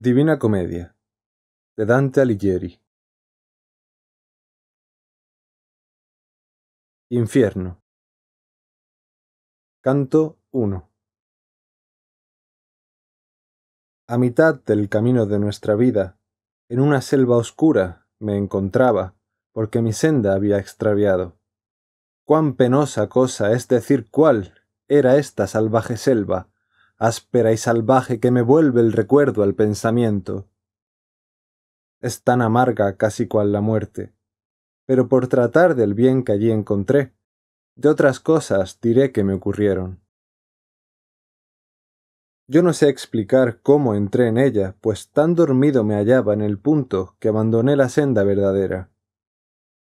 Divina Comedia de Dante Alighieri Infierno Canto 1 A mitad del camino de nuestra vida, en una selva oscura, me encontraba, porque mi senda había extraviado. Cuán penosa cosa es decir cuál era esta salvaje selva, áspera y salvaje que me vuelve el recuerdo al pensamiento. Es tan amarga casi cual la muerte, pero por tratar del bien que allí encontré, de otras cosas diré que me ocurrieron. Yo no sé explicar cómo entré en ella, pues tan dormido me hallaba en el punto que abandoné la senda verdadera.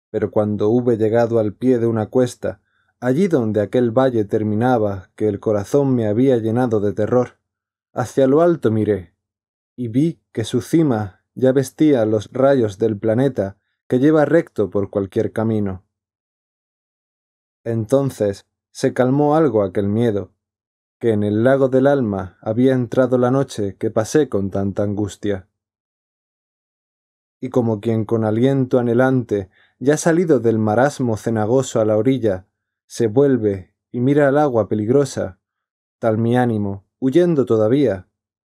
Pero cuando hube llegado al pie de una cuesta, allí donde aquel valle terminaba que el corazón me había llenado de terror. Hacia lo alto miré, y vi que su cima ya vestía los rayos del planeta que lleva recto por cualquier camino. Entonces se calmó algo aquel miedo, que en el lago del alma había entrado la noche que pasé con tanta angustia. Y como quien con aliento anhelante, ya salido del marasmo cenagoso a la orilla, se vuelve y mira al agua peligrosa. Tal mi ánimo, huyendo todavía,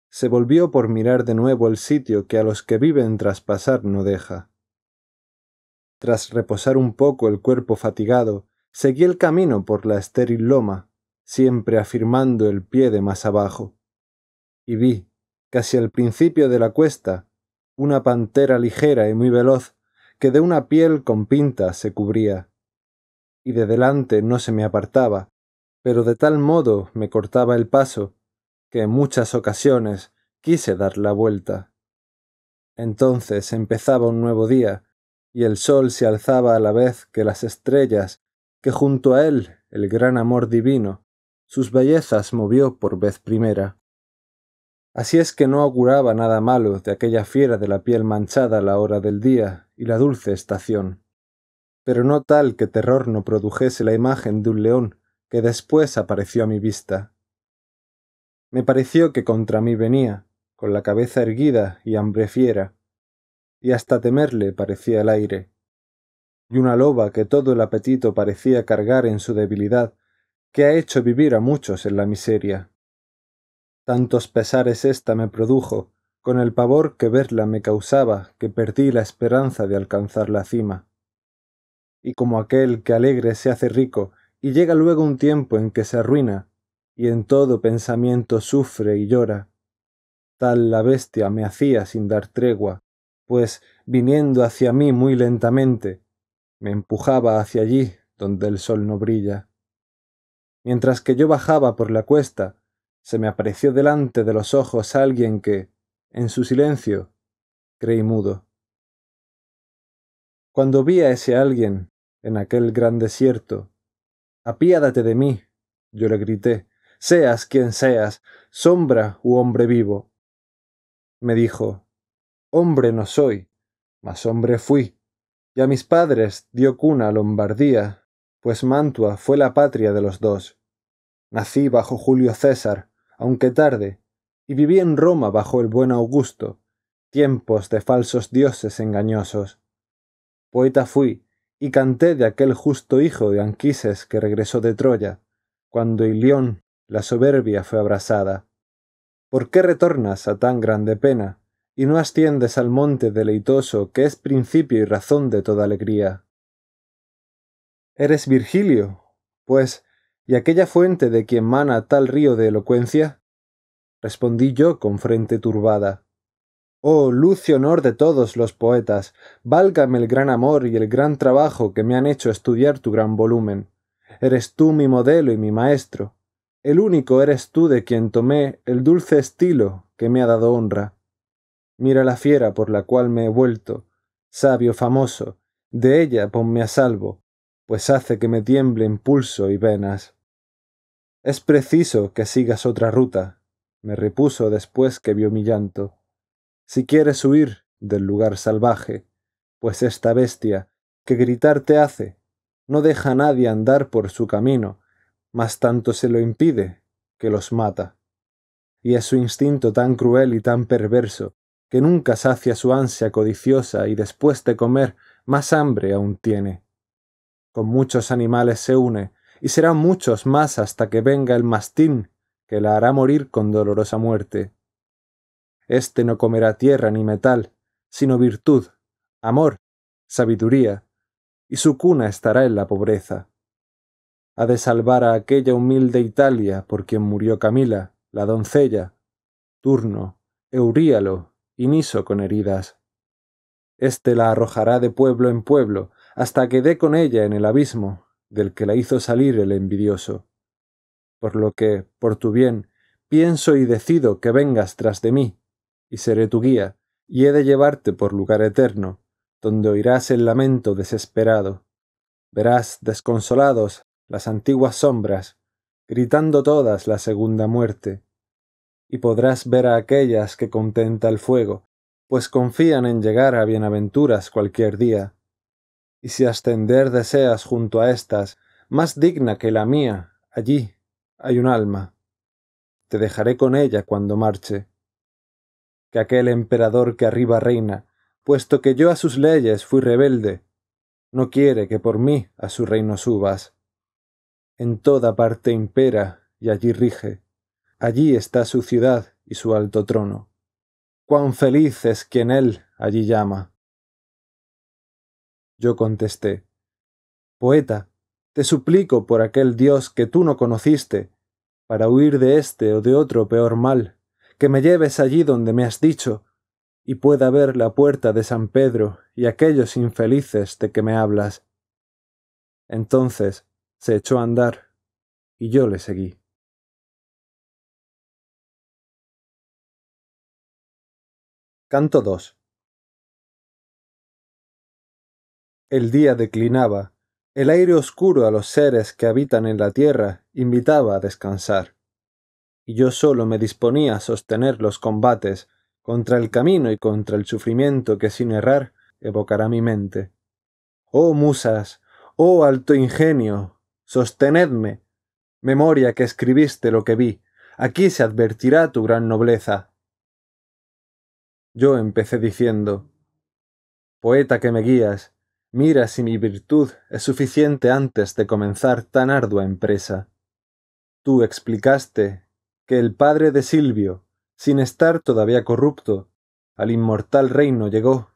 se volvió por mirar de nuevo el sitio que a los que viven traspasar no deja. Tras reposar un poco el cuerpo fatigado, seguí el camino por la estéril loma, siempre afirmando el pie de más abajo. Y vi, casi al principio de la cuesta, una pantera ligera y muy veloz, que de una piel con pinta se cubría y de delante no se me apartaba, pero de tal modo me cortaba el paso, que en muchas ocasiones quise dar la vuelta. Entonces empezaba un nuevo día, y el sol se alzaba a la vez que las estrellas, que junto a él el gran amor divino, sus bellezas movió por vez primera. Así es que no auguraba nada malo de aquella fiera de la piel manchada la hora del día y la dulce estación pero no tal que terror no produjese la imagen de un león que después apareció a mi vista. Me pareció que contra mí venía, con la cabeza erguida y hambre fiera, y hasta temerle parecía el aire, y una loba que todo el apetito parecía cargar en su debilidad, que ha hecho vivir a muchos en la miseria. Tantos pesares ésta me produjo, con el pavor que verla me causaba, que perdí la esperanza de alcanzar la cima y como aquel que alegre se hace rico, y llega luego un tiempo en que se arruina, y en todo pensamiento sufre y llora. Tal la bestia me hacía sin dar tregua, pues viniendo hacia mí muy lentamente, me empujaba hacia allí donde el sol no brilla. Mientras que yo bajaba por la cuesta, se me apareció delante de los ojos alguien que, en su silencio, creí mudo. Cuando vi a ese alguien, en aquel gran desierto. Apiádate de mí, yo le grité, seas quien seas, sombra u hombre vivo. Me dijo, hombre no soy, mas hombre fui, y a mis padres dio cuna Lombardía, pues Mantua fue la patria de los dos. Nací bajo Julio César, aunque tarde, y viví en Roma bajo el buen Augusto, tiempos de falsos dioses engañosos. Poeta fui, y canté de aquel justo hijo de Anquises que regresó de Troya, cuando Ilión, la soberbia, fue abrasada. ¿Por qué retornas a tan grande pena, y no asciendes al monte deleitoso que es principio y razón de toda alegría? ¿Eres Virgilio? Pues, ¿y aquella fuente de quien mana tal río de elocuencia? Respondí yo con frente turbada. Oh, luz y honor de todos los poetas, válgame el gran amor y el gran trabajo que me han hecho estudiar tu gran volumen. Eres tú mi modelo y mi maestro. El único eres tú de quien tomé el dulce estilo que me ha dado honra. Mira la fiera por la cual me he vuelto, sabio famoso, de ella ponme a salvo, pues hace que me tiemble pulso y venas. Es preciso que sigas otra ruta, me repuso después que vio mi llanto si quieres huir del lugar salvaje, pues esta bestia, que gritar te hace, no deja a nadie andar por su camino, mas tanto se lo impide que los mata. Y es su instinto tan cruel y tan perverso, que nunca sacia su ansia codiciosa y después de comer más hambre aún tiene. Con muchos animales se une, y serán muchos más hasta que venga el mastín, que la hará morir con dolorosa muerte este no comerá tierra ni metal, sino virtud, amor, sabiduría, y su cuna estará en la pobreza. Ha de salvar a aquella humilde Italia por quien murió Camila, la doncella, Turno, Euríalo y Niso con heridas. Este la arrojará de pueblo en pueblo, hasta que dé con ella en el abismo, del que la hizo salir el envidioso. Por lo que, por tu bien, pienso y decido que vengas tras de mí, y seré tu guía, y he de llevarte por lugar eterno, donde oirás el lamento desesperado. Verás desconsolados las antiguas sombras, gritando todas la segunda muerte, y podrás ver a aquellas que contenta el fuego, pues confían en llegar a bienaventuras cualquier día. Y si ascender deseas junto a estas, más digna que la mía, allí hay un alma. Te dejaré con ella cuando marche, que aquel emperador que arriba reina, puesto que yo a sus leyes fui rebelde, no quiere que por mí a su reino subas. En toda parte impera y allí rige, allí está su ciudad y su alto trono. Cuán feliz es quien él allí llama. Yo contesté, Poeta, te suplico por aquel Dios que tú no conociste, para huir de este o de otro peor mal que me lleves allí donde me has dicho, y pueda ver la puerta de San Pedro y aquellos infelices de que me hablas. Entonces se echó a andar, y yo le seguí. Canto 2 El día declinaba, el aire oscuro a los seres que habitan en la tierra invitaba a descansar y yo solo me disponía a sostener los combates contra el camino y contra el sufrimiento que sin errar evocará mi mente. Oh musas, oh alto ingenio, sostenedme. Memoria que escribiste lo que vi, aquí se advertirá tu gran nobleza. Yo empecé diciendo Poeta que me guías, mira si mi virtud es suficiente antes de comenzar tan ardua empresa. Tú explicaste que el padre de Silvio, sin estar todavía corrupto, al inmortal reino llegó,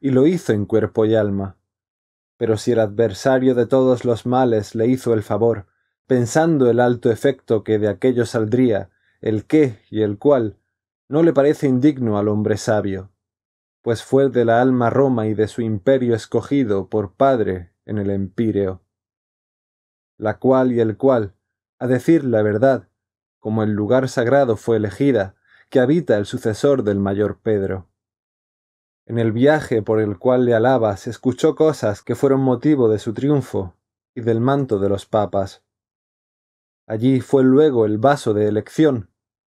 y lo hizo en cuerpo y alma. Pero si el adversario de todos los males le hizo el favor, pensando el alto efecto que de aquello saldría, el qué y el cual, no le parece indigno al hombre sabio, pues fue de la alma Roma y de su imperio escogido por padre en el empíreo. La cual y el cual, a decir la verdad, como el lugar sagrado fue elegida, que habita el sucesor del mayor Pedro. En el viaje por el cual le alaba se escuchó cosas que fueron motivo de su triunfo y del manto de los papas. Allí fue luego el vaso de elección,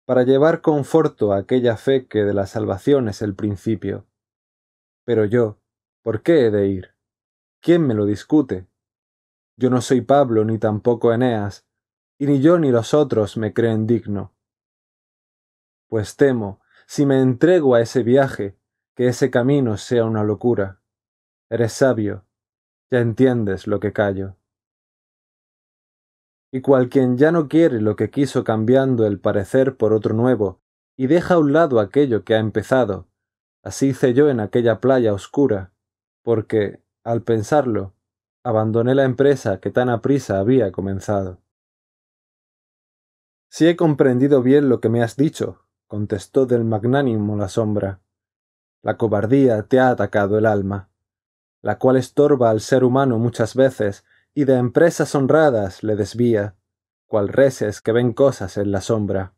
para llevar conforto a aquella fe que de la salvación es el principio. Pero yo, ¿por qué he de ir? ¿Quién me lo discute? Yo no soy Pablo ni tampoco Eneas, ni yo ni los otros me creen digno. Pues temo, si me entrego a ese viaje, que ese camino sea una locura. Eres sabio, ya entiendes lo que callo. Y cual quien ya no quiere lo que quiso cambiando el parecer por otro nuevo, y deja a un lado aquello que ha empezado, así hice yo en aquella playa oscura, porque, al pensarlo, abandoné la empresa que tan aprisa había comenzado. Si he comprendido bien lo que me has dicho, contestó del magnánimo la sombra. La cobardía te ha atacado el alma, la cual estorba al ser humano muchas veces y de empresas honradas le desvía, cual reses que ven cosas en la sombra.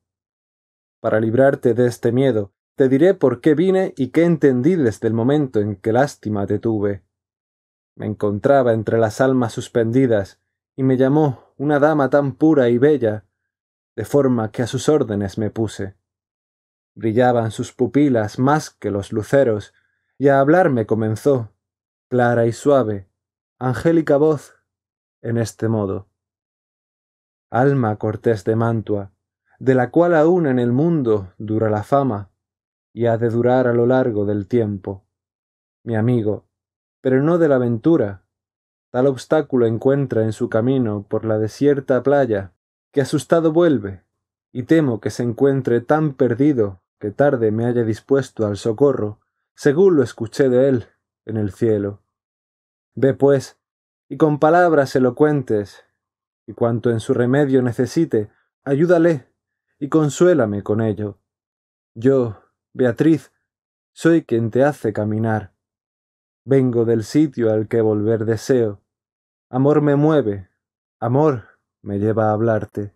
Para librarte de este miedo, te diré por qué vine y qué entendí desde el momento en que lástima te tuve. Me encontraba entre las almas suspendidas, y me llamó una dama tan pura y bella, de forma que a sus órdenes me puse. Brillaban sus pupilas más que los luceros, y a hablarme comenzó, clara y suave, angélica voz, en este modo. Alma cortés de Mantua, de la cual aún en el mundo dura la fama, y ha de durar a lo largo del tiempo. Mi amigo, pero no de la ventura, tal obstáculo encuentra en su camino por la desierta playa que asustado vuelve, y temo que se encuentre tan perdido que tarde me haya dispuesto al socorro, según lo escuché de él en el cielo. Ve pues, y con palabras elocuentes, y cuanto en su remedio necesite, ayúdale, y consuélame con ello. Yo, Beatriz, soy quien te hace caminar. Vengo del sitio al que volver deseo. Amor me mueve, amor me lleva a hablarte.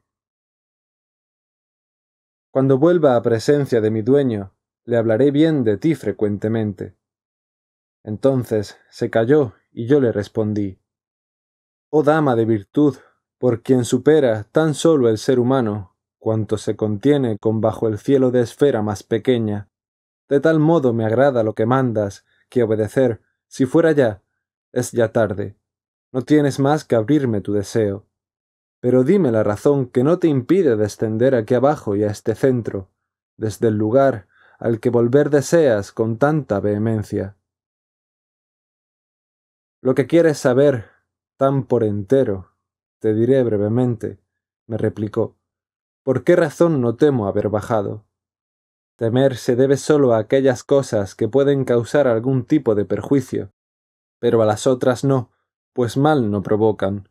Cuando vuelva a presencia de mi dueño, le hablaré bien de ti frecuentemente. Entonces se calló y yo le respondí Oh dama de virtud, por quien supera tan solo el ser humano cuanto se contiene con bajo el cielo de esfera más pequeña, de tal modo me agrada lo que mandas, que obedecer, si fuera ya, es ya tarde. No tienes más que abrirme tu deseo. Pero dime la razón que no te impide descender aquí abajo y a este centro, desde el lugar al que volver deseas con tanta vehemencia. Lo que quieres saber, tan por entero, te diré brevemente, me replicó. ¿Por qué razón no temo haber bajado? Temer se debe sólo a aquellas cosas que pueden causar algún tipo de perjuicio, pero a las otras no, pues mal no provocan.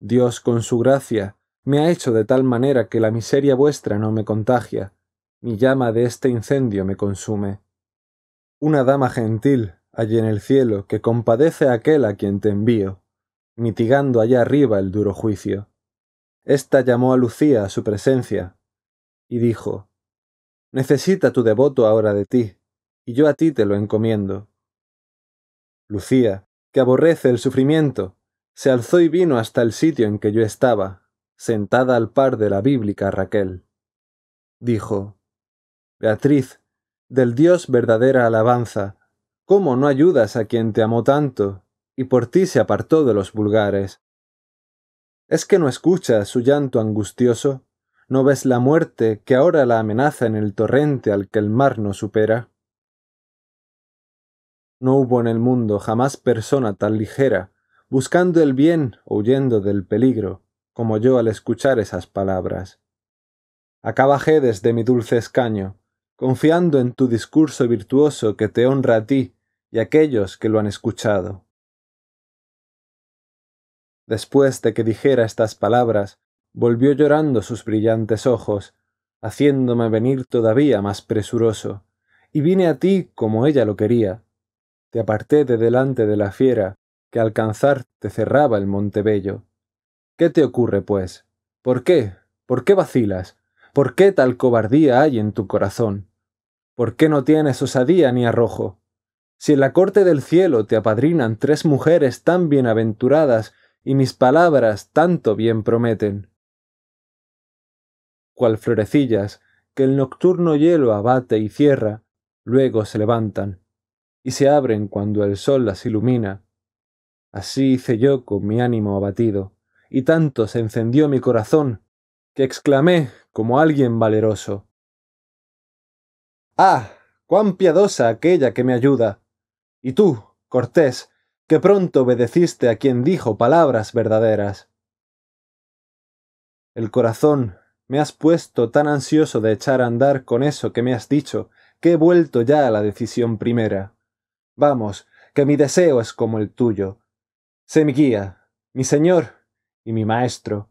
Dios con su gracia me ha hecho de tal manera que la miseria vuestra no me contagia, ni llama de este incendio me consume. Una dama gentil, allí en el cielo, que compadece a aquel a quien te envío, mitigando allá arriba el duro juicio. Esta llamó a Lucía a su presencia, y dijo Necesita tu devoto ahora de ti, y yo a ti te lo encomiendo. Lucía, que aborrece el sufrimiento, se alzó y vino hasta el sitio en que yo estaba, sentada al par de la bíblica Raquel. Dijo, Beatriz, del Dios verdadera alabanza, ¿cómo no ayudas a quien te amó tanto y por ti se apartó de los vulgares? ¿Es que no escuchas su llanto angustioso? ¿No ves la muerte que ahora la amenaza en el torrente al que el mar no supera? No hubo en el mundo jamás persona tan ligera, buscando el bien o huyendo del peligro, como yo al escuchar esas palabras. Acabajé desde mi dulce escaño, confiando en tu discurso virtuoso que te honra a ti y a aquellos que lo han escuchado. Después de que dijera estas palabras, volvió llorando sus brillantes ojos, haciéndome venir todavía más presuroso, y vine a ti como ella lo quería. Te aparté de delante de la fiera, que alcanzar te cerraba el bello. ¿Qué te ocurre, pues? ¿Por qué? ¿Por qué vacilas? ¿Por qué tal cobardía hay en tu corazón? ¿Por qué no tienes osadía ni arrojo? Si en la corte del cielo te apadrinan tres mujeres tan bienaventuradas y mis palabras tanto bien prometen. Cual florecillas que el nocturno hielo abate y cierra, luego se levantan y se abren cuando el sol las ilumina Así hice yo con mi ánimo abatido, y tanto se encendió mi corazón, que exclamé como alguien valeroso. Ah, cuán piadosa aquella que me ayuda. Y tú, Cortés, que pronto obedeciste a quien dijo palabras verdaderas. El corazón me has puesto tan ansioso de echar a andar con eso que me has dicho, que he vuelto ya a la decisión primera. Vamos, que mi deseo es como el tuyo, Sé mi guía, mi señor y mi maestro.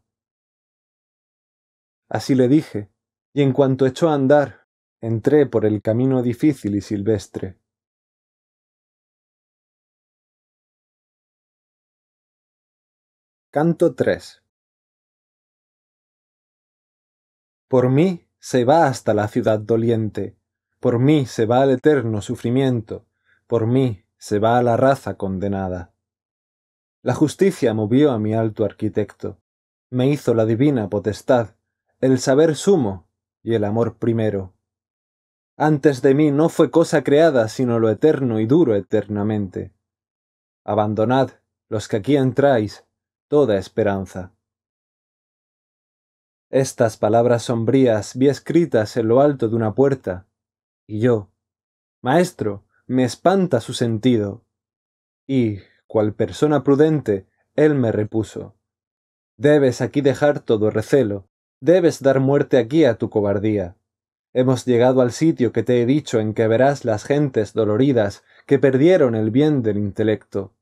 Así le dije, y en cuanto echó a andar, entré por el camino difícil y silvestre. Canto 3 Por mí se va hasta la ciudad doliente, por mí se va al eterno sufrimiento, por mí se va a la raza condenada. La justicia movió a mi alto arquitecto. Me hizo la divina potestad, el saber sumo y el amor primero. Antes de mí no fue cosa creada sino lo eterno y duro eternamente. Abandonad, los que aquí entráis, toda esperanza. Estas palabras sombrías vi escritas en lo alto de una puerta, y yo, Maestro, me espanta su sentido. Y, cual persona prudente, él me repuso Debes aquí dejar todo recelo, debes dar muerte aquí a tu cobardía. Hemos llegado al sitio que te he dicho en que verás las gentes doloridas que perdieron el bien del intelecto.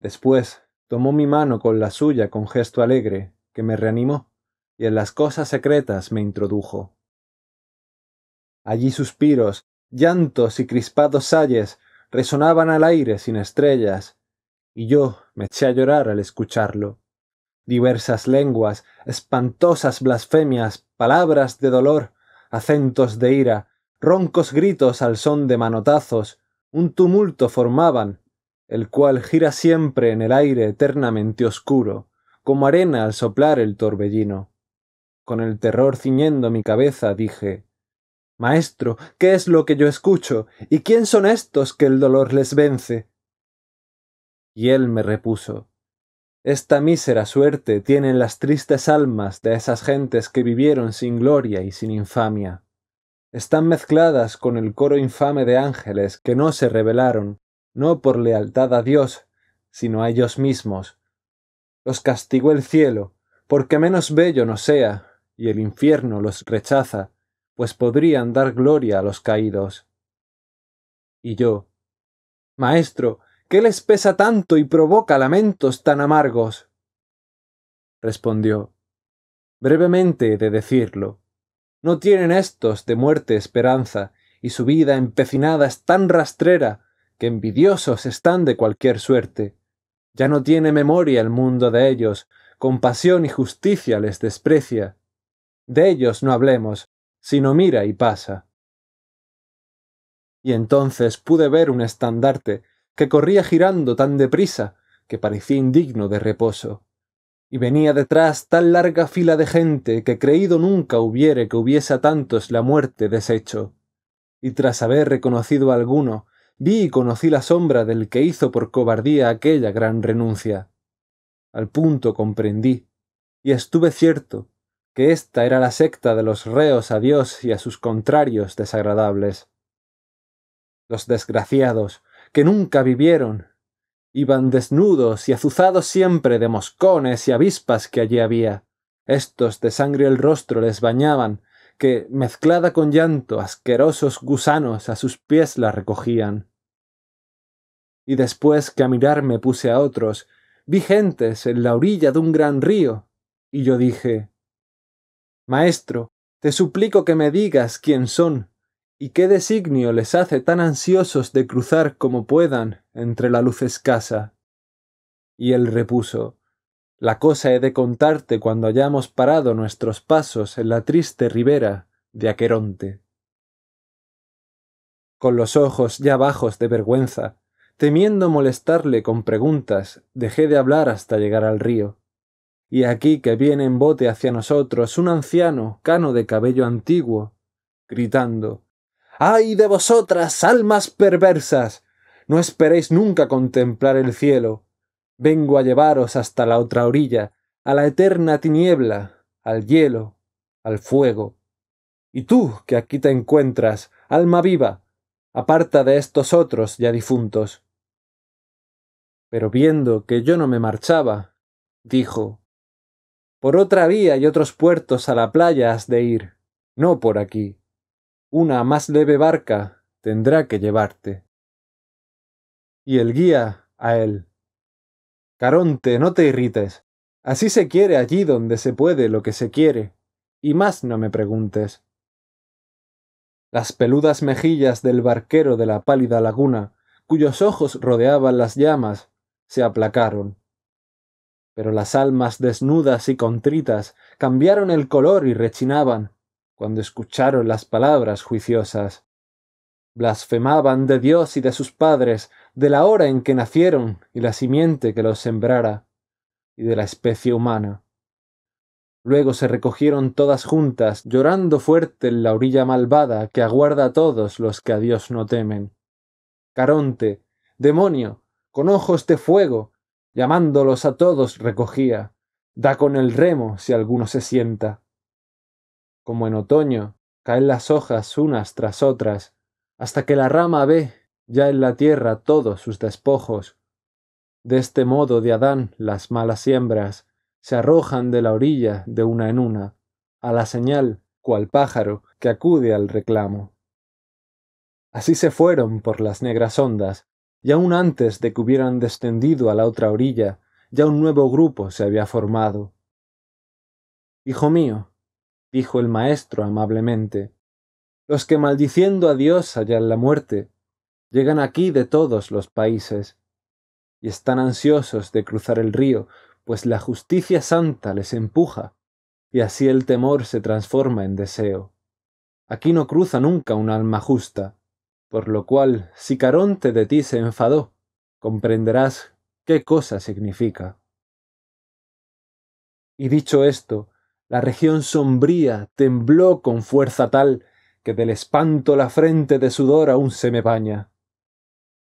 Después tomó mi mano con la suya con gesto alegre, que me reanimó, y en las cosas secretas me introdujo. Allí suspiros, llantos y crispados ayes resonaban al aire sin estrellas, y yo me eché a llorar al escucharlo. Diversas lenguas, espantosas blasfemias, palabras de dolor, acentos de ira, roncos gritos al son de manotazos, un tumulto formaban, el cual gira siempre en el aire eternamente oscuro, como arena al soplar el torbellino. Con el terror ciñendo mi cabeza dije Maestro, ¿qué es lo que yo escucho? ¿Y quién son estos que el dolor les vence? Y él me repuso Esta mísera suerte tienen las tristes almas de esas gentes que vivieron sin gloria y sin infamia. Están mezcladas con el coro infame de ángeles que no se rebelaron, no por lealtad a Dios, sino a ellos mismos. Los castigó el cielo, porque menos bello no sea, y el infierno los rechaza, pues podrían dar gloria a los caídos. Y yo, Maestro, ¿qué les pesa tanto y provoca lamentos tan amargos? Respondió, brevemente he de decirlo, no tienen éstos de muerte esperanza, y su vida empecinada es tan rastrera que envidiosos están de cualquier suerte. Ya no tiene memoria el mundo de ellos, compasión y justicia les desprecia. De ellos no hablemos, sino mira y pasa. Y entonces pude ver un estandarte que corría girando tan deprisa que parecía indigno de reposo. Y venía detrás tan larga fila de gente que creído nunca hubiere que hubiese a tantos la muerte deshecho. Y tras haber reconocido alguno, vi y conocí la sombra del que hizo por cobardía aquella gran renuncia. Al punto comprendí, y estuve cierto, que esta era la secta de los reos a Dios y a sus contrarios desagradables. Los desgraciados, que nunca vivieron, iban desnudos y azuzados siempre de moscones y avispas que allí había. Estos de sangre el rostro les bañaban, que, mezclada con llanto, asquerosos gusanos a sus pies la recogían. Y después que a mirarme puse a otros, vi gentes en la orilla de un gran río, y yo dije Maestro, te suplico que me digas quién son, y qué designio les hace tan ansiosos de cruzar como puedan entre la luz escasa. Y él repuso La cosa he de contarte cuando hayamos parado nuestros pasos en la triste ribera de Aqueronte. Con los ojos ya bajos de vergüenza, temiendo molestarle con preguntas, dejé de hablar hasta llegar al río. Y aquí que viene en bote hacia nosotros un anciano, cano de cabello antiguo, gritando ¡Ay de vosotras, almas perversas! No esperéis nunca contemplar el cielo. Vengo a llevaros hasta la otra orilla, a la eterna tiniebla, al hielo, al fuego. Y tú, que aquí te encuentras, alma viva, aparta de estos otros ya difuntos. Pero viendo que yo no me marchaba, dijo por otra vía y otros puertos a la playa has de ir, no por aquí. Una más leve barca tendrá que llevarte. Y el guía a él. Caronte, no te irrites. Así se quiere allí donde se puede lo que se quiere, y más no me preguntes. Las peludas mejillas del barquero de la pálida laguna, cuyos ojos rodeaban las llamas, se aplacaron. Pero las almas desnudas y contritas cambiaron el color y rechinaban cuando escucharon las palabras juiciosas. Blasfemaban de Dios y de sus padres, de la hora en que nacieron y la simiente que los sembrara, y de la especie humana. Luego se recogieron todas juntas, llorando fuerte en la orilla malvada que aguarda a todos los que a Dios no temen. Caronte, demonio, con ojos de fuego, llamándolos a todos recogía, da con el remo si alguno se sienta. Como en otoño, caen las hojas unas tras otras, hasta que la rama ve ya en la tierra todos sus despojos. De este modo de Adán las malas siembras se arrojan de la orilla de una en una, a la señal cual pájaro que acude al reclamo. Así se fueron por las negras ondas, y aún antes de que hubieran descendido a la otra orilla, ya un nuevo grupo se había formado. Hijo mío, dijo el maestro amablemente, los que maldiciendo a Dios hallan la muerte, llegan aquí de todos los países, y están ansiosos de cruzar el río, pues la justicia santa les empuja, y así el temor se transforma en deseo. Aquí no cruza nunca un alma justa, por lo cual, si Caronte de ti se enfadó, comprenderás qué cosa significa. Y dicho esto, la región sombría tembló con fuerza tal que del espanto la frente de sudor aún se me baña.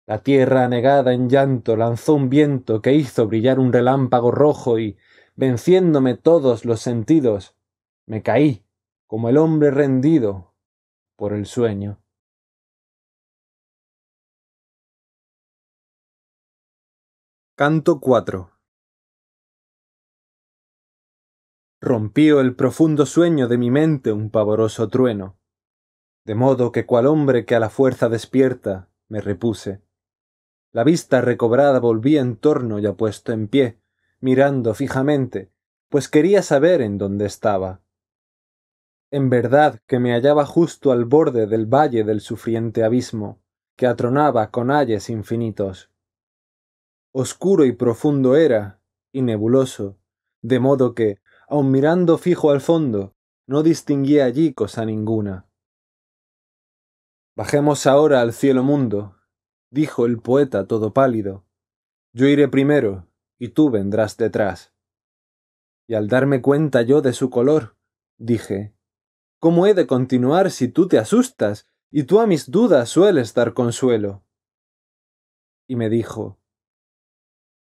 La tierra anegada en llanto lanzó un viento que hizo brillar un relámpago rojo y, venciéndome todos los sentidos, me caí, como el hombre rendido, por el sueño. Canto 4 Rompió el profundo sueño de mi mente un pavoroso trueno, de modo que cual hombre que a la fuerza despierta, me repuse. La vista recobrada volví en torno y apuesto en pie, mirando fijamente, pues quería saber en dónde estaba. En verdad que me hallaba justo al borde del valle del sufriente abismo, que atronaba con ayes infinitos Oscuro y profundo era, y nebuloso, de modo que, aun mirando fijo al fondo, no distinguía allí cosa ninguna. Bajemos ahora al cielo mundo, dijo el poeta todo pálido. Yo iré primero, y tú vendrás detrás. Y al darme cuenta yo de su color, dije, ¿Cómo he de continuar si tú te asustas, y tú a mis dudas sueles dar consuelo? Y me dijo,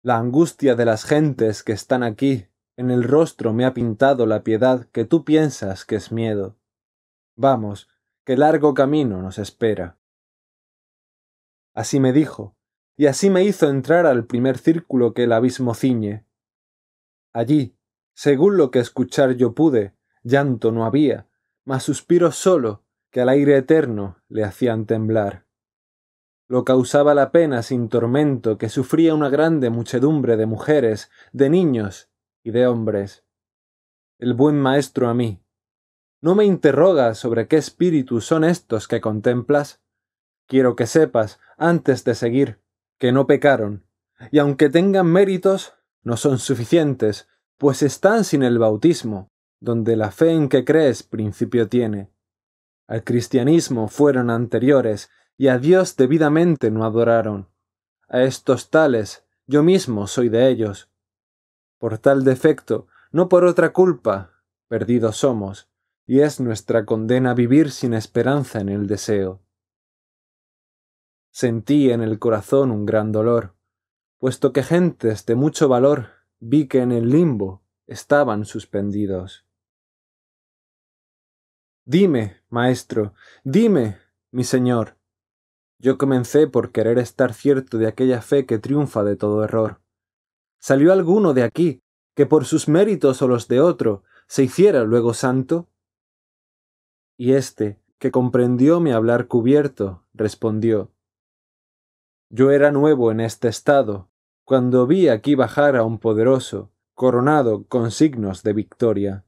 la angustia de las gentes que están aquí, en el rostro me ha pintado la piedad que tú piensas que es miedo. Vamos, que largo camino nos espera. Así me dijo, y así me hizo entrar al primer círculo que el abismo ciñe. Allí, según lo que escuchar yo pude, llanto no había, mas suspiro solo que al aire eterno le hacían temblar. Lo causaba la pena sin tormento que sufría una grande muchedumbre de mujeres, de niños y de hombres. El buen maestro a mí. No me interroga sobre qué espíritus son estos que contemplas. Quiero que sepas, antes de seguir, que no pecaron, y aunque tengan méritos, no son suficientes, pues están sin el bautismo, donde la fe en que crees principio tiene. Al cristianismo fueron anteriores, y a Dios debidamente no adoraron. A estos tales yo mismo soy de ellos. Por tal defecto, no por otra culpa, perdidos somos, y es nuestra condena vivir sin esperanza en el deseo. Sentí en el corazón un gran dolor, puesto que gentes de mucho valor vi que en el limbo estaban suspendidos. Dime, maestro, dime, mi señor, yo comencé por querer estar cierto de aquella fe que triunfa de todo error. ¿Salió alguno de aquí que por sus méritos o los de otro se hiciera luego santo? Y éste, que comprendió mi hablar cubierto, respondió Yo era nuevo en este estado, cuando vi aquí bajar a un poderoso, coronado con signos de victoria.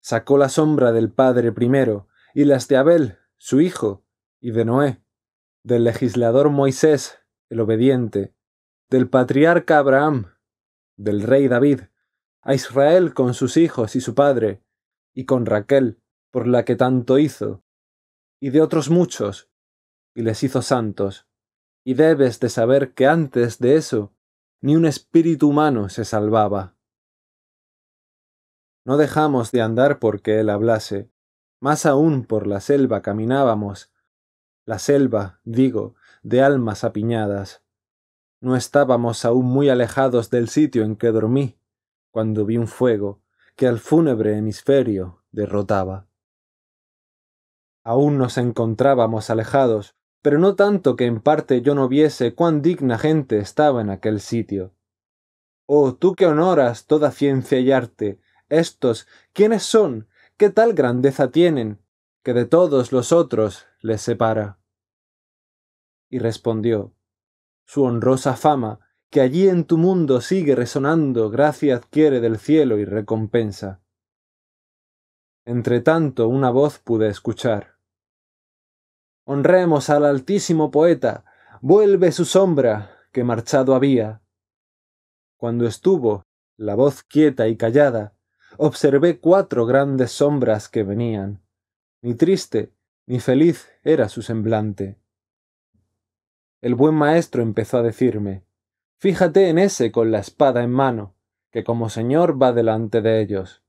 Sacó la sombra del Padre primero, y las de Abel, su hijo, y de Noé, del legislador Moisés, el obediente, del patriarca Abraham, del rey David, a Israel con sus hijos y su padre, y con Raquel, por la que tanto hizo, y de otros muchos, y les hizo santos. Y debes de saber que antes de eso, ni un espíritu humano se salvaba. No dejamos de andar porque él hablase, más aún por la selva caminábamos, la selva, digo, de almas apiñadas. No estábamos aún muy alejados del sitio en que dormí, cuando vi un fuego que al fúnebre hemisferio derrotaba. Aún nos encontrábamos alejados, pero no tanto que en parte yo no viese cuán digna gente estaba en aquel sitio. Oh, tú que honoras toda ciencia y arte, estos, ¿quiénes son? ¿Qué tal grandeza tienen? que de todos los otros les separa. Y respondió, Su honrosa fama, que allí en tu mundo sigue resonando, gracia adquiere del cielo y recompensa. Entretanto una voz pude escuchar. Honremos al altísimo poeta, vuelve su sombra, que marchado había. Cuando estuvo, la voz quieta y callada, observé cuatro grandes sombras que venían ni triste, ni feliz era su semblante. El buen maestro empezó a decirme Fíjate en ese con la espada en mano, que como señor va delante de ellos.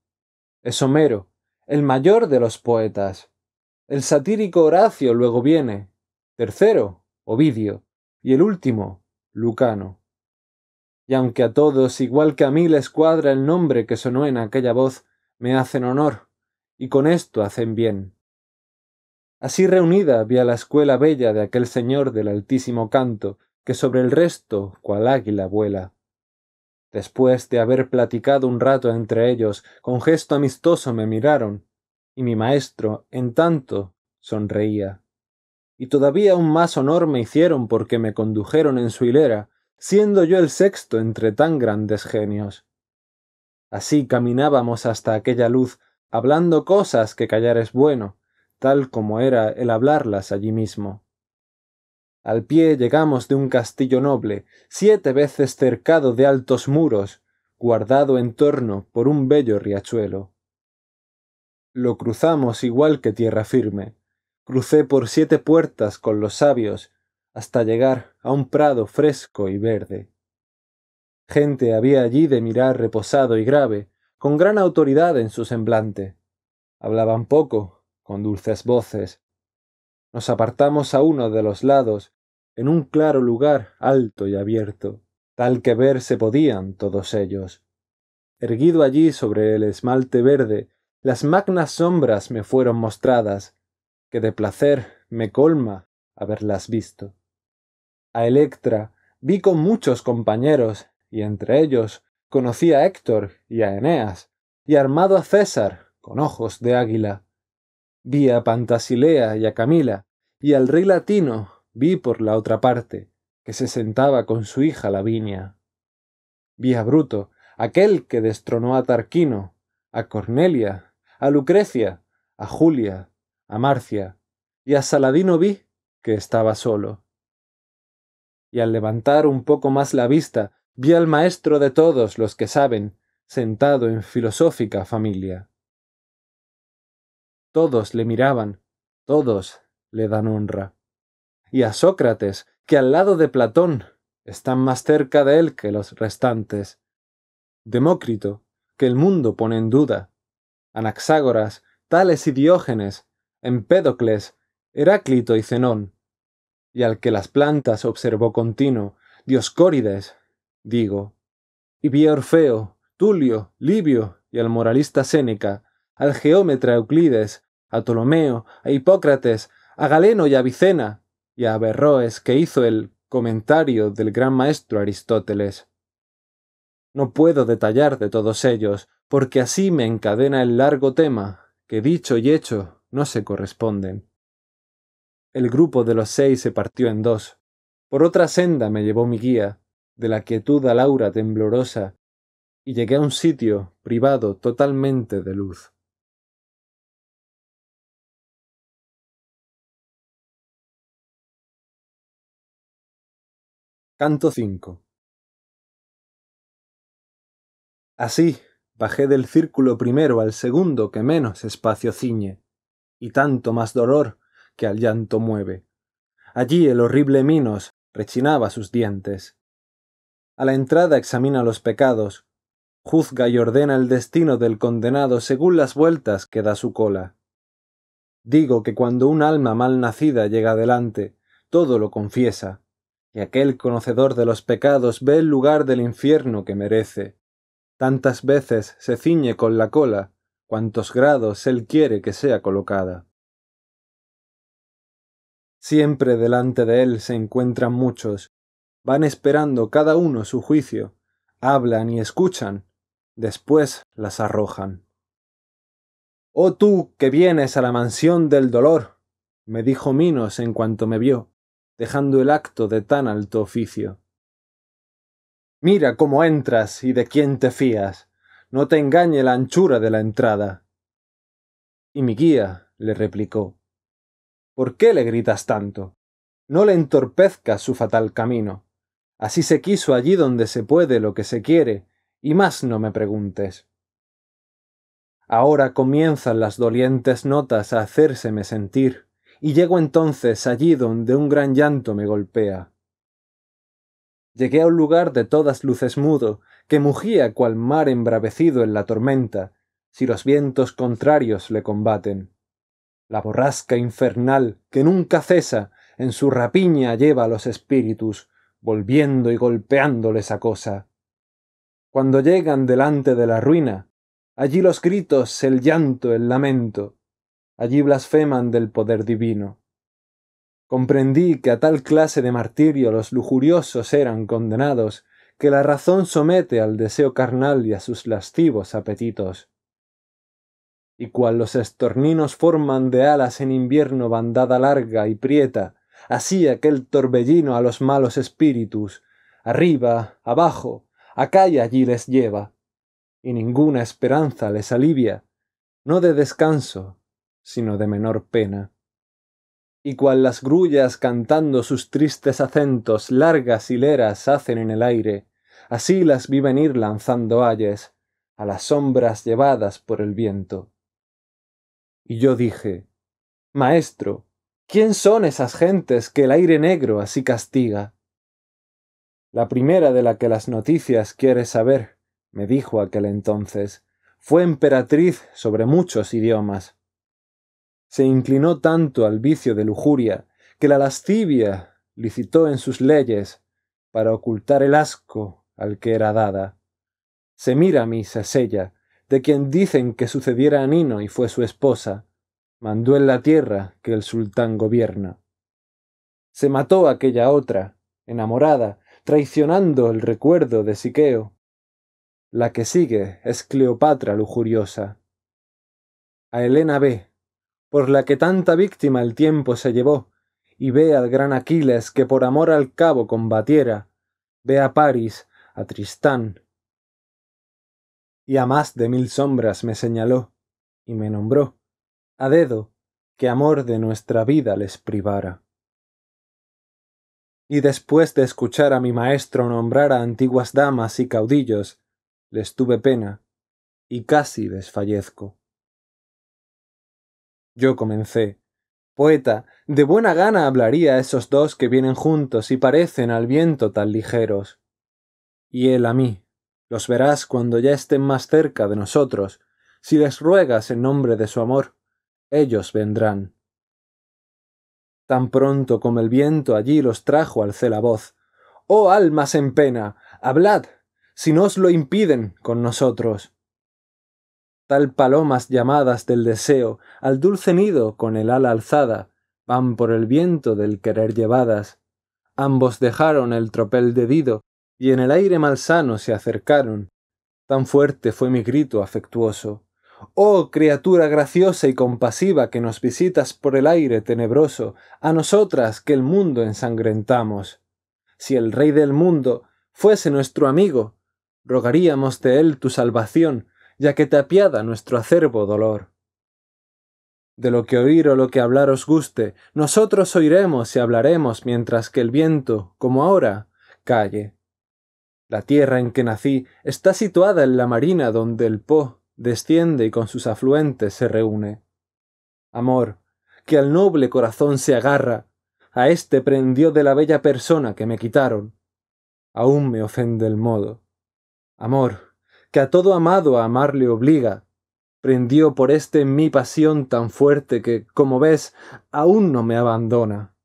Es Homero, el mayor de los poetas. El satírico Horacio luego viene. Tercero, Ovidio. Y el último, Lucano. Y aunque a todos, igual que a mí, les cuadra el nombre que sonó en aquella voz, me hacen honor, y con esto hacen bien. Así reunida a la escuela bella de aquel señor del altísimo canto, que sobre el resto cual águila vuela. Después de haber platicado un rato entre ellos, con gesto amistoso me miraron, y mi maestro, en tanto, sonreía. Y todavía un más honor me hicieron porque me condujeron en su hilera, siendo yo el sexto entre tan grandes genios. Así caminábamos hasta aquella luz, hablando cosas que callar es bueno, tal como era el hablarlas allí mismo. Al pie llegamos de un castillo noble, siete veces cercado de altos muros, guardado en torno por un bello riachuelo. Lo cruzamos igual que tierra firme. Crucé por siete puertas con los sabios, hasta llegar a un prado fresco y verde. Gente había allí de mirar reposado y grave, con gran autoridad en su semblante. Hablaban poco, con dulces voces. Nos apartamos a uno de los lados, en un claro lugar alto y abierto, tal que ver se podían todos ellos. Erguido allí sobre el esmalte verde, las magnas sombras me fueron mostradas, que de placer me colma haberlas visto. A Electra vi con muchos compañeros, y entre ellos conocí a Héctor y a Eneas, y armado a César con ojos de águila. Vi a Pantasilea y a Camila, y al rey latino vi por la otra parte, que se sentaba con su hija Lavinia. Vi a Bruto, aquel que destronó a Tarquino, a Cornelia, a Lucrecia, a Julia, a Marcia, y a Saladino vi que estaba solo. Y al levantar un poco más la vista, vi al maestro de todos los que saben, sentado en filosófica familia. Todos le miraban, todos le dan honra. Y a Sócrates, que al lado de Platón están más cerca de él que los restantes. Demócrito, que el mundo pone en duda. Anaxágoras, Tales y Diógenes, Empédocles, Heráclito y Zenón. Y al que las plantas observó continuo, Dioscórides, digo. Y vi Orfeo, Tulio, Livio y al moralista Séneca, al geómetra Euclides, a Ptolomeo, a Hipócrates, a Galeno y a Avicena, y a Averroes que hizo el comentario del gran maestro Aristóteles. No puedo detallar de todos ellos, porque así me encadena el largo tema, que dicho y hecho no se corresponden. El grupo de los seis se partió en dos. Por otra senda me llevó mi guía, de la quietud a Laura temblorosa, y llegué a un sitio privado totalmente de luz. Canto 5 Así bajé del círculo primero al segundo que menos espacio ciñe, y tanto más dolor que al llanto mueve. Allí el horrible Minos rechinaba sus dientes. A la entrada examina los pecados, juzga y ordena el destino del condenado según las vueltas que da su cola. Digo que cuando un alma mal nacida llega adelante, todo lo confiesa, y aquel conocedor de los pecados ve el lugar del infierno que merece. Tantas veces se ciñe con la cola cuantos grados él quiere que sea colocada. Siempre delante de él se encuentran muchos, van esperando cada uno su juicio, hablan y escuchan, después las arrojan. Oh tú que vienes a la mansión del dolor, me dijo Minos en cuanto me vio, dejando el acto de tan alto oficio. Mira cómo entras y de quién te fías. No te engañe la anchura de la entrada. Y mi guía le replicó ¿Por qué le gritas tanto? No le entorpezcas su fatal camino. Así se quiso allí donde se puede lo que se quiere, y más no me preguntes. Ahora comienzan las dolientes notas a hacérseme sentir y llego entonces allí donde un gran llanto me golpea. Llegué a un lugar de todas luces mudo, que mugía cual mar embravecido en la tormenta, si los vientos contrarios le combaten. La borrasca infernal, que nunca cesa, en su rapiña lleva a los espíritus, volviendo y golpeándoles a cosa. Cuando llegan delante de la ruina, allí los gritos, el llanto, el lamento, allí blasfeman del poder divino. Comprendí que a tal clase de martirio los lujuriosos eran condenados, que la razón somete al deseo carnal y a sus lascivos apetitos. Y cual los estorninos forman de alas en invierno bandada larga y prieta, así aquel torbellino a los malos espíritus, arriba, abajo, acá y allí les lleva, y ninguna esperanza les alivia, no de descanso, sino de menor pena. Y cual las grullas cantando sus tristes acentos largas hileras hacen en el aire, así las vi venir lanzando ayes, a las sombras llevadas por el viento. Y yo dije, Maestro, ¿quién son esas gentes que el aire negro así castiga? La primera de la que las noticias quiere saber, me dijo aquel entonces, fue emperatriz sobre muchos idiomas, se inclinó tanto al vicio de lujuria, que la lascivia licitó en sus leyes para ocultar el asco al que era dada. Se mira misa ella, de quien dicen que sucediera a Nino y fue su esposa, mandó en la tierra que el sultán gobierna. Se mató aquella otra, enamorada, traicionando el recuerdo de Siqueo. La que sigue es Cleopatra lujuriosa. A Helena B por la que tanta víctima el tiempo se llevó, y ve al gran Aquiles que por amor al cabo combatiera, ve a París, a Tristán. Y a más de mil sombras me señaló, y me nombró, a dedo, que amor de nuestra vida les privara. Y después de escuchar a mi maestro nombrar a antiguas damas y caudillos, les tuve pena, y casi desfallezco. Yo comencé. Poeta, de buena gana hablaría a esos dos que vienen juntos y parecen al viento tan ligeros. Y él a mí. Los verás cuando ya estén más cerca de nosotros. Si les ruegas en nombre de su amor, ellos vendrán. Tan pronto como el viento allí los trajo, alcé la voz. Oh almas en pena, hablad, si no os lo impiden con nosotros palomas llamadas del deseo, al dulce nido con el ala alzada, van por el viento del querer llevadas. Ambos dejaron el tropel de y en el aire malsano se acercaron. Tan fuerte fue mi grito afectuoso. Oh criatura graciosa y compasiva que nos visitas por el aire tenebroso, a nosotras que el mundo ensangrentamos. Si el rey del mundo fuese nuestro amigo, rogaríamos de él tu salvación, ya que te apiada nuestro acervo dolor. De lo que oír o lo que hablar os guste, nosotros oiremos y hablaremos mientras que el viento, como ahora, calle. La tierra en que nací está situada en la marina donde el Po desciende y con sus afluentes se reúne. Amor, que al noble corazón se agarra, a éste prendió de la bella persona que me quitaron. Aún me ofende el modo. Amor, que a todo amado a amar le obliga, prendió por este mi pasión tan fuerte que, como ves, aún no me abandona.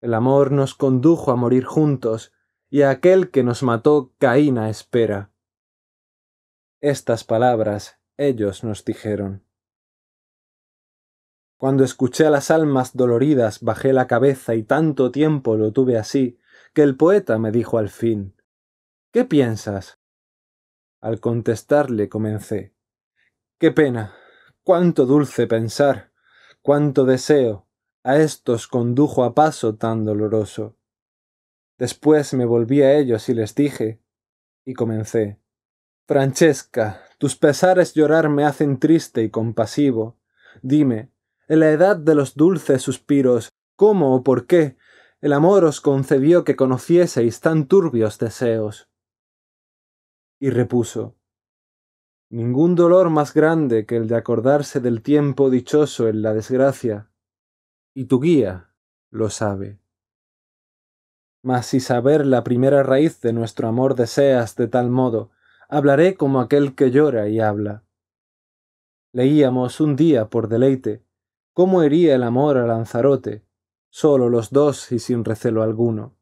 El amor nos condujo a morir juntos, y a aquel que nos mató Caína espera. Estas palabras ellos nos dijeron. Cuando escuché a las almas doloridas bajé la cabeza y tanto tiempo lo tuve así, que el poeta me dijo al fin ¿Qué piensas? Al contestarle comencé. Qué pena, cuánto dulce pensar, cuánto deseo, a estos condujo a paso tan doloroso. Después me volví a ellos y les dije, y comencé. Francesca, tus pesares llorar me hacen triste y compasivo. Dime, en la edad de los dulces suspiros, ¿cómo o por qué el amor os concebió que conocieseis tan turbios deseos? y repuso Ningún dolor más grande que el de acordarse del tiempo dichoso en la desgracia, y tu guía lo sabe. Mas si saber la primera raíz de nuestro amor deseas de tal modo, hablaré como aquel que llora y habla. Leíamos un día por deleite cómo hería el amor a Lanzarote, sólo los dos y sin recelo alguno.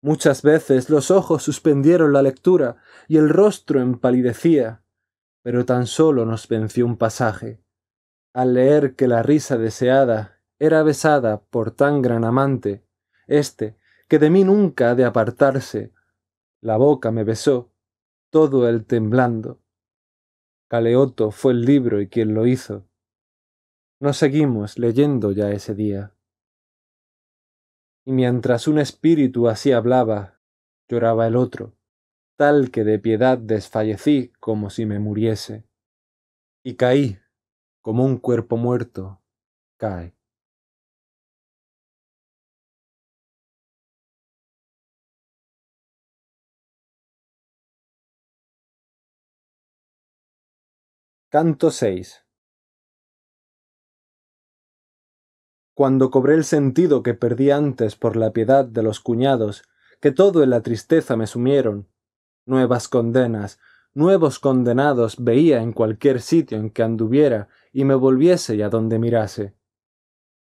Muchas veces los ojos suspendieron la lectura y el rostro empalidecía, pero tan solo nos venció un pasaje. Al leer que la risa deseada era besada por tan gran amante, éste, que de mí nunca ha de apartarse, la boca me besó, todo el temblando. Caleoto fue el libro y quien lo hizo. No seguimos leyendo ya ese día y mientras un espíritu así hablaba, lloraba el otro, tal que de piedad desfallecí como si me muriese. Y caí, como un cuerpo muerto, cae. Canto 6 cuando cobré el sentido que perdí antes por la piedad de los cuñados, que todo en la tristeza me sumieron. Nuevas condenas, nuevos condenados veía en cualquier sitio en que anduviera y me volviese y a donde mirase.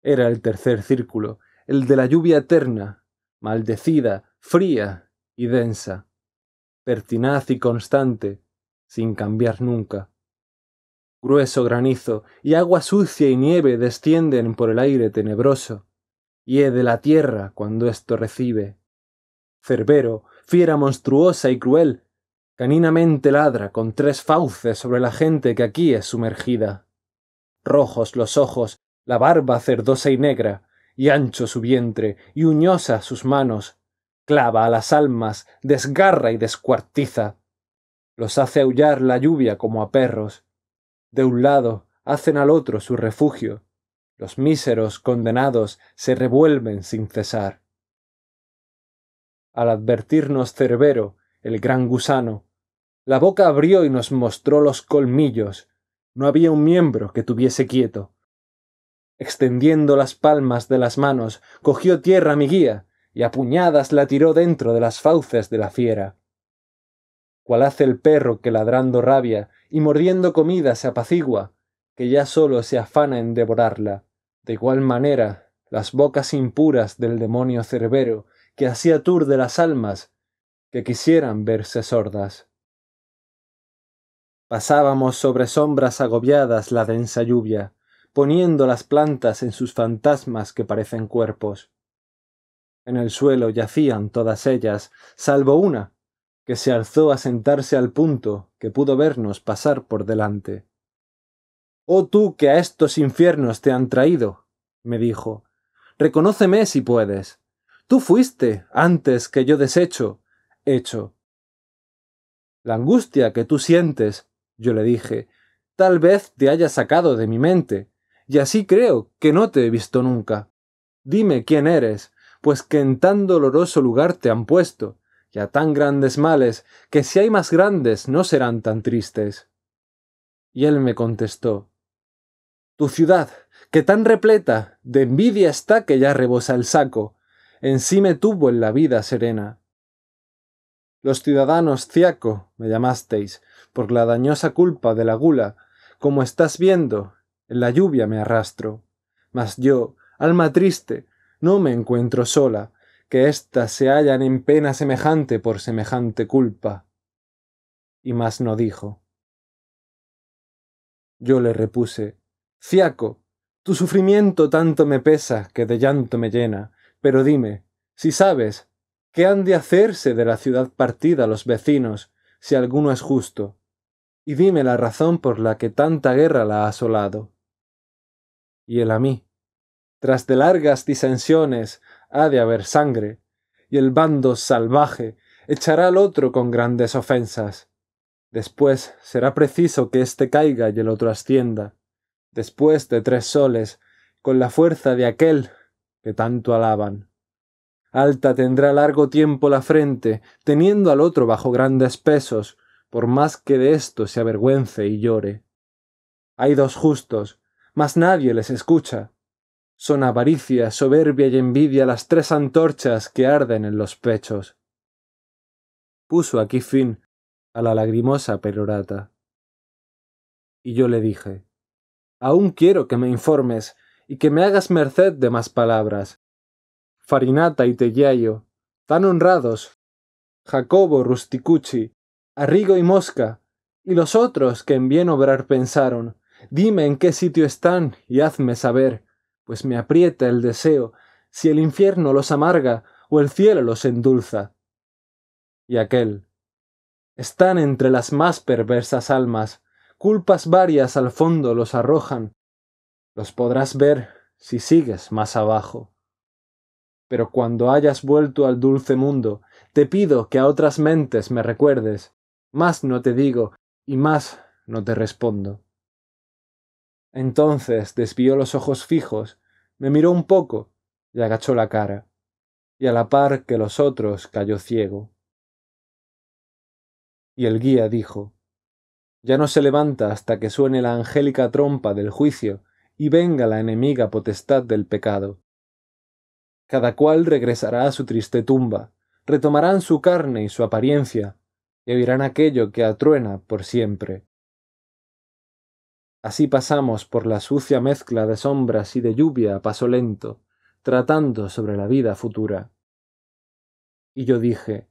Era el tercer círculo, el de la lluvia eterna, maldecida, fría y densa, pertinaz y constante, sin cambiar nunca grueso granizo, y agua sucia y nieve descienden por el aire tenebroso. y de la tierra cuando esto recibe. Cerbero, fiera monstruosa y cruel, caninamente ladra con tres fauces sobre la gente que aquí es sumergida. Rojos los ojos, la barba cerdosa y negra, y ancho su vientre, y uñosa sus manos, clava a las almas, desgarra y descuartiza. Los hace aullar la lluvia como a perros, de un lado hacen al otro su refugio, los míseros condenados se revuelven sin cesar. Al advertirnos Cerbero, el gran gusano, la boca abrió y nos mostró los colmillos. No había un miembro que tuviese quieto. Extendiendo las palmas de las manos, cogió tierra mi guía, y a puñadas la tiró dentro de las fauces de la fiera cual hace el perro que ladrando rabia y mordiendo comida se apacigua, que ya solo se afana en devorarla. De igual manera, las bocas impuras del demonio cerbero, que así de las almas que quisieran verse sordas. Pasábamos sobre sombras agobiadas la densa lluvia, poniendo las plantas en sus fantasmas que parecen cuerpos. En el suelo yacían todas ellas, salvo una, que se alzó a sentarse al punto que pudo vernos pasar por delante. Oh tú que a estos infiernos te han traído, me dijo, reconóceme si puedes. Tú fuiste, antes que yo deshecho, hecho. La angustia que tú sientes, yo le dije, tal vez te haya sacado de mi mente, y así creo que no te he visto nunca. Dime quién eres, pues que en tan doloroso lugar te han puesto, y a tan grandes males, que si hay más grandes no serán tan tristes. Y él me contestó Tu ciudad, que tan repleta de envidia está que ya rebosa el saco, en sí me tuvo en la vida serena. Los ciudadanos ciaco me llamasteis, por la dañosa culpa de la gula, como estás viendo, en la lluvia me arrastro. Mas yo, alma triste, no me encuentro sola, que éstas se hallan en pena semejante por semejante culpa. Y más no dijo. Yo le repuse, Ciaco, tu sufrimiento tanto me pesa que de llanto me llena, pero dime, si sabes, ¿qué han de hacerse de la ciudad partida los vecinos, si alguno es justo? Y dime la razón por la que tanta guerra la ha asolado. Y él a mí, tras de largas disensiones, ha de haber sangre, y el bando salvaje echará al otro con grandes ofensas. Después será preciso que éste caiga y el otro ascienda, después de tres soles, con la fuerza de aquel que tanto alaban. Alta tendrá largo tiempo la frente, teniendo al otro bajo grandes pesos, por más que de esto se avergüence y llore. Hay dos justos, mas nadie les escucha. Son avaricia, soberbia y envidia las tres antorchas que arden en los pechos. Puso aquí fin a la lagrimosa perorata. Y yo le dije, Aún quiero que me informes y que me hagas merced de más palabras. Farinata y Tellayo, tan honrados, Jacobo Rusticucci, Arrigo y Mosca, y los otros que en bien obrar pensaron, dime en qué sitio están y hazme saber, pues me aprieta el deseo, si el infierno los amarga o el cielo los endulza. Y aquel. Están entre las más perversas almas, culpas varias al fondo los arrojan, los podrás ver si sigues más abajo. Pero cuando hayas vuelto al dulce mundo, te pido que a otras mentes me recuerdes, más no te digo y más no te respondo. Entonces desvió los ojos fijos, me miró un poco y agachó la cara, y a la par que los otros cayó ciego. Y el guía dijo, Ya no se levanta hasta que suene la angélica trompa del juicio y venga la enemiga potestad del pecado. Cada cual regresará a su triste tumba, retomarán su carne y su apariencia, y oirán aquello que atruena por siempre. Así pasamos por la sucia mezcla de sombras y de lluvia a paso lento, tratando sobre la vida futura. Y yo dije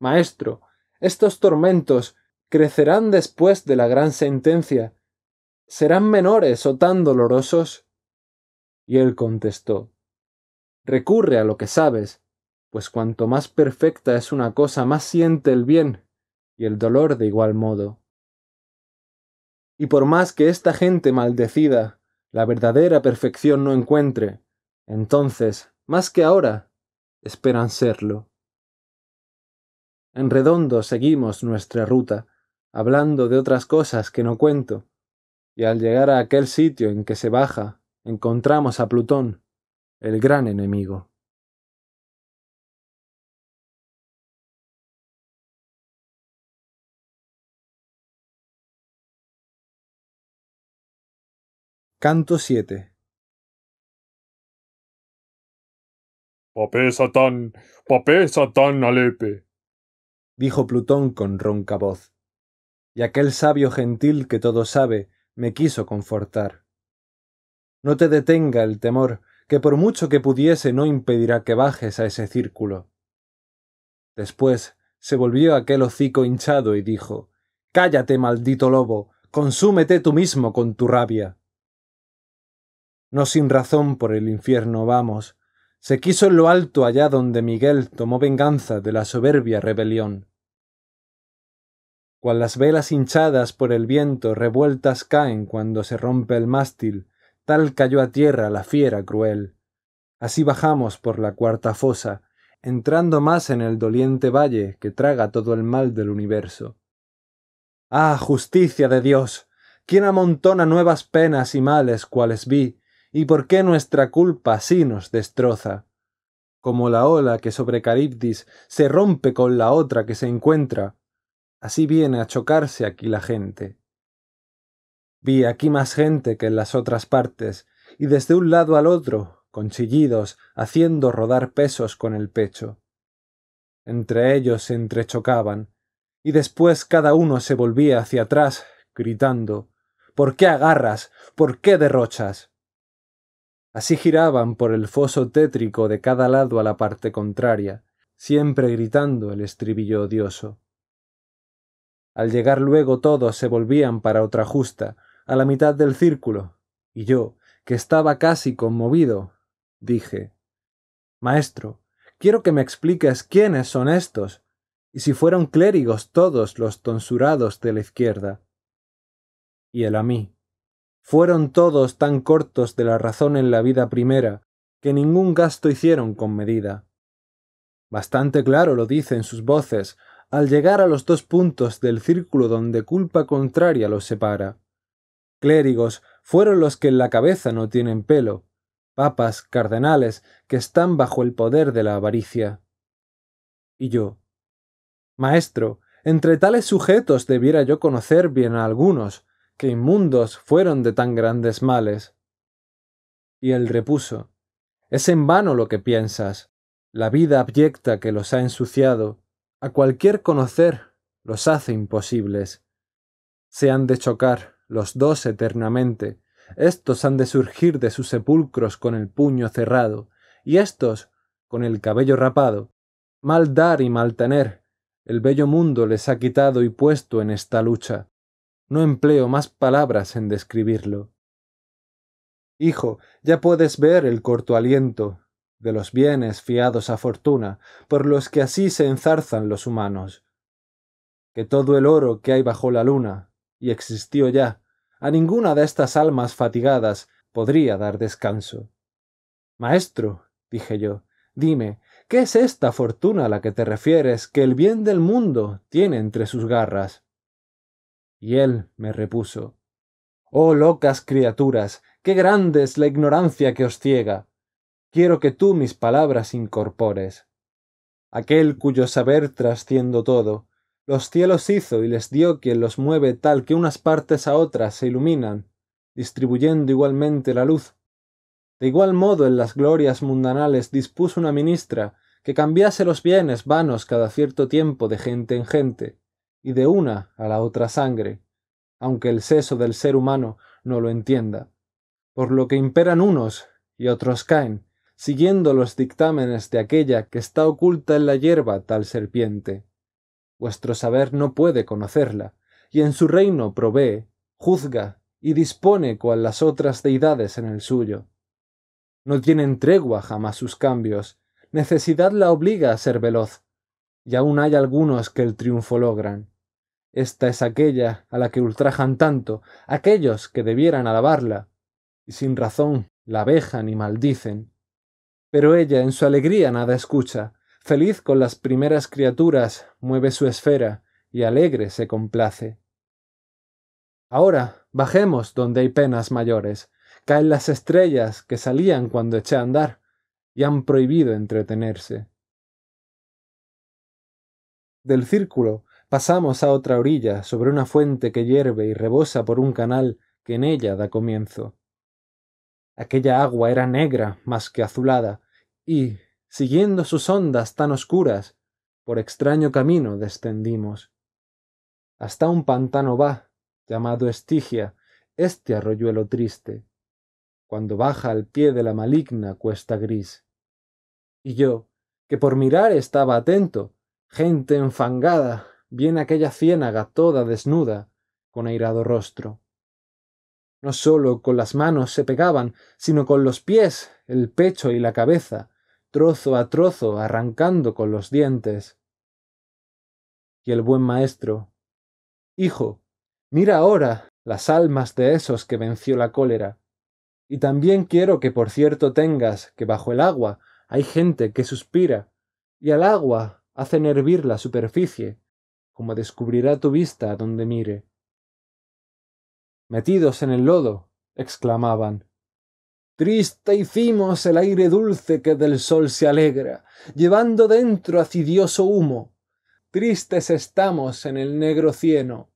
Maestro, estos tormentos crecerán después de la gran sentencia. ¿Serán menores o tan dolorosos? Y él contestó Recurre a lo que sabes, pues cuanto más perfecta es una cosa, más siente el bien, y el dolor de igual modo. Y por más que esta gente maldecida la verdadera perfección no encuentre, entonces, más que ahora, esperan serlo. En redondo seguimos nuestra ruta, hablando de otras cosas que no cuento, y al llegar a aquel sitio en que se baja, encontramos a Plutón, el gran enemigo. Canto 7 Papé Satán, papé Satán Alepe, dijo Plutón con ronca voz. Y aquel sabio gentil que todo sabe me quiso confortar. No te detenga el temor, que por mucho que pudiese no impedirá que bajes a ese círculo. Después se volvió aquel hocico hinchado y dijo Cállate, maldito lobo, consúmete tú mismo con tu rabia. No sin razón por el infierno vamos. Se quiso en lo alto allá donde Miguel tomó venganza de la soberbia rebelión. Cual las velas hinchadas por el viento revueltas caen cuando se rompe el mástil, tal cayó a tierra la fiera cruel. Así bajamos por la cuarta fosa, entrando más en el doliente valle que traga todo el mal del universo. Ah, justicia de Dios. ¿Quién amontona nuevas penas y males cuales vi, y por qué nuestra culpa así nos destroza. Como la ola que sobre Caribdis se rompe con la otra que se encuentra, así viene a chocarse aquí la gente. Vi aquí más gente que en las otras partes, y desde un lado al otro, con chillidos, haciendo rodar pesos con el pecho. Entre ellos se entrechocaban, y después cada uno se volvía hacia atrás, gritando ¿Por qué agarras? ¿Por qué derrochas? Así giraban por el foso tétrico de cada lado a la parte contraria, siempre gritando el estribillo odioso. Al llegar luego todos se volvían para otra justa, a la mitad del círculo, y yo, que estaba casi conmovido, dije Maestro, quiero que me expliques quiénes son estos, y si fueron clérigos todos los tonsurados de la izquierda. Y él a mí fueron todos tan cortos de la razón en la vida primera, que ningún gasto hicieron con medida. Bastante claro lo dicen sus voces, al llegar a los dos puntos del círculo donde culpa contraria los separa. Clérigos fueron los que en la cabeza no tienen pelo, papas, cardenales, que están bajo el poder de la avaricia. Y yo. Maestro, entre tales sujetos debiera yo conocer bien a algunos, que inmundos fueron de tan grandes males. Y él repuso, Es en vano lo que piensas, la vida abyecta que los ha ensuciado, a cualquier conocer los hace imposibles. Se han de chocar los dos eternamente, estos han de surgir de sus sepulcros con el puño cerrado, y estos con el cabello rapado. Mal dar y mal tener, el bello mundo les ha quitado y puesto en esta lucha. No empleo más palabras en describirlo. Hijo, ya puedes ver el corto aliento de los bienes fiados a fortuna, por los que así se enzarzan los humanos. Que todo el oro que hay bajo la luna, y existió ya, a ninguna de estas almas fatigadas podría dar descanso. Maestro, dije yo, dime, ¿qué es esta fortuna a la que te refieres que el bien del mundo tiene entre sus garras? Y él me repuso Oh locas criaturas, qué grande es la ignorancia que os ciega. Quiero que tú mis palabras incorpores. Aquel cuyo saber trasciendo todo, los cielos hizo y les dio quien los mueve tal que unas partes a otras se iluminan, distribuyendo igualmente la luz. De igual modo en las glorias mundanales dispuso una ministra que cambiase los bienes vanos cada cierto tiempo de gente en gente, y de una a la otra sangre, aunque el seso del ser humano no lo entienda. Por lo que imperan unos y otros caen, siguiendo los dictámenes de aquella que está oculta en la hierba tal serpiente. Vuestro saber no puede conocerla, y en su reino provee, juzga y dispone cual las otras deidades en el suyo. No tienen tregua jamás sus cambios, necesidad la obliga a ser veloz, y aún hay algunos que el triunfo logran. Esta es aquella a la que ultrajan tanto aquellos que debieran alabarla, y sin razón la vejan y maldicen. Pero ella en su alegría nada escucha, feliz con las primeras criaturas, mueve su esfera, y alegre se complace. Ahora bajemos donde hay penas mayores, caen las estrellas que salían cuando eché a andar, y han prohibido entretenerse. Del círculo Pasamos a otra orilla, sobre una fuente que hierve y rebosa por un canal que en ella da comienzo. Aquella agua era negra más que azulada, y, siguiendo sus ondas tan oscuras, por extraño camino descendimos. Hasta un pantano va, llamado Estigia, este arroyuelo triste, cuando baja al pie de la maligna cuesta gris. Y yo, que por mirar estaba atento, gente enfangada, viene aquella ciénaga toda desnuda, con airado rostro. No sólo con las manos se pegaban, sino con los pies, el pecho y la cabeza, trozo a trozo, arrancando con los dientes. Y el buen maestro, Hijo, mira ahora las almas de esos que venció la cólera. Y también quiero que por cierto tengas que bajo el agua hay gente que suspira, y al agua hacen hervir la superficie, como descubrirá tu vista a donde mire. Metidos en el lodo, exclamaban. Triste hicimos el aire dulce que del sol se alegra, llevando dentro acidioso humo. Tristes estamos en el negro cieno.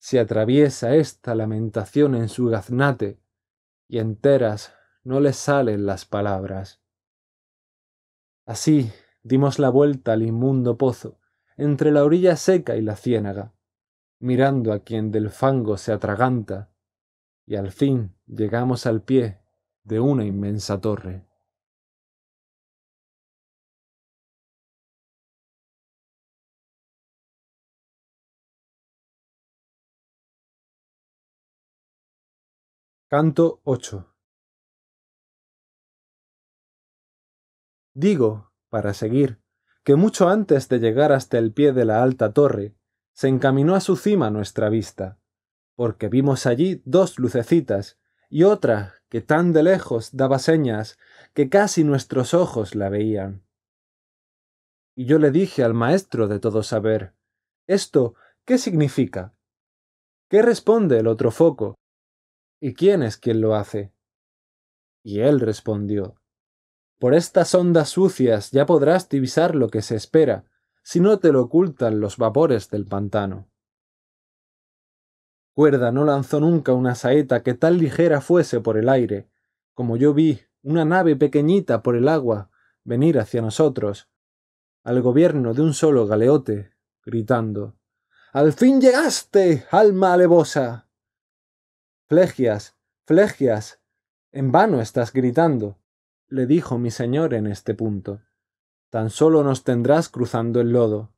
Se atraviesa esta lamentación en su gaznate, y enteras no le salen las palabras. Así dimos la vuelta al inmundo pozo, entre la orilla seca y la ciénaga, mirando a quien del fango se atraganta, y al fin llegamos al pie de una inmensa torre. Canto 8 Digo, para seguir, que mucho antes de llegar hasta el pie de la alta torre, se encaminó a su cima nuestra vista, porque vimos allí dos lucecitas y otra que tan de lejos daba señas que casi nuestros ojos la veían. Y yo le dije al maestro de todo saber, ¿esto qué significa? ¿Qué responde el otro foco? ¿Y quién es quien lo hace? Y él respondió, por estas ondas sucias ya podrás divisar lo que se espera, si no te lo ocultan los vapores del pantano. Cuerda no lanzó nunca una saeta que tan ligera fuese por el aire, como yo vi una nave pequeñita por el agua venir hacia nosotros, al gobierno de un solo galeote, gritando ¡Al fin llegaste, alma alevosa! Flegias, flegias, en vano estás gritando le dijo mi señor en este punto, tan solo nos tendrás cruzando el lodo.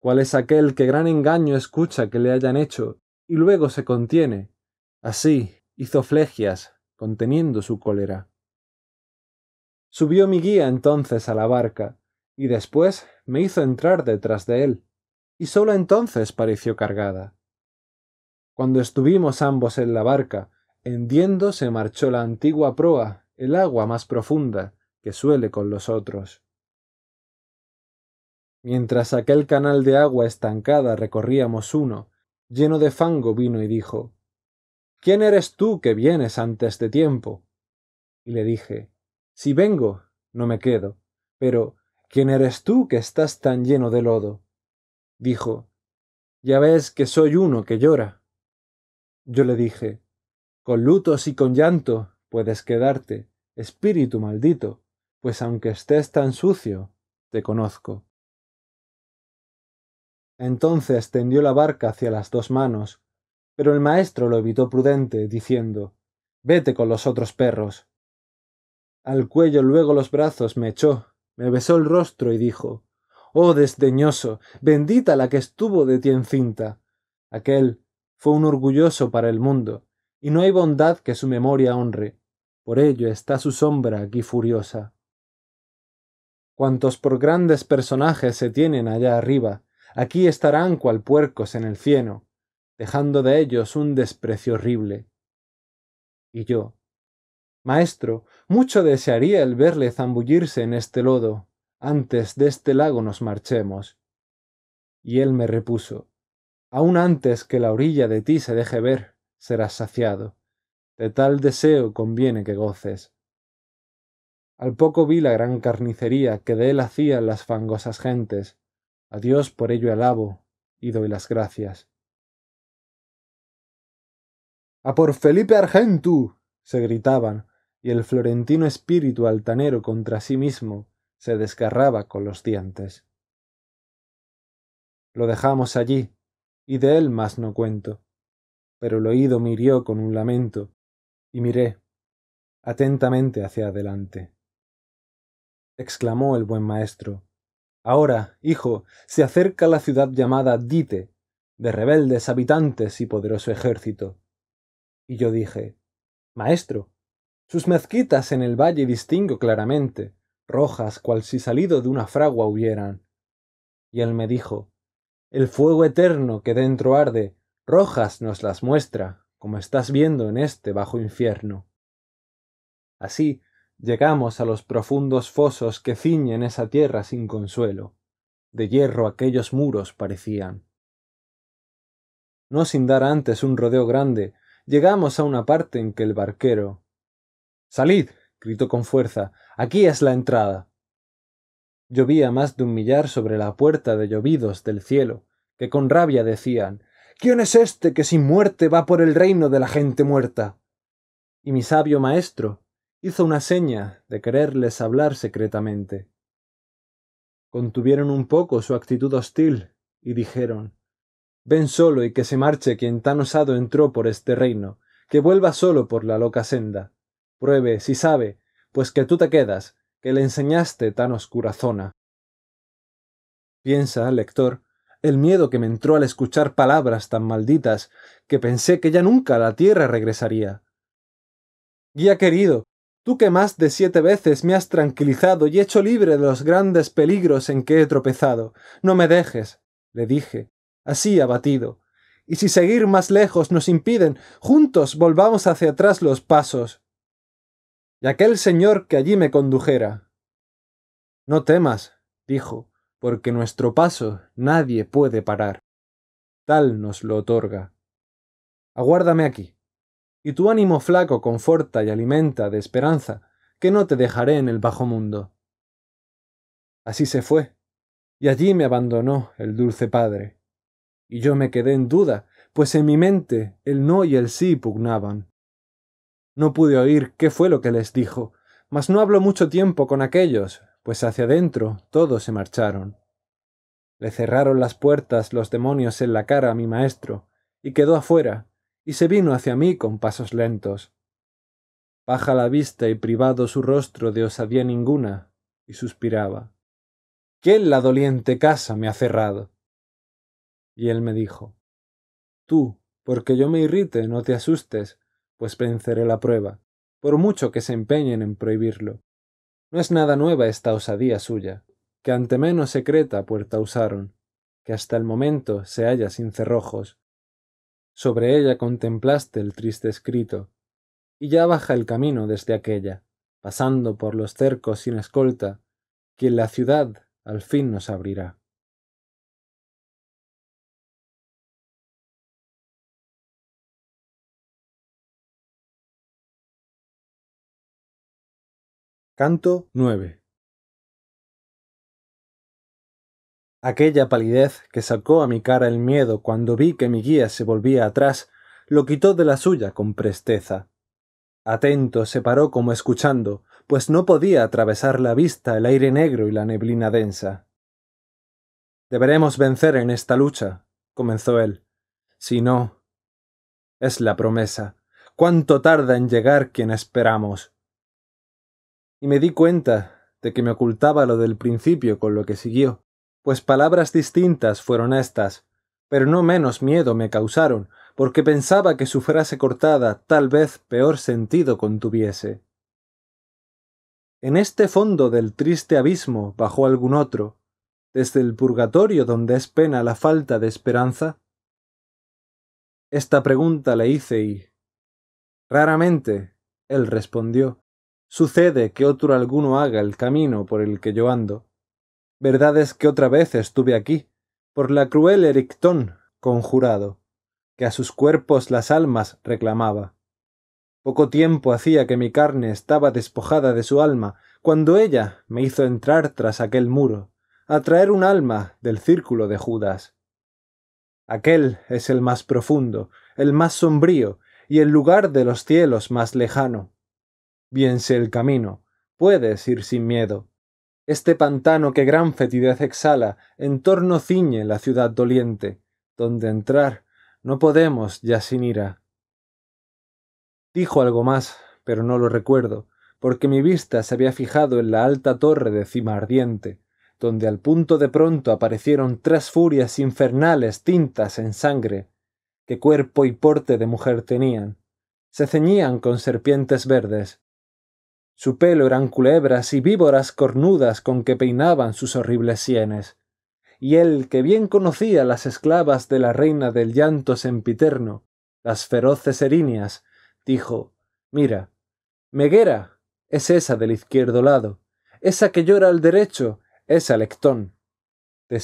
¿Cuál es aquel que gran engaño escucha que le hayan hecho y luego se contiene? Así hizo Flegias, conteniendo su cólera. Subió mi guía entonces a la barca, y después me hizo entrar detrás de él, y sólo entonces pareció cargada. Cuando estuvimos ambos en la barca, hendiendo se marchó la antigua proa el agua más profunda que suele con los otros. Mientras aquel canal de agua estancada recorríamos uno, lleno de fango vino y dijo ¿Quién eres tú que vienes antes de tiempo? Y le dije Si vengo, no me quedo. Pero ¿quién eres tú que estás tan lleno de lodo? Dijo Ya ves que soy uno que llora. Yo le dije Con lutos y con llanto puedes quedarte, espíritu maldito, pues aunque estés tan sucio, te conozco. Entonces tendió la barca hacia las dos manos, pero el maestro lo evitó prudente, diciendo Vete con los otros perros. Al cuello luego los brazos me echó, me besó el rostro y dijo Oh desdeñoso, bendita la que estuvo de ti encinta. Aquel fue un orgulloso para el mundo, y no hay bondad que su memoria honre por ello está su sombra aquí furiosa. Cuantos por grandes personajes se tienen allá arriba, aquí estarán cual puercos en el cieno, dejando de ellos un desprecio horrible. Y yo, Maestro, mucho desearía el verle zambullirse en este lodo, antes de este lago nos marchemos. Y él me repuso, aun antes que la orilla de ti se deje ver, serás saciado de tal deseo conviene que goces. Al poco vi la gran carnicería que de él hacían las fangosas gentes. A Dios por ello alabo y doy las gracias. ¡A por Felipe Argentu! se gritaban, y el florentino espíritu altanero contra sí mismo se desgarraba con los dientes. Lo dejamos allí, y de él más no cuento, pero el oído mirió con un lamento, y miré atentamente hacia adelante. Exclamó el buen maestro. Ahora, hijo, se acerca la ciudad llamada Dite, de rebeldes habitantes y poderoso ejército. Y yo dije, Maestro, sus mezquitas en el valle distingo claramente, rojas cual si salido de una fragua hubieran. Y él me dijo, El fuego eterno que dentro arde, rojas nos las muestra como estás viendo en este bajo infierno. Así llegamos a los profundos fosos que ciñen esa tierra sin consuelo. De hierro aquellos muros parecían. No sin dar antes un rodeo grande, llegamos a una parte en que el barquero. Salid, gritó con fuerza, aquí es la entrada. Llovía más de un millar sobre la puerta de llovidos del cielo, que con rabia decían ¿Quién es este que sin muerte va por el reino de la gente muerta? Y mi sabio maestro hizo una seña de quererles hablar secretamente. Contuvieron un poco su actitud hostil y dijeron Ven solo y que se marche quien tan osado entró por este reino, que vuelva solo por la loca senda. Pruebe, si sabe, pues que tú te quedas, que le enseñaste tan oscura zona. Piensa, lector, el miedo que me entró al escuchar palabras tan malditas, que pensé que ya nunca a la tierra regresaría. Guía querido, tú que más de siete veces me has tranquilizado y hecho libre de los grandes peligros en que he tropezado, no me dejes, le dije, así abatido. Y si seguir más lejos nos impiden, juntos volvamos hacia atrás los pasos. Y aquel señor que allí me condujera. No temas, dijo, porque nuestro paso nadie puede parar. Tal nos lo otorga. Aguárdame aquí, y tu ánimo flaco conforta y alimenta de esperanza, que no te dejaré en el bajo mundo. Así se fue, y allí me abandonó el dulce padre. Y yo me quedé en duda, pues en mi mente el no y el sí pugnaban. No pude oír qué fue lo que les dijo, mas no habló mucho tiempo con aquellos, pues hacia adentro todos se marcharon. Le cerraron las puertas los demonios en la cara a mi maestro, y quedó afuera, y se vino hacia mí con pasos lentos. Baja la vista y privado su rostro de osadía ninguna, y suspiraba. —¡Qué la doliente casa me ha cerrado? Y él me dijo, Tú, porque yo me irrite, no te asustes, pues venceré la prueba, por mucho que se empeñen en prohibirlo. No es nada nueva esta osadía suya, que ante menos secreta puerta usaron, que hasta el momento se halla sin cerrojos. Sobre ella contemplaste el triste escrito, y ya baja el camino desde aquella, pasando por los cercos sin escolta, quien la ciudad al fin nos abrirá. Canto 9. Aquella palidez que sacó a mi cara el miedo cuando vi que mi guía se volvía atrás, lo quitó de la suya con presteza. Atento se paró como escuchando, pues no podía atravesar la vista el aire negro y la neblina densa. Deberemos vencer en esta lucha, comenzó él. Si no. Es la promesa. ¿Cuánto tarda en llegar quien esperamos? y me di cuenta de que me ocultaba lo del principio con lo que siguió, pues palabras distintas fueron estas, pero no menos miedo me causaron, porque pensaba que su frase cortada tal vez peor sentido contuviese. En este fondo del triste abismo bajó algún otro, desde el purgatorio donde es pena la falta de esperanza. Esta pregunta le hice y raramente él respondió. Sucede que otro alguno haga el camino por el que yo ando. Verdad es que otra vez estuve aquí, por la cruel Erictón conjurado, que a sus cuerpos las almas reclamaba. Poco tiempo hacía que mi carne estaba despojada de su alma, cuando ella me hizo entrar tras aquel muro, a traer un alma del círculo de Judas. Aquel es el más profundo, el más sombrío, y el lugar de los cielos más lejano bien sé el camino, puedes ir sin miedo. Este pantano que gran fetidez exhala, en torno ciñe la ciudad doliente, donde entrar no podemos ya sin ira. Dijo algo más, pero no lo recuerdo, porque mi vista se había fijado en la alta torre de cima ardiente, donde al punto de pronto aparecieron tres furias infernales tintas en sangre, que cuerpo y porte de mujer tenían. Se ceñían con serpientes verdes, su pelo eran culebras y víboras cornudas con que peinaban sus horribles sienes. Y él, que bien conocía las esclavas de la reina del llanto sempiterno, las feroces erinias, dijo Mira, Meguera es esa del izquierdo lado, esa que llora al derecho, es Alectón. De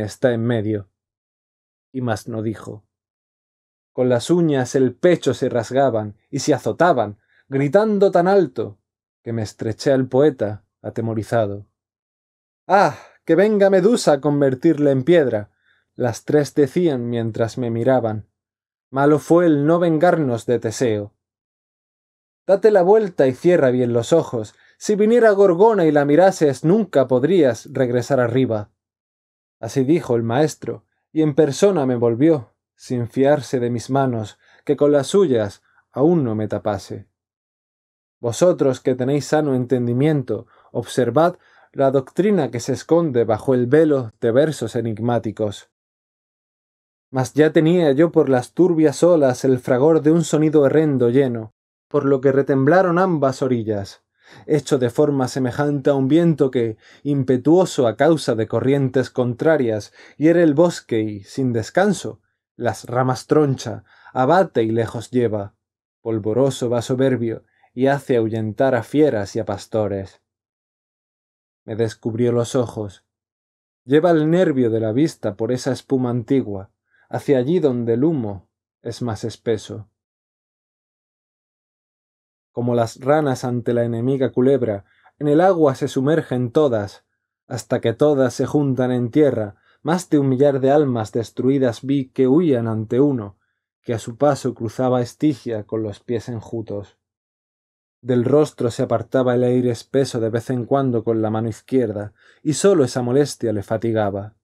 está en medio. Y más no dijo. Con las uñas el pecho se rasgaban y se azotaban, gritando tan alto que me estreché al poeta, atemorizado. ¡Ah! ¡Que venga Medusa a convertirle en piedra! Las tres decían mientras me miraban. Malo fue el no vengarnos de Teseo. Date la vuelta y cierra bien los ojos. Si viniera Gorgona y la mirases, nunca podrías regresar arriba. Así dijo el maestro, y en persona me volvió, sin fiarse de mis manos, que con las suyas aún no me tapase. Vosotros que tenéis sano entendimiento, observad la doctrina que se esconde bajo el velo de versos enigmáticos. Mas ya tenía yo por las turbias olas el fragor de un sonido herrendo lleno, por lo que retemblaron ambas orillas, hecho de forma semejante a un viento que, impetuoso a causa de corrientes contrarias, hiere el bosque y, sin descanso, las ramas troncha, abate y lejos lleva. Polvoroso va soberbio, y hace ahuyentar a fieras y a pastores. Me descubrió los ojos. Lleva el nervio de la vista por esa espuma antigua, hacia allí donde el humo es más espeso. Como las ranas ante la enemiga culebra, en el agua se sumergen todas, hasta que todas se juntan en tierra, más de un millar de almas destruidas vi que huían ante uno, que a su paso cruzaba Estigia con los pies enjutos. Del rostro se apartaba el aire espeso de vez en cuando con la mano izquierda, y sólo esa molestia le fatigaba.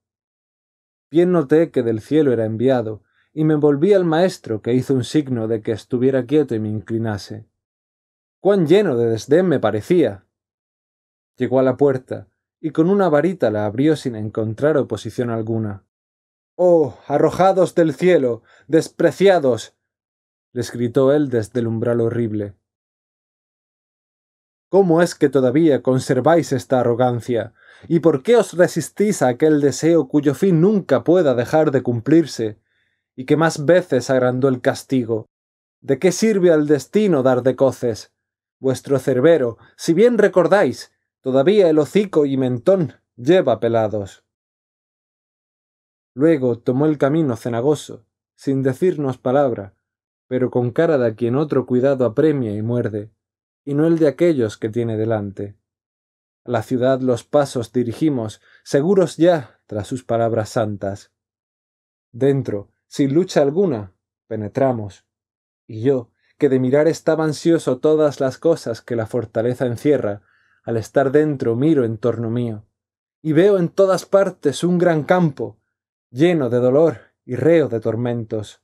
Bien noté que del cielo era enviado, y me volví al maestro, que hizo un signo de que estuviera quieto y me inclinase. Cuán lleno de desdén me parecía. Llegó a la puerta, y con una varita la abrió sin encontrar oposición alguna. Oh, arrojados del cielo, despreciados. les gritó él desde el umbral horrible. ¿Cómo es que todavía conserváis esta arrogancia? ¿Y por qué os resistís a aquel deseo cuyo fin nunca pueda dejar de cumplirse? Y que más veces agrandó el castigo. ¿De qué sirve al destino dar de coces? Vuestro cerbero, si bien recordáis, todavía el hocico y mentón lleva pelados. Luego tomó el camino cenagoso, sin decirnos palabra, pero con cara de quien otro cuidado apremia y muerde y no el de aquellos que tiene delante. A la ciudad los pasos dirigimos, seguros ya tras sus palabras santas. Dentro, sin lucha alguna, penetramos. Y yo, que de mirar estaba ansioso todas las cosas que la fortaleza encierra, al estar dentro miro en torno mío, y veo en todas partes un gran campo, lleno de dolor y reo de tormentos.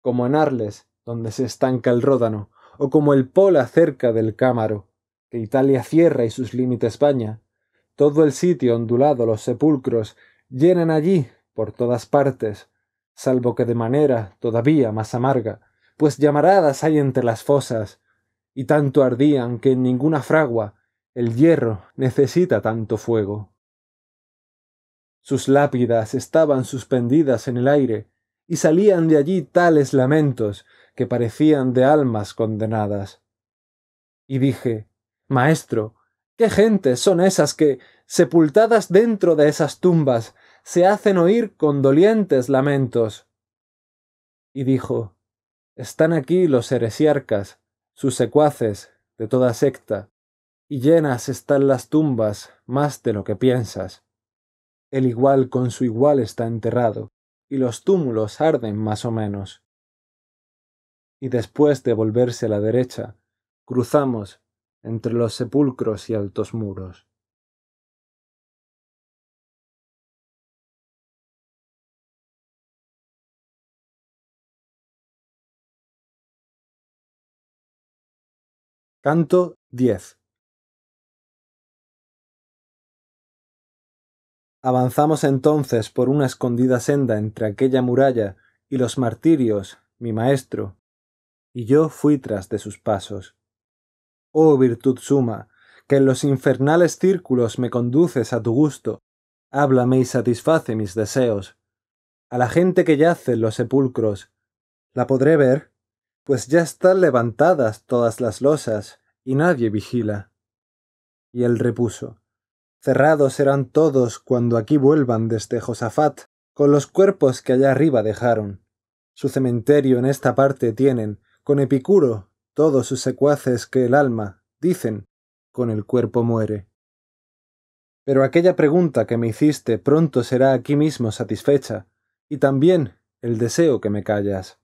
Como en Arles, donde se estanca el ródano, o como el Pola cerca del Cámaro, que Italia cierra y sus límites España. Todo el sitio ondulado, los sepulcros, llenan allí, por todas partes, salvo que de manera todavía más amarga, pues llamaradas hay entre las fosas, y tanto ardían que en ninguna fragua el hierro necesita tanto fuego. Sus lápidas estaban suspendidas en el aire, y salían de allí tales lamentos que parecían de almas condenadas. Y dije, Maestro, ¿qué gentes son esas que, sepultadas dentro de esas tumbas, se hacen oír con dolientes lamentos? Y dijo, Están aquí los heresiarcas, sus secuaces, de toda secta, y llenas están las tumbas más de lo que piensas. El igual con su igual está enterrado, y los túmulos arden más o menos y después de volverse a la derecha, cruzamos entre los sepulcros y altos muros. Canto 10 Avanzamos entonces por una escondida senda entre aquella muralla y los martirios, mi maestro, y yo fui tras de sus pasos. Oh virtud suma, que en los infernales círculos me conduces a tu gusto, háblame y satisface mis deseos. A la gente que yace en los sepulcros, la podré ver, pues ya están levantadas todas las losas y nadie vigila. Y él repuso, Cerrados serán todos cuando aquí vuelvan desde Josafat, con los cuerpos que allá arriba dejaron. Su cementerio en esta parte tienen, con Epicuro, todos sus secuaces que el alma, dicen, con el cuerpo muere. Pero aquella pregunta que me hiciste pronto será aquí mismo satisfecha, y también el deseo que me callas.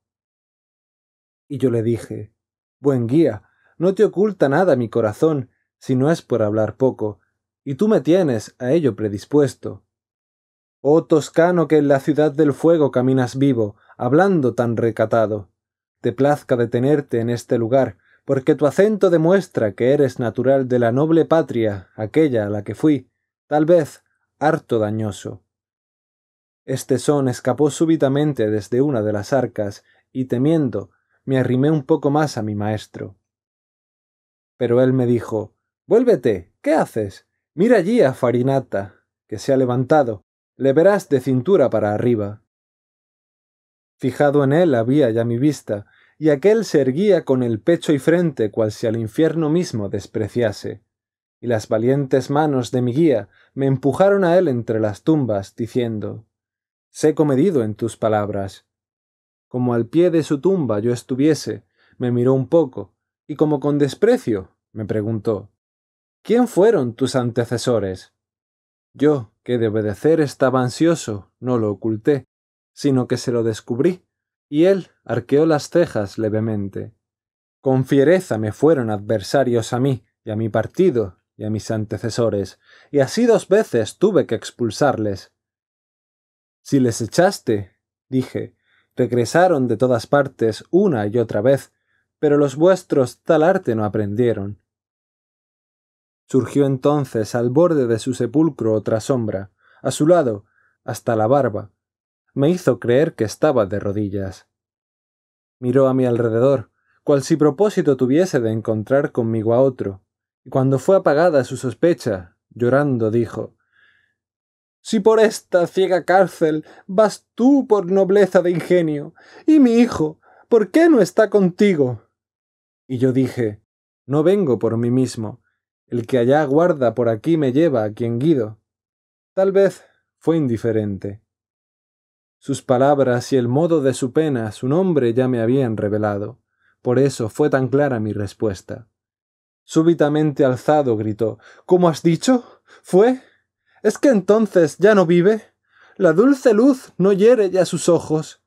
Y yo le dije, Buen guía, no te oculta nada mi corazón, si no es por hablar poco, y tú me tienes a ello predispuesto. Oh toscano que en la ciudad del fuego caminas vivo, hablando tan recatado te plazca detenerte en este lugar, porque tu acento demuestra que eres natural de la noble patria, aquella a la que fui, tal vez harto dañoso. Este son escapó súbitamente desde una de las arcas, y temiendo, me arrimé un poco más a mi maestro. Pero él me dijo Vuélvete. ¿Qué haces? Mira allí a Farinata, que se ha levantado. Le verás de cintura para arriba. Fijado en él había ya mi vista, y aquel se erguía con el pecho y frente cual si al infierno mismo despreciase. Y las valientes manos de mi guía me empujaron a él entre las tumbas, diciendo Sé comedido en tus palabras. Como al pie de su tumba yo estuviese, me miró un poco, y como con desprecio, me preguntó ¿Quién fueron tus antecesores? Yo, que de obedecer estaba ansioso, no lo oculté, sino que se lo descubrí, y él arqueó las cejas levemente. Con fiereza me fueron adversarios a mí y a mi partido y a mis antecesores, y así dos veces tuve que expulsarles. Si les echaste, dije, regresaron de todas partes una y otra vez, pero los vuestros tal arte no aprendieron. Surgió entonces al borde de su sepulcro otra sombra, a su lado, hasta la barba, me hizo creer que estaba de rodillas. Miró a mi alrededor, cual si propósito tuviese de encontrar conmigo a otro, y cuando fue apagada su sospecha, llorando dijo Si por esta ciega cárcel vas tú por nobleza de ingenio, y mi hijo, ¿por qué no está contigo? Y yo dije No vengo por mí mismo, el que allá guarda por aquí me lleva a quien guido. Tal vez fue indiferente. Sus palabras y el modo de su pena, su nombre ya me habían revelado. Por eso fue tan clara mi respuesta. Súbitamente alzado gritó ¿Cómo has dicho? ¿Fue? ¿Es que entonces ya no vive? La dulce luz no hiere ya sus ojos.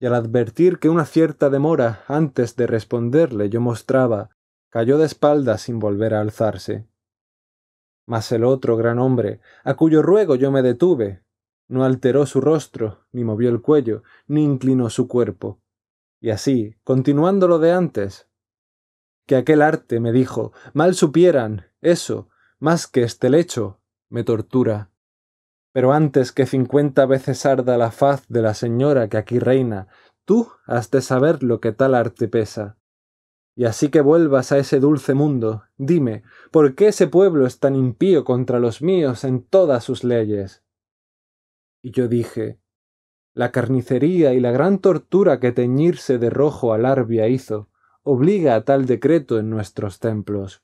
Y al advertir que una cierta demora antes de responderle yo mostraba, cayó de espaldas sin volver a alzarse. Mas el otro gran hombre, a cuyo ruego yo me detuve, no alteró su rostro, ni movió el cuello, ni inclinó su cuerpo. Y así, continuando lo de antes, que aquel arte, me dijo, mal supieran, eso, más que este lecho, me tortura. Pero antes que cincuenta veces arda la faz de la señora que aquí reina, tú has de saber lo que tal arte pesa. Y así que vuelvas a ese dulce mundo, dime, ¿por qué ese pueblo es tan impío contra los míos en todas sus leyes? Y yo dije, la carnicería y la gran tortura que teñirse de rojo al arbia hizo, obliga a tal decreto en nuestros templos.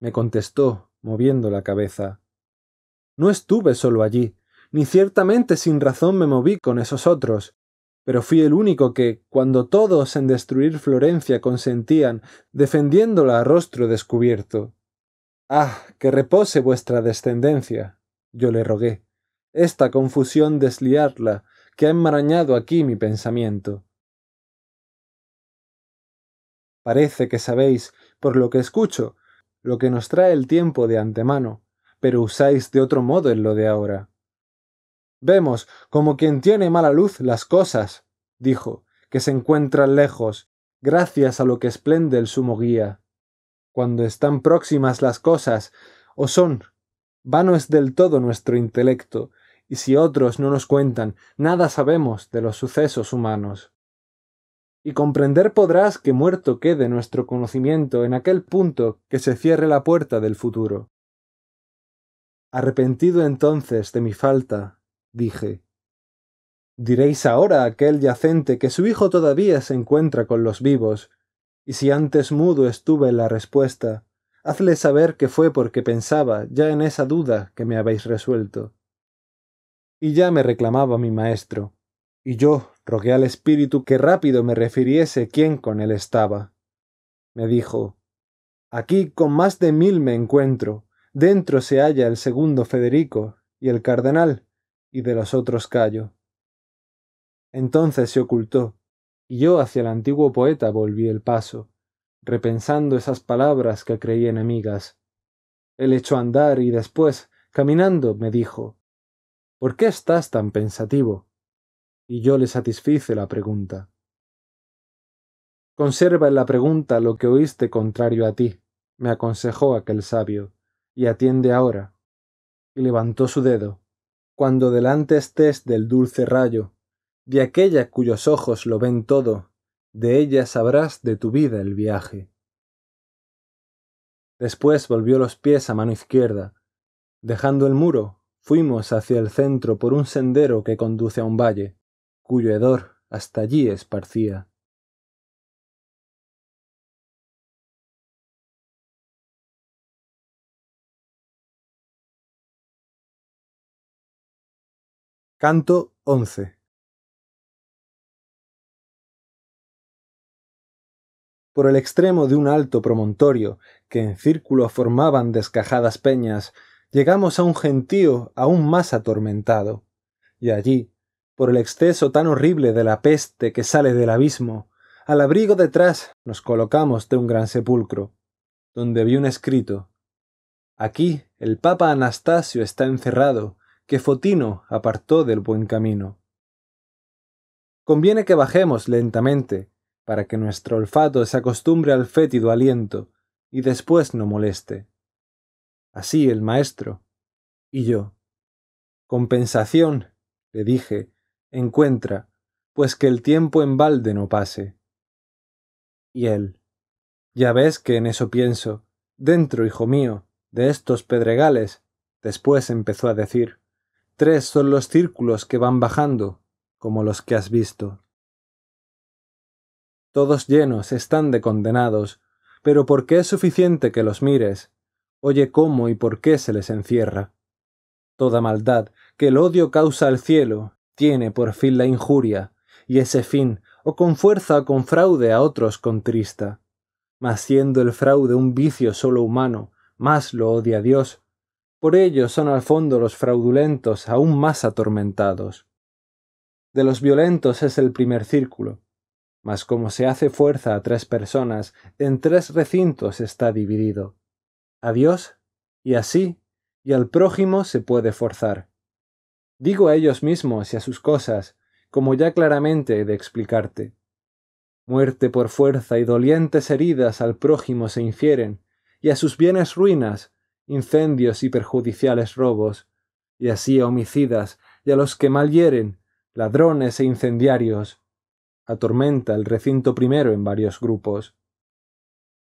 Me contestó, moviendo la cabeza. No estuve solo allí, ni ciertamente sin razón me moví con esos otros, pero fui el único que, cuando todos en destruir Florencia consentían, defendiéndola a rostro descubierto. Ah, que repose vuestra descendencia. yo le rogué esta confusión desliarla que ha enmarañado aquí mi pensamiento. Parece que sabéis, por lo que escucho, lo que nos trae el tiempo de antemano, pero usáis de otro modo en lo de ahora. Vemos, como quien tiene mala luz, las cosas, dijo, que se encuentran lejos, gracias a lo que esplende el sumo guía. Cuando están próximas las cosas, o son, vano es del todo nuestro intelecto, y si otros no nos cuentan, nada sabemos de los sucesos humanos. Y comprender podrás que muerto quede nuestro conocimiento en aquel punto que se cierre la puerta del futuro. Arrepentido entonces de mi falta, dije, Diréis ahora a aquel yacente que su hijo todavía se encuentra con los vivos, y si antes mudo estuve en la respuesta, hazle saber que fue porque pensaba ya en esa duda que me habéis resuelto y ya me reclamaba mi maestro, y yo rogué al espíritu que rápido me refiriese quién con él estaba. Me dijo Aquí con más de mil me encuentro, dentro se halla el segundo Federico y el cardenal, y de los otros callo. Entonces se ocultó, y yo hacia el antiguo poeta volví el paso, repensando esas palabras que creí enemigas. Él echó a andar y después, caminando, me dijo ¿Por qué estás tan pensativo? Y yo le satisfice la pregunta. Conserva en la pregunta lo que oíste contrario a ti, me aconsejó aquel sabio, y atiende ahora. Y levantó su dedo. Cuando delante estés del dulce rayo, de aquella cuyos ojos lo ven todo, de ella sabrás de tu vida el viaje. Después volvió los pies a mano izquierda, dejando el muro, Fuimos hacia el centro por un sendero que conduce a un valle, cuyo hedor hasta allí esparcía. Canto XI Por el extremo de un alto promontorio, que en círculo formaban descajadas peñas, llegamos a un gentío aún más atormentado, y allí, por el exceso tan horrible de la peste que sale del abismo, al abrigo detrás nos colocamos de un gran sepulcro, donde vi un escrito Aquí el Papa Anastasio está encerrado, que Fotino apartó del buen camino. Conviene que bajemos lentamente, para que nuestro olfato se acostumbre al fétido aliento, y después no moleste así el maestro. Y yo. Compensación, le dije, encuentra, pues que el tiempo en balde no pase. Y él. Ya ves que en eso pienso. Dentro, hijo mío, de estos pedregales. Después empezó a decir. Tres son los círculos que van bajando, como los que has visto. Todos llenos están de condenados, pero porque es suficiente que los mires, oye cómo y por qué se les encierra. Toda maldad que el odio causa al cielo tiene por fin la injuria, y ese fin o con fuerza o con fraude a otros contrista. Mas siendo el fraude un vicio solo humano, más lo odia Dios. Por ello son al fondo los fraudulentos aún más atormentados. De los violentos es el primer círculo, mas como se hace fuerza a tres personas, en tres recintos está dividido a Dios y así y al prójimo se puede forzar. Digo a ellos mismos y a sus cosas, como ya claramente he de explicarte. Muerte por fuerza y dolientes heridas al prójimo se infieren, y a sus bienes ruinas, incendios y perjudiciales robos, y así a homicidas, y a los que mal hieren, ladrones e incendiarios. Atormenta el recinto primero en varios grupos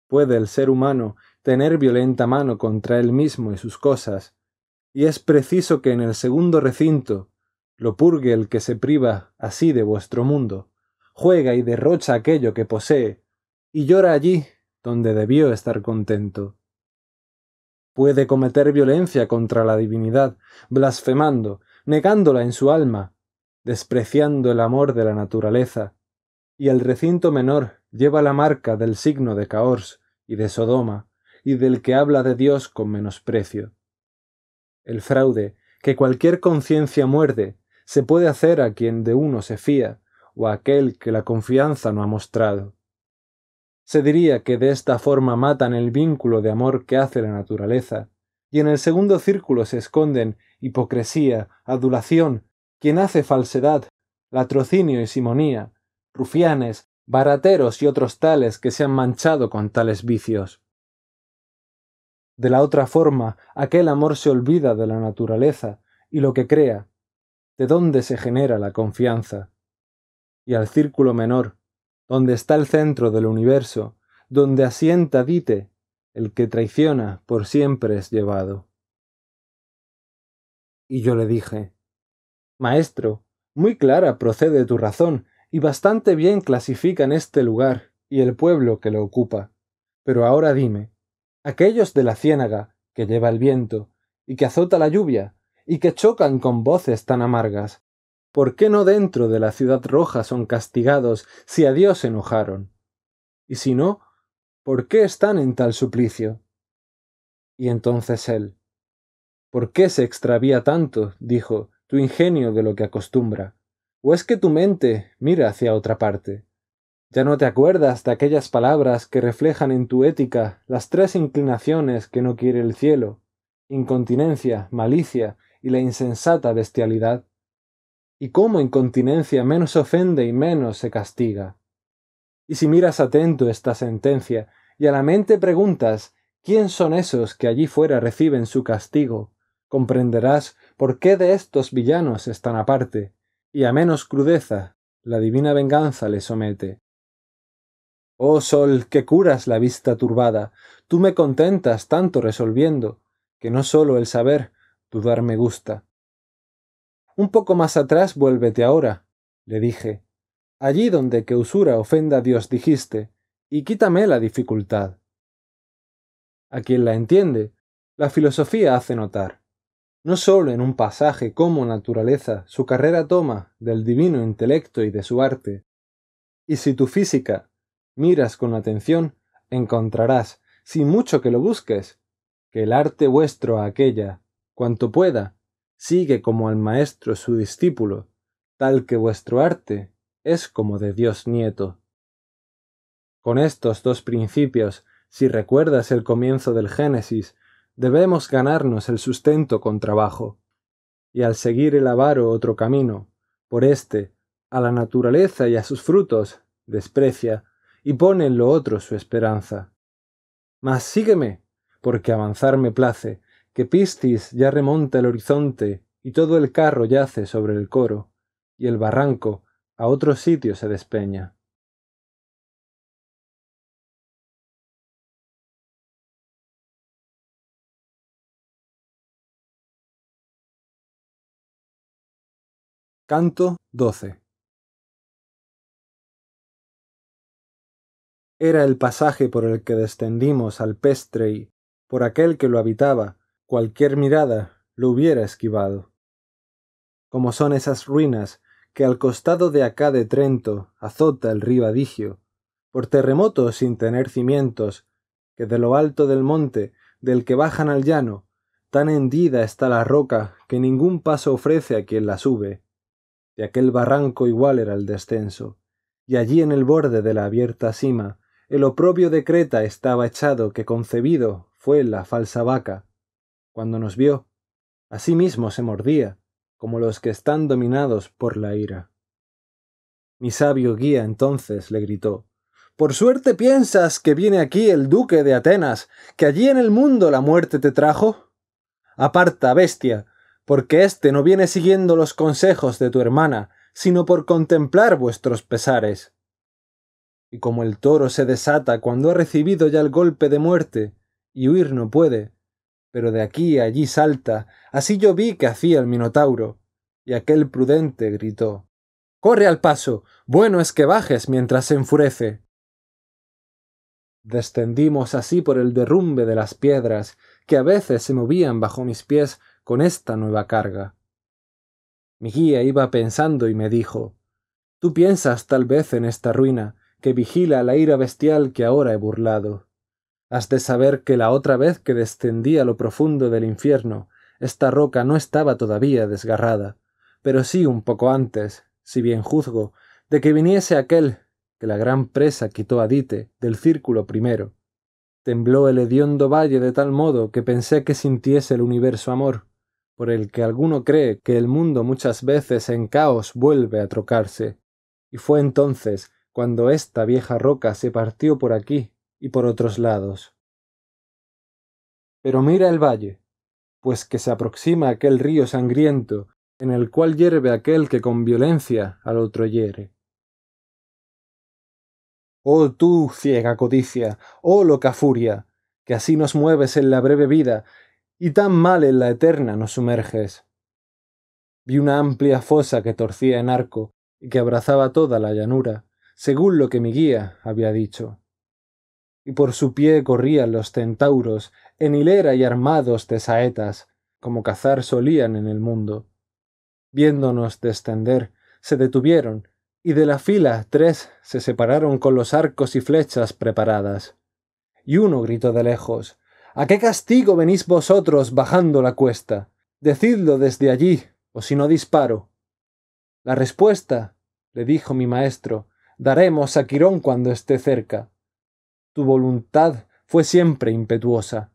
puede el ser humano tener violenta mano contra él mismo y sus cosas, y es preciso que en el segundo recinto lo purgue el que se priva así de vuestro mundo, juega y derrocha aquello que posee, y llora allí donde debió estar contento. Puede cometer violencia contra la divinidad, blasfemando, negándola en su alma, despreciando el amor de la naturaleza, y el recinto menor lleva la marca del signo de Caors y de Sodoma, y del que habla de Dios con menosprecio. El fraude, que cualquier conciencia muerde, se puede hacer a quien de uno se fía, o a aquel que la confianza no ha mostrado. Se diría que de esta forma matan el vínculo de amor que hace la naturaleza, y en el segundo círculo se esconden hipocresía, adulación, quien hace falsedad, latrocinio y simonía, rufianes, barateros y otros tales que se han manchado con tales vicios. De la otra forma, aquel amor se olvida de la naturaleza y lo que crea, de dónde se genera la confianza. Y al círculo menor, donde está el centro del universo, donde asienta Dite, el que traiciona por siempre es llevado. Y yo le dije, Maestro, muy clara procede tu razón, y bastante bien clasifican este lugar y el pueblo que lo ocupa. Pero ahora dime, aquellos de la ciénaga, que lleva el viento, y que azota la lluvia, y que chocan con voces tan amargas, ¿por qué no dentro de la ciudad roja son castigados si a Dios enojaron? Y si no, ¿por qué están en tal suplicio? Y entonces él, ¿por qué se extravía tanto? dijo, tu ingenio de lo que acostumbra. ¿O es que tu mente mira hacia otra parte? Ya no te acuerdas de aquellas palabras que reflejan en tu ética las tres inclinaciones que no quiere el cielo, incontinencia, malicia y la insensata bestialidad. ¿Y cómo incontinencia menos ofende y menos se castiga? Y si miras atento esta sentencia y a la mente preguntas quién son esos que allí fuera reciben su castigo, comprenderás por qué de estos villanos están aparte, y a menos crudeza la divina venganza le somete. Oh sol, que curas la vista turbada, tú me contentas tanto resolviendo, que no sólo el saber dudar me gusta. Un poco más atrás vuélvete ahora, le dije, allí donde que usura ofenda a Dios dijiste, y quítame la dificultad. A quien la entiende, la filosofía hace notar. No sólo en un pasaje como naturaleza su carrera toma del divino intelecto y de su arte. Y si tu física miras con atención, encontrarás, sin mucho que lo busques, que el arte vuestro aquella, cuanto pueda, sigue como al maestro su discípulo, tal que vuestro arte es como de Dios nieto. Con estos dos principios, si recuerdas el comienzo del Génesis, Debemos ganarnos el sustento con trabajo. Y al seguir el avaro otro camino, por éste, a la naturaleza y a sus frutos, desprecia, y pone en lo otro su esperanza. Mas sígueme, porque avanzar me place, que pistis ya remonta el horizonte, y todo el carro yace sobre el coro, y el barranco a otro sitio se despeña. Canto XII Era el pasaje por el que descendimos al Pestre y, por aquel que lo habitaba, cualquier mirada lo hubiera esquivado. Como son esas ruinas que al costado de acá de Trento azota el río Adigio, por terremotos sin tener cimientos, que de lo alto del monte, del que bajan al llano, tan hendida está la roca que ningún paso ofrece a quien la sube, y aquel barranco igual era el descenso, y allí en el borde de la abierta cima el oprobio de Creta estaba echado que concebido fue la falsa vaca. Cuando nos vio, asimismo sí se mordía, como los que están dominados por la ira. Mi sabio guía entonces le gritó Por suerte piensas que viene aquí el duque de Atenas, que allí en el mundo la muerte te trajo. Aparta, bestia, porque éste no viene siguiendo los consejos de tu hermana, sino por contemplar vuestros pesares. Y como el toro se desata cuando ha recibido ya el golpe de muerte, y huir no puede, pero de aquí a allí salta, así yo vi que hacía el Minotauro, y aquel prudente gritó Corre al paso. Bueno es que bajes mientras se enfurece. Descendimos así por el derrumbe de las piedras, que a veces se movían bajo mis pies con esta nueva carga. Mi guía iba pensando y me dijo Tú piensas tal vez en esta ruina que vigila la ira bestial que ahora he burlado. Has de saber que la otra vez que descendí a lo profundo del infierno, esta roca no estaba todavía desgarrada, pero sí un poco antes, si bien juzgo, de que viniese aquel que la gran presa quitó a Dite del círculo primero. Tembló el hediondo valle de tal modo que pensé que sintiese el universo amor por el que alguno cree que el mundo muchas veces en caos vuelve a trocarse. Y fue entonces cuando esta vieja roca se partió por aquí y por otros lados. Pero mira el valle, pues que se aproxima aquel río sangriento en el cual hierve aquel que con violencia al otro hiere. Oh tú, ciega codicia, oh loca furia, que así nos mueves en la breve vida y tan mal en la eterna nos sumerges. Vi una amplia fosa que torcía en arco y que abrazaba toda la llanura, según lo que mi guía había dicho. Y por su pie corrían los centauros, en hilera y armados de saetas, como cazar solían en el mundo. Viéndonos descender, se detuvieron, y de la fila tres se separaron con los arcos y flechas preparadas. Y uno gritó de lejos ¿A qué castigo venís vosotros bajando la cuesta? Decidlo desde allí, o si no disparo. La respuesta, le dijo mi maestro, daremos a Quirón cuando esté cerca. Tu voluntad fue siempre impetuosa.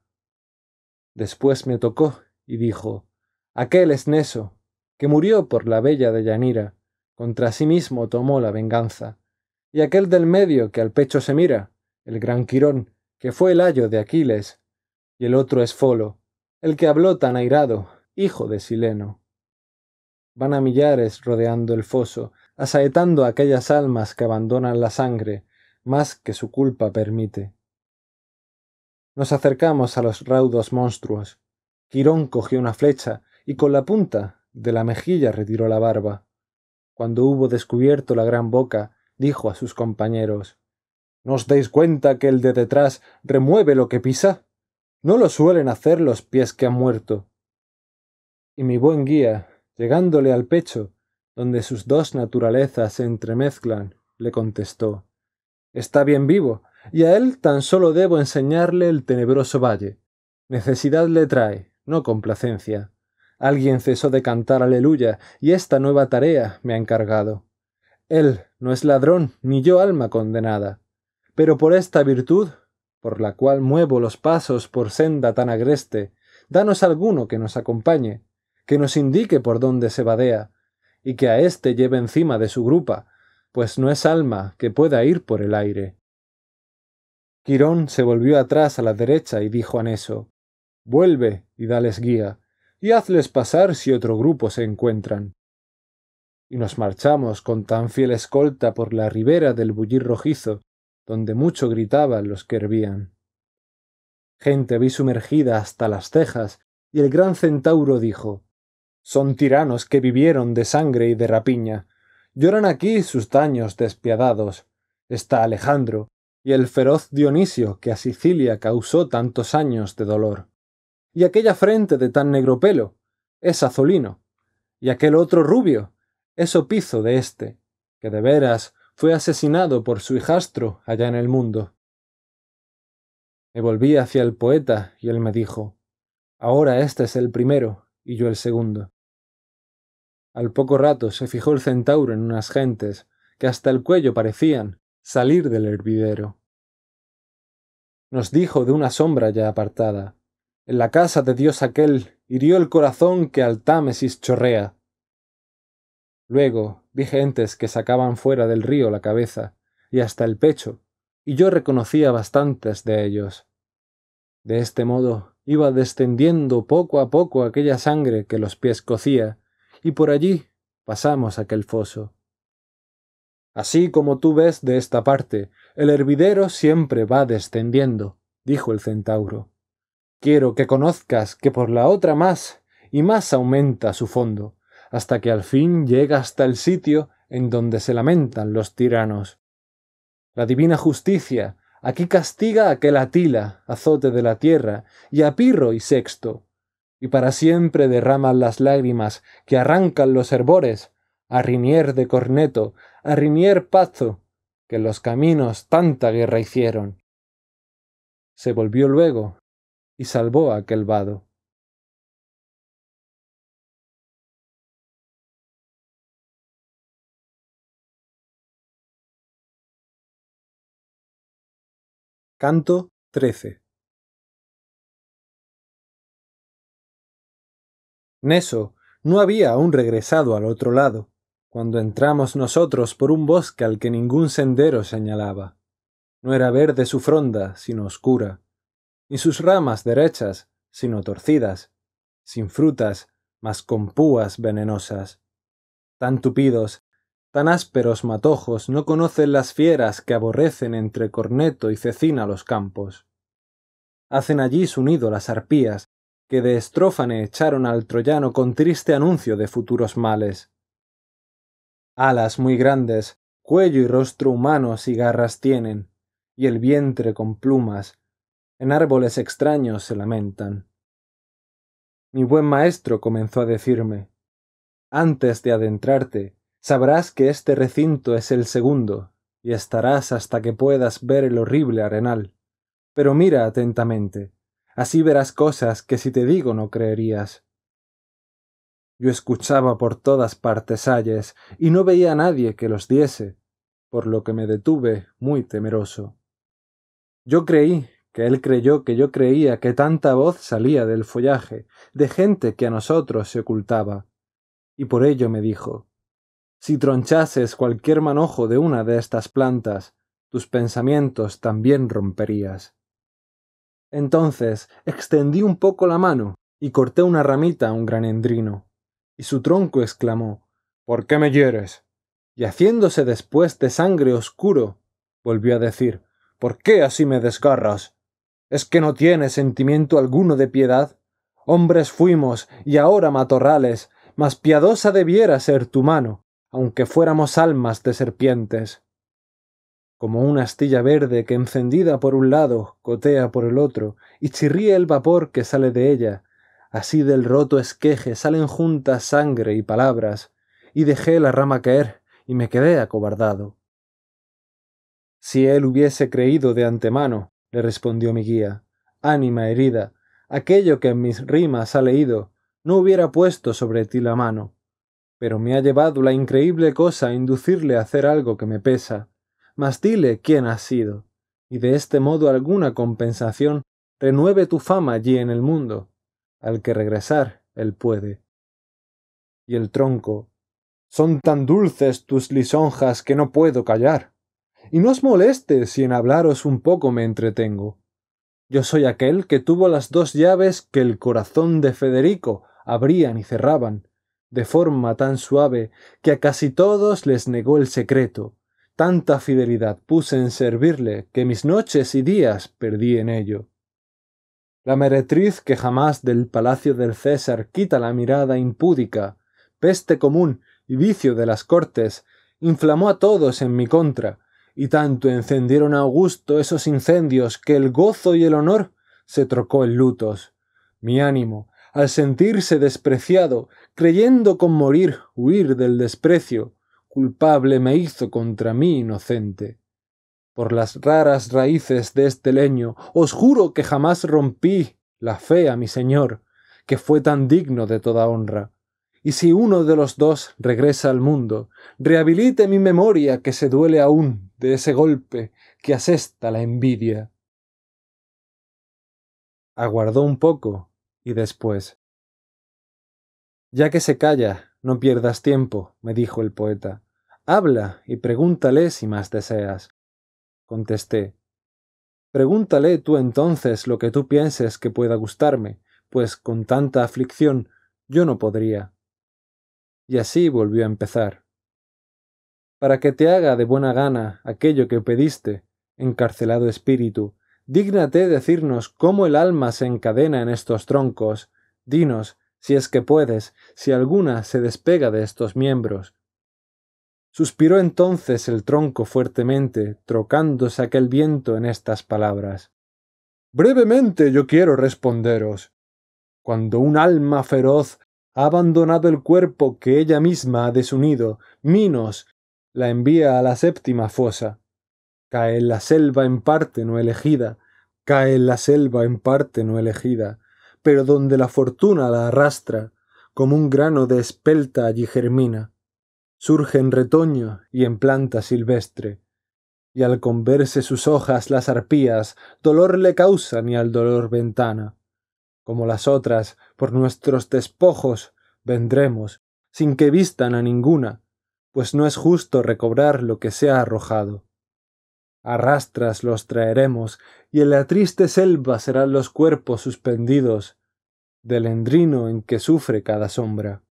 Después me tocó y dijo, Aquel es Neso, que murió por la bella de Yanira, contra sí mismo tomó la venganza, y aquel del medio que al pecho se mira, el gran Quirón, que fue el ayo de Aquiles, y el otro es Folo, el que habló tan airado, hijo de Sileno. Van a millares rodeando el foso, asaetando a aquellas almas que abandonan la sangre, más que su culpa permite. Nos acercamos a los raudos monstruos. Quirón cogió una flecha y con la punta de la mejilla retiró la barba. Cuando hubo descubierto la gran boca, dijo a sus compañeros ¿No os dais cuenta que el de detrás remueve lo que pisa? No lo suelen hacer los pies que han muerto. Y mi buen guía, llegándole al pecho, donde sus dos naturalezas se entremezclan, le contestó Está bien vivo, y a él tan solo debo enseñarle el tenebroso valle. Necesidad le trae, no complacencia. Alguien cesó de cantar aleluya, y esta nueva tarea me ha encargado. Él no es ladrón, ni yo alma condenada. Pero por esta virtud por la cual muevo los pasos por senda tan agreste, danos alguno que nos acompañe, que nos indique por dónde se badea, y que a éste lleve encima de su grupa, pues no es alma que pueda ir por el aire. Quirón se volvió atrás a la derecha y dijo a Neso Vuelve y dales guía, y hazles pasar si otro grupo se encuentran. Y nos marchamos con tan fiel escolta por la ribera del bullir rojizo, donde mucho gritaban los que hervían. Gente vi sumergida hasta las cejas, y el gran centauro dijo Son tiranos que vivieron de sangre y de rapiña. Lloran aquí sus daños despiadados. Está Alejandro, y el feroz Dionisio que a Sicilia causó tantos años de dolor. Y aquella frente de tan negro pelo es Azolino, y aquel otro rubio es Opizo de este, que de veras fue asesinado por su hijastro allá en el mundo. Me volví hacia el poeta y él me dijo, Ahora este es el primero y yo el segundo. Al poco rato se fijó el centauro en unas gentes que hasta el cuello parecían salir del hervidero. Nos dijo de una sombra ya apartada, en la casa de Dios aquel hirió el corazón que al Támesis chorrea. Luego Vi gentes que sacaban fuera del río la cabeza y hasta el pecho, y yo reconocía bastantes de ellos. De este modo iba descendiendo poco a poco aquella sangre que los pies cocía, y por allí pasamos aquel foso. Así como tú ves de esta parte, el hervidero siempre va descendiendo, dijo el centauro. Quiero que conozcas que por la otra más y más aumenta su fondo, hasta que al fin llega hasta el sitio en donde se lamentan los tiranos. La divina justicia aquí castiga a aquel Atila, azote de la tierra, y a Pirro y Sexto, y para siempre derraman las lágrimas que arrancan los herbores a Rinier de Corneto, a Rinier Pazo que en los caminos tanta guerra hicieron. Se volvió luego y salvó aquel vado. Canto XIII Neso no había aún regresado al otro lado, cuando entramos nosotros por un bosque al que ningún sendero señalaba. No era verde su fronda, sino oscura, ni sus ramas derechas, sino torcidas, sin frutas, mas con púas venenosas, tan tupidos tan ásperos matojos no conocen las fieras que aborrecen entre corneto y cecina los campos. Hacen allí su nido las arpías, que de estrófane echaron al troyano con triste anuncio de futuros males. Alas muy grandes, cuello y rostro humanos y garras tienen, y el vientre con plumas, en árboles extraños se lamentan. Mi buen maestro comenzó a decirme, antes de adentrarte, Sabrás que este recinto es el segundo, y estarás hasta que puedas ver el horrible arenal. Pero mira atentamente, así verás cosas que si te digo no creerías. Yo escuchaba por todas partes ayes, y no veía a nadie que los diese, por lo que me detuve muy temeroso. Yo creí que él creyó que yo creía que tanta voz salía del follaje, de gente que a nosotros se ocultaba, y por ello me dijo si tronchases cualquier manojo de una de estas plantas, tus pensamientos también romperías. Entonces extendí un poco la mano y corté una ramita a un granendrino, y su tronco exclamó ¿Por qué me hieres? y haciéndose después de sangre oscuro, volvió a decir ¿Por qué así me desgarras? ¿Es que no tienes sentimiento alguno de piedad? Hombres fuimos y ahora matorrales, mas piadosa debiera ser tu mano, aunque fuéramos almas de serpientes. Como una astilla verde que encendida por un lado cotea por el otro y chirríe el vapor que sale de ella, así del roto esqueje salen juntas sangre y palabras, y dejé la rama caer y me quedé acobardado. Si él hubiese creído de antemano, le respondió mi guía, ánima herida, aquello que en mis rimas ha leído, no hubiera puesto sobre ti la mano pero me ha llevado la increíble cosa a inducirle a hacer algo que me pesa. Mas dile quién has sido, y de este modo alguna compensación renueve tu fama allí en el mundo. Al que regresar, él puede. Y el tronco. Son tan dulces tus lisonjas que no puedo callar. Y no os moleste si en hablaros un poco me entretengo. Yo soy aquel que tuvo las dos llaves que el corazón de Federico abrían y cerraban, de forma tan suave que a casi todos les negó el secreto. Tanta fidelidad puse en servirle que mis noches y días perdí en ello. La meretriz que jamás del palacio del César quita la mirada impúdica, peste común y vicio de las cortes, inflamó a todos en mi contra, y tanto encendieron a Augusto esos incendios que el gozo y el honor se trocó en lutos. Mi ánimo, al sentirse despreciado, creyendo con morir huir del desprecio, culpable me hizo contra mí inocente. Por las raras raíces de este leño, os juro que jamás rompí la fe a mi señor, que fue tan digno de toda honra. Y si uno de los dos regresa al mundo, rehabilite mi memoria que se duele aún de ese golpe que asesta la envidia. Aguardó un poco, y después. Ya que se calla, no pierdas tiempo, me dijo el poeta. Habla y pregúntale si más deseas. Contesté. Pregúntale tú entonces lo que tú pienses que pueda gustarme, pues con tanta aflicción yo no podría. Y así volvió a empezar. Para que te haga de buena gana aquello que pediste, encarcelado espíritu, Dígnate decirnos cómo el alma se encadena en estos troncos. Dinos, si es que puedes, si alguna se despega de estos miembros. Suspiró entonces el tronco fuertemente, trocándose aquel viento en estas palabras. Brevemente yo quiero responderos. Cuando un alma feroz ha abandonado el cuerpo que ella misma ha desunido, Minos la envía a la séptima fosa cae la selva en parte no elegida, cae en la selva en parte no elegida, pero donde la fortuna la arrastra, como un grano de espelta allí germina, surge en retoño y en planta silvestre, y al converse sus hojas las arpías, dolor le causan y al dolor ventana. Como las otras, por nuestros despojos, vendremos, sin que vistan a ninguna, pues no es justo recobrar lo que se ha arrojado arrastras los traeremos, y en la triste selva serán los cuerpos suspendidos del endrino en que sufre cada sombra.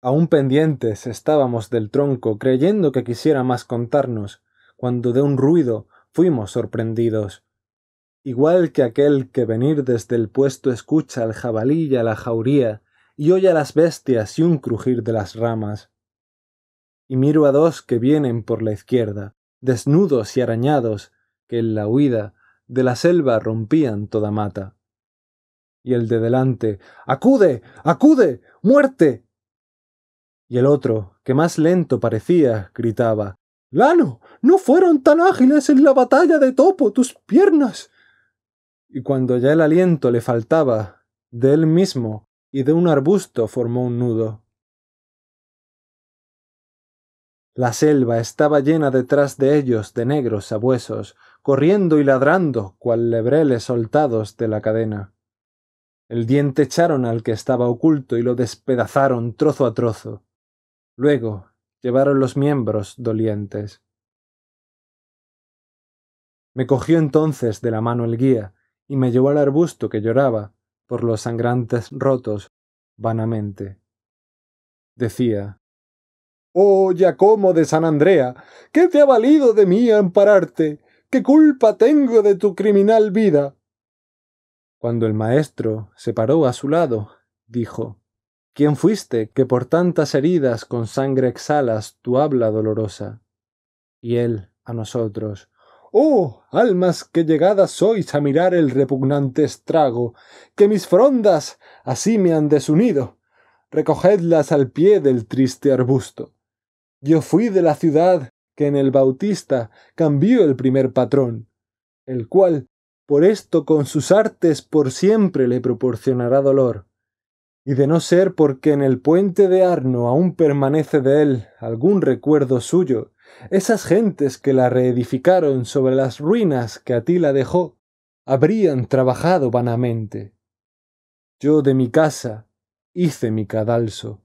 Aún pendientes estábamos del tronco, creyendo que quisiera más contarnos, cuando de un ruido fuimos sorprendidos. Igual que aquel que venir desde el puesto escucha al jabalí y a la jauría, y oye a las bestias y un crujir de las ramas y miro a dos que vienen por la izquierda, desnudos y arañados, que en la huida de la selva rompían toda mata. Y el de delante, ¡Acude! ¡Acude! ¡Muerte! Y el otro, que más lento parecía, gritaba, Lano, no fueron tan ágiles en la batalla de Topo tus piernas. Y cuando ya el aliento le faltaba, de él mismo y de un arbusto formó un nudo La selva estaba llena detrás de ellos de negros sabuesos, corriendo y ladrando, cual lebreles soltados de la cadena. El diente echaron al que estaba oculto y lo despedazaron trozo a trozo. Luego llevaron los miembros dolientes. Me cogió entonces de la mano el guía y me llevó al arbusto que lloraba por los sangrantes rotos vanamente. Decía Oh Giacomo de San Andrea, ¿qué te ha valido de mí ampararte? ¿Qué culpa tengo de tu criminal vida? Cuando el maestro se paró a su lado, dijo ¿Quién fuiste que por tantas heridas con sangre exhalas tu habla dolorosa? Y él a nosotros Oh, almas que llegadas sois a mirar el repugnante estrago, que mis frondas así me han desunido. Recogedlas al pie del triste arbusto. Yo fui de la ciudad que en el Bautista cambió el primer patrón, el cual, por esto con sus artes por siempre le proporcionará dolor. Y de no ser porque en el puente de Arno aún permanece de él algún recuerdo suyo, esas gentes que la reedificaron sobre las ruinas que a ti la dejó, habrían trabajado vanamente. Yo de mi casa hice mi cadalso.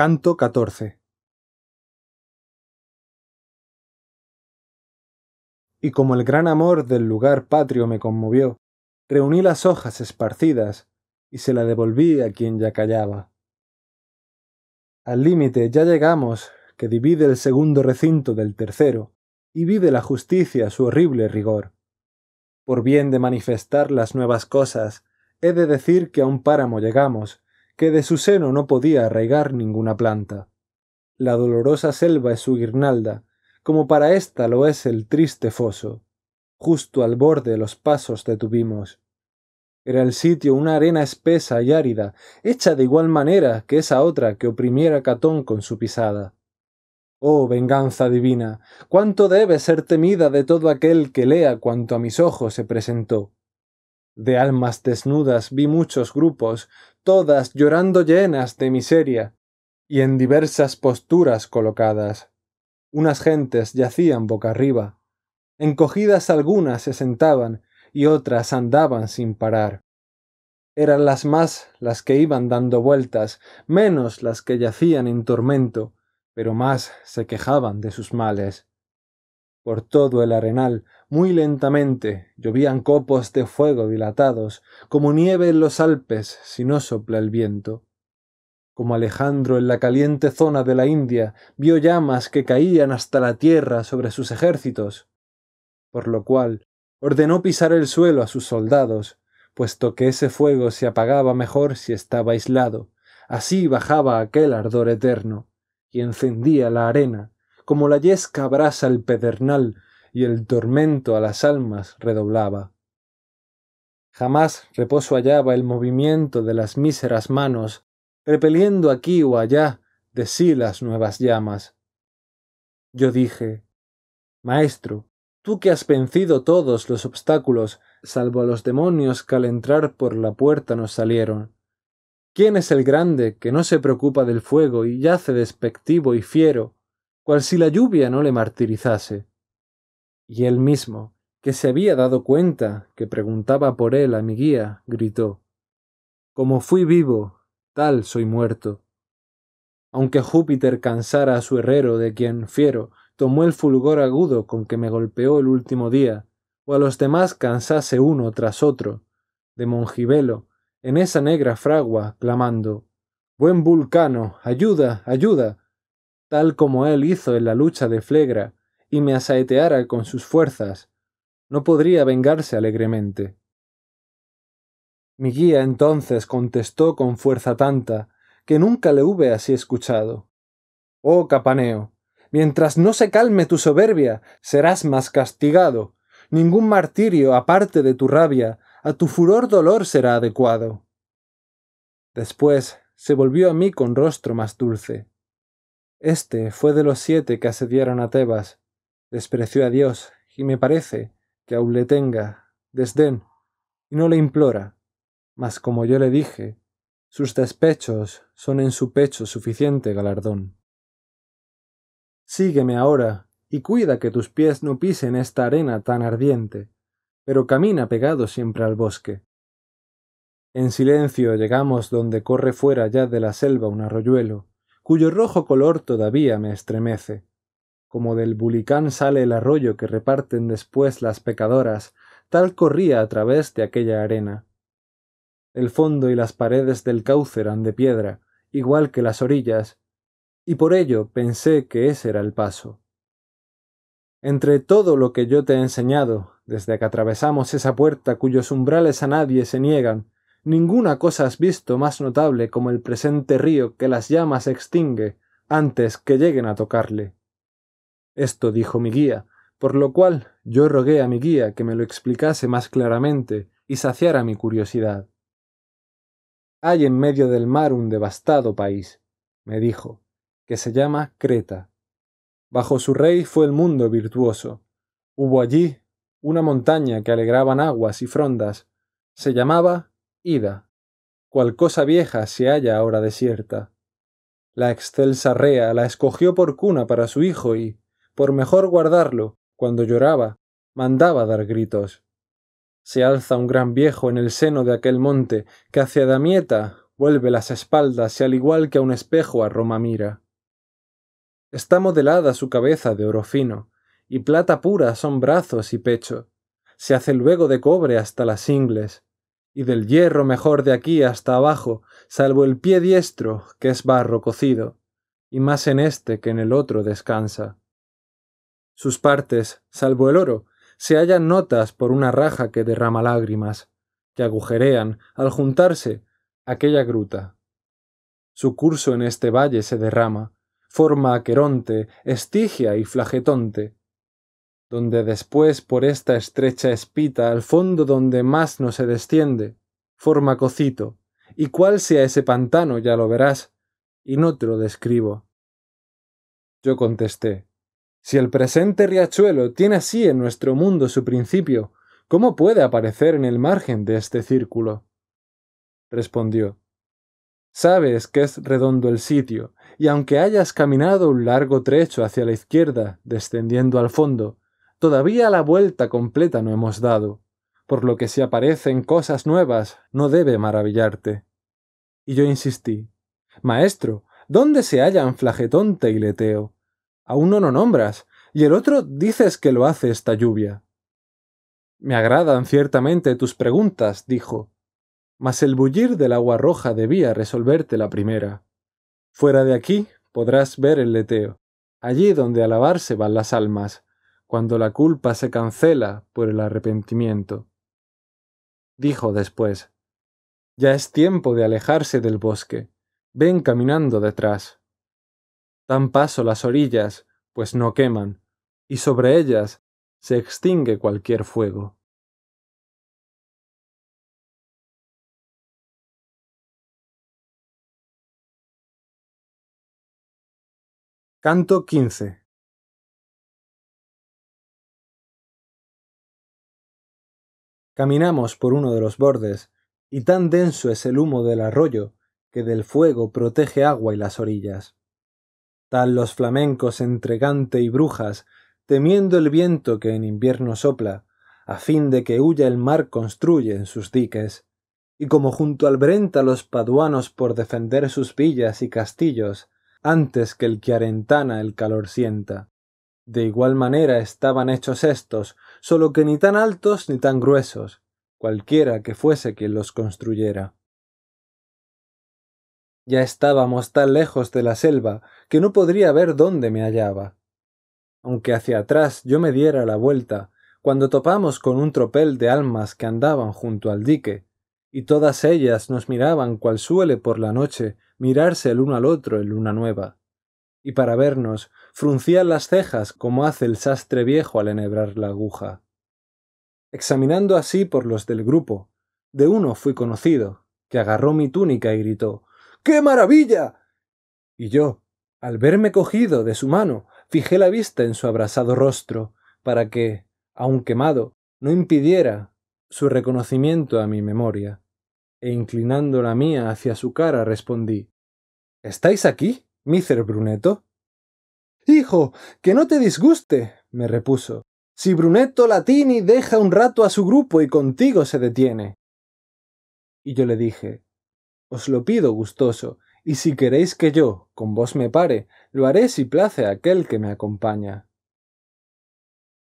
Canto XIV. Y como el gran amor del lugar patrio me conmovió, reuní las hojas esparcidas y se la devolví a quien ya callaba. Al límite ya llegamos, que divide el segundo recinto del tercero, y de la justicia su horrible rigor. Por bien de manifestar las nuevas cosas, he de decir que a un páramo llegamos, que de su seno no podía arraigar ninguna planta. La dolorosa selva es su guirnalda, como para ésta lo es el triste foso. Justo al borde los pasos detuvimos. Era el sitio una arena espesa y árida, hecha de igual manera que esa otra que oprimiera Catón con su pisada. Oh venganza divina, cuánto debe ser temida de todo aquel que lea cuanto a mis ojos se presentó. De almas desnudas vi muchos grupos, todas llorando llenas de miseria, y en diversas posturas colocadas. Unas gentes yacían boca arriba, encogidas algunas se sentaban y otras andaban sin parar. Eran las más las que iban dando vueltas, menos las que yacían en tormento, pero más se quejaban de sus males por todo el arenal, muy lentamente, llovían copos de fuego dilatados, como nieve en los Alpes si no sopla el viento. Como Alejandro en la caliente zona de la India vio llamas que caían hasta la tierra sobre sus ejércitos, por lo cual ordenó pisar el suelo a sus soldados, puesto que ese fuego se apagaba mejor si estaba aislado, así bajaba aquel ardor eterno, y encendía la arena, como la yesca abrasa el pedernal y el tormento a las almas redoblaba. Jamás reposo hallaba el movimiento de las míseras manos, repeliendo aquí o allá de sí las nuevas llamas. Yo dije, Maestro, tú que has vencido todos los obstáculos, salvo a los demonios que al entrar por la puerta nos salieron. ¿Quién es el grande que no se preocupa del fuego y yace despectivo y fiero, cual si la lluvia no le martirizase. Y él mismo, que se había dado cuenta que preguntaba por él a mi guía, gritó Como fui vivo, tal soy muerto. Aunque Júpiter cansara a su herrero de quien fiero, tomó el fulgor agudo con que me golpeó el último día, o a los demás cansase uno tras otro, de Mongibelo, en esa negra fragua, clamando Buen vulcano, ayuda, ayuda, tal como él hizo en la lucha de Flegra, y me asaeteara con sus fuerzas, no podría vengarse alegremente. Mi guía entonces contestó con fuerza tanta que nunca le hube así escuchado. Oh Capaneo, mientras no se calme tu soberbia, serás más castigado. Ningún martirio, aparte de tu rabia, a tu furor dolor será adecuado. Después se volvió a mí con rostro más dulce. Este fue de los siete que asediaron a Tebas. Despreció a Dios, y me parece que aún le tenga desdén, y no le implora. Mas como yo le dije, sus despechos son en su pecho suficiente galardón. Sígueme ahora, y cuida que tus pies no pisen esta arena tan ardiente, pero camina pegado siempre al bosque. En silencio llegamos donde corre fuera ya de la selva un arroyuelo, cuyo rojo color todavía me estremece. Como del bulicán sale el arroyo que reparten después las pecadoras, tal corría a través de aquella arena. El fondo y las paredes del cauce eran de piedra, igual que las orillas, y por ello pensé que ese era el paso. Entre todo lo que yo te he enseñado, desde que atravesamos esa puerta cuyos umbrales a nadie se niegan, Ninguna cosa has visto más notable como el presente río que las llamas extingue antes que lleguen a tocarle. Esto dijo mi guía, por lo cual yo rogué a mi guía que me lo explicase más claramente y saciara mi curiosidad. Hay en medio del mar un devastado país, me dijo, que se llama Creta. Bajo su rey fue el mundo virtuoso. Hubo allí una montaña que alegraban aguas y frondas. Se llamaba ida, cual cosa vieja se halla ahora desierta. La excelsa rea la escogió por cuna para su hijo y, por mejor guardarlo, cuando lloraba, mandaba dar gritos. Se alza un gran viejo en el seno de aquel monte, que hacia Damieta vuelve las espaldas y al igual que a un espejo a Roma mira. Está modelada su cabeza de oro fino, y plata pura son brazos y pecho. Se hace luego de cobre hasta las ingles, y del hierro mejor de aquí hasta abajo, salvo el pie diestro, que es barro cocido, y más en este que en el otro descansa. Sus partes, salvo el oro, se hallan notas por una raja que derrama lágrimas, que agujerean, al juntarse, aquella gruta. Su curso en este valle se derrama, forma Aqueronte, Estigia y Flagetonte, donde después por esta estrecha espita al fondo donde más no se desciende, forma cocito, y cuál sea ese pantano ya lo verás, y no te lo describo. Yo contesté, si el presente riachuelo tiene así en nuestro mundo su principio, ¿cómo puede aparecer en el margen de este círculo? Respondió, Sabes que es redondo el sitio, y aunque hayas caminado un largo trecho hacia la izquierda, descendiendo al fondo, Todavía la vuelta completa no hemos dado, por lo que si aparecen cosas nuevas no debe maravillarte. Y yo insistí. Maestro, ¿dónde se hallan flagetonte y leteo? A uno no nombras, y el otro dices que lo hace esta lluvia. Me agradan ciertamente tus preguntas, dijo, mas el bullir del agua roja debía resolverte la primera. Fuera de aquí podrás ver el leteo, allí donde alabarse van las almas, cuando la culpa se cancela por el arrepentimiento. Dijo después, Ya es tiempo de alejarse del bosque, ven caminando detrás. Dan paso las orillas, pues no queman, y sobre ellas se extingue cualquier fuego. Canto 15 Caminamos por uno de los bordes, y tan denso es el humo del arroyo que del fuego protege agua y las orillas. Tal los flamencos entre gante y brujas, temiendo el viento que en invierno sopla, a fin de que huya el mar construyen sus diques, y como junto al Brenta los paduanos por defender sus villas y castillos, antes que el arentana el calor sienta. De igual manera estaban hechos estos, solo que ni tan altos ni tan gruesos, cualquiera que fuese quien los construyera. Ya estábamos tan lejos de la selva que no podría ver dónde me hallaba. Aunque hacia atrás yo me diera la vuelta, cuando topamos con un tropel de almas que andaban junto al dique, y todas ellas nos miraban cual suele por la noche mirarse el uno al otro en luna nueva. Y para vernos fruncía las cejas como hace el sastre viejo al enhebrar la aguja. Examinando así por los del grupo, de uno fui conocido, que agarró mi túnica y gritó ¡Qué maravilla! Y yo, al verme cogido de su mano, fijé la vista en su abrasado rostro, para que, aun quemado, no impidiera su reconocimiento a mi memoria, e inclinando la mía hacia su cara respondí ¿Estáis aquí, mícer Bruneto? Hijo, que no te disguste, me repuso. Si Brunetto Latini deja un rato a su grupo y contigo se detiene. Y yo le dije, Os lo pido gustoso, y si queréis que yo, con vos me pare, lo haré si place a aquel que me acompaña.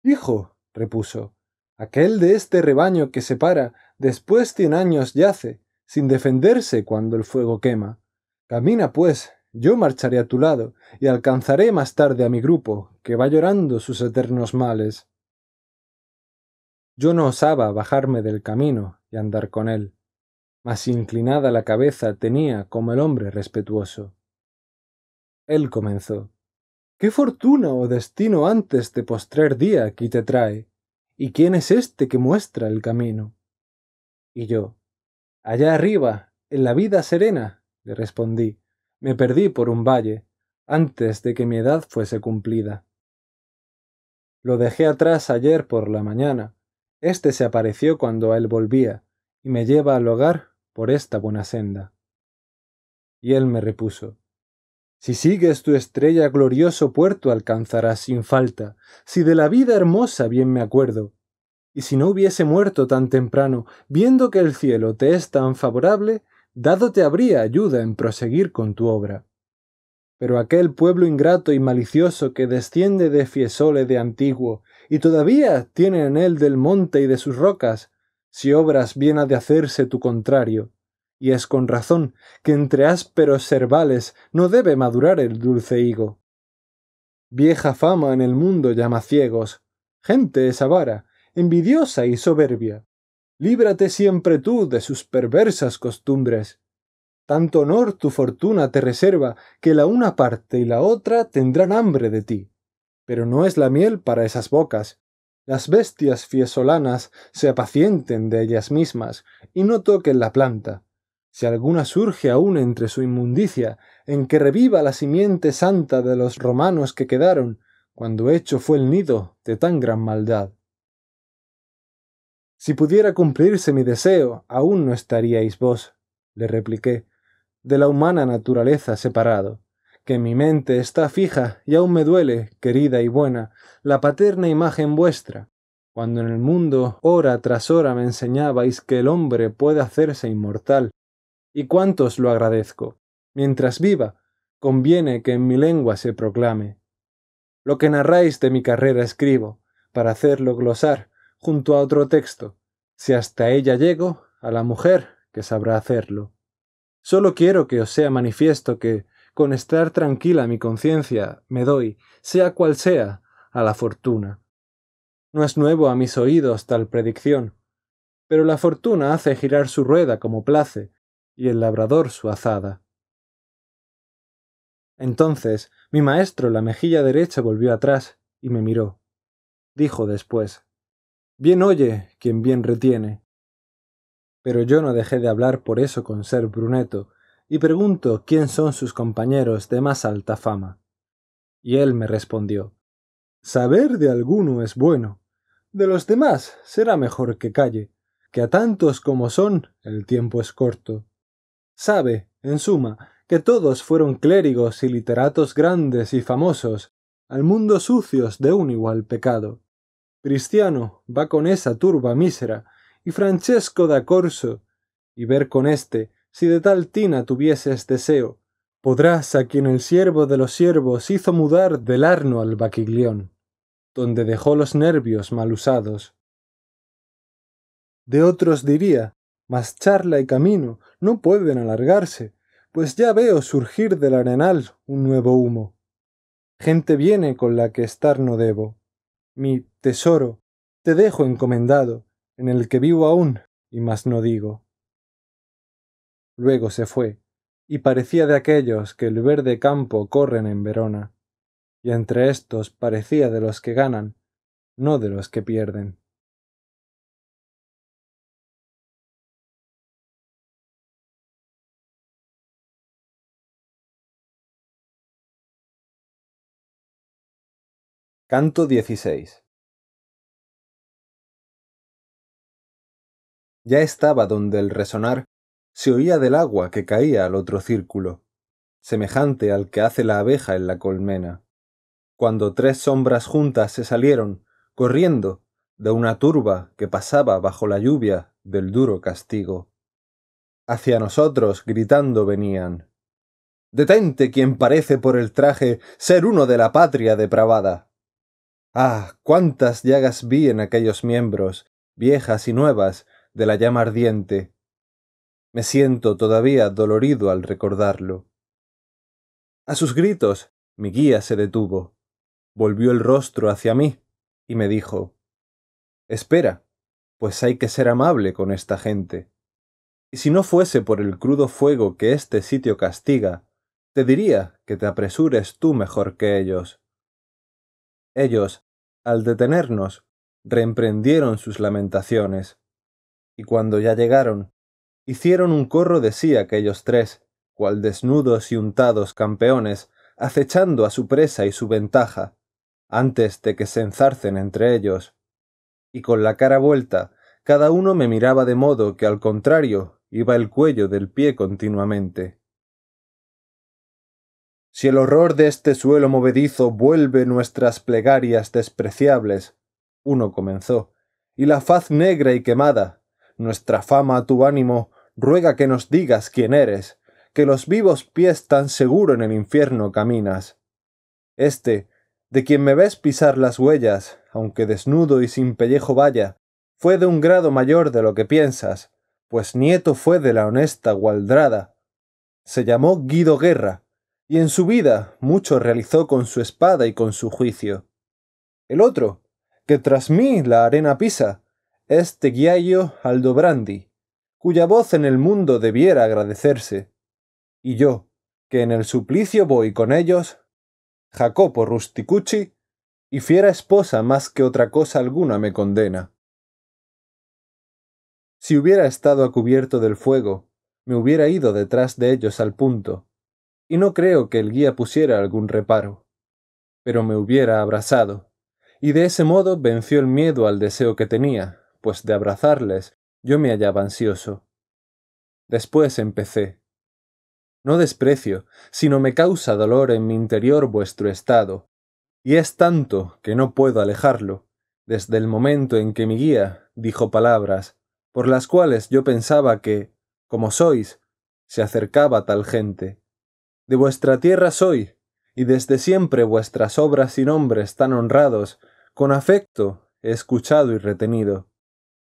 Hijo, repuso, aquel de este rebaño que se para, después cien años yace, sin defenderse cuando el fuego quema. Camina, pues, yo marcharé a tu lado, y alcanzaré más tarde a mi grupo, que va llorando sus eternos males. Yo no osaba bajarme del camino y andar con él, mas inclinada la cabeza tenía como el hombre respetuoso. Él comenzó. ¿Qué fortuna o destino antes de postrer día aquí te trae? ¿Y quién es este que muestra el camino? Y yo, allá arriba, en la vida serena, le respondí, me perdí por un valle, antes de que mi edad fuese cumplida. Lo dejé atrás ayer por la mañana. Este se apareció cuando a él volvía, y me lleva al hogar por esta buena senda. Y él me repuso Si sigues tu estrella glorioso puerto alcanzarás sin falta, si de la vida hermosa bien me acuerdo. Y si no hubiese muerto tan temprano, viendo que el cielo te es tan favorable, dado te habría ayuda en proseguir con tu obra. Pero aquel pueblo ingrato y malicioso que desciende de Fiesole de antiguo, y todavía tiene en él del monte y de sus rocas, si obras bien ha de hacerse tu contrario. Y es con razón que entre ásperos cervales no debe madurar el dulce higo. Vieja fama en el mundo llama ciegos, gente es avara, envidiosa y soberbia, líbrate siempre tú de sus perversas costumbres. Tanto honor tu fortuna te reserva que la una parte y la otra tendrán hambre de ti. Pero no es la miel para esas bocas. Las bestias fiesolanas se apacienten de ellas mismas y no toquen la planta. Si alguna surge aún entre su inmundicia, en que reviva la simiente santa de los romanos que quedaron, cuando hecho fue el nido de tan gran maldad. Si pudiera cumplirse mi deseo, aún no estaríais vos, le repliqué, de la humana naturaleza separado, que mi mente está fija y aún me duele, querida y buena, la paterna imagen vuestra, cuando en el mundo hora tras hora me enseñabais que el hombre puede hacerse inmortal, y cuántos lo agradezco. Mientras viva, conviene que en mi lengua se proclame. Lo que narráis de mi carrera escribo, para hacerlo glosar, junto a otro texto. Si hasta ella llego, a la mujer que sabrá hacerlo. Solo quiero que os sea manifiesto que, con estar tranquila mi conciencia, me doy, sea cual sea, a la fortuna. No es nuevo a mis oídos tal predicción, pero la fortuna hace girar su rueda como place, y el labrador su azada. Entonces mi maestro la mejilla derecha volvió atrás y me miró. Dijo después Bien oye quien bien retiene. Pero yo no dejé de hablar por eso con ser bruneto, y pregunto quién son sus compañeros de más alta fama. Y él me respondió Saber de alguno es bueno, de los demás será mejor que calle, que a tantos como son el tiempo es corto. Sabe, en suma, que todos fueron clérigos y literatos grandes y famosos, al mundo sucios de un igual pecado. Cristiano va con esa turba mísera, y Francesco da Corso, y ver con éste, si de tal tina tuvieses este deseo, podrás a quien el siervo de los siervos hizo mudar del Arno al Baquiglión, donde dejó los nervios mal usados. De otros diría, mas charla y camino no pueden alargarse, pues ya veo surgir del arenal un nuevo humo. Gente viene con la que estar no debo. Mi tesoro, te dejo encomendado, en el que vivo aún, y más no digo. Luego se fue, y parecía de aquellos que el verde campo corren en Verona, y entre éstos parecía de los que ganan, no de los que pierden. Canto 16 Ya estaba donde el resonar se oía del agua que caía al otro círculo, semejante al que hace la abeja en la colmena. Cuando tres sombras juntas se salieron, corriendo, de una turba que pasaba bajo la lluvia del duro castigo. Hacia nosotros gritando venían. Detente quien parece por el traje ser uno de la patria depravada. Ah, cuántas llagas vi en aquellos miembros, viejas y nuevas, de la llama ardiente. Me siento todavía dolorido al recordarlo. A sus gritos, mi guía se detuvo, volvió el rostro hacia mí y me dijo Espera, pues hay que ser amable con esta gente. Y si no fuese por el crudo fuego que este sitio castiga, te diría que te apresures tú mejor que ellos. Ellos, al detenernos, reemprendieron sus lamentaciones y cuando ya llegaron, hicieron un corro de sí aquellos tres, cual desnudos y untados campeones, acechando a su presa y su ventaja, antes de que se enzarcen entre ellos. Y con la cara vuelta, cada uno me miraba de modo que al contrario iba el cuello del pie continuamente. Si el horror de este suelo movedizo vuelve nuestras plegarias despreciables, uno comenzó, y la faz negra y quemada, nuestra fama a tu ánimo, ruega que nos digas quién eres, que los vivos pies tan seguro en el infierno caminas. Este, de quien me ves pisar las huellas, aunque desnudo y sin pellejo vaya, fue de un grado mayor de lo que piensas, pues nieto fue de la honesta Gualdrada. Se llamó Guido Guerra, y en su vida mucho realizó con su espada y con su juicio. El otro, que tras mí la arena pisa, este guiallo Aldobrandi, cuya voz en el mundo debiera agradecerse. Y yo, que en el suplicio voy con ellos, Jacopo Rusticucci, y fiera esposa más que otra cosa alguna me condena. Si hubiera estado a cubierto del fuego, me hubiera ido detrás de ellos al punto, y no creo que el guía pusiera algún reparo. Pero me hubiera abrazado, y de ese modo venció el miedo al deseo que tenía, pues de abrazarles yo me hallaba ansioso. Después empecé. No desprecio, sino me causa dolor en mi interior vuestro estado, y es tanto que no puedo alejarlo, desde el momento en que mi guía dijo palabras, por las cuales yo pensaba que, como sois, se acercaba tal gente. De vuestra tierra soy, y desde siempre vuestras obras y nombres tan honrados, con afecto he escuchado y retenido.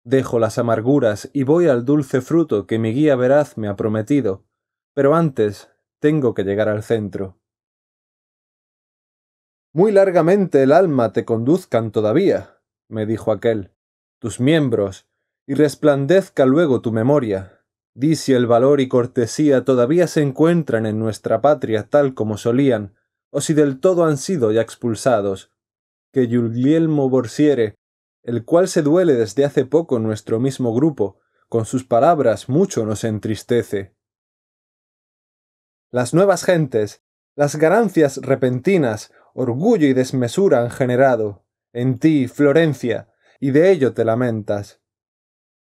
Dejo las amarguras y voy al dulce fruto que mi guía veraz me ha prometido, pero antes tengo que llegar al centro. Muy largamente el alma te conduzcan todavía, me dijo aquel, tus miembros, y resplandezca luego tu memoria. Di si el valor y cortesía todavía se encuentran en nuestra patria tal como solían, o si del todo han sido ya expulsados. Que Giulielmo Borsiere el cual se duele desde hace poco nuestro mismo grupo, con sus palabras mucho nos entristece. Las nuevas gentes, las ganancias repentinas, orgullo y desmesura han generado, en ti, Florencia, y de ello te lamentas.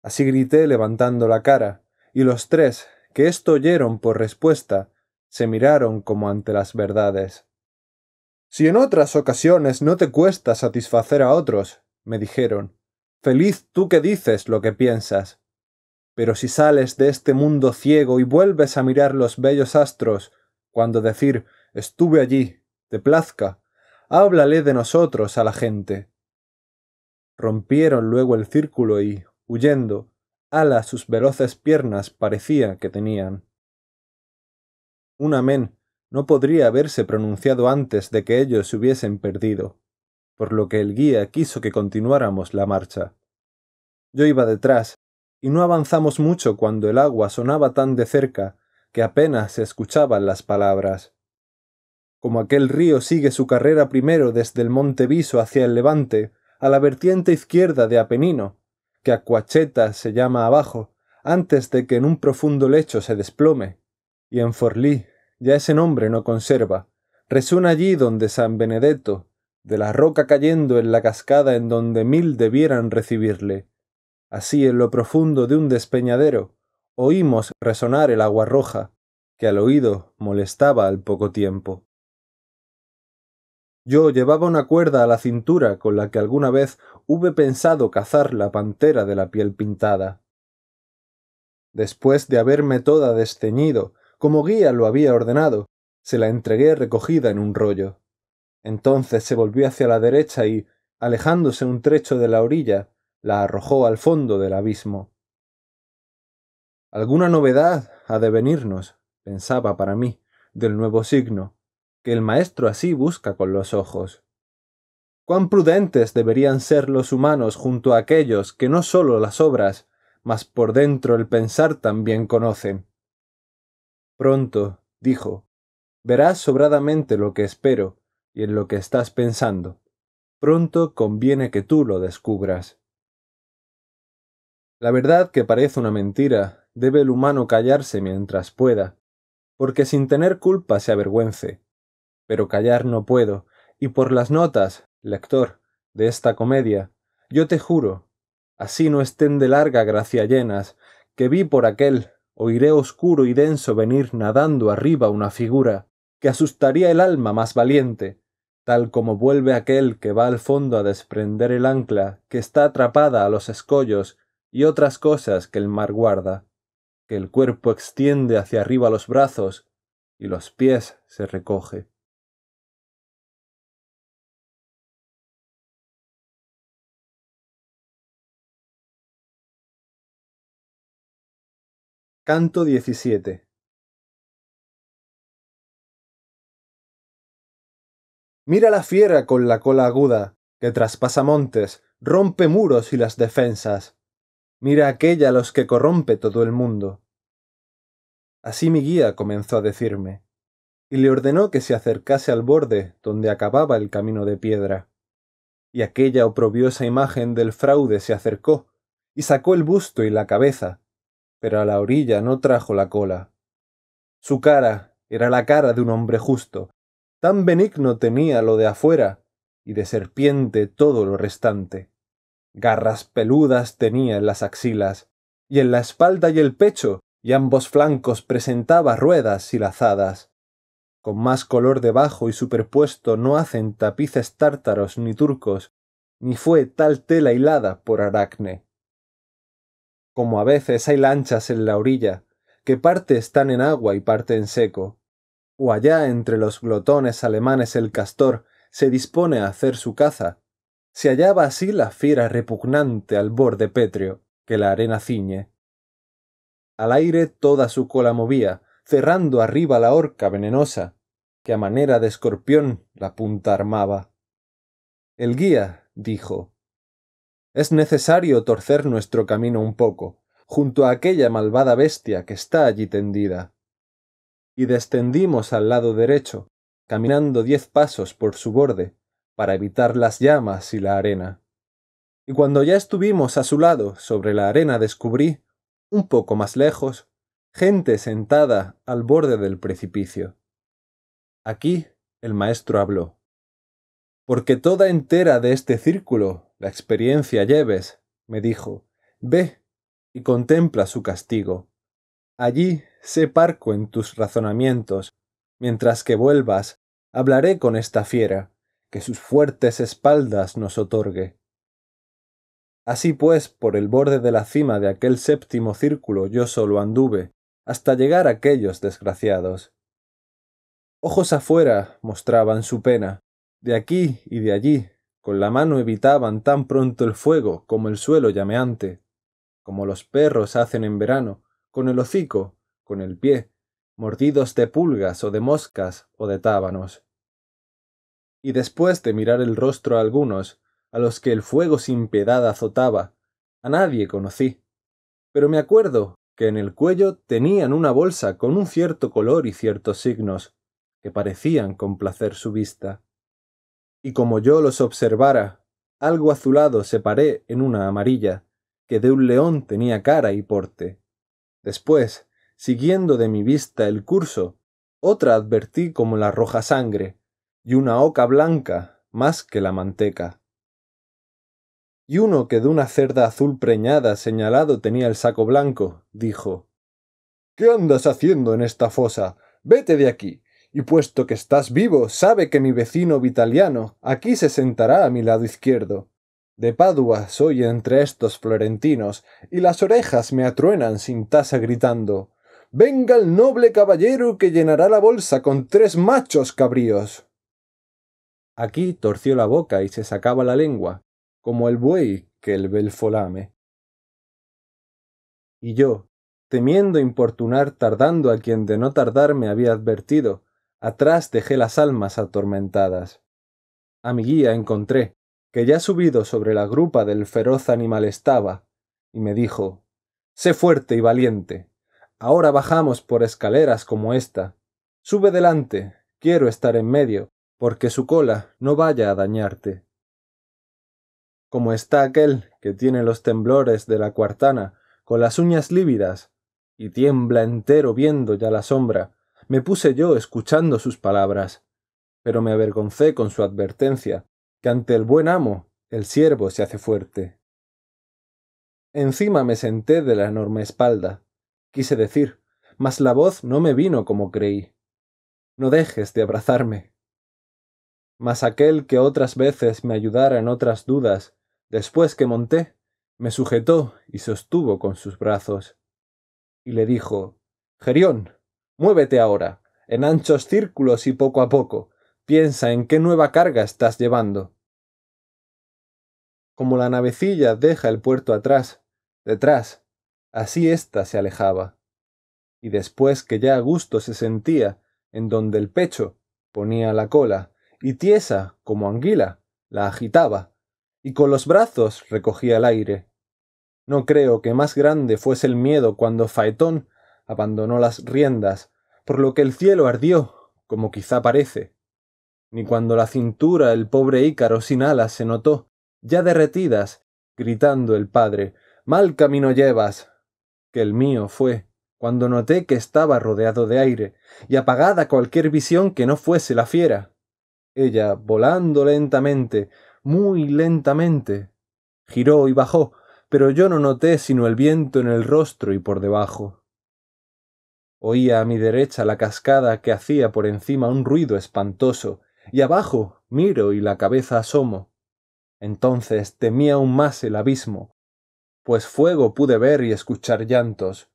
Así grité levantando la cara, y los tres, que esto oyeron por respuesta, se miraron como ante las verdades. Si en otras ocasiones no te cuesta satisfacer a otros, me dijeron, feliz tú que dices lo que piensas. Pero si sales de este mundo ciego y vuelves a mirar los bellos astros, cuando decir estuve allí, te plazca, háblale de nosotros a la gente. Rompieron luego el círculo y, huyendo, alas sus veloces piernas parecía que tenían. Un amén no podría haberse pronunciado antes de que ellos se hubiesen perdido por lo que el guía quiso que continuáramos la marcha. Yo iba detrás, y no avanzamos mucho cuando el agua sonaba tan de cerca que apenas se escuchaban las palabras. Como aquel río sigue su carrera primero desde el monte Viso hacia el levante, a la vertiente izquierda de Apenino, que a Cuacheta se llama abajo, antes de que en un profundo lecho se desplome, y en Forlí ya ese nombre no conserva, resuena allí donde San Benedetto, de la roca cayendo en la cascada en donde mil debieran recibirle. Así en lo profundo de un despeñadero oímos resonar el agua roja, que al oído molestaba al poco tiempo. Yo llevaba una cuerda a la cintura con la que alguna vez hube pensado cazar la pantera de la piel pintada. Después de haberme toda desteñido, como guía lo había ordenado, se la entregué recogida en un rollo. Entonces se volvió hacia la derecha y, alejándose un trecho de la orilla, la arrojó al fondo del abismo. Alguna novedad ha de venirnos, pensaba para mí, del nuevo signo, que el maestro así busca con los ojos. Cuán prudentes deberían ser los humanos junto a aquellos que no sólo las obras, mas por dentro el pensar también conocen. Pronto, dijo, verás sobradamente lo que espero, y en lo que estás pensando. Pronto conviene que tú lo descubras. La verdad que parece una mentira, debe el humano callarse mientras pueda, porque sin tener culpa se avergüence. Pero callar no puedo, y por las notas, lector, de esta comedia, yo te juro, así no estén de larga gracia llenas, que vi por aquel, oiré oscuro y denso venir nadando arriba una figura, que asustaría el alma más valiente, tal como vuelve aquel que va al fondo a desprender el ancla que está atrapada a los escollos y otras cosas que el mar guarda, que el cuerpo extiende hacia arriba los brazos y los pies se recoge. Canto 17 Mira la fiera con la cola aguda, que traspasa montes, rompe muros y las defensas. Mira aquella a los que corrompe todo el mundo. Así mi guía comenzó a decirme, y le ordenó que se acercase al borde donde acababa el camino de piedra. Y aquella oprobiosa imagen del fraude se acercó, y sacó el busto y la cabeza, pero a la orilla no trajo la cola. Su cara era la cara de un hombre justo, Tan benigno tenía lo de afuera, y de serpiente todo lo restante. Garras peludas tenía en las axilas, y en la espalda y el pecho, y ambos flancos presentaba ruedas y lazadas. Con más color debajo y superpuesto no hacen tapices tártaros ni turcos, ni fue tal tela hilada por Aracne. Como a veces hay lanchas en la orilla, que parte están en agua y parte en seco, o allá entre los glotones alemanes el castor se dispone a hacer su caza, se hallaba así la fiera repugnante al borde pétreo que la arena ciñe. Al aire toda su cola movía, cerrando arriba la horca venenosa, que a manera de escorpión la punta armaba. El guía dijo Es necesario torcer nuestro camino un poco, junto a aquella malvada bestia que está allí tendida y descendimos al lado derecho, caminando diez pasos por su borde, para evitar las llamas y la arena. Y cuando ya estuvimos a su lado sobre la arena descubrí, un poco más lejos, gente sentada al borde del precipicio. Aquí el maestro habló. Porque toda entera de este círculo la experiencia lleves, me dijo, ve y contempla su castigo Allí sé parco en tus razonamientos. Mientras que vuelvas, hablaré con esta fiera, que sus fuertes espaldas nos otorgue. Así pues, por el borde de la cima de aquel séptimo círculo yo solo anduve, hasta llegar a aquellos desgraciados. Ojos afuera mostraban su pena, de aquí y de allí, con la mano evitaban tan pronto el fuego como el suelo llameante, como los perros hacen en verano, con el hocico, con el pie, mordidos de pulgas o de moscas o de tábanos. Y después de mirar el rostro a algunos, a los que el fuego sin piedad azotaba, a nadie conocí. Pero me acuerdo que en el cuello tenían una bolsa con un cierto color y ciertos signos, que parecían complacer su vista. Y como yo los observara, algo azulado se paré en una amarilla, que de un león tenía cara y porte, Después, siguiendo de mi vista el curso, otra advertí como la roja sangre, y una oca blanca más que la manteca. Y uno que de una cerda azul preñada señalado tenía el saco blanco, dijo ¿Qué andas haciendo en esta fosa? Vete de aquí. Y puesto que estás vivo, sabe que mi vecino vitaliano aquí se sentará a mi lado izquierdo. De Padua soy entre estos florentinos, y las orejas me atruenan sin tasa gritando Venga el noble caballero que llenará la bolsa con tres machos cabríos. Aquí torció la boca y se sacaba la lengua, como el buey que el belfolame. Y yo, temiendo importunar tardando a quien de no tardar me había advertido, atrás dejé las almas atormentadas. A mi guía encontré, que ya subido sobre la grupa del feroz animal estaba, y me dijo Sé fuerte y valiente. Ahora bajamos por escaleras como esta. Sube delante, quiero estar en medio, porque su cola no vaya a dañarte. Como está aquel que tiene los temblores de la cuartana, con las uñas lívidas, y tiembla entero viendo ya la sombra, me puse yo escuchando sus palabras, pero me avergoncé con su advertencia, que ante el buen amo el siervo se hace fuerte. Encima me senté de la enorme espalda, quise decir, mas la voz no me vino como creí. No dejes de abrazarme. Mas aquel que otras veces me ayudara en otras dudas, después que monté, me sujetó y sostuvo con sus brazos. Y le dijo, Gerión, muévete ahora, en anchos círculos y poco a poco, Piensa en qué nueva carga estás llevando. Como la navecilla deja el puerto atrás, detrás, así ésta se alejaba. Y después que ya a gusto se sentía, en donde el pecho ponía la cola, y tiesa, como anguila, la agitaba, y con los brazos recogía el aire. No creo que más grande fuese el miedo cuando Faetón abandonó las riendas, por lo que el cielo ardió, como quizá parece, ni cuando la cintura el pobre Ícaro sin alas se notó, ya derretidas, gritando el padre Mal camino llevas. que el mío fue, cuando noté que estaba rodeado de aire, y apagada cualquier visión que no fuese la fiera. Ella, volando lentamente, muy lentamente, giró y bajó, pero yo no noté sino el viento en el rostro y por debajo. Oía a mi derecha la cascada que hacía por encima un ruido espantoso, y abajo miro y la cabeza asomo. Entonces temí aún más el abismo, pues fuego pude ver y escuchar llantos,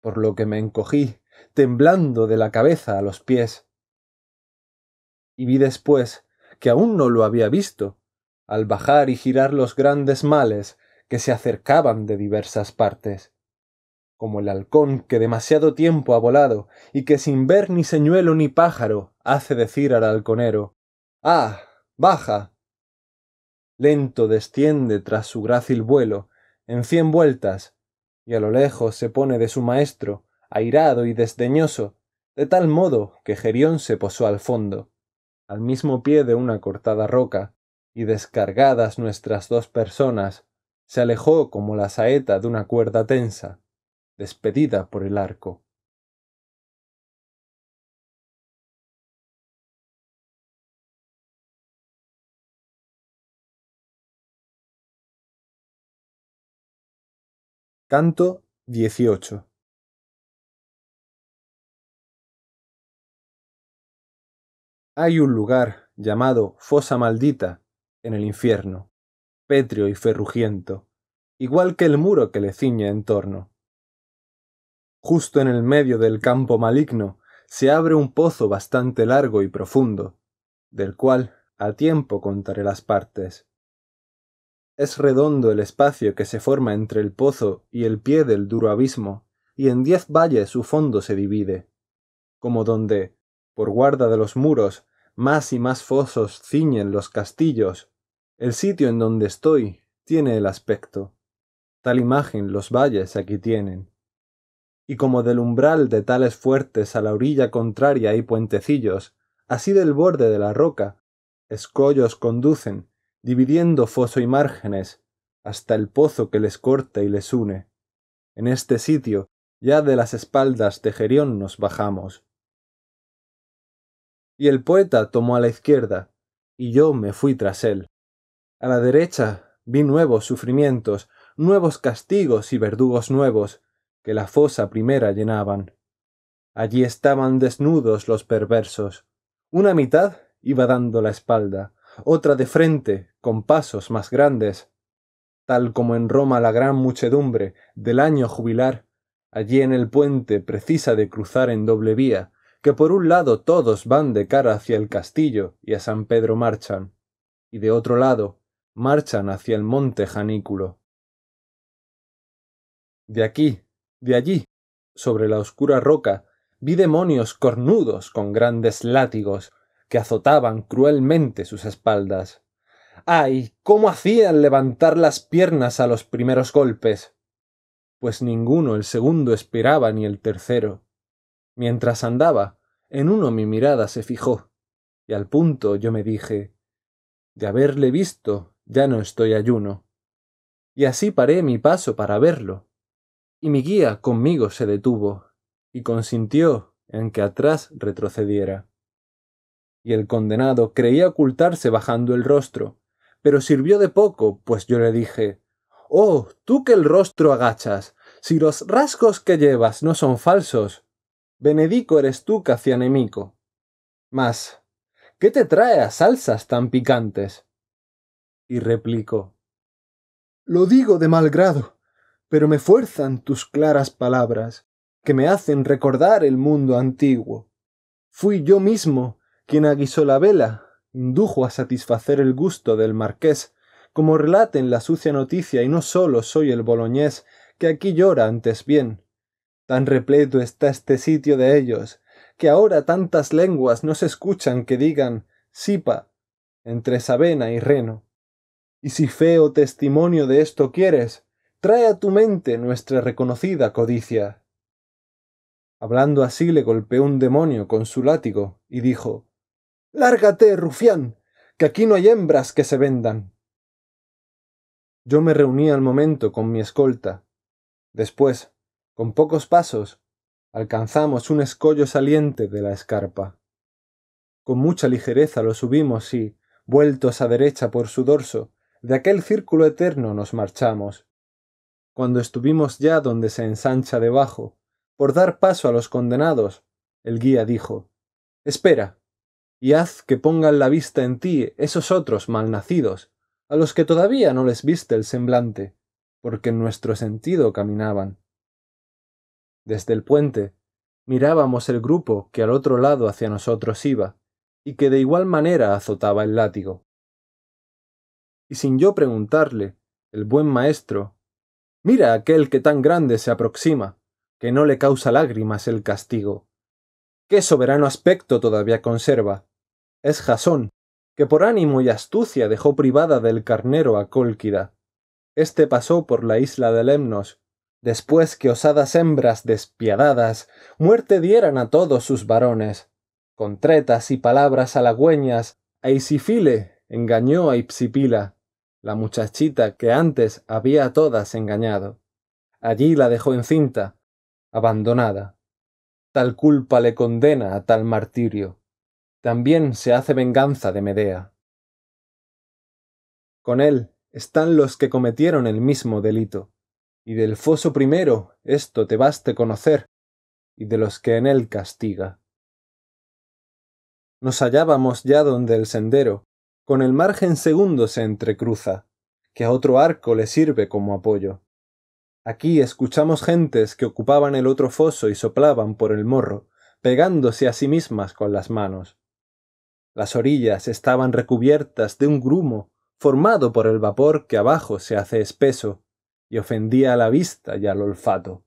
por lo que me encogí, temblando de la cabeza a los pies. Y vi después que aún no lo había visto, al bajar y girar los grandes males que se acercaban de diversas partes como el halcón que demasiado tiempo ha volado, y que sin ver ni señuelo ni pájaro hace decir al halconero Ah. baja. Lento desciende tras su grácil vuelo, en cien vueltas, y a lo lejos se pone de su maestro, airado y desdeñoso, de tal modo que Gerión se posó al fondo, al mismo pie de una cortada roca, y descargadas nuestras dos personas, se alejó como la saeta de una cuerda tensa despedida por el arco. Canto 18 Hay un lugar llamado Fosa Maldita en el infierno, pétreo y ferrugiento, igual que el muro que le ciñe en torno justo en el medio del campo maligno, se abre un pozo bastante largo y profundo, del cual a tiempo contaré las partes. Es redondo el espacio que se forma entre el pozo y el pie del duro abismo, y en diez valles su fondo se divide, como donde, por guarda de los muros, más y más fosos ciñen los castillos, el sitio en donde estoy tiene el aspecto. Tal imagen los valles aquí tienen y como del umbral de tales fuertes a la orilla contraria hay puentecillos, así del borde de la roca, escollos conducen, dividiendo foso y márgenes, hasta el pozo que les corta y les une. En este sitio, ya de las espaldas de Gerión nos bajamos. Y el poeta tomó a la izquierda, y yo me fui tras él. A la derecha vi nuevos sufrimientos, nuevos castigos y verdugos nuevos, que la fosa primera llenaban. Allí estaban desnudos los perversos. Una mitad iba dando la espalda, otra de frente, con pasos más grandes. Tal como en Roma la gran muchedumbre del año jubilar, allí en el puente precisa de cruzar en doble vía, que por un lado todos van de cara hacia el castillo y a San Pedro marchan, y de otro lado marchan hacia el monte Janículo. De aquí, de allí, sobre la oscura roca, vi demonios cornudos con grandes látigos que azotaban cruelmente sus espaldas. ¡Ay! ¿Cómo hacían levantar las piernas a los primeros golpes? Pues ninguno el segundo esperaba ni el tercero. Mientras andaba, en uno mi mirada se fijó, y al punto yo me dije De haberle visto, ya no estoy ayuno. Y así paré mi paso para verlo, y mi guía conmigo se detuvo, y consintió en que atrás retrocediera. Y el condenado creía ocultarse bajando el rostro, pero sirvió de poco, pues yo le dije Oh, tú que el rostro agachas, si los rasgos que llevas no son falsos, Benedico eres tú, Cacianemico. Mas, ¿qué te trae a salsas tan picantes? Y replicó Lo digo de mal grado, pero me fuerzan tus claras palabras, que me hacen recordar el mundo antiguo. Fui yo mismo quien aguisó la vela, indujo a satisfacer el gusto del marqués, como relaten la sucia noticia, y no solo soy el boloñés, que aquí llora antes bien. Tan repleto está este sitio de ellos, que ahora tantas lenguas no se escuchan que digan sipa entre Sabena y Reno. Y si feo testimonio de esto quieres, trae a tu mente nuestra reconocida codicia. Hablando así le golpeó un demonio con su látigo y dijo Lárgate, rufián, que aquí no hay hembras que se vendan. Yo me reuní al momento con mi escolta. Después, con pocos pasos, alcanzamos un escollo saliente de la escarpa. Con mucha ligereza lo subimos y, vueltos a derecha por su dorso, de aquel círculo eterno nos marchamos, cuando estuvimos ya donde se ensancha debajo, por dar paso a los condenados, el guía dijo, Espera, y haz que pongan la vista en ti esos otros malnacidos, a los que todavía no les viste el semblante, porque en nuestro sentido caminaban. Desde el puente mirábamos el grupo que al otro lado hacia nosotros iba, y que de igual manera azotaba el látigo. Y sin yo preguntarle, el buen maestro Mira aquel que tan grande se aproxima, que no le causa lágrimas el castigo. Qué soberano aspecto todavía conserva. Es Jasón, que por ánimo y astucia dejó privada del carnero a Cólquida. Este pasó por la isla de Lemnos, después que osadas hembras despiadadas muerte dieran a todos sus varones. Con tretas y palabras halagüeñas, a Isifile engañó a Ipsipila, la muchachita que antes había a todas engañado. Allí la dejó encinta, abandonada. Tal culpa le condena a tal martirio. También se hace venganza de Medea. Con él están los que cometieron el mismo delito, y del foso primero esto te baste conocer, y de los que en él castiga. Nos hallábamos ya donde el sendero, con el margen segundo se entrecruza, que a otro arco le sirve como apoyo. Aquí escuchamos gentes que ocupaban el otro foso y soplaban por el morro, pegándose a sí mismas con las manos. Las orillas estaban recubiertas de un grumo formado por el vapor que abajo se hace espeso y ofendía a la vista y al olfato.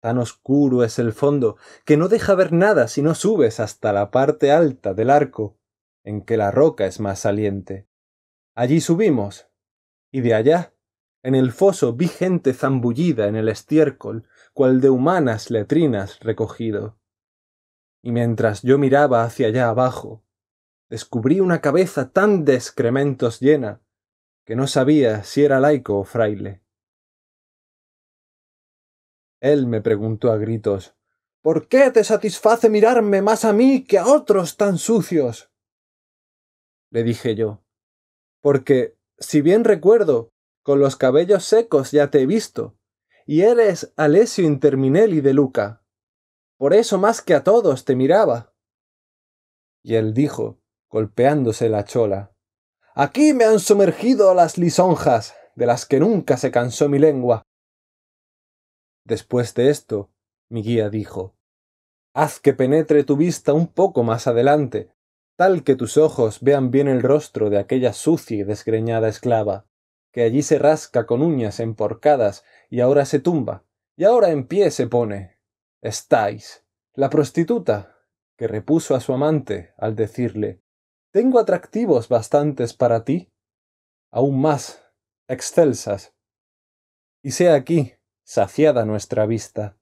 Tan oscuro es el fondo que no deja ver nada si no subes hasta la parte alta del arco, en que la roca es más saliente. Allí subimos, y de allá, en el foso vi gente zambullida en el estiércol, cual de humanas letrinas recogido. Y mientras yo miraba hacia allá abajo, descubrí una cabeza tan de excrementos llena, que no sabía si era laico o fraile. Él me preguntó a gritos ¿Por qué te satisface mirarme más a mí que a otros tan sucios? le dije yo, porque, si bien recuerdo, con los cabellos secos ya te he visto, y eres Alessio Interminelli de Luca. Por eso más que a todos te miraba. Y él dijo, golpeándose la chola, Aquí me han sumergido las lisonjas, de las que nunca se cansó mi lengua. Después de esto, mi guía dijo, Haz que penetre tu vista un poco más adelante, tal que tus ojos vean bien el rostro de aquella sucia y desgreñada esclava, que allí se rasca con uñas emporcadas y ahora se tumba, y ahora en pie se pone. Estáis. La prostituta, que repuso a su amante al decirle Tengo atractivos bastantes para ti, aún más, excelsas. Y sea aquí, saciada nuestra vista.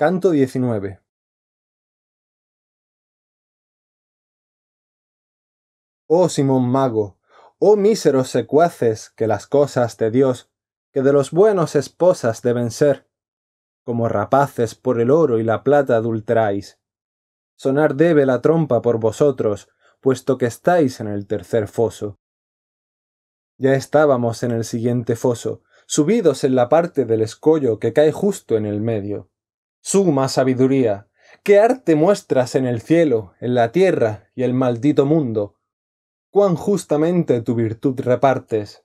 Canto 19. Oh Simón Mago, oh míseros secuaces, que las cosas de Dios, que de los buenos esposas deben ser, como rapaces por el oro y la plata adulteráis. Sonar debe la trompa por vosotros, puesto que estáis en el tercer foso. Ya estábamos en el siguiente foso, subidos en la parte del escollo que cae justo en el medio suma sabiduría. ¿Qué arte muestras en el cielo, en la tierra y el maldito mundo? Cuán justamente tu virtud repartes.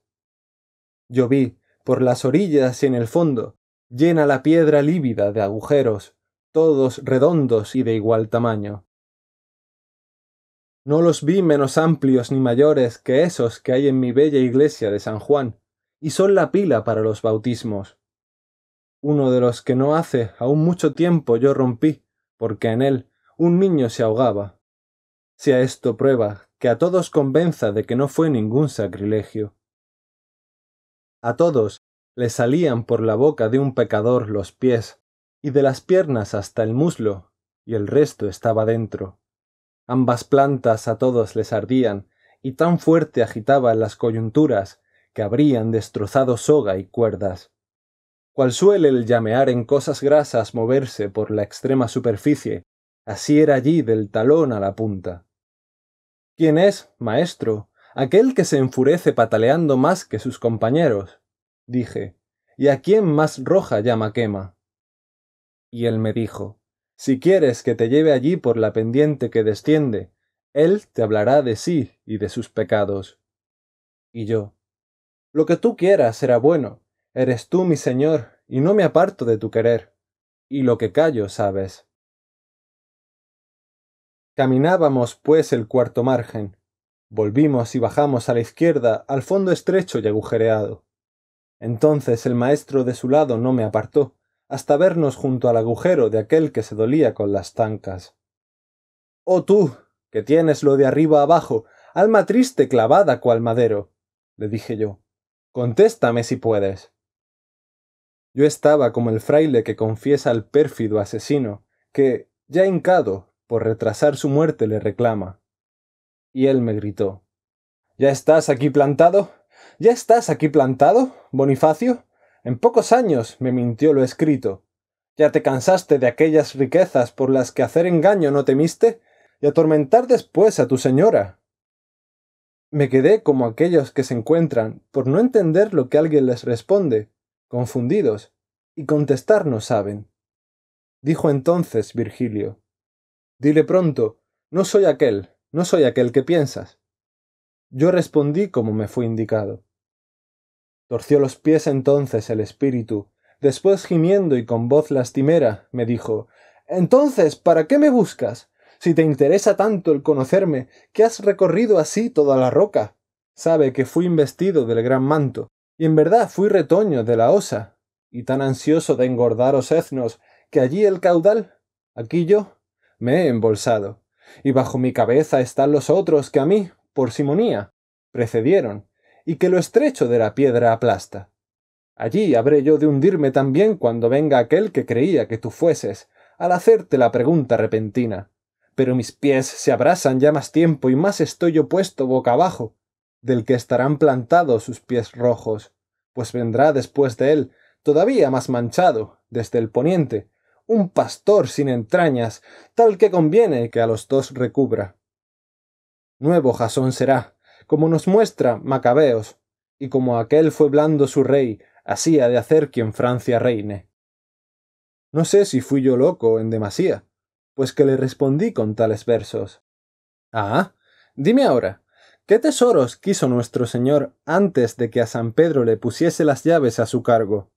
Yo vi, por las orillas y en el fondo, llena la piedra lívida de agujeros, todos redondos y de igual tamaño. No los vi menos amplios ni mayores que esos que hay en mi bella iglesia de San Juan, y son la pila para los bautismos uno de los que no hace aún mucho tiempo yo rompí, porque en él un niño se ahogaba. Sea esto prueba que a todos convenza de que no fue ningún sacrilegio. A todos le salían por la boca de un pecador los pies, y de las piernas hasta el muslo, y el resto estaba dentro. Ambas plantas a todos les ardían, y tan fuerte agitaban las coyunturas que habrían destrozado soga y cuerdas. Cual suele el llamear en cosas grasas moverse por la extrema superficie, así era allí del talón a la punta. ¿Quién es, maestro? Aquel que se enfurece pataleando más que sus compañeros, dije, ¿y a quién más roja llama quema? Y él me dijo, Si quieres que te lleve allí por la pendiente que desciende, él te hablará de sí y de sus pecados. Y yo, Lo que tú quieras será bueno, Eres tú mi Señor, y no me aparto de tu querer, y lo que callo sabes. Caminábamos, pues, el cuarto margen. Volvimos y bajamos a la izquierda, al fondo estrecho y agujereado. Entonces el maestro de su lado no me apartó, hasta vernos junto al agujero de aquel que se dolía con las zancas. Oh tú, que tienes lo de arriba abajo, alma triste clavada cual madero, le dije yo, contéstame si puedes. Yo estaba como el fraile que confiesa al pérfido asesino, que, ya hincado, por retrasar su muerte le reclama. Y él me gritó. ¿Ya estás aquí plantado? ¿Ya estás aquí plantado, Bonifacio? En pocos años me mintió lo escrito. ¿Ya te cansaste de aquellas riquezas por las que hacer engaño no temiste? y atormentar después a tu señora. Me quedé como aquellos que se encuentran por no entender lo que alguien les responde, confundidos, y contestar no saben. Dijo entonces Virgilio, Dile pronto, no soy aquel, no soy aquel que piensas. Yo respondí como me fue indicado. Torció los pies entonces el espíritu, después gimiendo y con voz lastimera, me dijo Entonces, ¿para qué me buscas? Si te interesa tanto el conocerme, que has recorrido así toda la roca. Sabe que fui investido del gran manto, y en verdad fui retoño de la osa, y tan ansioso de engordaros eznos, que allí el caudal, aquí yo, me he embolsado, y bajo mi cabeza están los otros que a mí, por simonía, precedieron, y que lo estrecho de la piedra aplasta. Allí habré yo de hundirme también cuando venga aquel que creía que tú fueses, al hacerte la pregunta repentina. Pero mis pies se abrasan ya más tiempo y más estoy yo puesto boca abajo, del que estarán plantados sus pies rojos, pues vendrá después de él, todavía más manchado, desde el poniente, un pastor sin entrañas, tal que conviene que a los dos recubra. Nuevo Jasón será, como nos muestra Macabeos, y como aquel fue blando su rey, así ha de hacer quien Francia reine. No sé si fui yo loco en demasía, pues que le respondí con tales versos. Ah, dime ahora, ¿Qué tesoros quiso nuestro Señor antes de que a San Pedro le pusiese las llaves a su cargo?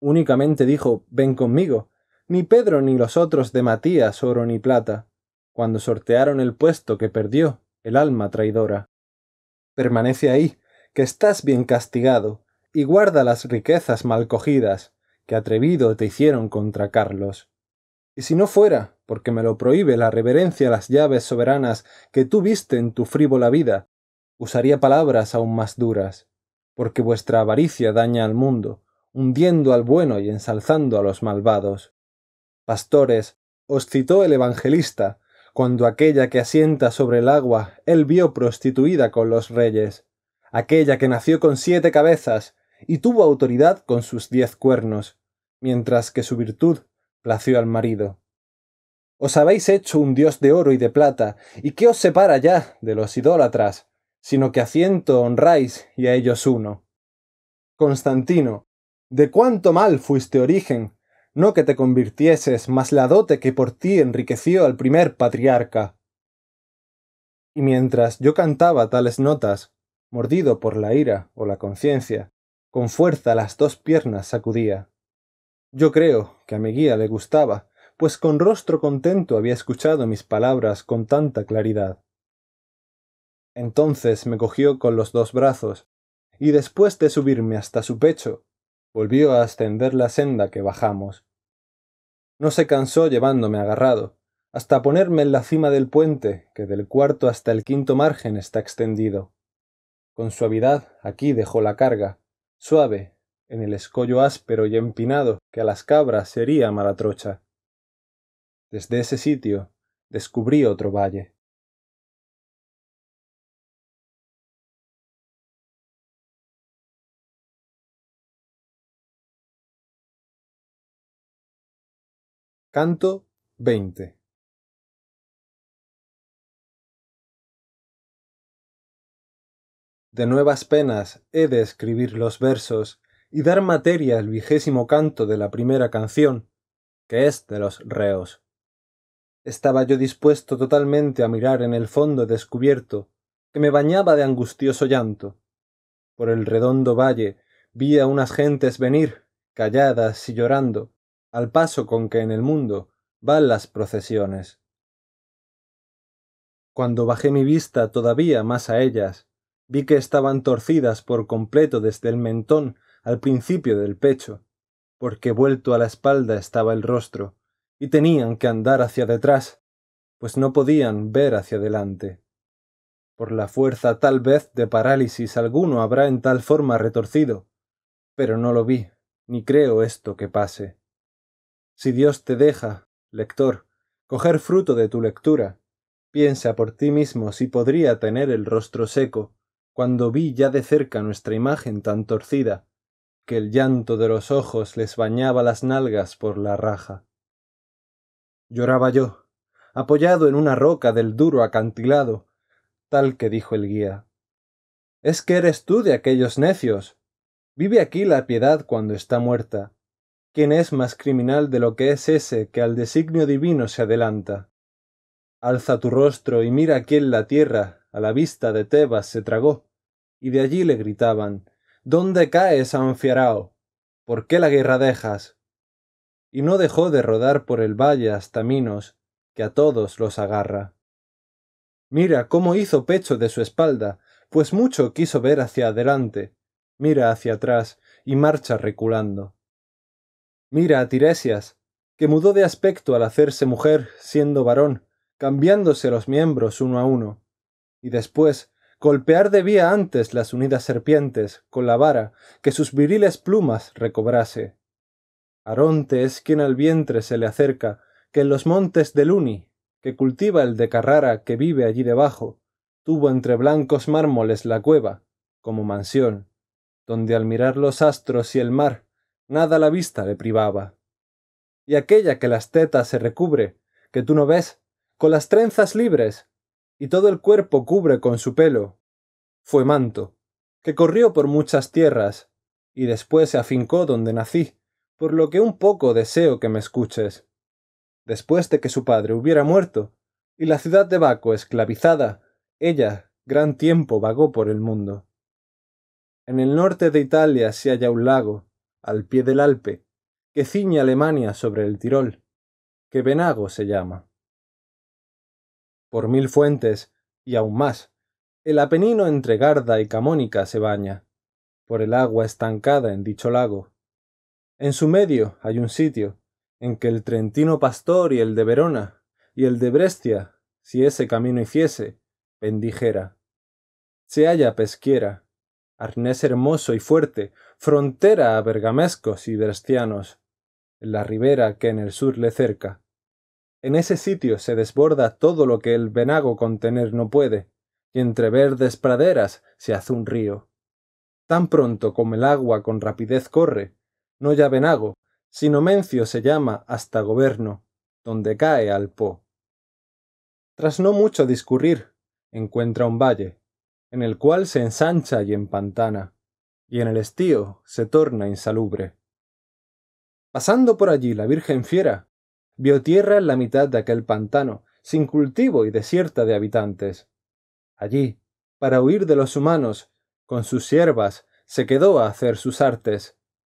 Únicamente dijo Ven conmigo, ni Pedro ni los otros de Matías oro ni plata, cuando sortearon el puesto que perdió el alma traidora. Permanece ahí, que estás bien castigado, y guarda las riquezas mal cogidas, que atrevido te hicieron contra Carlos. Y si no fuera, porque me lo prohíbe la reverencia a las llaves soberanas que tuviste en tu frívola vida, usaría palabras aún más duras, porque vuestra avaricia daña al mundo, hundiendo al bueno y ensalzando a los malvados. Pastores, os citó el evangelista, cuando aquella que asienta sobre el agua él vio prostituida con los reyes, aquella que nació con siete cabezas y tuvo autoridad con sus diez cuernos, mientras que su virtud plació al marido. Os habéis hecho un dios de oro y de plata, ¿y qué os separa ya de los idólatras? sino que a ciento honráis y a ellos uno. Constantino, de cuánto mal fuiste origen, no que te convirtieses, más la dote que por ti enriqueció al primer patriarca. Y mientras yo cantaba tales notas, mordido por la ira o la conciencia, con fuerza las dos piernas sacudía. Yo creo que a mi guía le gustaba, pues con rostro contento había escuchado mis palabras con tanta claridad. Entonces me cogió con los dos brazos, y después de subirme hasta su pecho, volvió a ascender la senda que bajamos. No se cansó llevándome agarrado, hasta ponerme en la cima del puente, que del cuarto hasta el quinto margen está extendido. Con suavidad aquí dejó la carga, suave, en el escollo áspero y empinado que a las cabras sería trocha. Desde ese sitio descubrí otro valle. Canto 20. De nuevas penas he de escribir los versos y dar materia al vigésimo canto de la primera canción, que es de los reos. Estaba yo dispuesto totalmente a mirar en el fondo descubierto, que me bañaba de angustioso llanto. Por el redondo valle vi a unas gentes venir, calladas y llorando, al paso con que en el mundo van las procesiones. Cuando bajé mi vista todavía más a ellas, vi que estaban torcidas por completo desde el mentón al principio del pecho, porque vuelto a la espalda estaba el rostro, y tenían que andar hacia detrás, pues no podían ver hacia adelante. Por la fuerza tal vez de parálisis alguno habrá en tal forma retorcido, pero no lo vi, ni creo esto que pase. Si Dios te deja, lector, coger fruto de tu lectura, piensa por ti mismo si podría tener el rostro seco, cuando vi ya de cerca nuestra imagen tan torcida, que el llanto de los ojos les bañaba las nalgas por la raja. Lloraba yo, apoyado en una roca del duro acantilado, tal que dijo el guía. Es que eres tú de aquellos necios. Vive aquí la piedad cuando está muerta, ¿Quién es más criminal de lo que es ese que al designio divino se adelanta? Alza tu rostro y mira quién la tierra, a la vista de Tebas, se tragó. Y de allí le gritaban ¿Dónde caes, Anfiarao? ¿Por qué la guerra dejas? Y no dejó de rodar por el valle hasta Minos, que a todos los agarra. Mira cómo hizo pecho de su espalda, pues mucho quiso ver hacia adelante, mira hacia atrás y marcha reculando. Mira a Tiresias, que mudó de aspecto al hacerse mujer, siendo varón, cambiándose los miembros uno a uno. Y después, golpear debía antes las unidas serpientes con la vara que sus viriles plumas recobrase. Aronte es quien al vientre se le acerca, que en los montes de Luni, que cultiva el de Carrara que vive allí debajo, tuvo entre blancos mármoles la cueva, como mansión, donde al mirar los astros y el mar nada la vista le privaba. Y aquella que las tetas se recubre, que tú no ves, con las trenzas libres, y todo el cuerpo cubre con su pelo, fue manto, que corrió por muchas tierras, y después se afincó donde nací, por lo que un poco deseo que me escuches. Después de que su padre hubiera muerto, y la ciudad de Baco esclavizada, ella gran tiempo vagó por el mundo. En el norte de Italia se halla un lago, al pie del Alpe, que ciña Alemania sobre el Tirol, que Venago se llama. Por mil fuentes, y aún más, el Apenino entre Garda y Camónica se baña, por el agua estancada en dicho lago. En su medio hay un sitio, en que el trentino pastor y el de Verona, y el de Brestia, si ese camino hiciese, bendijera. Se halla pesquiera, arnés hermoso y fuerte, frontera a bergamescos y berestianos, en la ribera que en el sur le cerca. En ese sitio se desborda todo lo que el venago contener no puede, y entre verdes praderas se hace un río. Tan pronto como el agua con rapidez corre, no ya venago, sino mencio se llama hasta gobierno, donde cae al po. Tras no mucho discurrir, encuentra un valle, en el cual se ensancha y empantana y en el estío se torna insalubre. Pasando por allí la Virgen Fiera, vio tierra en la mitad de aquel pantano, sin cultivo y desierta de habitantes. Allí, para huir de los humanos, con sus siervas, se quedó a hacer sus artes,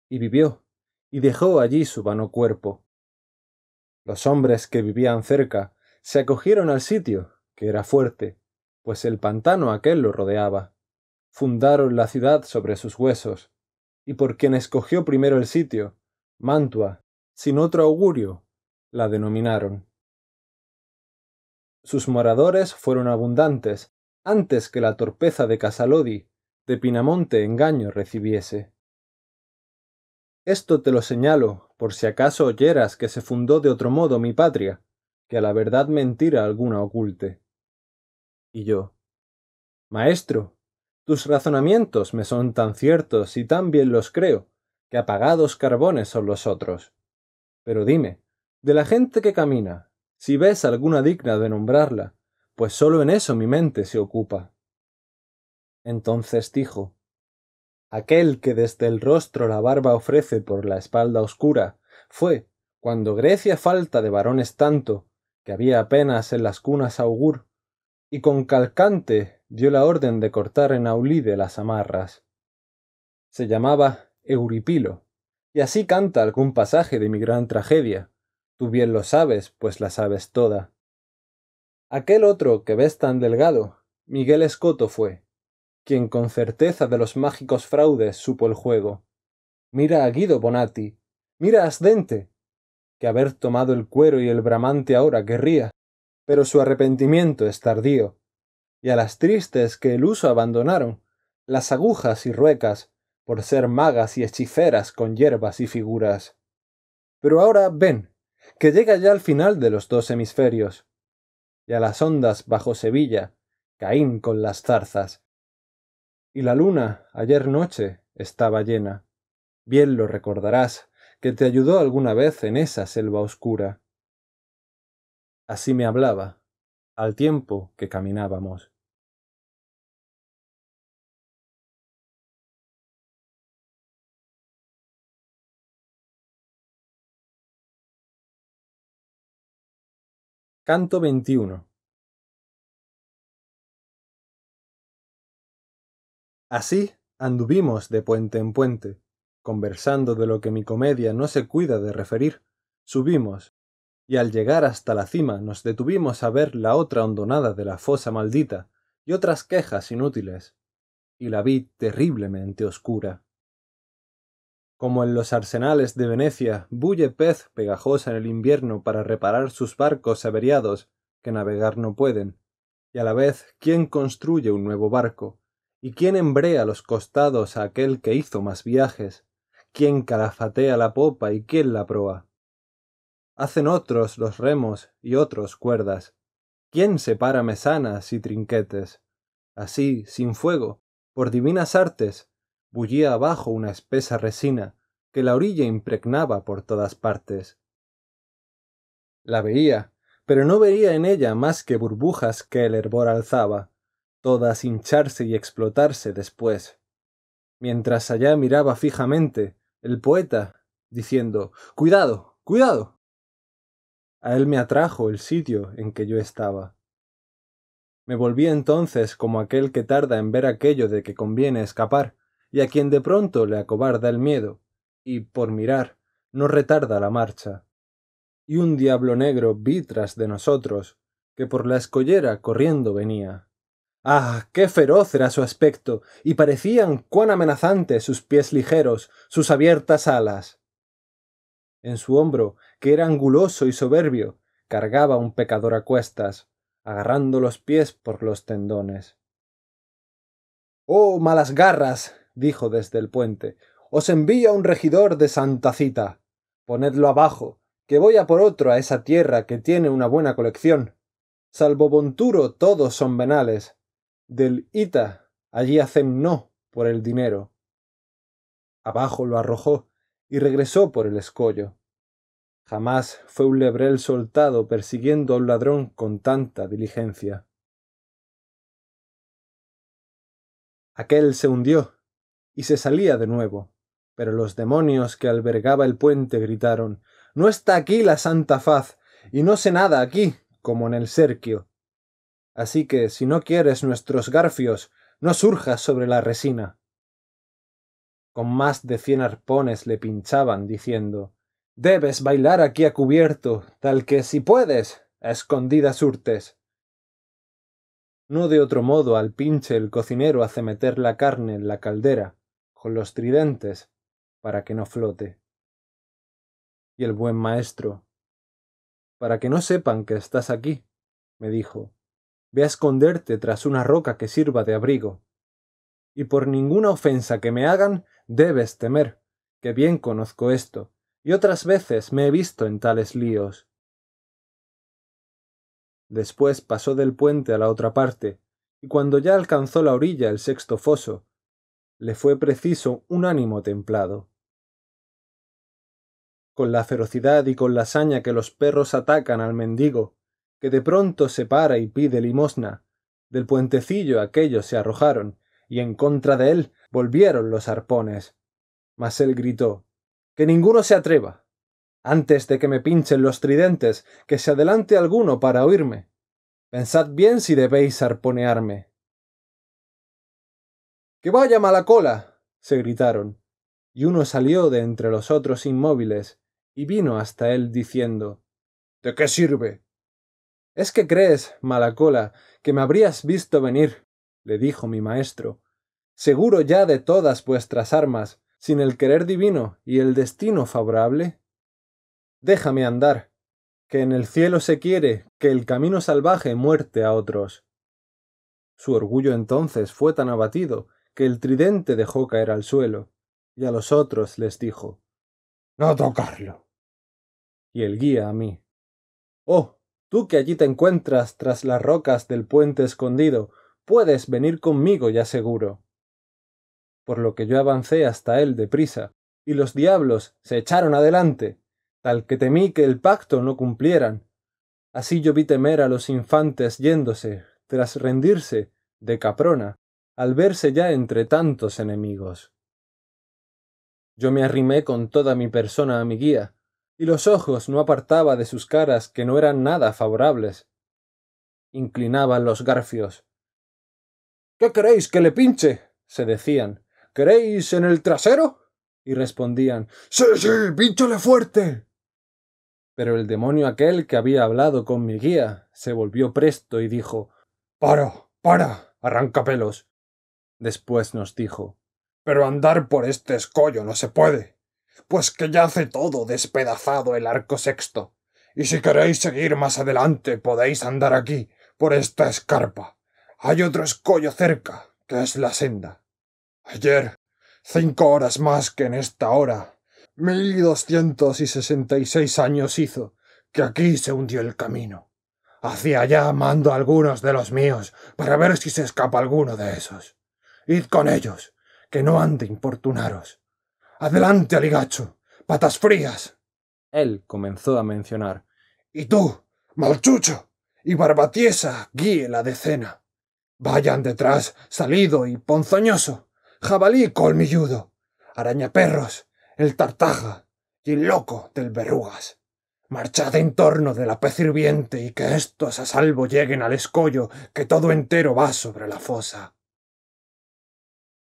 y vivió, y dejó allí su vano cuerpo. Los hombres que vivían cerca se acogieron al sitio, que era fuerte, pues el pantano aquel lo rodeaba fundaron la ciudad sobre sus huesos, y por quien escogió primero el sitio, Mantua, sin otro augurio, la denominaron. Sus moradores fueron abundantes, antes que la torpeza de Casalodi, de Pinamonte engaño recibiese. Esto te lo señalo, por si acaso oyeras que se fundó de otro modo mi patria, que a la verdad mentira alguna oculte. Y yo, Maestro, tus razonamientos me son tan ciertos y tan bien los creo, que apagados carbones son los otros. Pero dime, de la gente que camina, si ves alguna digna de nombrarla, pues sólo en eso mi mente se ocupa. Entonces dijo Aquel que desde el rostro la barba ofrece por la espalda oscura, fue, cuando Grecia falta de varones tanto, que había apenas en las cunas augur, y con Calcante dio la orden de cortar en Aulide las amarras. Se llamaba Euripilo, y así canta algún pasaje de mi gran tragedia. Tú bien lo sabes, pues la sabes toda. Aquel otro que ves tan delgado, Miguel Escoto fue, quien con certeza de los mágicos fraudes supo el juego. Mira a Guido Bonatti, mira a Asdente, que haber tomado el cuero y el bramante ahora querría pero su arrepentimiento es tardío, y a las tristes que el uso abandonaron, las agujas y ruecas, por ser magas y hechiceras con hierbas y figuras. Pero ahora ven, que llega ya al final de los dos hemisferios, y a las ondas bajo Sevilla, Caín con las zarzas. Y la luna, ayer noche, estaba llena. Bien lo recordarás, que te ayudó alguna vez en esa selva oscura. Así me hablaba, al tiempo que caminábamos. Canto 21 Así anduvimos de puente en puente, conversando de lo que mi comedia no se cuida de referir, subimos y al llegar hasta la cima nos detuvimos a ver la otra hondonada de la fosa maldita y otras quejas inútiles, y la vi terriblemente oscura. Como en los arsenales de Venecia bulle pez pegajosa en el invierno para reparar sus barcos averiados que navegar no pueden, y a la vez quién construye un nuevo barco, y quién embrea los costados a aquel que hizo más viajes, quién calafatea la popa y quién la proa hacen otros los remos y otros cuerdas. ¿Quién separa mesanas y trinquetes? Así, sin fuego, por divinas artes, bullía abajo una espesa resina que la orilla impregnaba por todas partes. La veía, pero no veía en ella más que burbujas que el hervor alzaba, todas hincharse y explotarse después. Mientras allá miraba fijamente, el poeta, diciendo Cuidado, cuidado. A él me atrajo el sitio en que yo estaba. Me volví entonces como aquel que tarda en ver aquello de que conviene escapar, y a quien de pronto le acobarda el miedo, y, por mirar, no retarda la marcha. Y un diablo negro vi tras de nosotros, que por la escollera corriendo venía. Ah, qué feroz era su aspecto, y parecían cuán amenazantes sus pies ligeros, sus abiertas alas. En su hombro, que era anguloso y soberbio, cargaba un pecador a cuestas, agarrando los pies por los tendones. Oh, malas garras, dijo desde el puente, os envía un regidor de Santa Cita. Ponedlo abajo, que voy a por otro a esa tierra que tiene una buena colección. Salvo Bonturo todos son venales. Del Ita allí hacen no por el dinero. Abajo lo arrojó, y regresó por el escollo. Jamás fue un lebrel soltado persiguiendo a un ladrón con tanta diligencia. Aquel se hundió y se salía de nuevo, pero los demonios que albergaba el puente gritaron No está aquí la santa faz, y no sé nada aquí, como en el cerquio. Así que, si no quieres nuestros garfios, no surjas sobre la resina con más de cien arpones le pinchaban, diciendo Debes bailar aquí a cubierto, tal que si puedes, a escondidas hurtes. No de otro modo al pinche el cocinero hace meter la carne en la caldera, con los tridentes, para que no flote. Y el buen maestro, para que no sepan que estás aquí, me dijo, ve a esconderte tras una roca que sirva de abrigo. Y por ninguna ofensa que me hagan, debes temer, que bien conozco esto, y otras veces me he visto en tales líos. Después pasó del puente a la otra parte, y cuando ya alcanzó la orilla el sexto foso, le fue preciso un ánimo templado. Con la ferocidad y con la saña que los perros atacan al mendigo, que de pronto se para y pide limosna, del puentecillo aquellos se arrojaron, y en contra de él volvieron los arpones. Mas él gritó Que ninguno se atreva. Antes de que me pinchen los tridentes, que se adelante alguno para oírme. Pensad bien si debéis arponearme. ¡Que vaya mala cola! se gritaron, y uno salió de entre los otros inmóviles, y vino hasta él diciendo ¿De qué sirve? ¿Es que crees, malacola, que me habrías visto venir? le dijo mi maestro, seguro ya de todas vuestras armas, sin el querer divino y el destino favorable? Déjame andar, que en el cielo se quiere que el camino salvaje muerte a otros. Su orgullo entonces fue tan abatido que el tridente dejó caer al suelo, y a los otros les dijo No tocarlo. Y el guía a mí. Oh, tú que allí te encuentras tras las rocas del puente escondido, puedes venir conmigo ya seguro por lo que yo avancé hasta él deprisa, y los diablos se echaron adelante, tal que temí que el pacto no cumplieran. Así yo vi temer a los infantes yéndose, tras rendirse, de caprona, al verse ya entre tantos enemigos. Yo me arrimé con toda mi persona a mi guía, y los ojos no apartaba de sus caras que no eran nada favorables. Inclinaban los garfios. ¿Qué queréis que le pinche? se decían. ¿Queréis en el trasero? Y respondían Sí, sí, pínchale fuerte. Pero el demonio aquel que había hablado con mi guía se volvió presto y dijo Para, para, arranca pelos. Después nos dijo Pero andar por este escollo no se puede, pues que ya hace todo despedazado el arco sexto. Y si queréis seguir más adelante podéis andar aquí, por esta escarpa. Hay otro escollo cerca, que es la senda. Ayer, cinco horas más que en esta hora, mil doscientos y sesenta y seis años hizo que aquí se hundió el camino. Hacia allá mando a algunos de los míos para ver si se escapa alguno de esos. Id con ellos, que no han de importunaros. Adelante, aligacho, patas frías. Él comenzó a mencionar. Y tú, malchucho, y barbatiesa, guíe la decena. Vayan detrás, salido y ponzoñoso jabalí colmilludo, arañaperros, el tartaja y el loco del verrugas. Marchad en torno de la pez hirviente y que éstos a salvo lleguen al escollo que todo entero va sobre la fosa.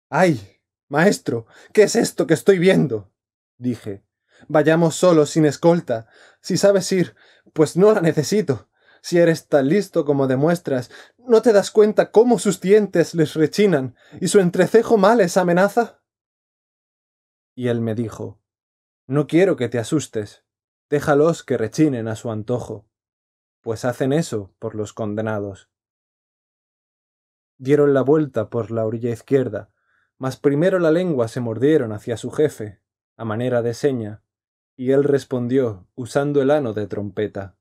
¡Ay! Maestro, ¿qué es esto que estoy viendo? dije. Vayamos solos sin escolta. Si sabes ir, pues no la necesito. Si eres tan listo como demuestras, ¿no te das cuenta cómo sus dientes les rechinan y su entrecejo mal es amenaza? Y él me dijo, No quiero que te asustes, déjalos que rechinen a su antojo, pues hacen eso por los condenados. Dieron la vuelta por la orilla izquierda, mas primero la lengua se mordieron hacia su jefe, a manera de seña, y él respondió usando el ano de trompeta.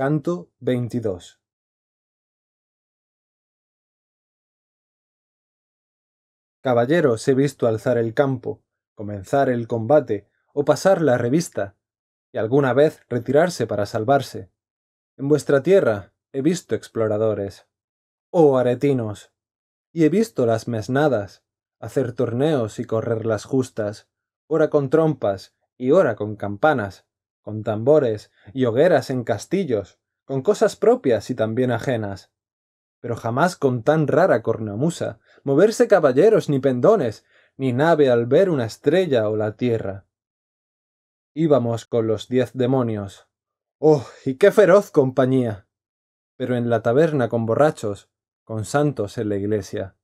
Canto 22. Caballeros he visto alzar el campo, comenzar el combate o pasar la revista, y alguna vez retirarse para salvarse. En vuestra tierra he visto exploradores, oh aretinos, y he visto las mesnadas, hacer torneos y correr las justas, ora con trompas y ora con campanas, con tambores y hogueras en castillos, con cosas propias y también ajenas. Pero jamás con tan rara cornamusa, moverse caballeros ni pendones, ni nave al ver una estrella o la tierra. Íbamos con los diez demonios. ¡Oh! y qué feroz compañía. Pero en la taberna con borrachos, con santos en la iglesia.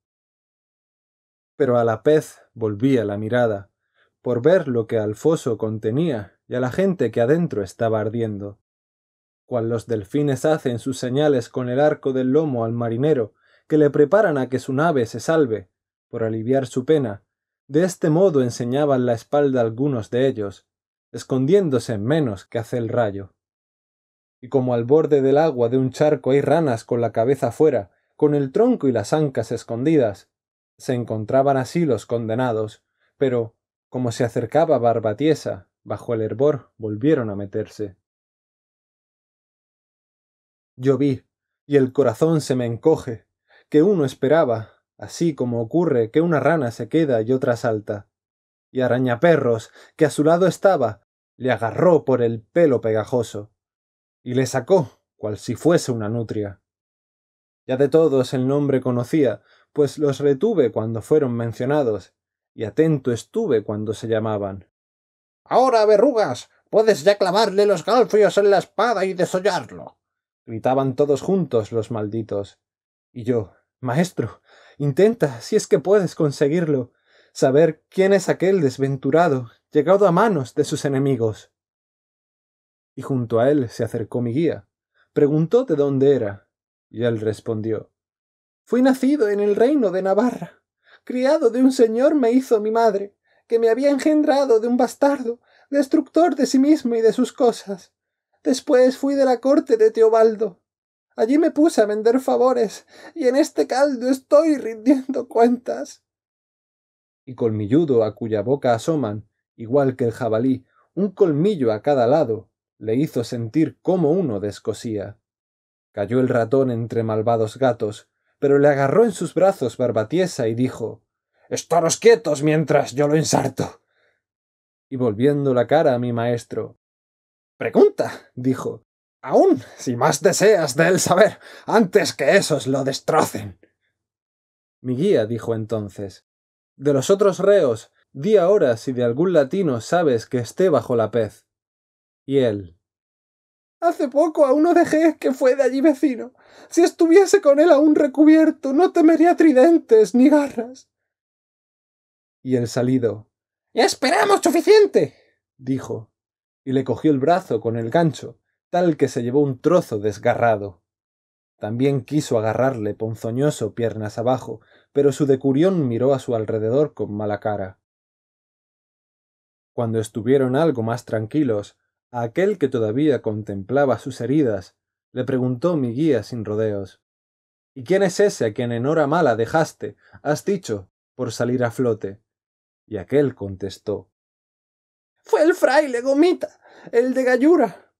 Pero a la pez volvía la mirada, por ver lo que al foso contenía y a la gente que adentro estaba ardiendo. Cual los delfines hacen sus señales con el arco del lomo al marinero, que le preparan a que su nave se salve, por aliviar su pena, de este modo enseñaban la espalda algunos de ellos, escondiéndose menos que hace el rayo. Y como al borde del agua de un charco hay ranas con la cabeza fuera, con el tronco y las ancas escondidas, se encontraban así los condenados, pero, como se acercaba Barbatiesa, Bajo el hervor volvieron a meterse. Yo vi, y el corazón se me encoge, que uno esperaba, así como ocurre que una rana se queda y otra salta. Y arañaperros, que a su lado estaba, le agarró por el pelo pegajoso, y le sacó, cual si fuese una nutria. Ya de todos el nombre conocía, pues los retuve cuando fueron mencionados, y atento estuve cuando se llamaban. Ahora, verrugas, puedes ya clavarle los galfios en la espada y desollarlo. gritaban todos juntos los malditos. Y yo, Maestro, intenta, si es que puedes conseguirlo, saber quién es aquel desventurado, llegado a manos de sus enemigos. Y junto a él se acercó mi guía. Preguntó de dónde era, y él respondió Fui nacido en el reino de Navarra. Criado de un señor me hizo mi madre, que me había engendrado de un bastardo, destructor de sí mismo y de sus cosas. Después fui de la corte de Teobaldo. Allí me puse a vender favores, y en este caldo estoy rindiendo cuentas. Y colmilludo a cuya boca asoman, igual que el jabalí, un colmillo a cada lado, le hizo sentir cómo uno descosía. Cayó el ratón entre malvados gatos, pero le agarró en sus brazos Barbatiesa y dijo Estaros quietos mientras yo lo ensarto. Y volviendo la cara a mi maestro. Pregunta, dijo. Aún si más deseas de él saber, antes que esos lo destrocen. Mi guía dijo entonces De los otros reos, di ahora si de algún latino sabes que esté bajo la pez. Y él Hace poco a uno dejé que fue de allí vecino. Si estuviese con él aún recubierto, no temería tridentes ni garras y el salido. Ya esperamos suficiente. dijo, y le cogió el brazo con el gancho, tal que se llevó un trozo desgarrado. También quiso agarrarle ponzoñoso piernas abajo, pero su decurión miró a su alrededor con mala cara. Cuando estuvieron algo más tranquilos, a aquel que todavía contemplaba sus heridas, le preguntó mi guía sin rodeos. ¿Y quién es ese a quien en hora mala dejaste, has dicho, por salir a flote? Y aquel contestó Fue el fraile Gomita, el de Gallura,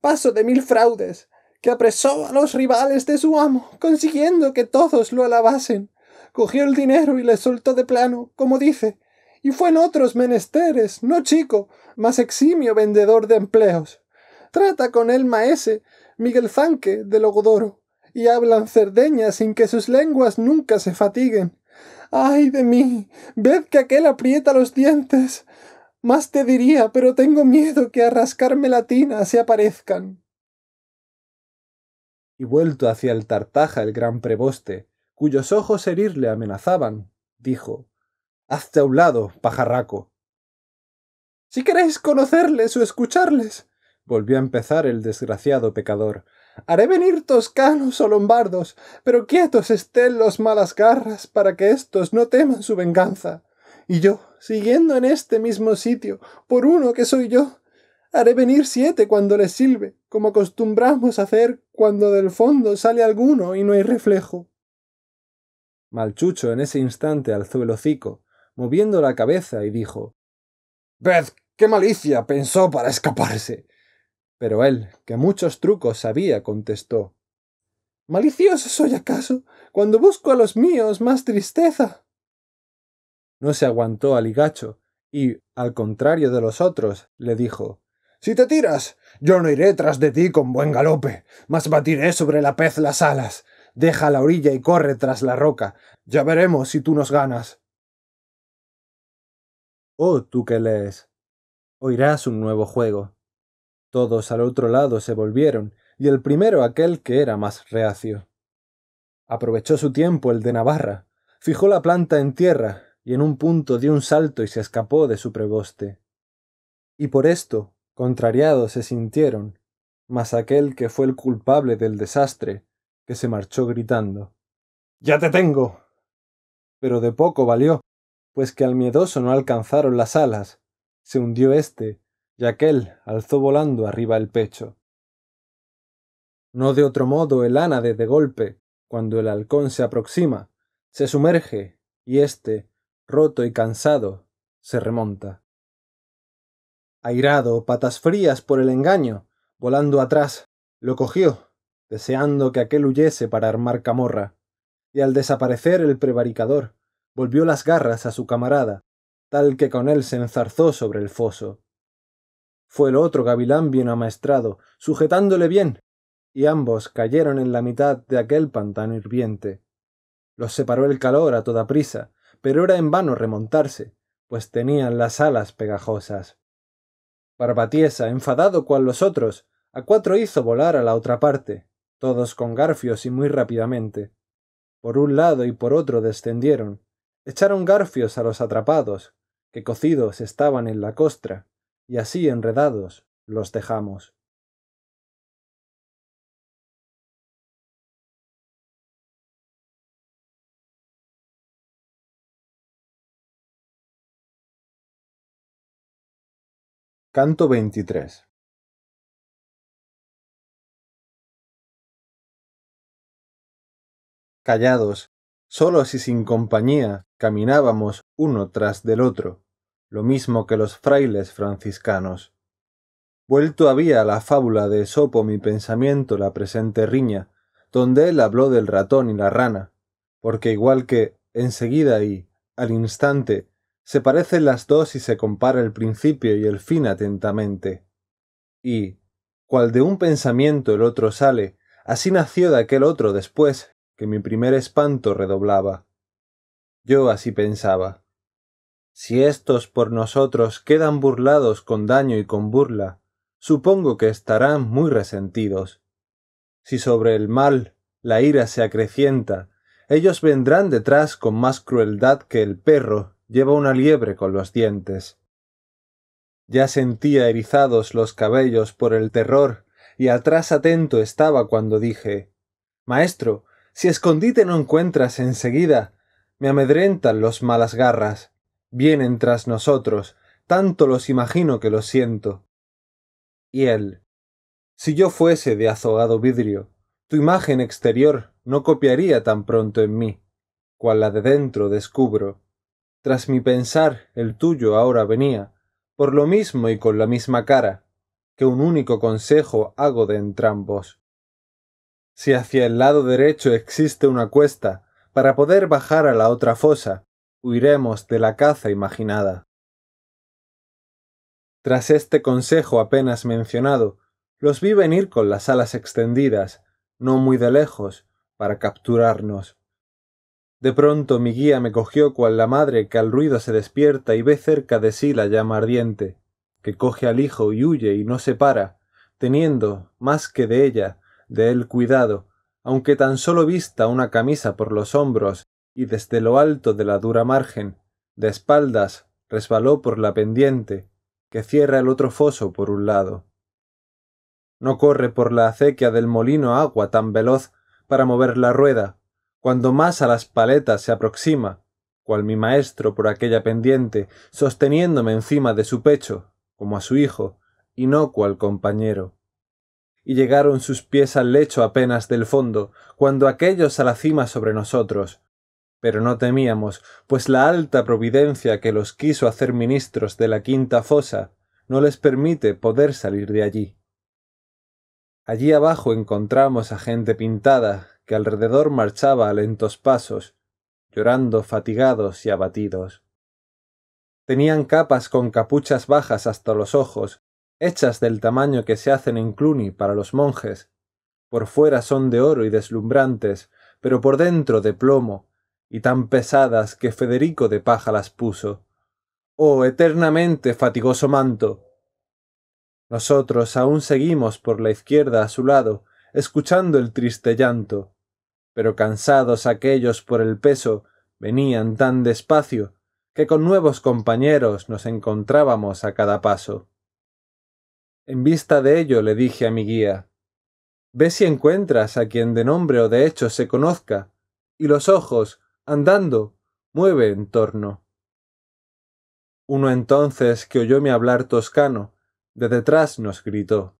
paso de mil fraudes, que apresó a los rivales de su amo, consiguiendo que todos lo alabasen. Cogió el dinero y le soltó de plano, como dice, y fue en otros menesteres, no chico, mas eximio vendedor de empleos. Trata con él maese, Miguel Zanque, de Logodoro, y hablan cerdeña sin que sus lenguas nunca se fatiguen. ¡Ay de mí! Ved que aquel aprieta los dientes. Más te diría, pero tengo miedo que a rascarme la tina se aparezcan. Y vuelto hacia el tartaja el gran preboste, cuyos ojos herirle amenazaban, dijo Hazte a un lado, pajarraco. Si queréis conocerles o escucharles, volvió a empezar el desgraciado pecador, Haré venir toscanos o lombardos, pero quietos estén los malas garras para que éstos no teman su venganza. Y yo, siguiendo en este mismo sitio, por uno que soy yo, haré venir siete cuando les sirve, como acostumbramos hacer cuando del fondo sale alguno y no hay reflejo. Malchucho en ese instante alzó el hocico, moviendo la cabeza y dijo Ved qué malicia pensó para escaparse. Pero él, que muchos trucos sabía, contestó ¿Malicioso soy acaso? Cuando busco a los míos más tristeza. No se aguantó al higacho, y, al contrario de los otros, le dijo Si te tiras, yo no iré tras de ti con buen galope, mas batiré sobre la pez las alas. Deja la orilla y corre tras la roca. Ya veremos si tú nos ganas. Oh, tú que lees. Oirás un nuevo juego. Todos al otro lado se volvieron, y el primero aquel que era más reacio. Aprovechó su tiempo el de Navarra, fijó la planta en tierra, y en un punto dio un salto y se escapó de su preboste. Y por esto, contrariados se sintieron, mas aquel que fue el culpable del desastre, que se marchó gritando. ¡Ya te tengo! Pero de poco valió, pues que al miedoso no alcanzaron las alas, se hundió éste, y aquel alzó volando arriba el pecho. No de otro modo el ánade de golpe, cuando el halcón se aproxima, se sumerge y éste, roto y cansado, se remonta. Airado, patas frías por el engaño, volando atrás, lo cogió, deseando que aquel huyese para armar camorra, y al desaparecer el prevaricador, volvió las garras a su camarada, tal que con él se enzarzó sobre el foso. Fue el otro gavilán bien amaestrado, sujetándole bien, y ambos cayeron en la mitad de aquel pantano hirviente. Los separó el calor a toda prisa, pero era en vano remontarse, pues tenían las alas pegajosas. Barbatiesa, enfadado cual los otros, a cuatro hizo volar a la otra parte, todos con garfios y muy rápidamente. Por un lado y por otro descendieron, echaron garfios a los atrapados, que cocidos estaban en la costra, y así enredados los dejamos. Canto 23 Callados, solos y sin compañía, caminábamos uno tras del otro lo mismo que los frailes franciscanos. Vuelto había a la fábula de Sopo mi pensamiento la presente riña, donde él habló del ratón y la rana, porque igual que, enseguida y, al instante, se parecen las dos y se compara el principio y el fin atentamente. Y, cual de un pensamiento el otro sale, así nació de aquel otro después, que mi primer espanto redoblaba. Yo así pensaba. Si estos por nosotros quedan burlados con daño y con burla, supongo que estarán muy resentidos. Si sobre el mal la ira se acrecienta, ellos vendrán detrás con más crueldad que el perro lleva una liebre con los dientes. Ya sentía erizados los cabellos por el terror, y atrás atento estaba cuando dije Maestro, si escondite no encuentras enseguida, me amedrentan los malas garras. Vienen tras nosotros, tanto los imagino que los siento. Y él. Si yo fuese de azogado vidrio, tu imagen exterior no copiaría tan pronto en mí, cual la de dentro descubro. Tras mi pensar el tuyo ahora venía, por lo mismo y con la misma cara, que un único consejo hago de entrambos. Si hacia el lado derecho existe una cuesta, para poder bajar a la otra fosa, huiremos de la caza imaginada. Tras este consejo apenas mencionado, los vi venir con las alas extendidas, no muy de lejos, para capturarnos. De pronto mi guía me cogió cual la madre que al ruido se despierta y ve cerca de sí la llama ardiente, que coge al hijo y huye y no se para, teniendo, más que de ella, de él cuidado, aunque tan solo vista una camisa por los hombros y desde lo alto de la dura margen, de espaldas, resbaló por la pendiente, que cierra el otro foso por un lado. No corre por la acequia del molino agua tan veloz para mover la rueda, cuando más a las paletas se aproxima, cual mi maestro por aquella pendiente, sosteniéndome encima de su pecho, como a su hijo, y no cual compañero. Y llegaron sus pies al lecho apenas del fondo, cuando aquellos a la cima sobre nosotros, pero no temíamos, pues la alta providencia que los quiso hacer ministros de la quinta fosa no les permite poder salir de allí. Allí abajo encontramos a gente pintada que alrededor marchaba a lentos pasos, llorando fatigados y abatidos. Tenían capas con capuchas bajas hasta los ojos, hechas del tamaño que se hacen en Cluny para los monjes. Por fuera son de oro y deslumbrantes, pero por dentro de plomo, y tan pesadas que Federico de paja las puso. Oh eternamente fatigoso manto. Nosotros aún seguimos por la izquierda a su lado, escuchando el triste llanto, pero cansados aquellos por el peso, venían tan despacio, que con nuevos compañeros nos encontrábamos a cada paso. En vista de ello le dije a mi guía Ve si encuentras a quien de nombre o de hecho se conozca, y los ojos, andando, mueve en torno. Uno entonces que oyó mi hablar toscano, de detrás nos gritó.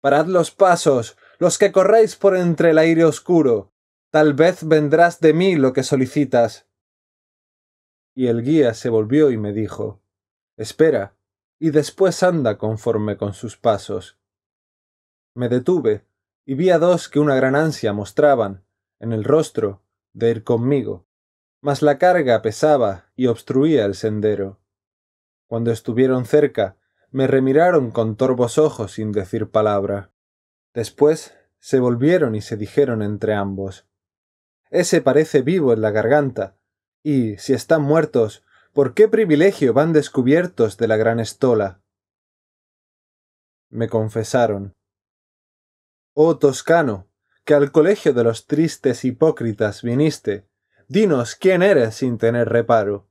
Parad los pasos, los que corréis por entre el aire oscuro. Tal vez vendrás de mí lo que solicitas. Y el guía se volvió y me dijo Espera, y después anda conforme con sus pasos. Me detuve, y vi a dos que una gran ansia mostraban, en el rostro de ir conmigo, mas la carga pesaba y obstruía el sendero. Cuando estuvieron cerca, me remiraron con torvos ojos sin decir palabra. Después se volvieron y se dijeron entre ambos Ese parece vivo en la garganta, y, si están muertos, ¿por qué privilegio van descubiertos de la gran estola? Me confesaron. Oh Toscano, que al colegio de los tristes hipócritas viniste. Dinos quién eres sin tener reparo.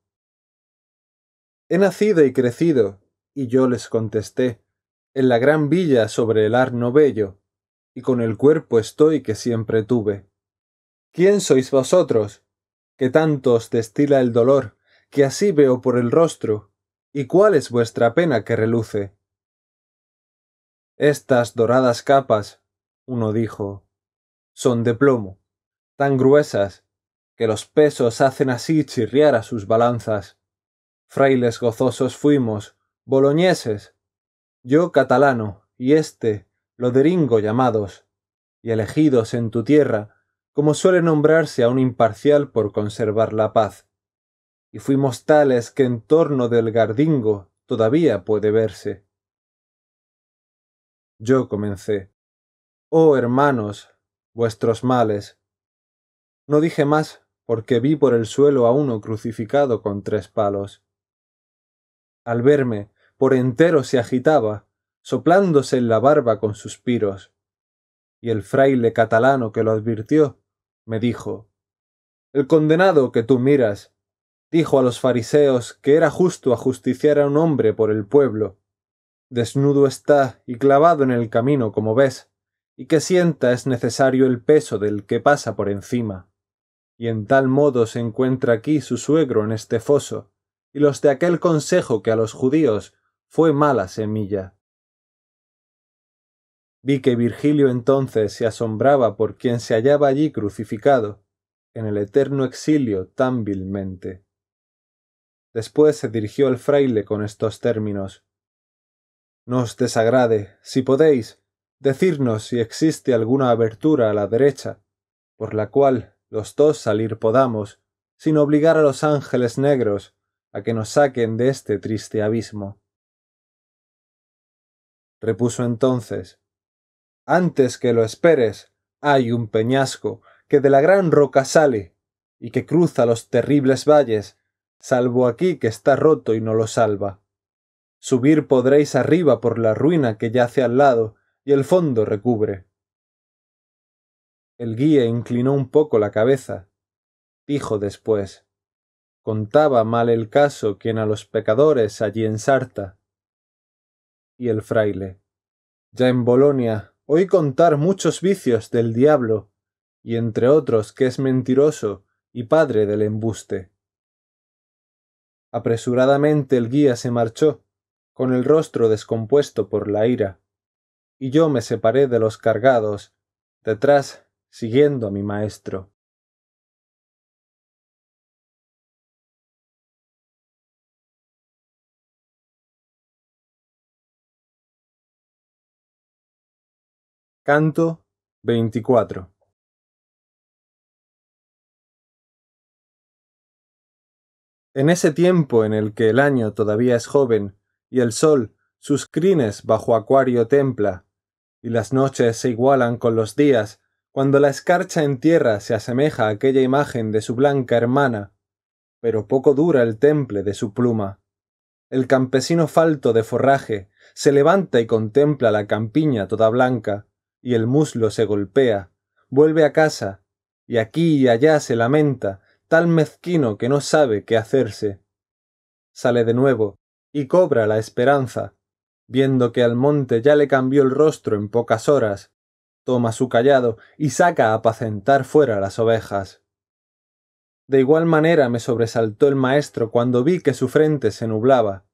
He nacido y crecido, y yo les contesté, en la gran villa sobre el Arno Bello, y con el cuerpo estoy que siempre tuve. ¿Quién sois vosotros, que tanto os destila el dolor, que así veo por el rostro, y cuál es vuestra pena que reluce? Estas doradas capas, uno dijo, son de plomo, tan gruesas que los pesos hacen así chirriar a sus balanzas. Frailes gozosos fuimos, boloñeses, yo catalano y este loderingo llamados, y elegidos en tu tierra, como suele nombrarse a un imparcial por conservar la paz. Y fuimos tales que en torno del gardingo todavía puede verse. Yo comencé. Oh hermanos, vuestros males. No dije más, porque vi por el suelo a uno crucificado con tres palos. Al verme, por entero se agitaba, soplándose en la barba con suspiros. Y el fraile catalano que lo advirtió me dijo El condenado que tú miras dijo a los fariseos que era justo ajusticiar a un hombre por el pueblo. Desnudo está y clavado en el camino, como ves y que sienta es necesario el peso del que pasa por encima. Y en tal modo se encuentra aquí su suegro en este foso, y los de aquel consejo que a los judíos fue mala semilla. Vi que Virgilio entonces se asombraba por quien se hallaba allí crucificado, en el eterno exilio tan vilmente. Después se dirigió al fraile con estos términos No os desagrade, si podéis, decirnos si existe alguna abertura a la derecha, por la cual los dos salir podamos, sin obligar a los ángeles negros a que nos saquen de este triste abismo. Repuso entonces Antes que lo esperes, hay un peñasco que de la gran roca sale y que cruza los terribles valles, salvo aquí que está roto y no lo salva. Subir podréis arriba por la ruina que yace al lado, y el fondo recubre. El guía inclinó un poco la cabeza. Dijo después Contaba mal el caso quien a los pecadores allí ensarta. Y el fraile Ya en Bolonia oí contar muchos vicios del diablo, y entre otros que es mentiroso y padre del embuste. Apresuradamente el guía se marchó, con el rostro descompuesto por la ira y yo me separé de los cargados, detrás siguiendo a mi maestro. Canto 24 En ese tiempo en el que el año todavía es joven y el sol sus crines bajo acuario templa, y las noches se igualan con los días, cuando la escarcha en tierra se asemeja a aquella imagen de su blanca hermana, pero poco dura el temple de su pluma. El campesino falto de forraje se levanta y contempla la campiña toda blanca, y el muslo se golpea, vuelve a casa, y aquí y allá se lamenta, tal mezquino que no sabe qué hacerse. Sale de nuevo, y cobra la esperanza, viendo que al monte ya le cambió el rostro en pocas horas, toma su callado y saca a apacentar fuera las ovejas. De igual manera me sobresaltó el maestro cuando vi que su frente se nublaba,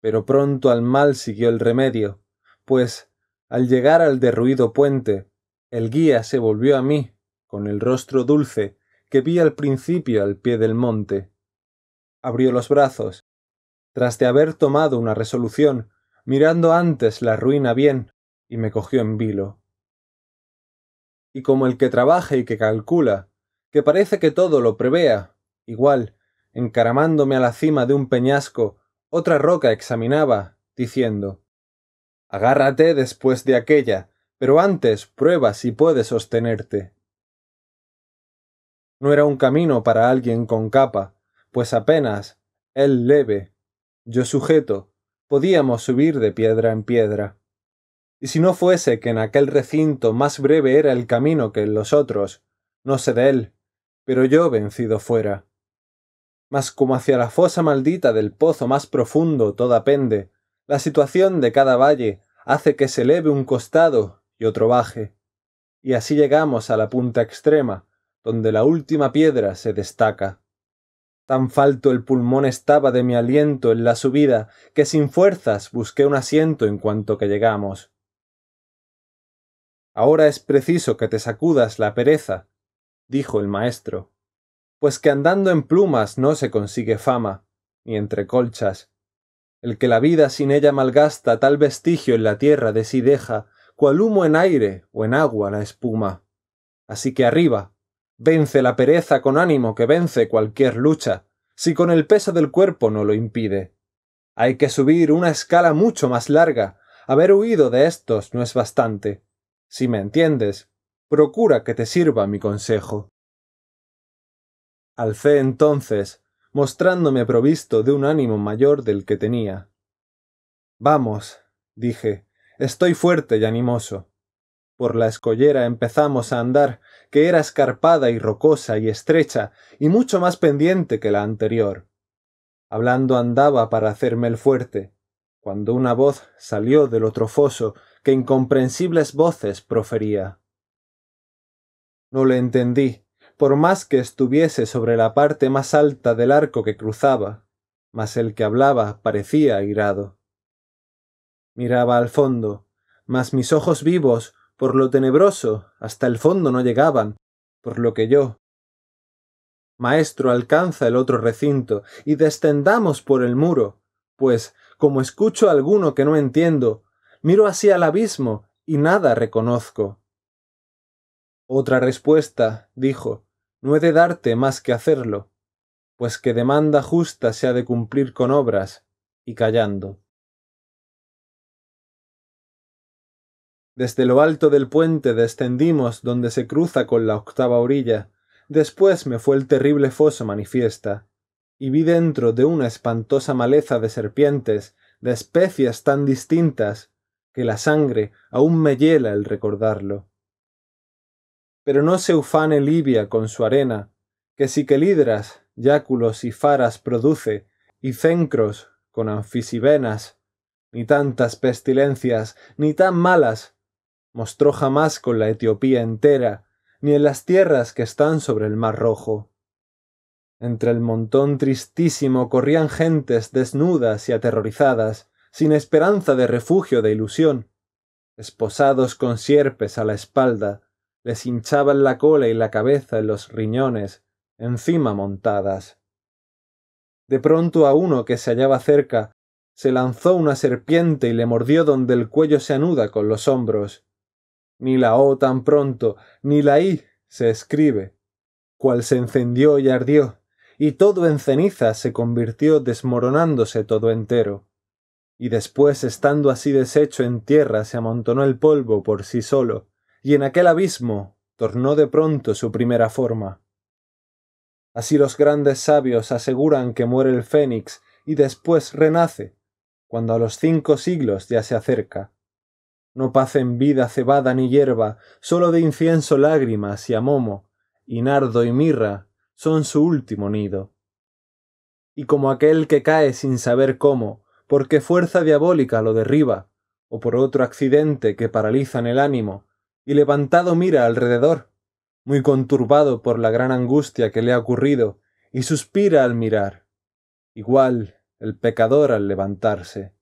pero pronto al mal siguió el remedio, pues, al llegar al derruido puente, el guía se volvió a mí, con el rostro dulce que vi al principio al pie del monte. Abrió los brazos. Tras de haber tomado una resolución, mirando antes la ruina bien, y me cogió en vilo. Y como el que trabaja y que calcula, que parece que todo lo prevea, igual, encaramándome a la cima de un peñasco, otra roca examinaba, diciendo Agárrate después de aquella, pero antes prueba si puedes sostenerte. No era un camino para alguien con capa, pues apenas él leve, yo sujeto, podíamos subir de piedra en piedra. Y si no fuese que en aquel recinto más breve era el camino que en los otros, no sé de él, pero yo vencido fuera. Mas como hacia la fosa maldita del pozo más profundo toda pende, la situación de cada valle hace que se eleve un costado y otro baje, y así llegamos a la punta extrema, donde la última piedra se destaca. Tan falto el pulmón estaba de mi aliento en la subida, que sin fuerzas busqué un asiento en cuanto que llegamos. Ahora es preciso que te sacudas la pereza, dijo el maestro, pues que andando en plumas no se consigue fama, ni entre colchas. El que la vida sin ella malgasta tal vestigio en la tierra de sí deja, cual humo en aire o en agua la espuma. Así que arriba, Vence la pereza con ánimo que vence cualquier lucha, si con el peso del cuerpo no lo impide. Hay que subir una escala mucho más larga. Haber huido de estos no es bastante. Si me entiendes, procura que te sirva mi consejo. Alcé entonces, mostrándome provisto de un ánimo mayor del que tenía. Vamos, dije, estoy fuerte y animoso. Por la escollera empezamos a andar, que era escarpada y rocosa y estrecha, y mucho más pendiente que la anterior. Hablando andaba para hacerme el fuerte, cuando una voz salió del otro foso que incomprensibles voces profería. No le entendí, por más que estuviese sobre la parte más alta del arco que cruzaba, mas el que hablaba parecía airado. Miraba al fondo, mas mis ojos vivos por lo tenebroso, hasta el fondo no llegaban, por lo que yo. Maestro, alcanza el otro recinto, y descendamos por el muro, pues, como escucho a alguno que no entiendo, miro así al abismo, y nada reconozco. Otra respuesta, dijo, no he de darte más que hacerlo, pues que demanda justa se ha de cumplir con obras, y callando. Desde lo alto del puente descendimos donde se cruza con la octava orilla. Después me fue el terrible foso manifiesta, y vi dentro de una espantosa maleza de serpientes, de especies tan distintas, que la sangre aún me hiela el recordarlo. Pero no se ufane Libia con su arena, que Lidras, yáculos y faras produce, y cencros con anfisibenas, ni tantas pestilencias, ni tan malas, mostró jamás con la Etiopía entera, ni en las tierras que están sobre el Mar Rojo. Entre el montón tristísimo corrían gentes desnudas y aterrorizadas, sin esperanza de refugio de ilusión. Esposados con sierpes a la espalda, les hinchaban la cola y la cabeza en los riñones, encima montadas. De pronto a uno que se hallaba cerca, se lanzó una serpiente y le mordió donde el cuello se anuda con los hombros ni la O tan pronto, ni la I se escribe, cual se encendió y ardió, y todo en ceniza se convirtió desmoronándose todo entero. Y después, estando así deshecho en tierra, se amontonó el polvo por sí solo, y en aquel abismo tornó de pronto su primera forma. Así los grandes sabios aseguran que muere el fénix y después renace, cuando a los cinco siglos ya se acerca. No pasen vida cebada ni hierba, sólo de incienso lágrimas y amomo, y nardo y mirra son su último nido. Y como aquel que cae sin saber cómo, porque fuerza diabólica lo derriba, o por otro accidente que paraliza en el ánimo, y levantado mira alrededor, muy conturbado por la gran angustia que le ha ocurrido, y suspira al mirar, igual el pecador al levantarse.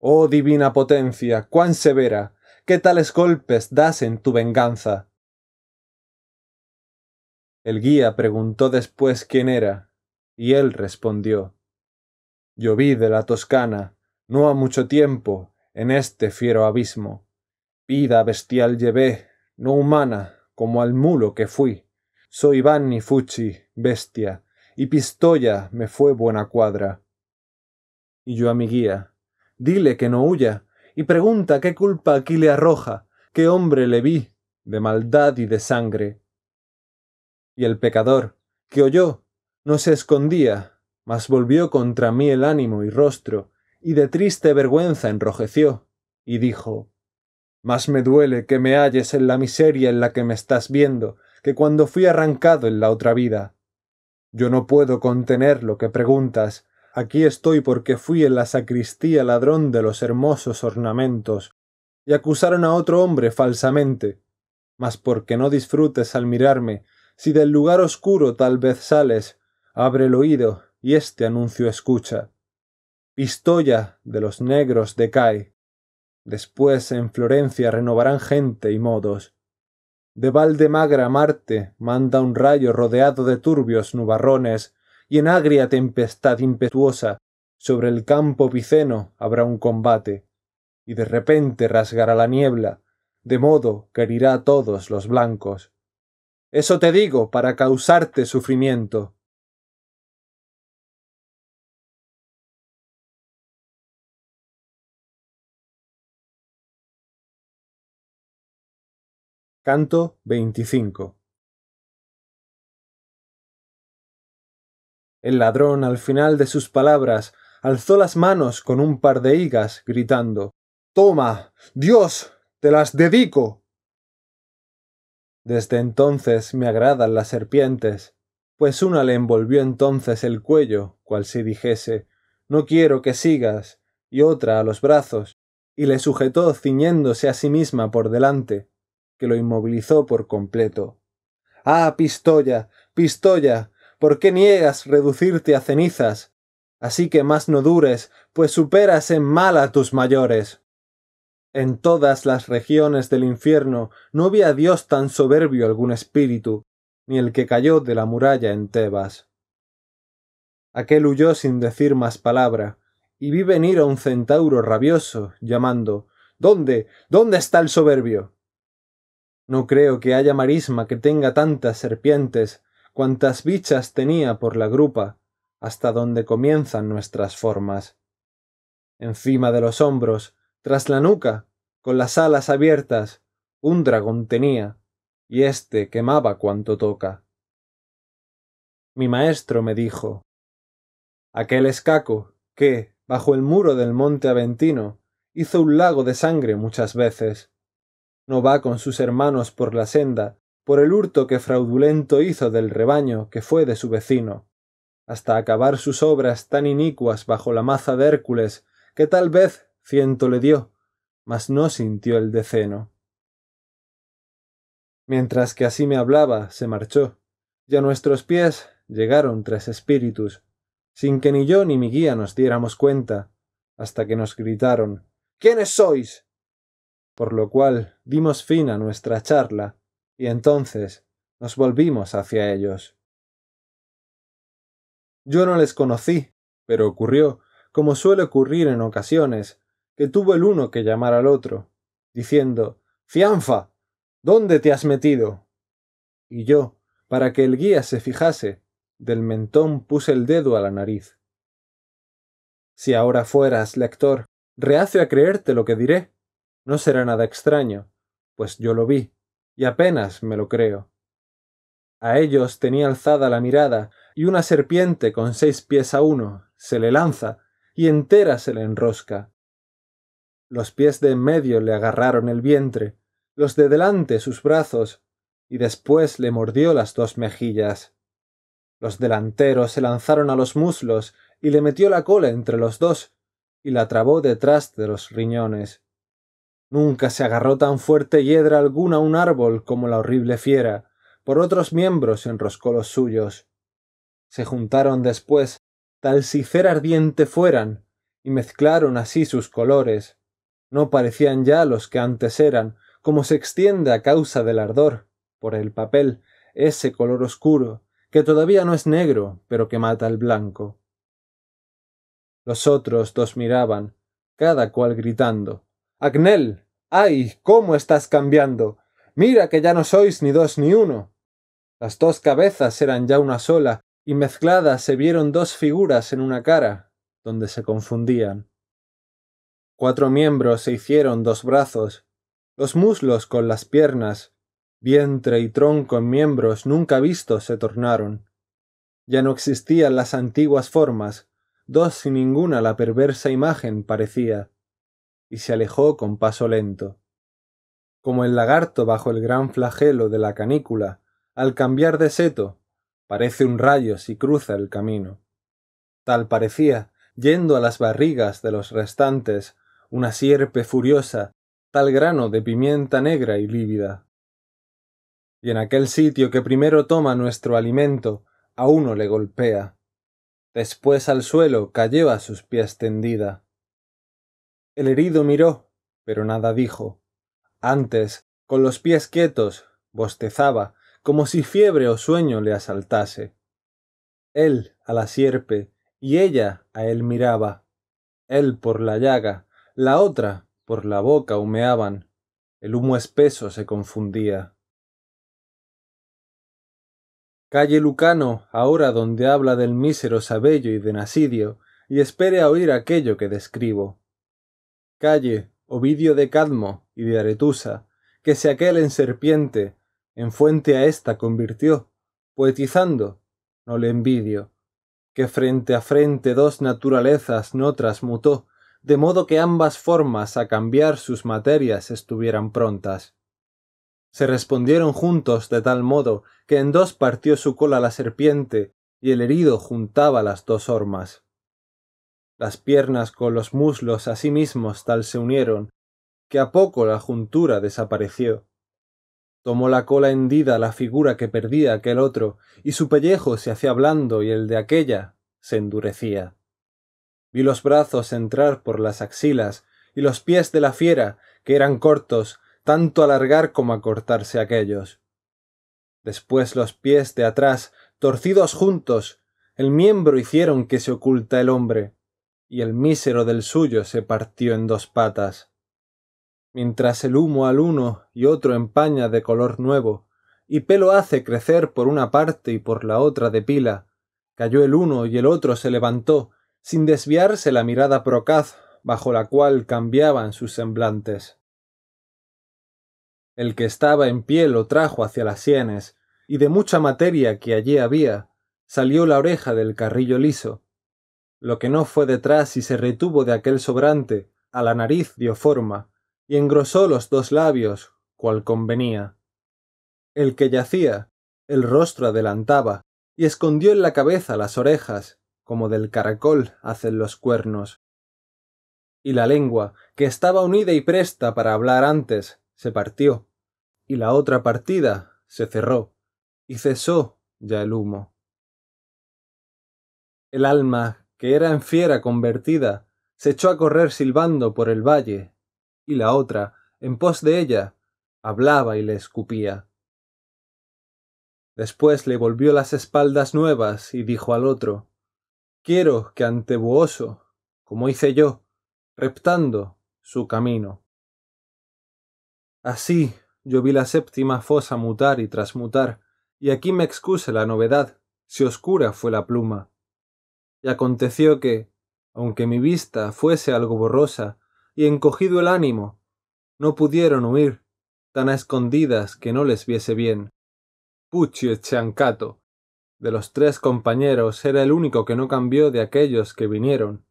Oh divina potencia, cuán severa, qué tales golpes das en tu venganza. El guía preguntó después quién era, y él respondió Yo vi de la Toscana, no ha mucho tiempo, en este fiero abismo. Vida bestial llevé, no humana, como al mulo que fui. Soy Vanni Fucci, bestia, y Pistoia me fue buena cuadra. Y yo a mi guía, dile que no huya, y pregunta qué culpa aquí le arroja, qué hombre le vi, de maldad y de sangre. Y el pecador, que oyó, no se escondía, mas volvió contra mí el ánimo y rostro, y de triste vergüenza enrojeció, y dijo Más me duele que me halles en la miseria en la que me estás viendo, que cuando fui arrancado en la otra vida. Yo no puedo contener lo que preguntas, Aquí estoy porque fui en la sacristía ladrón de los hermosos ornamentos, y acusaron a otro hombre falsamente. Mas porque no disfrutes al mirarme, si del lugar oscuro tal vez sales, abre el oído y este anuncio escucha. Pistoia de los negros decae. Después en Florencia renovarán gente y modos. De Valde Magra Marte manda un rayo rodeado de turbios nubarrones, y en agria tempestad impetuosa sobre el campo piceno habrá un combate, y de repente rasgará la niebla, de modo que herirá a todos los blancos. Eso te digo para causarte sufrimiento. Canto 25 El ladrón, al final de sus palabras, alzó las manos con un par de higas, gritando Toma, Dios, te las dedico. Desde entonces me agradan las serpientes, pues una le envolvió entonces el cuello, cual si dijese No quiero que sigas, y otra a los brazos, y le sujetó ciñéndose a sí misma por delante, que lo inmovilizó por completo. Ah, pistola, pistola, ¿Por qué niegas reducirte a cenizas? Así que más no dures, pues superas en mal a tus mayores. En todas las regiones del infierno no vi Dios tan soberbio algún espíritu, ni el que cayó de la muralla en Tebas. Aquel huyó sin decir más palabra, y vi venir a un centauro rabioso, llamando ¿Dónde? ¿Dónde está el soberbio? No creo que haya marisma que tenga tantas serpientes, cuantas bichas tenía por la grupa, hasta donde comienzan nuestras formas. Encima de los hombros, tras la nuca, con las alas abiertas, un dragón tenía, y éste quemaba cuanto toca. Mi maestro me dijo Aquel escaco, que, bajo el muro del monte Aventino, hizo un lago de sangre muchas veces, no va con sus hermanos por la senda, por el hurto que fraudulento hizo del rebaño que fue de su vecino, hasta acabar sus obras tan inicuas bajo la maza de Hércules, que tal vez ciento le dio, mas no sintió el deceno. Mientras que así me hablaba, se marchó, y a nuestros pies llegaron tres espíritus, sin que ni yo ni mi guía nos diéramos cuenta, hasta que nos gritaron ¿Quiénes sois? por lo cual dimos fin a nuestra charla y entonces nos volvimos hacia ellos. Yo no les conocí, pero ocurrió, como suele ocurrir en ocasiones, que tuvo el uno que llamar al otro, diciendo Fianfa. ¿Dónde te has metido? Y yo, para que el guía se fijase, del mentón puse el dedo a la nariz. Si ahora fueras, lector, rehace a creerte lo que diré, no será nada extraño, pues yo lo vi, y apenas me lo creo. A ellos tenía alzada la mirada, y una serpiente con seis pies a uno se le lanza, y entera se le enrosca. Los pies de en medio le agarraron el vientre, los de delante sus brazos, y después le mordió las dos mejillas. Los delanteros se lanzaron a los muslos, y le metió la cola entre los dos, y la trabó detrás de los riñones. Nunca se agarró tan fuerte hiedra alguna a un árbol como la horrible fiera. Por otros miembros enroscó los suyos. Se juntaron después, tal si cera ardiente fueran, y mezclaron así sus colores. No parecían ya los que antes eran, como se extiende a causa del ardor, por el papel, ese color oscuro, que todavía no es negro, pero que mata el blanco. Los otros dos miraban, cada cual gritando. Agnel, ay, cómo estás cambiando. Mira que ya no sois ni dos ni uno. Las dos cabezas eran ya una sola, y mezcladas se vieron dos figuras en una cara, donde se confundían. Cuatro miembros se hicieron dos brazos, los muslos con las piernas, vientre y tronco en miembros nunca vistos se tornaron. Ya no existían las antiguas formas, dos sin ninguna la perversa imagen parecía y se alejó con paso lento. Como el lagarto bajo el gran flagelo de la canícula, al cambiar de seto, parece un rayo si cruza el camino. Tal parecía, yendo a las barrigas de los restantes, una sierpe furiosa, tal grano de pimienta negra y lívida. Y en aquel sitio que primero toma nuestro alimento, a uno le golpea. Después al suelo cayó a sus pies tendida. El herido miró, pero nada dijo. Antes, con los pies quietos, bostezaba, como si fiebre o sueño le asaltase. Él a la sierpe, y ella a él miraba. Él por la llaga, la otra por la boca humeaban. El humo espeso se confundía. Calle Lucano, ahora donde habla del mísero Sabello y de Nasidio, y espere a oír aquello que describo. Calle, Ovidio de Cadmo y de Aretusa, que se aquel en serpiente, en fuente a ésta convirtió, poetizando, no le envidio, que frente a frente dos naturalezas no trasmutó, de modo que ambas formas a cambiar sus materias estuvieran prontas. Se respondieron juntos de tal modo que en dos partió su cola la serpiente, y el herido juntaba las dos hormas. Las piernas con los muslos a sí mismos tal se unieron, que a poco la juntura desapareció. Tomó la cola hendida la figura que perdía aquel otro, y su pellejo se hacía blando y el de aquella se endurecía. Vi los brazos entrar por las axilas, y los pies de la fiera, que eran cortos, tanto alargar como acortarse aquellos. Después los pies de atrás, torcidos juntos, el miembro hicieron que se oculta el hombre, y el mísero del suyo se partió en dos patas. Mientras el humo al uno y otro empaña de color nuevo, y pelo hace crecer por una parte y por la otra de pila, cayó el uno y el otro se levantó, sin desviarse la mirada procaz bajo la cual cambiaban sus semblantes. El que estaba en pie lo trajo hacia las sienes, y de mucha materia que allí había, salió la oreja del carrillo liso, lo que no fue detrás y se retuvo de aquel sobrante, a la nariz dio forma, y engrosó los dos labios, cual convenía. El que yacía, el rostro adelantaba, y escondió en la cabeza las orejas, como del caracol hacen los cuernos. Y la lengua, que estaba unida y presta para hablar antes, se partió, y la otra partida se cerró, y cesó ya el humo. El alma que era en fiera convertida, se echó a correr silbando por el valle, y la otra, en pos de ella, hablaba y le escupía. Después le volvió las espaldas nuevas y dijo al otro Quiero que ante Buoso, como hice yo, reptando su camino. Así yo vi la séptima fosa mutar y transmutar, y aquí me excuse la novedad, si oscura fue la pluma aconteció que, aunque mi vista fuese algo borrosa y encogido el ánimo, no pudieron huir, tan a escondidas que no les viese bien. Puccio Chancato, de los tres compañeros, era el único que no cambió de aquellos que vinieron.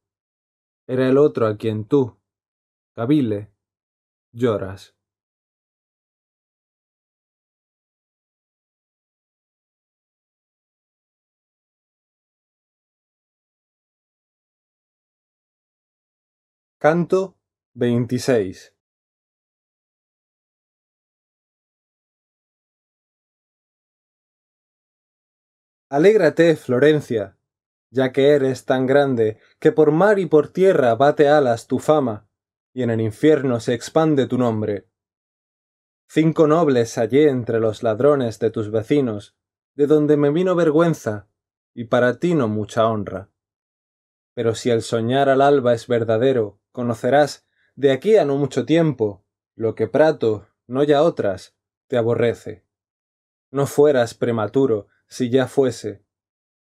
Era el otro a quien tú, Cabile, lloras. Canto 26 Alégrate, Florencia, ya que eres tan grande, que por mar y por tierra bate alas tu fama, y en el infierno se expande tu nombre. Cinco nobles hallé entre los ladrones de tus vecinos, de donde me vino vergüenza, y para ti no mucha honra. Pero si el soñar al alba es verdadero, conocerás, de aquí a no mucho tiempo, lo que Prato, no ya otras, te aborrece. No fueras prematuro, si ya fuese.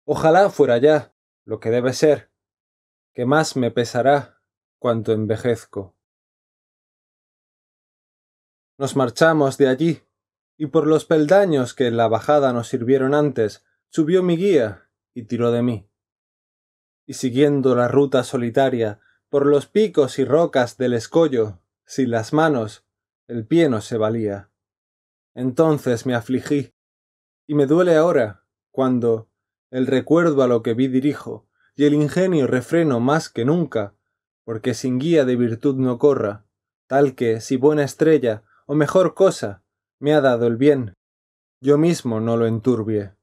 Ojalá fuera ya, lo que debe ser, que más me pesará cuanto envejezco. Nos marchamos de allí, y por los peldaños que en la bajada nos sirvieron antes, subió mi guía y tiró de mí y siguiendo la ruta solitaria por los picos y rocas del escollo, sin las manos, el pie no se valía. Entonces me afligí, y me duele ahora, cuando el recuerdo a lo que vi dirijo, y el ingenio refreno más que nunca, porque sin guía de virtud no corra, tal que, si buena estrella, o mejor cosa, me ha dado el bien, yo mismo no lo enturbie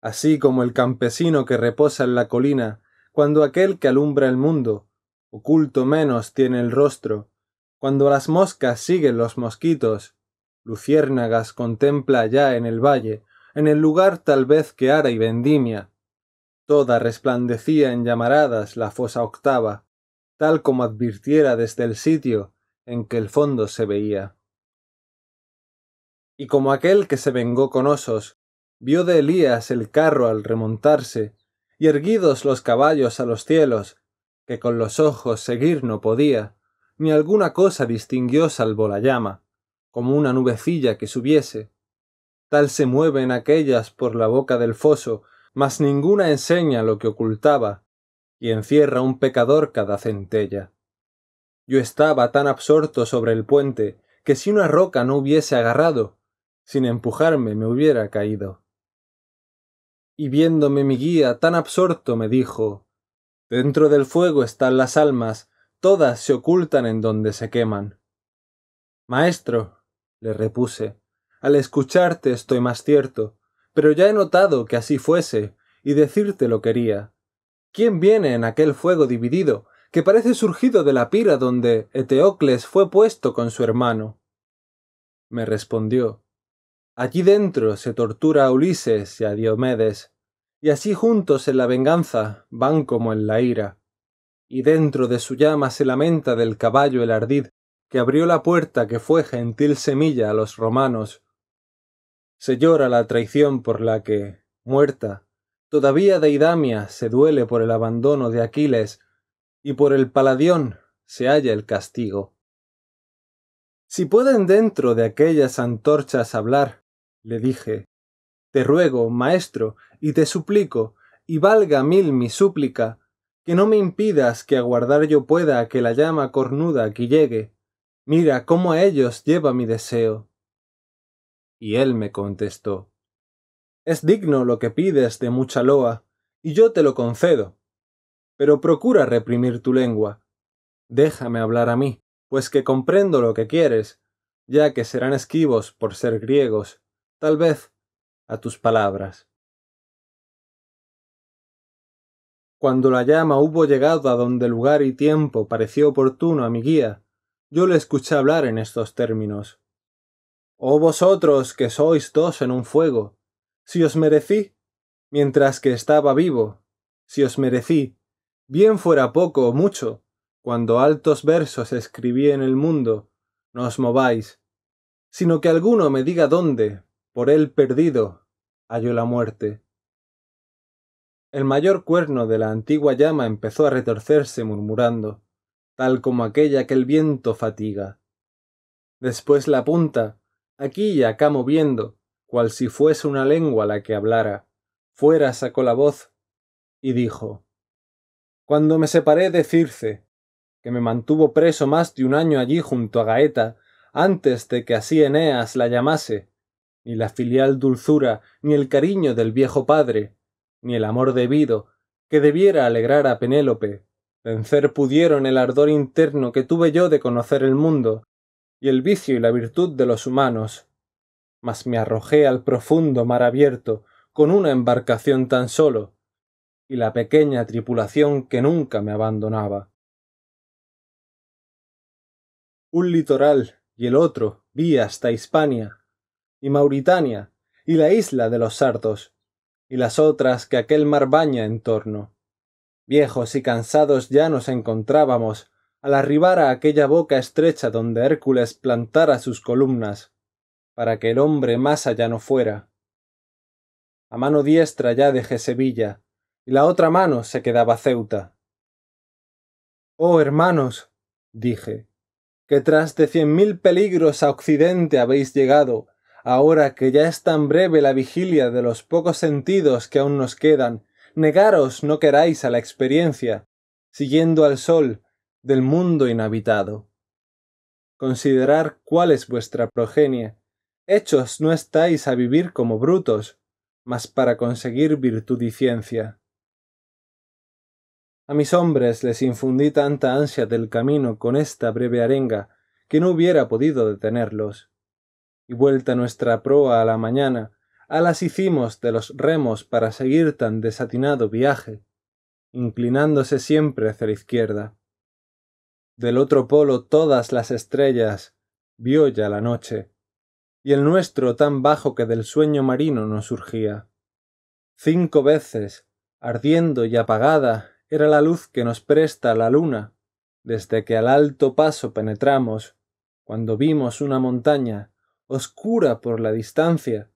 así como el campesino que reposa en la colina, cuando aquel que alumbra el mundo, oculto menos tiene el rostro, cuando las moscas siguen los mosquitos, luciérnagas contempla ya en el valle, en el lugar tal vez que ara y vendimia. Toda resplandecía en llamaradas la fosa octava, tal como advirtiera desde el sitio en que el fondo se veía. Y como aquel que se vengó con osos, vio de Elías el carro al remontarse, y erguidos los caballos a los cielos, que con los ojos seguir no podía, ni alguna cosa distinguió salvo la llama, como una nubecilla que subiese. Tal se mueven aquellas por la boca del foso, mas ninguna enseña lo que ocultaba, y encierra un pecador cada centella. Yo estaba tan absorto sobre el puente, que si una roca no hubiese agarrado, sin empujarme me hubiera caído y viéndome mi guía tan absorto me dijo Dentro del fuego están las almas, todas se ocultan en donde se queman. Maestro, le repuse, al escucharte estoy más cierto, pero ya he notado que así fuese, y decirte lo quería. ¿Quién viene en aquel fuego dividido, que parece surgido de la pira donde Eteocles fue puesto con su hermano? Me respondió Allí dentro se tortura a Ulises y a Diomedes, y así juntos en la venganza van como en la ira. Y dentro de su llama se lamenta del caballo el ardid, que abrió la puerta que fue gentil semilla a los romanos. Se llora la traición por la que, muerta, todavía Deidamia se duele por el abandono de Aquiles, y por el paladión se halla el castigo. Si pueden dentro de aquellas antorchas hablar, le dije, Te ruego, maestro, y te suplico, y valga mil mi súplica, que no me impidas que aguardar yo pueda que la llama cornuda aquí llegue. Mira cómo a ellos lleva mi deseo. Y él me contestó, Es digno lo que pides de mucha loa, y yo te lo concedo. Pero procura reprimir tu lengua. Déjame hablar a mí, pues que comprendo lo que quieres, ya que serán esquivos por ser griegos, tal vez, a tus palabras. Cuando la llama hubo llegado a donde lugar y tiempo pareció oportuno a mi guía, yo le escuché hablar en estos términos. Oh vosotros que sois dos en un fuego, si os merecí, mientras que estaba vivo, si os merecí, bien fuera poco o mucho, cuando altos versos escribí en el mundo, no os mováis, sino que alguno me diga dónde, por él perdido, halló la muerte. El mayor cuerno de la antigua llama empezó a retorcerse murmurando, tal como aquella que el viento fatiga. Después la punta, aquí y acá moviendo, cual si fuese una lengua la que hablara, fuera sacó la voz y dijo Cuando me separé de Circe, que me mantuvo preso más de un año allí junto a Gaeta, antes de que así Eneas la llamase, ni la filial dulzura, ni el cariño del viejo padre, ni el amor debido, que debiera alegrar a Penélope. Vencer pudieron el ardor interno que tuve yo de conocer el mundo, y el vicio y la virtud de los humanos. Mas me arrojé al profundo mar abierto, con una embarcación tan solo, y la pequeña tripulación que nunca me abandonaba. Un litoral y el otro vi hasta Hispania, y Mauritania, y la isla de los Sardos, y las otras que aquel mar baña en torno. Viejos y cansados ya nos encontrábamos al arribar a aquella boca estrecha donde Hércules plantara sus columnas, para que el hombre más allá no fuera. A mano diestra ya dejé Sevilla, y la otra mano se quedaba Ceuta. Oh hermanos, dije, que tras de cien mil peligros a Occidente habéis llegado, ahora que ya es tan breve la vigilia de los pocos sentidos que aún nos quedan, negaros no queráis a la experiencia, siguiendo al sol del mundo inhabitado. Considerar cuál es vuestra progenie. Hechos no estáis a vivir como brutos, mas para conseguir virtud y ciencia. A mis hombres les infundí tanta ansia del camino con esta breve arenga, que no hubiera podido detenerlos y vuelta nuestra proa a la mañana, alas hicimos de los remos para seguir tan desatinado viaje, inclinándose siempre hacia la izquierda. Del otro polo todas las estrellas vio ya la noche, y el nuestro tan bajo que del sueño marino nos surgía. Cinco veces, ardiendo y apagada, era la luz que nos presta la luna, desde que al alto paso penetramos, cuando vimos una montaña oscura por la distancia,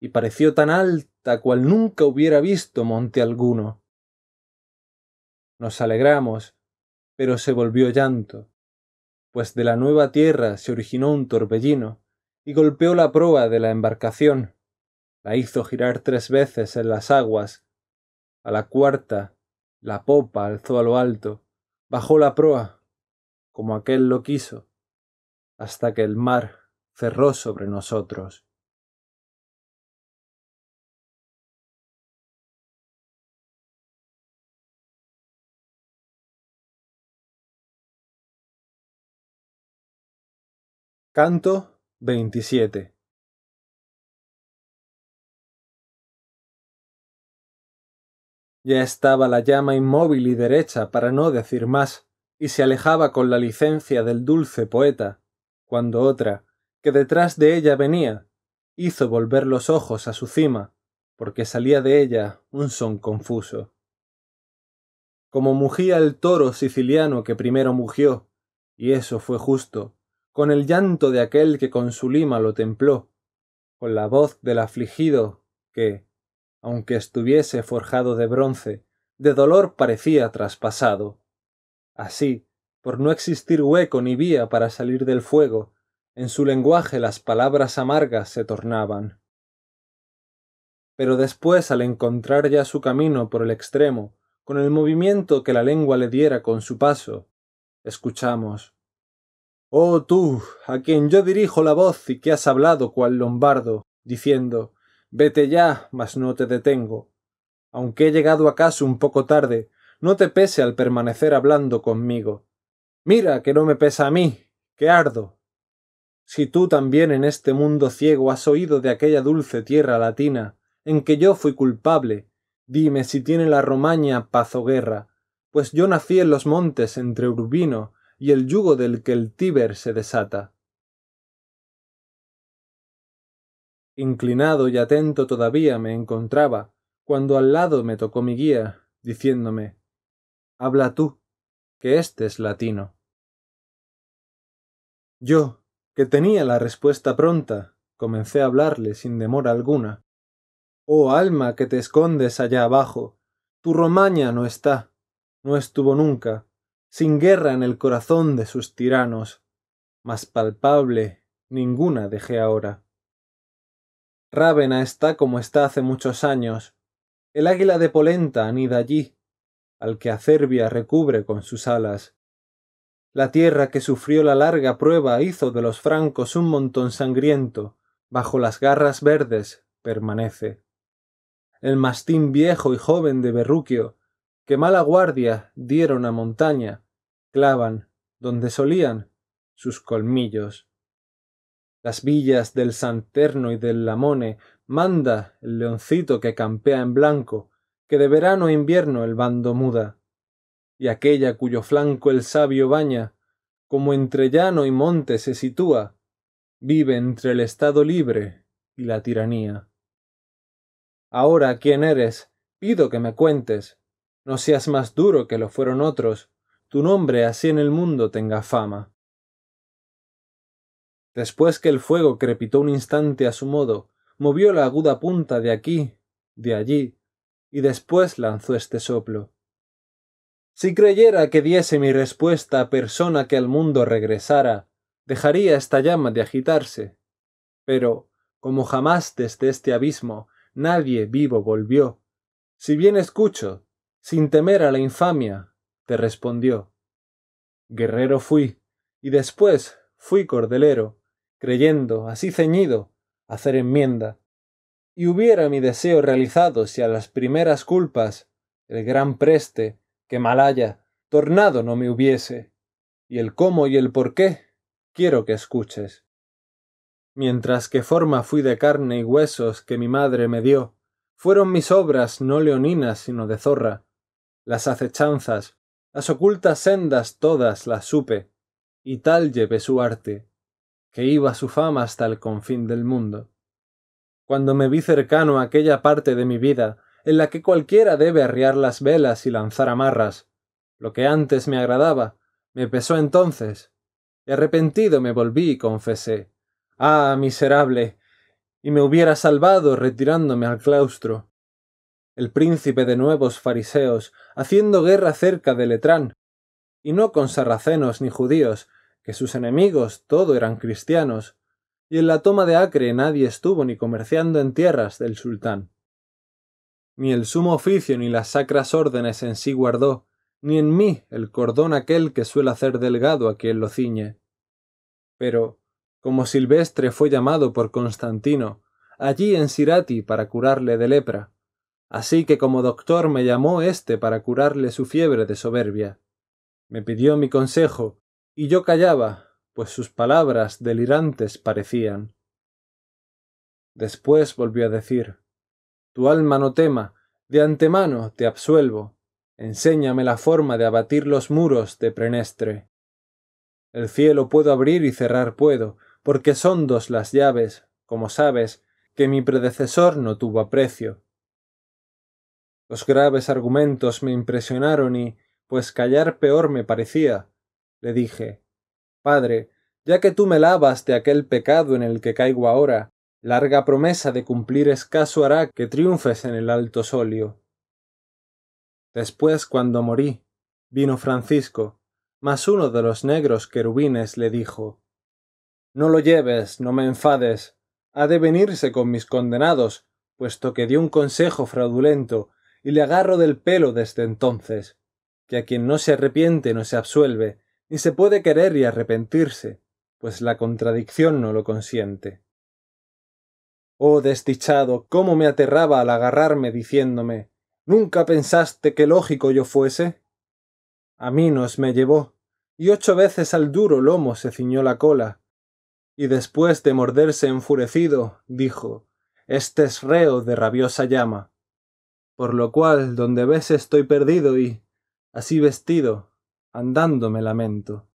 y pareció tan alta cual nunca hubiera visto monte alguno. Nos alegramos, pero se volvió llanto, pues de la nueva tierra se originó un torbellino, y golpeó la proa de la embarcación, la hizo girar tres veces en las aguas, a la cuarta la popa alzó a lo alto, bajó la proa, como aquel lo quiso, hasta que el mar cerró sobre nosotros. Canto 27 Ya estaba la llama inmóvil y derecha para no decir más, y se alejaba con la licencia del dulce poeta, cuando otra, que detrás de ella venía, hizo volver los ojos a su cima, porque salía de ella un son confuso. Como mugía el toro siciliano que primero mugió, y eso fue justo, con el llanto de aquel que con su lima lo templó, con la voz del afligido que, aunque estuviese forjado de bronce, de dolor parecía traspasado. Así, por no existir hueco ni vía para salir del fuego, en su lenguaje las palabras amargas se tornaban. Pero después, al encontrar ya su camino por el extremo, con el movimiento que la lengua le diera con su paso, escuchamos Oh tú, a quien yo dirijo la voz y que has hablado cual lombardo, diciendo Vete ya, mas no te detengo. Aunque he llegado acaso un poco tarde, no te pese al permanecer hablando conmigo. Mira que no me pesa a mí, que ardo, si tú también en este mundo ciego has oído de aquella dulce tierra latina, en que yo fui culpable, dime si tiene la Romaña paz o guerra, pues yo nací en los montes entre Urbino y el yugo del que el Tíber se desata. Inclinado y atento todavía me encontraba, cuando al lado me tocó mi guía, diciéndome Habla tú, que éste es latino. Yo, que tenía la respuesta pronta, comencé a hablarle sin demora alguna. Oh alma que te escondes allá abajo, tu Romaña no está, no estuvo nunca, sin guerra en el corazón de sus tiranos, mas palpable ninguna dejé ahora. Rávena está como está hace muchos años. El águila de polenta anida allí, al que Acerbia recubre con sus alas. La tierra que sufrió la larga prueba hizo de los francos un montón sangriento, bajo las garras verdes permanece. El mastín viejo y joven de Berruquio, que mala guardia dieron a montaña, clavan, donde solían, sus colmillos. Las villas del Santerno y del Lamone manda el leoncito que campea en blanco, que de verano a invierno el bando muda y aquella cuyo flanco el sabio baña, como entre llano y monte se sitúa, vive entre el Estado libre y la tiranía. Ahora, ¿quién eres? Pido que me cuentes. No seas más duro que lo fueron otros, tu nombre así en el mundo tenga fama. Después que el fuego crepitó un instante a su modo, movió la aguda punta de aquí, de allí, y después lanzó este soplo. Si creyera que diese mi respuesta a persona que al mundo regresara, dejaría esta llama de agitarse. Pero, como jamás desde este abismo nadie vivo volvió, si bien escucho, sin temer a la infamia, te respondió. Guerrero fui, y después fui cordelero, creyendo, así ceñido, hacer enmienda. Y hubiera mi deseo realizado si a las primeras culpas el gran preste que mal haya, tornado no me hubiese, y el cómo y el por qué quiero que escuches. Mientras que forma fui de carne y huesos que mi madre me dio, fueron mis obras no leoninas sino de zorra, las acechanzas, las ocultas sendas todas las supe, y tal llevé su arte, que iba su fama hasta el confín del mundo. Cuando me vi cercano a aquella parte de mi vida, en la que cualquiera debe arriar las velas y lanzar amarras. Lo que antes me agradaba, me pesó entonces. Y arrepentido me volví y confesé. Ah, miserable. y me hubiera salvado retirándome al claustro. El príncipe de nuevos fariseos, haciendo guerra cerca de Letrán, y no con sarracenos ni judíos, que sus enemigos todo eran cristianos, y en la toma de Acre nadie estuvo ni comerciando en tierras del sultán ni el sumo oficio ni las sacras órdenes en sí guardó, ni en mí el cordón aquel que suele hacer delgado a quien lo ciñe. Pero, como Silvestre fue llamado por Constantino, allí en Sirati para curarle de lepra, así que como doctor me llamó éste para curarle su fiebre de soberbia. Me pidió mi consejo, y yo callaba, pues sus palabras delirantes parecían. Después volvió a decir tu alma no tema, de antemano te absuelvo. Enséñame la forma de abatir los muros de Prenestre. El cielo puedo abrir y cerrar puedo, porque son dos las llaves, como sabes, que mi predecesor no tuvo aprecio. Los graves argumentos me impresionaron y, pues callar peor me parecía, le dije Padre, ya que tú me lavas de aquel pecado en el que caigo ahora, Larga promesa de cumplir escaso hará que triunfes en el alto solio. Después, cuando morí, vino Francisco, mas uno de los negros querubines le dijo No lo lleves, no me enfades, ha de venirse con mis condenados, puesto que dio un consejo fraudulento, y le agarro del pelo desde entonces, que a quien no se arrepiente no se absuelve, ni se puede querer y arrepentirse, pues la contradicción no lo consiente. Oh desdichado, cómo me aterraba al agarrarme diciéndome ¿Nunca pensaste que lógico yo fuese? A mí nos me llevó, y ocho veces al duro lomo se ciñó la cola, y después de morderse enfurecido, dijo Este es reo de rabiosa llama. Por lo cual, donde ves estoy perdido y, así vestido, andando me lamento.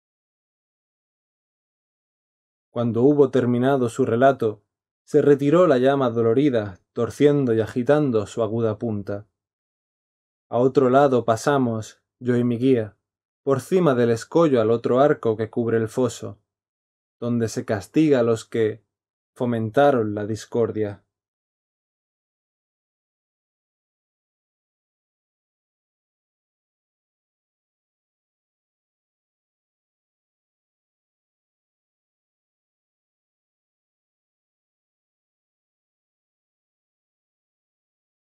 Cuando hubo terminado su relato, se retiró la llama dolorida, torciendo y agitando su aguda punta. A otro lado pasamos, yo y mi guía, por cima del escollo al otro arco que cubre el foso, donde se castiga a los que fomentaron la discordia.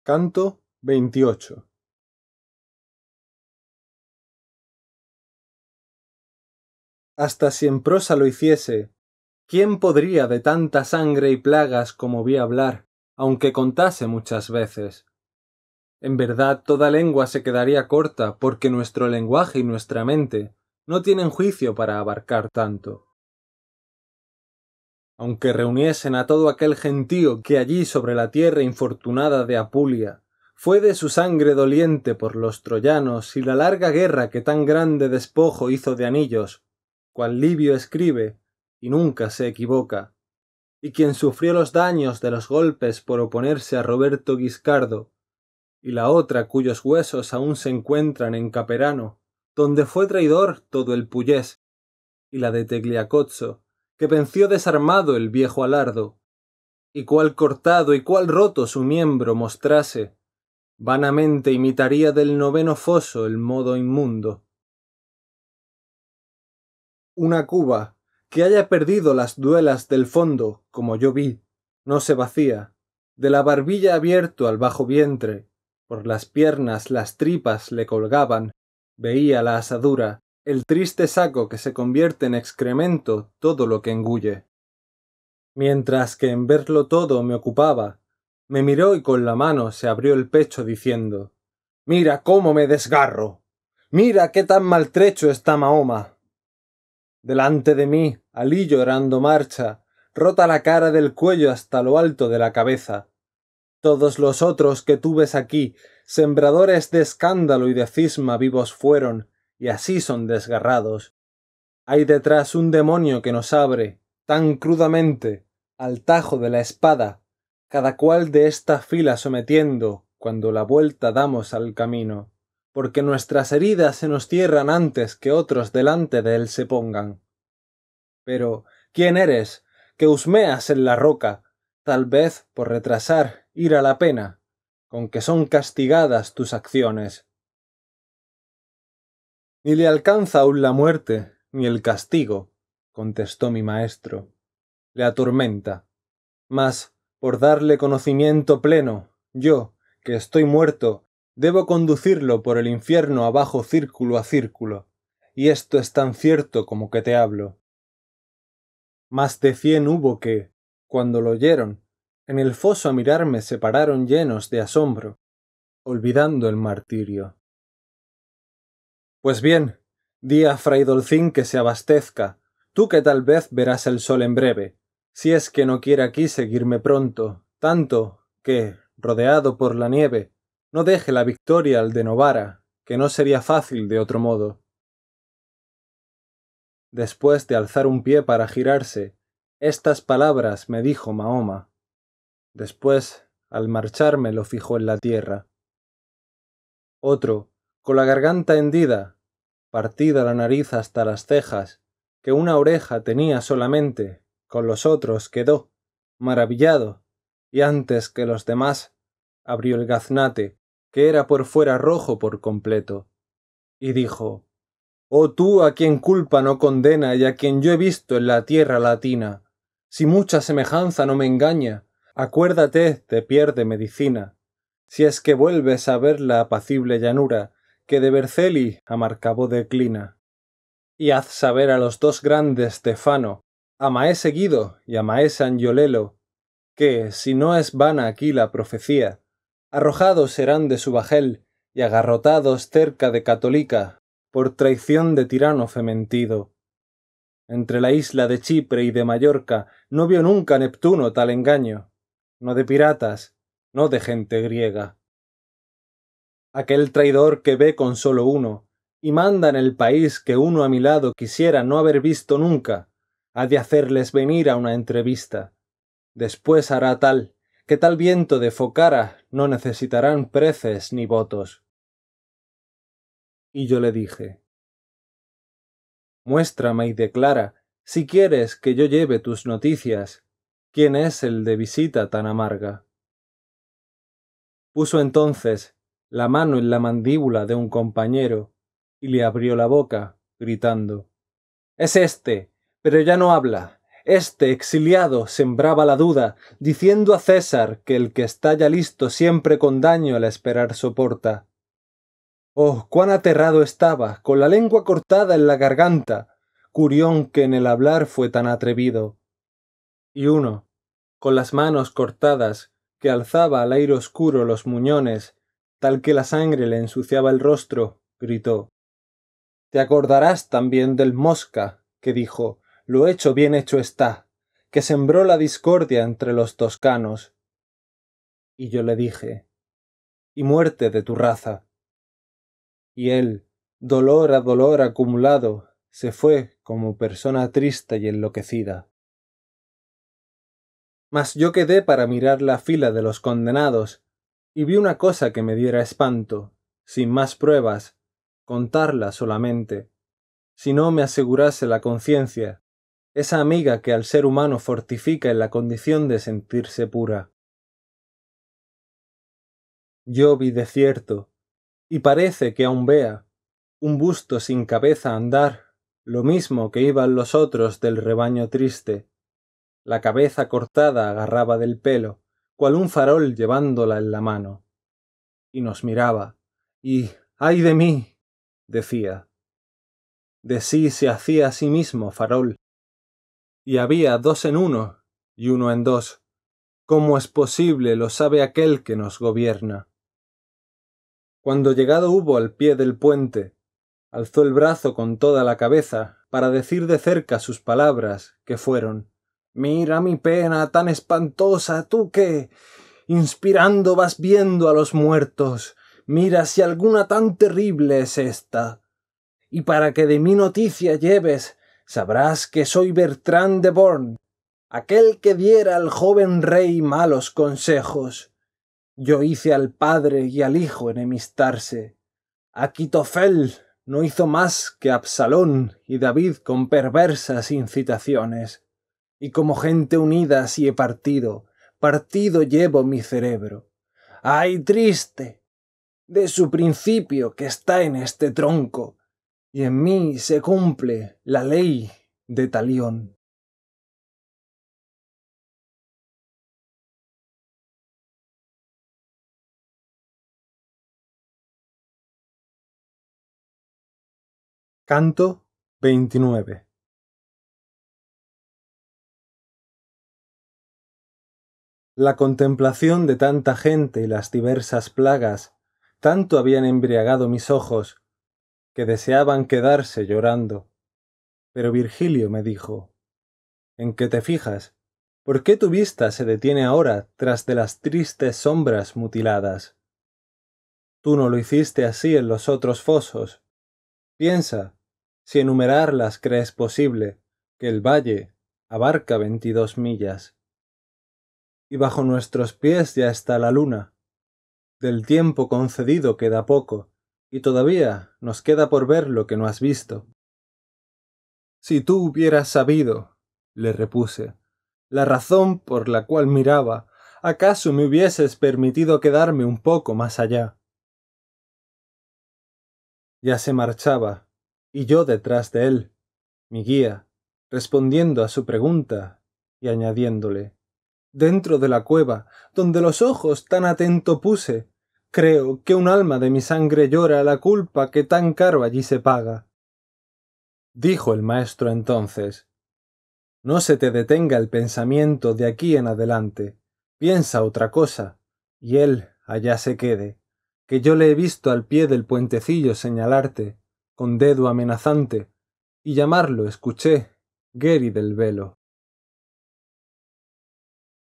Canto 28. Hasta si en prosa lo hiciese, ¿quién podría de tanta sangre y plagas como vi hablar, aunque contase muchas veces? En verdad toda lengua se quedaría corta, porque nuestro lenguaje y nuestra mente no tienen juicio para abarcar tanto aunque reuniesen a todo aquel gentío que allí sobre la tierra infortunada de Apulia fue de su sangre doliente por los troyanos y la larga guerra que tan grande despojo hizo de anillos, cual Livio escribe y nunca se equivoca, y quien sufrió los daños de los golpes por oponerse a Roberto Guiscardo, y la otra cuyos huesos aún se encuentran en Caperano, donde fue traidor todo el Puyés, y la de Tegliacozzo, que venció desarmado el viejo alardo, y cual cortado y cual roto su miembro mostrase, vanamente imitaría del noveno foso el modo inmundo. Una cuba que haya perdido las duelas del fondo, como yo vi, no se vacía, de la barbilla abierto al bajo vientre, por las piernas las tripas le colgaban, veía la asadura, el triste saco que se convierte en excremento todo lo que engulle. Mientras que en verlo todo me ocupaba, me miró y con la mano se abrió el pecho diciendo Mira cómo me desgarro. Mira qué tan maltrecho está Mahoma. Delante de mí, Alí llorando marcha, rota la cara del cuello hasta lo alto de la cabeza. Todos los otros que tuves aquí, sembradores de escándalo y de cisma vivos fueron, y así son desgarrados. Hay detrás un demonio que nos abre, tan crudamente, al tajo de la espada, cada cual de esta fila sometiendo, cuando la vuelta damos al camino, porque nuestras heridas se nos cierran antes que otros delante de él se pongan. Pero, ¿quién eres? que husmeas en la roca, tal vez por retrasar ir a la pena, con que son castigadas tus acciones. Ni le alcanza aún la muerte, ni el castigo, contestó mi maestro. Le atormenta. Mas, por darle conocimiento pleno, yo, que estoy muerto, debo conducirlo por el infierno abajo círculo a círculo, y esto es tan cierto como que te hablo. Más de cien hubo que, cuando lo oyeron, en el foso a mirarme se pararon llenos de asombro, olvidando el martirio. Pues bien, di a Fray Dolcín que se abastezca, tú que tal vez verás el sol en breve, si es que no quiere aquí seguirme pronto, tanto que, rodeado por la nieve, no deje la victoria al de Novara, que no sería fácil de otro modo. Después de alzar un pie para girarse, estas palabras me dijo Mahoma. Después, al marcharme, lo fijó en la tierra. Otro, con la garganta hendida, partida la nariz hasta las cejas, que una oreja tenía solamente, con los otros quedó, maravillado, y antes que los demás, abrió el gaznate, que era por fuera rojo por completo, y dijo Oh tú a quien culpa no condena y a quien yo he visto en la tierra latina, si mucha semejanza no me engaña, acuérdate te pierde medicina, si es que vuelves a ver la apacible llanura, que de Berceli a Marcabo declina. Y haz saber a los dos grandes de Fano, a Maese Guido y a Maese Angiolelo, que, si no es vana aquí la profecía, arrojados serán de su bajel y agarrotados cerca de Católica por traición de tirano fementido. Entre la isla de Chipre y de Mallorca no vio nunca Neptuno tal engaño, no de piratas, no de gente griega aquel traidor que ve con solo uno, y manda en el país que uno a mi lado quisiera no haber visto nunca, ha de hacerles venir a una entrevista. Después hará tal, que tal viento de focara no necesitarán preces ni votos. Y yo le dije Muéstrame y declara, si quieres que yo lleve tus noticias, quién es el de visita tan amarga. Puso entonces la mano en la mandíbula de un compañero y le abrió la boca, gritando Es este, pero ya no habla. Este exiliado sembraba la duda, diciendo a César que el que está ya listo siempre con daño al esperar soporta. Oh, cuán aterrado estaba, con la lengua cortada en la garganta, Curión que en el hablar fue tan atrevido. Y uno, con las manos cortadas, que alzaba al aire oscuro los muñones, tal que la sangre le ensuciaba el rostro, gritó Te acordarás también del Mosca, que dijo Lo hecho bien hecho está, que sembró la discordia entre los toscanos. Y yo le dije Y muerte de tu raza. Y él, dolor a dolor acumulado, se fue como persona triste y enloquecida. Mas yo quedé para mirar la fila de los condenados, y vi una cosa que me diera espanto, sin más pruebas, contarla solamente, si no me asegurase la conciencia, esa amiga que al ser humano fortifica en la condición de sentirse pura. Yo vi de cierto, y parece que aún vea, un busto sin cabeza andar, lo mismo que iban los otros del rebaño triste. La cabeza cortada agarraba del pelo, cual un farol llevándola en la mano. Y nos miraba, y ¡ay de mí! decía. De sí se hacía a sí mismo farol. Y había dos en uno y uno en dos. ¿Cómo es posible lo sabe aquel que nos gobierna? Cuando llegado hubo al pie del puente, alzó el brazo con toda la cabeza para decir de cerca sus palabras, que fueron Mira mi pena tan espantosa, tú que, inspirando vas viendo a los muertos, mira si alguna tan terrible es esta. Y para que de mi noticia lleves, sabrás que soy Bertrand de Born, aquel que diera al joven rey malos consejos. Yo hice al padre y al hijo enemistarse. Aquitofel no hizo más que Absalón y David con perversas incitaciones y como gente unida si he partido, partido llevo mi cerebro. ¡Ay, triste! De su principio que está en este tronco, y en mí se cumple la ley de Talión. Canto 29 La contemplación de tanta gente y las diversas plagas tanto habían embriagado mis ojos que deseaban quedarse llorando. Pero Virgilio me dijo ¿En qué te fijas? ¿Por qué tu vista se detiene ahora tras de las tristes sombras mutiladas? Tú no lo hiciste así en los otros fosos. Piensa, si enumerarlas crees posible, que el valle abarca veintidós millas y bajo nuestros pies ya está la luna. Del tiempo concedido queda poco, y todavía nos queda por ver lo que no has visto. Si tú hubieras sabido, le repuse, la razón por la cual miraba, acaso me hubieses permitido quedarme un poco más allá. Ya se marchaba, y yo detrás de él, mi guía, respondiendo a su pregunta y añadiéndole dentro de la cueva, donde los ojos tan atento puse. Creo que un alma de mi sangre llora la culpa que tan caro allí se paga. Dijo el maestro entonces No se te detenga el pensamiento de aquí en adelante. Piensa otra cosa. Y él allá se quede, que yo le he visto al pie del puentecillo señalarte, con dedo amenazante, y llamarlo escuché Geri del velo.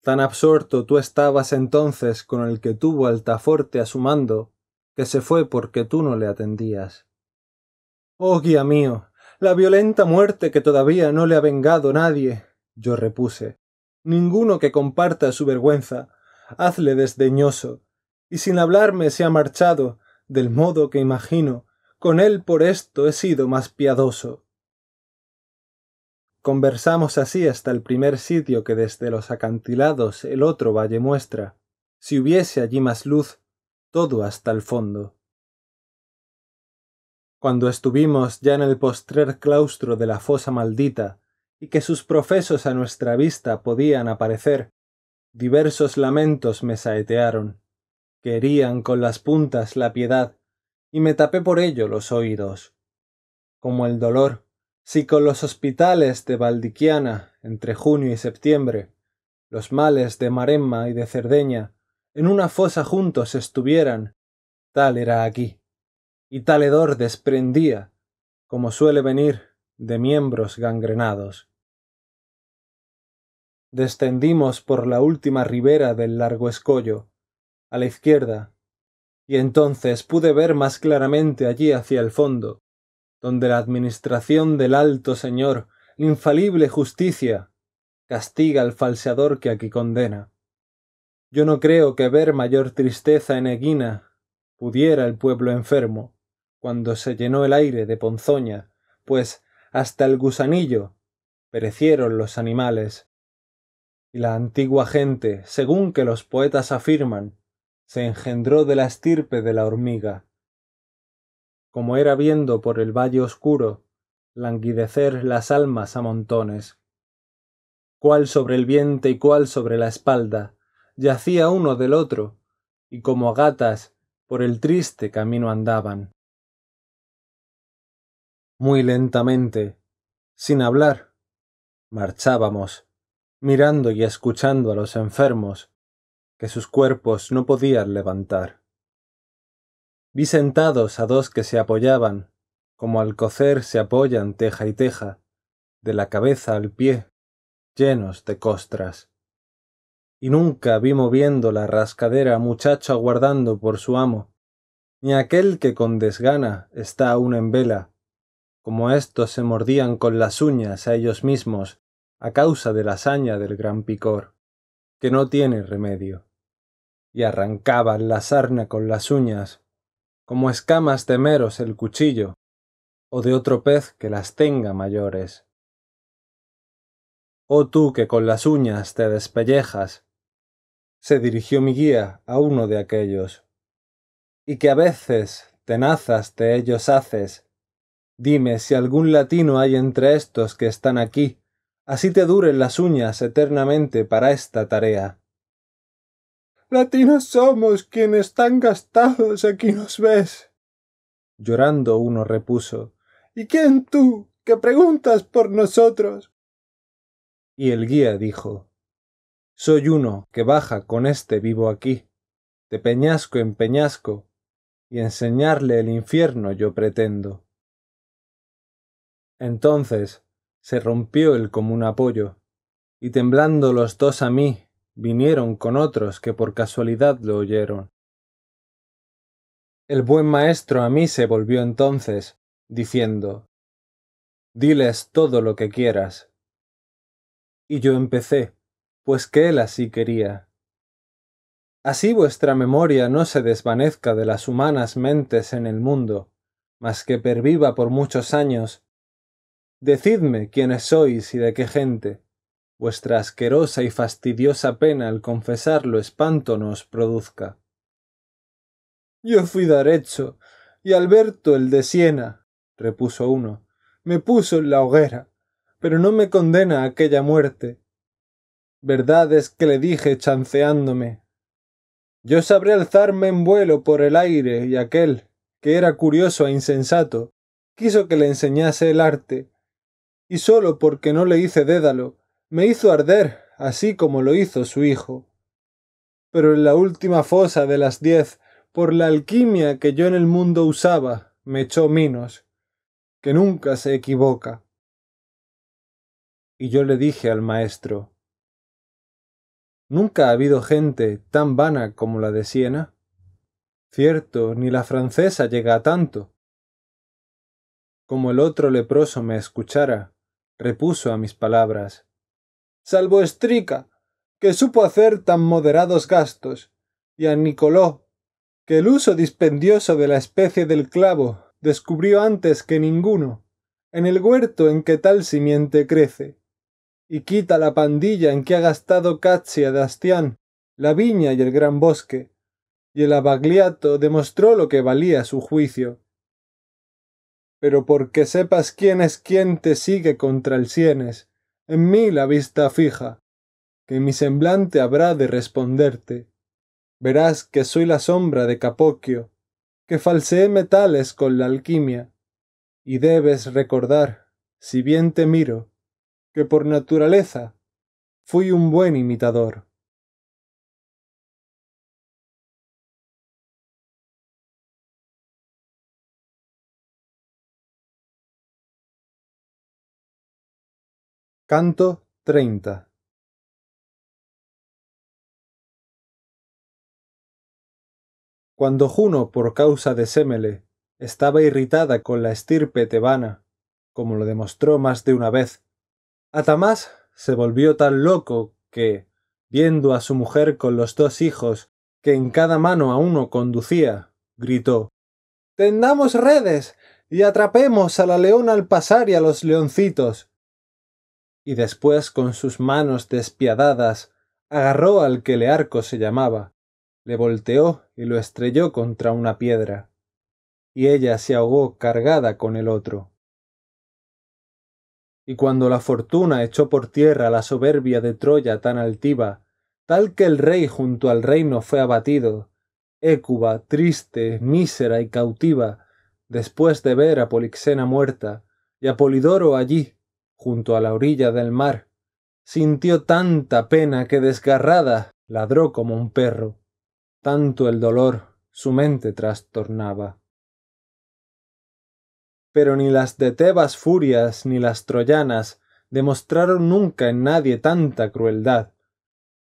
Tan absorto tú estabas entonces con el que tuvo Altaforte a su mando, que se fue porque tú no le atendías. Oh guía mío, la violenta muerte que todavía no le ha vengado nadie, yo repuse, ninguno que comparta su vergüenza, hazle desdeñoso, y sin hablarme se ha marchado, del modo que imagino, con él por esto he sido más piadoso. Conversamos así hasta el primer sitio que desde los acantilados el otro valle muestra. Si hubiese allí más luz, todo hasta el fondo. Cuando estuvimos ya en el postrer claustro de la fosa maldita, y que sus profesos a nuestra vista podían aparecer, diversos lamentos me saetearon, Querían con las puntas la piedad, y me tapé por ello los oídos. Como el dolor, si con los hospitales de Valdiquiana, entre junio y septiembre, los males de Maremma y de Cerdeña, en una fosa juntos estuvieran, tal era aquí, y tal hedor desprendía, como suele venir de miembros gangrenados. Descendimos por la última ribera del largo escollo, a la izquierda, y entonces pude ver más claramente allí hacia el fondo donde la administración del alto Señor, infalible justicia, castiga al falseador que aquí condena. Yo no creo que ver mayor tristeza en Eguina pudiera el pueblo enfermo, cuando se llenó el aire de ponzoña, pues hasta el gusanillo perecieron los animales. Y la antigua gente, según que los poetas afirman, se engendró de la estirpe de la hormiga como era viendo por el valle oscuro languidecer las almas a montones. Cuál sobre el vientre y cuál sobre la espalda, yacía uno del otro, y como gatas por el triste camino andaban. Muy lentamente, sin hablar, marchábamos, mirando y escuchando a los enfermos, que sus cuerpos no podían levantar. Vi sentados a dos que se apoyaban, como al cocer se apoyan teja y teja, de la cabeza al pie, llenos de costras. Y nunca vi moviendo la rascadera muchacho aguardando por su amo, ni aquel que con desgana está aún en vela, como éstos se mordían con las uñas a ellos mismos a causa de la saña del gran picor, que no tiene remedio, y arrancaban la sarna con las uñas como escamas temeros el cuchillo, o de otro pez que las tenga mayores. Oh tú que con las uñas te despellejas, se dirigió mi guía a uno de aquellos, y que a veces tenazas de ellos haces, dime si algún latino hay entre estos que están aquí, así te duren las uñas eternamente para esta tarea. Latinos somos quienes tan gastados aquí nos ves. Llorando uno repuso ¿Y quién tú que preguntas por nosotros? Y el guía dijo Soy uno que baja con este vivo aquí, de peñasco en peñasco, y enseñarle el infierno yo pretendo. Entonces se rompió el común apoyo, y temblando los dos a mí vinieron con otros que por casualidad lo oyeron. El buen maestro a mí se volvió entonces, diciendo Diles todo lo que quieras. Y yo empecé, pues que él así quería. Así vuestra memoria no se desvanezca de las humanas mentes en el mundo, mas que perviva por muchos años. Decidme quiénes sois y de qué gente, vuestra asquerosa y fastidiosa pena al confesarlo espanto nos produzca. Yo fui derecho, y Alberto el de Siena, repuso uno, me puso en la hoguera, pero no me condena a aquella muerte. Verdad es que le dije chanceándome. Yo sabré alzarme en vuelo por el aire y aquel, que era curioso e insensato, quiso que le enseñase el arte, y sólo porque no le hice dédalo, me hizo arder, así como lo hizo su hijo. Pero en la última fosa de las diez, por la alquimia que yo en el mundo usaba, me echó Minos, que nunca se equivoca. Y yo le dije al maestro, ¿Nunca ha habido gente tan vana como la de Siena? Cierto, ni la francesa llega a tanto. Como el otro leproso me escuchara, repuso a mis palabras salvo Estrica, que supo hacer tan moderados gastos, y a Nicoló, que el uso dispendioso de la especie del clavo descubrió antes que ninguno, en el huerto en que tal simiente crece, y quita la pandilla en que ha gastado Cazia de Astián, la viña y el gran bosque, y el abagliato demostró lo que valía su juicio. Pero porque sepas quién es quien te sigue contra el sienes, en mí la vista fija, que mi semblante habrá de responderte. Verás que soy la sombra de Capoquio, que falseé metales con la alquimia, y debes recordar, si bien te miro, que por naturaleza fui un buen imitador. Canto 30 Cuando Juno, por causa de Semele, estaba irritada con la estirpe tebana, como lo demostró más de una vez, Atamás se volvió tan loco que, viendo a su mujer con los dos hijos que en cada mano a uno conducía, gritó Tendamos redes y atrapemos a la leona al pasar y a los leoncitos y después con sus manos despiadadas agarró al que Learco se llamaba, le volteó y lo estrelló contra una piedra, y ella se ahogó cargada con el otro. Y cuando la fortuna echó por tierra la soberbia de Troya tan altiva, tal que el rey junto al reino fue abatido, Écuba, triste, mísera y cautiva, después de ver a Polixena muerta, y a Polidoro allí, junto a la orilla del mar. Sintió tanta pena que desgarrada ladró como un perro. Tanto el dolor su mente trastornaba. Pero ni las de Tebas furias ni las troyanas demostraron nunca en nadie tanta crueldad.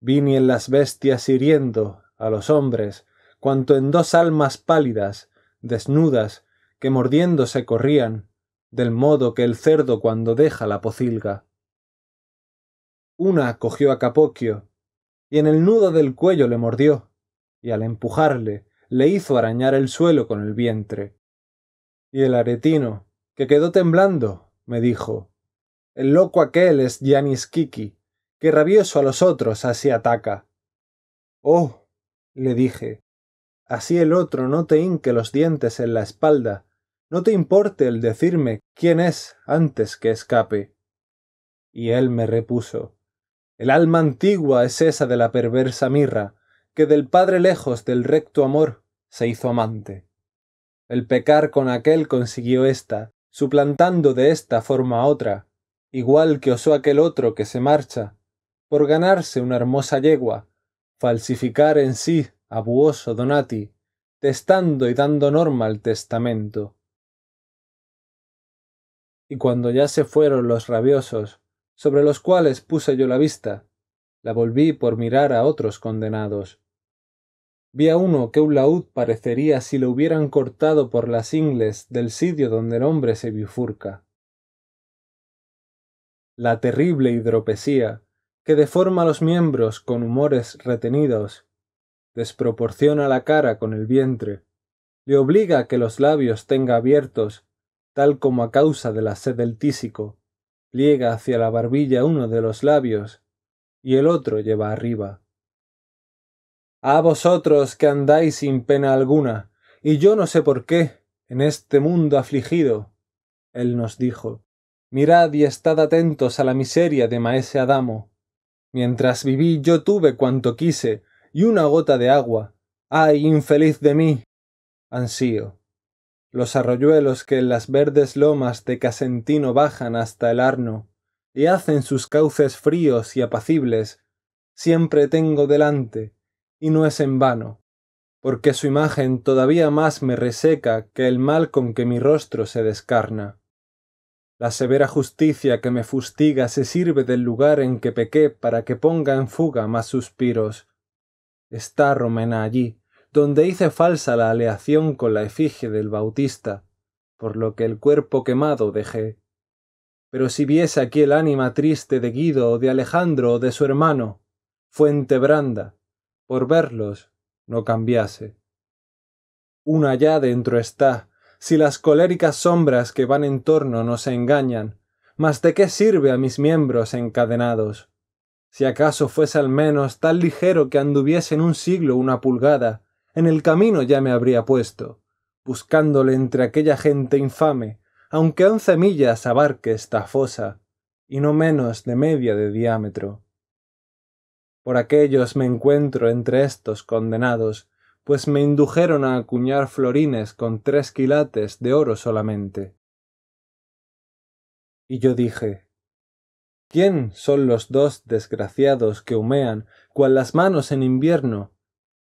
Vi ni en las bestias hiriendo a los hombres, cuanto en dos almas pálidas, desnudas, que mordiéndose corrían, del modo que el cerdo cuando deja la pocilga. Una cogió a Capoquio, y en el nudo del cuello le mordió, y al empujarle le hizo arañar el suelo con el vientre. Y el aretino, que quedó temblando, me dijo El loco aquel es Yanis Kiki, que rabioso a los otros así ataca. Oh, le dije, así el otro no te hinque los dientes en la espalda no te importe el decirme quién es antes que escape. Y él me repuso, el alma antigua es esa de la perversa mirra, que del padre lejos del recto amor se hizo amante. El pecar con aquel consiguió ésta, suplantando de esta forma a otra, igual que osó aquel otro que se marcha, por ganarse una hermosa yegua, falsificar en sí a Buoso Donati, testando y dando norma al testamento y cuando ya se fueron los rabiosos, sobre los cuales puse yo la vista, la volví por mirar a otros condenados. Vi a uno que un laúd parecería si lo hubieran cortado por las ingles del sitio donde el hombre se bifurca. La terrible hidropesía, que deforma los miembros con humores retenidos, desproporciona la cara con el vientre, le obliga a que los labios tenga abiertos tal como a causa de la sed del tísico, pliega hacia la barbilla uno de los labios y el otro lleva arriba. A vosotros que andáis sin pena alguna, y yo no sé por qué, en este mundo afligido, él nos dijo, mirad y estad atentos a la miseria de maese Adamo. Mientras viví yo tuve cuanto quise, y una gota de agua. ¡Ay, infeliz de mí! Ansío los arroyuelos que en las verdes lomas de Casentino bajan hasta el Arno, y hacen sus cauces fríos y apacibles, siempre tengo delante, y no es en vano, porque su imagen todavía más me reseca que el mal con que mi rostro se descarna. La severa justicia que me fustiga se sirve del lugar en que pequé para que ponga en fuga más suspiros. Está Romena allí, donde hice falsa la aleación con la efigie del Bautista, por lo que el cuerpo quemado dejé. Pero si viese aquí el ánima triste de Guido o de Alejandro o de su hermano, Fuentebranda, por verlos no cambiase. Una ya dentro está, si las coléricas sombras que van en torno no se engañan, mas de qué sirve a mis miembros encadenados. Si acaso fuese al menos tan ligero que anduviese en un siglo una pulgada, en el camino ya me habría puesto, buscándole entre aquella gente infame, aunque once millas abarque esta fosa, y no menos de media de diámetro. Por aquellos me encuentro entre estos condenados, pues me indujeron a acuñar florines con tres quilates de oro solamente. Y yo dije, ¿Quién son los dos desgraciados que humean, cual las manos en invierno,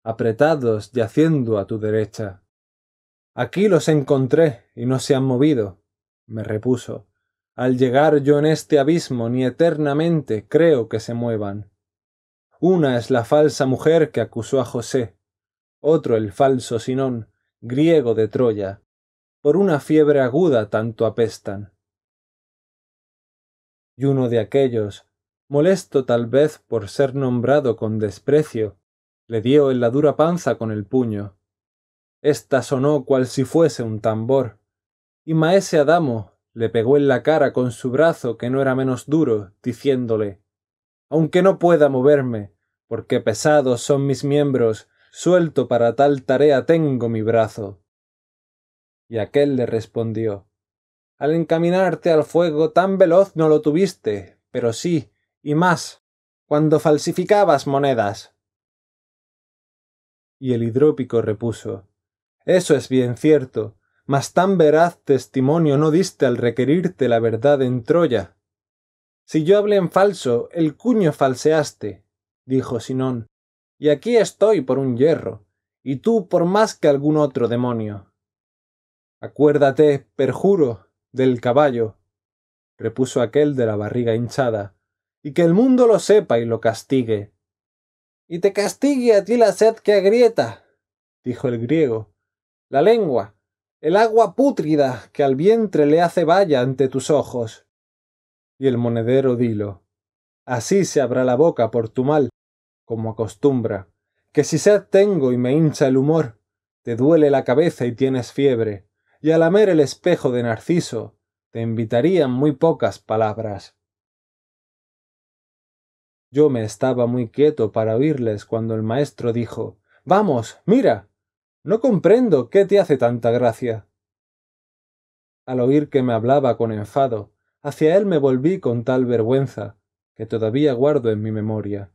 apretados yaciendo a tu derecha. Aquí los encontré y no se han movido, me repuso. Al llegar yo en este abismo ni eternamente creo que se muevan. Una es la falsa mujer que acusó a José, otro el falso Sinón, griego de Troya. Por una fiebre aguda tanto apestan. Y uno de aquellos, molesto tal vez por ser nombrado con desprecio, le dio en la dura panza con el puño. Esta sonó cual si fuese un tambor. Y maese Adamo le pegó en la cara con su brazo que no era menos duro, diciéndole Aunque no pueda moverme, porque pesados son mis miembros, suelto para tal tarea tengo mi brazo. Y aquel le respondió Al encaminarte al fuego tan veloz no lo tuviste, pero sí, y más, cuando falsificabas monedas. Y el hidrópico repuso Eso es bien cierto, mas tan veraz testimonio no diste al requerirte la verdad en Troya. Si yo hablé en falso, el cuño falseaste, dijo Sinón, y aquí estoy por un hierro, y tú por más que algún otro demonio. Acuérdate, perjuro, del caballo, repuso aquel de la barriga hinchada, y que el mundo lo sepa y lo castigue, y te castigue a ti la sed que agrieta, dijo el griego, la lengua, el agua pútrida que al vientre le hace valla ante tus ojos. Y el monedero dilo, así se abra la boca por tu mal, como acostumbra, que si sed tengo y me hincha el humor, te duele la cabeza y tienes fiebre, y al amer el espejo de Narciso, te invitarían muy pocas palabras. Yo me estaba muy quieto para oírles cuando el maestro dijo Vamos, mira. No comprendo qué te hace tanta gracia. Al oír que me hablaba con enfado, hacia él me volví con tal vergüenza, que todavía guardo en mi memoria.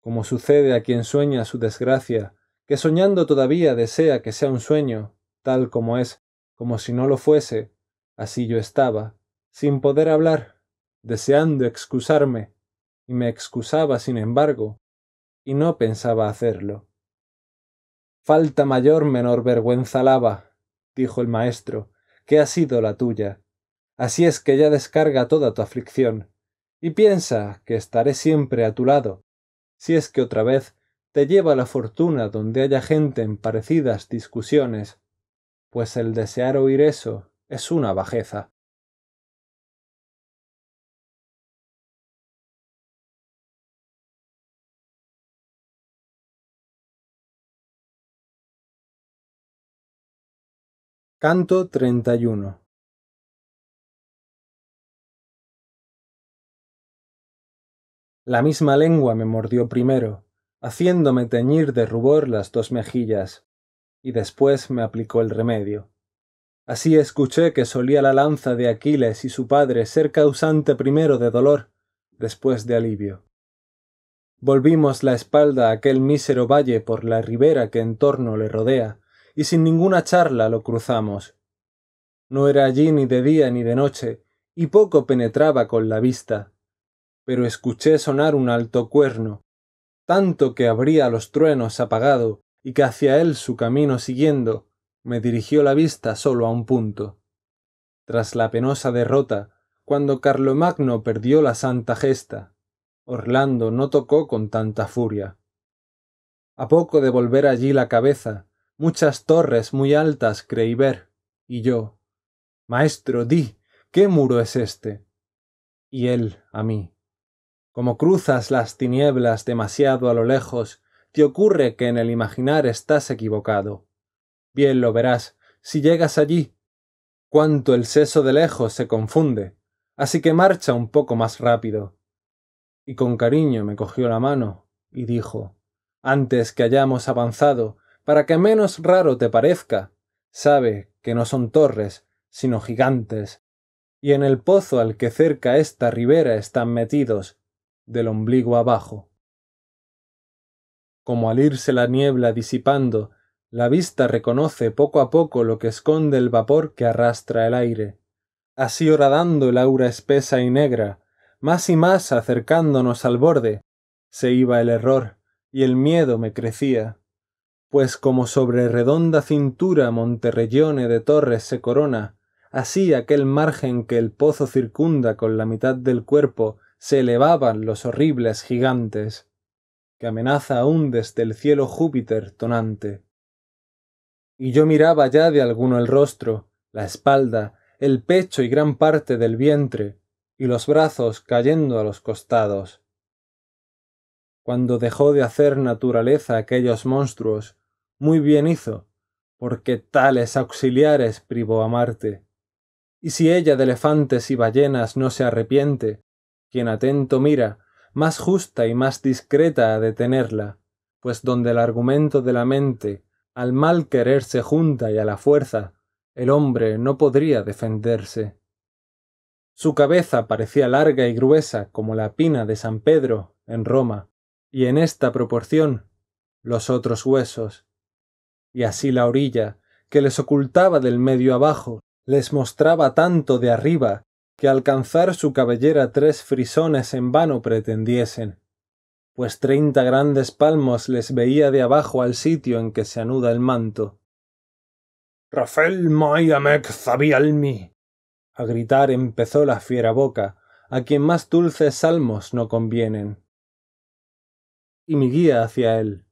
Como sucede a quien sueña su desgracia, que soñando todavía desea que sea un sueño, tal como es, como si no lo fuese, así yo estaba, sin poder hablar, deseando excusarme, y me excusaba, sin embargo, y no pensaba hacerlo. Falta mayor menor vergüenza lava, dijo el maestro, que ha sido la tuya. Así es que ya descarga toda tu aflicción, y piensa que estaré siempre a tu lado, si es que otra vez te lleva la fortuna donde haya gente en parecidas discusiones, pues el desear oír eso es una bajeza. Canto 31 La misma lengua me mordió primero, haciéndome teñir de rubor las dos mejillas, y después me aplicó el remedio. Así escuché que solía la lanza de Aquiles y su padre ser causante primero de dolor, después de alivio. Volvimos la espalda a aquel mísero valle por la ribera que en torno le rodea, y sin ninguna charla lo cruzamos. No era allí ni de día ni de noche, y poco penetraba con la vista, pero escuché sonar un alto cuerno, tanto que abría los truenos apagado, y que hacia él su camino siguiendo, me dirigió la vista sólo a un punto. Tras la penosa derrota, cuando Carlomagno perdió la santa gesta, Orlando no tocó con tanta furia. A poco de volver allí la cabeza, muchas torres muy altas creí ver, y yo, Maestro, di, ¿qué muro es este? Y él a mí, como cruzas las tinieblas demasiado a lo lejos, te ocurre que en el imaginar estás equivocado. Bien lo verás, si llegas allí, cuánto el seso de lejos se confunde, así que marcha un poco más rápido. Y con cariño me cogió la mano y dijo, antes que hayamos avanzado, para que menos raro te parezca. Sabe que no son torres, sino gigantes, y en el pozo al que cerca esta ribera están metidos, del ombligo abajo. Como al irse la niebla disipando, la vista reconoce poco a poco lo que esconde el vapor que arrastra el aire. Así horadando el aura espesa y negra, más y más acercándonos al borde, se iba el error, y el miedo me crecía pues como sobre redonda cintura Monterrellone de torres se corona, así aquel margen que el pozo circunda con la mitad del cuerpo se elevaban los horribles gigantes, que amenaza aún desde el cielo Júpiter tonante. Y yo miraba ya de alguno el rostro, la espalda, el pecho y gran parte del vientre, y los brazos cayendo a los costados. Cuando dejó de hacer naturaleza aquellos monstruos, muy bien hizo, porque tales auxiliares privó a Marte. Y si ella de elefantes y ballenas no se arrepiente, quien atento mira, más justa y más discreta ha de tenerla, pues donde el argumento de la mente al mal querer se junta y a la fuerza, el hombre no podría defenderse. Su cabeza parecía larga y gruesa como la pina de San Pedro en Roma, y en esta proporción los otros huesos, y así la orilla, que les ocultaba del medio abajo, les mostraba tanto de arriba, que alcanzar su cabellera tres frisones en vano pretendiesen, pues treinta grandes palmos les veía de abajo al sitio en que se anuda el manto. Rafael Mayamec Zabialmi. A gritar empezó la fiera boca, a quien más dulces salmos no convienen. Y mi guía hacia él.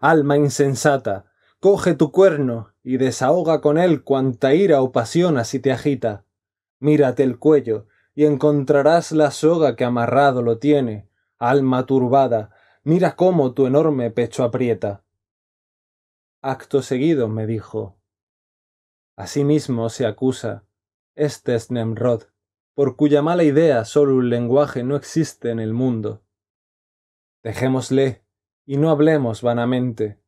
Alma insensata, Coge tu cuerno y desahoga con él cuanta ira o pasión así te agita. Mírate el cuello y encontrarás la soga que amarrado lo tiene. Alma turbada, mira cómo tu enorme pecho aprieta. Acto seguido me dijo. Asimismo se acusa. Este es Nemrod, por cuya mala idea solo un lenguaje no existe en el mundo. Dejémosle y no hablemos vanamente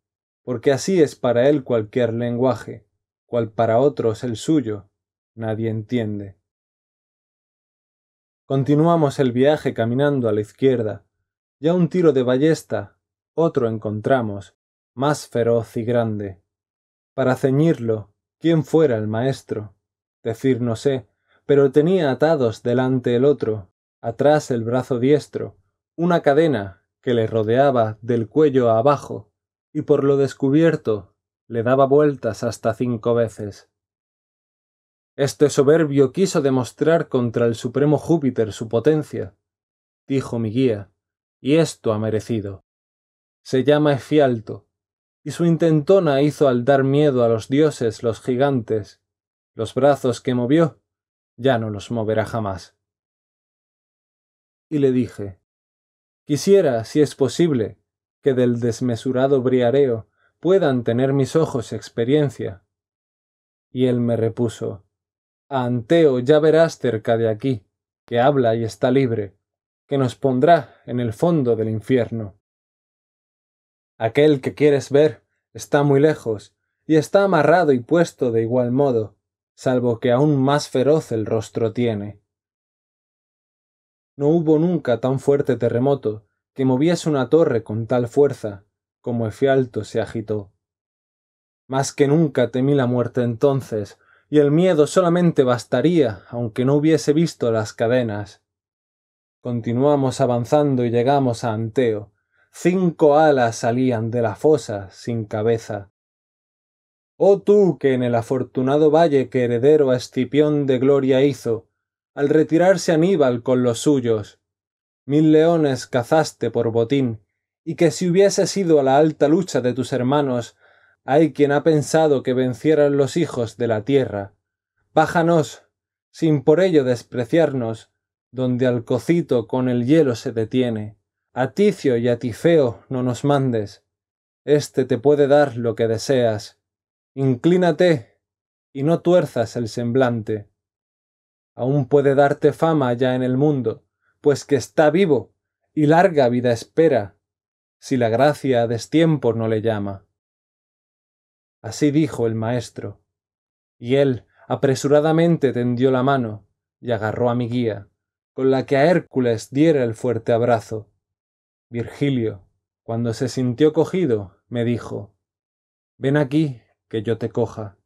porque así es para él cualquier lenguaje, cual para otros el suyo, nadie entiende. Continuamos el viaje caminando a la izquierda. Ya un tiro de ballesta, otro encontramos, más feroz y grande. Para ceñirlo, ¿quién fuera el maestro? Decir no sé, pero tenía atados delante el otro, atrás el brazo diestro, una cadena que le rodeaba del cuello abajo, y por lo descubierto le daba vueltas hasta cinco veces. Este soberbio quiso demostrar contra el supremo Júpiter su potencia, dijo mi guía, y esto ha merecido. Se llama Efialto, y su intentona hizo al dar miedo a los dioses, los gigantes, los brazos que movió, ya no los moverá jamás. Y le dije, quisiera, si es posible, del desmesurado briareo puedan tener mis ojos experiencia. Y él me repuso A Anteo ya verás cerca de aquí, que habla y está libre, que nos pondrá en el fondo del infierno. Aquel que quieres ver está muy lejos, y está amarrado y puesto de igual modo, salvo que aún más feroz el rostro tiene. No hubo nunca tan fuerte terremoto, que movías una torre con tal fuerza como Efialto se agitó. Más que nunca temí la muerte entonces, y el miedo solamente bastaría, aunque no hubiese visto las cadenas. Continuamos avanzando y llegamos a Anteo. Cinco alas salían de la fosa sin cabeza. Oh tú que en el afortunado valle que heredero a Escipión de gloria hizo, al retirarse Aníbal con los suyos, mil leones cazaste por botín, y que si hubiese sido a la alta lucha de tus hermanos, hay quien ha pensado que vencieran los hijos de la tierra. Bájanos, sin por ello despreciarnos, donde al cocito con el hielo se detiene. A Ticio y a Tifeo no nos mandes. Este te puede dar lo que deseas. Inclínate y no tuerzas el semblante. Aún puede darte fama ya en el mundo pues que está vivo, y larga vida espera, si la gracia a destiempo no le llama. Así dijo el maestro, y él apresuradamente tendió la mano y agarró a mi guía, con la que a Hércules diera el fuerte abrazo. Virgilio, cuando se sintió cogido, me dijo Ven aquí, que yo te coja.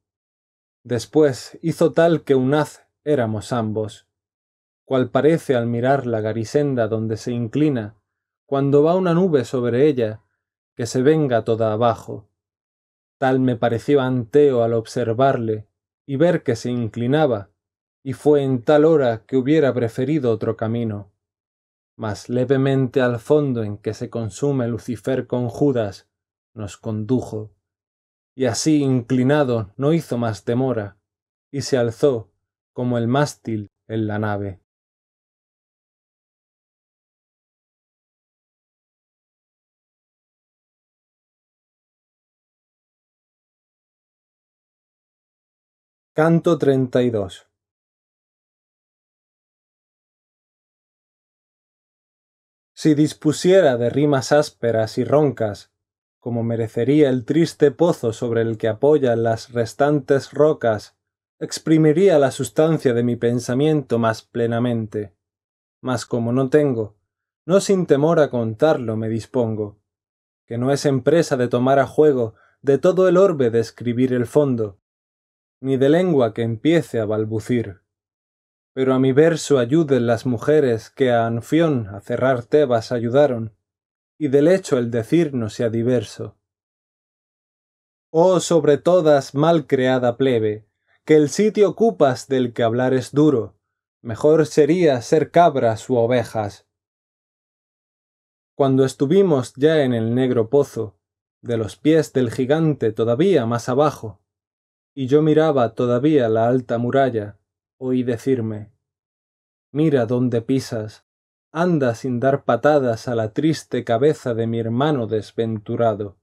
Después hizo tal que un haz éramos ambos cual parece al mirar la garisenda donde se inclina, cuando va una nube sobre ella, que se venga toda abajo. Tal me pareció Anteo al observarle y ver que se inclinaba, y fue en tal hora que hubiera preferido otro camino. Mas levemente al fondo en que se consume Lucifer con Judas, nos condujo, y así inclinado no hizo más demora, y se alzó como el mástil en la nave. Canto 32. Si dispusiera de rimas ásperas y roncas, como merecería el triste pozo sobre el que apoyan las restantes rocas, exprimiría la sustancia de mi pensamiento más plenamente. Mas como no tengo, no sin temor a contarlo me dispongo, que no es empresa de tomar a juego de todo el orbe de escribir el fondo, ni de lengua que empiece a balbucir. Pero a mi verso ayuden las mujeres que a Anfión a cerrar Tebas ayudaron, y del hecho el decir no sea diverso. Oh sobre todas mal creada plebe, que el sitio ocupas del que hablar es duro, mejor sería ser cabras u ovejas. Cuando estuvimos ya en el negro pozo, de los pies del gigante todavía más abajo, y yo miraba todavía la alta muralla, oí decirme Mira dónde pisas, anda sin dar patadas a la triste cabeza de mi hermano desventurado.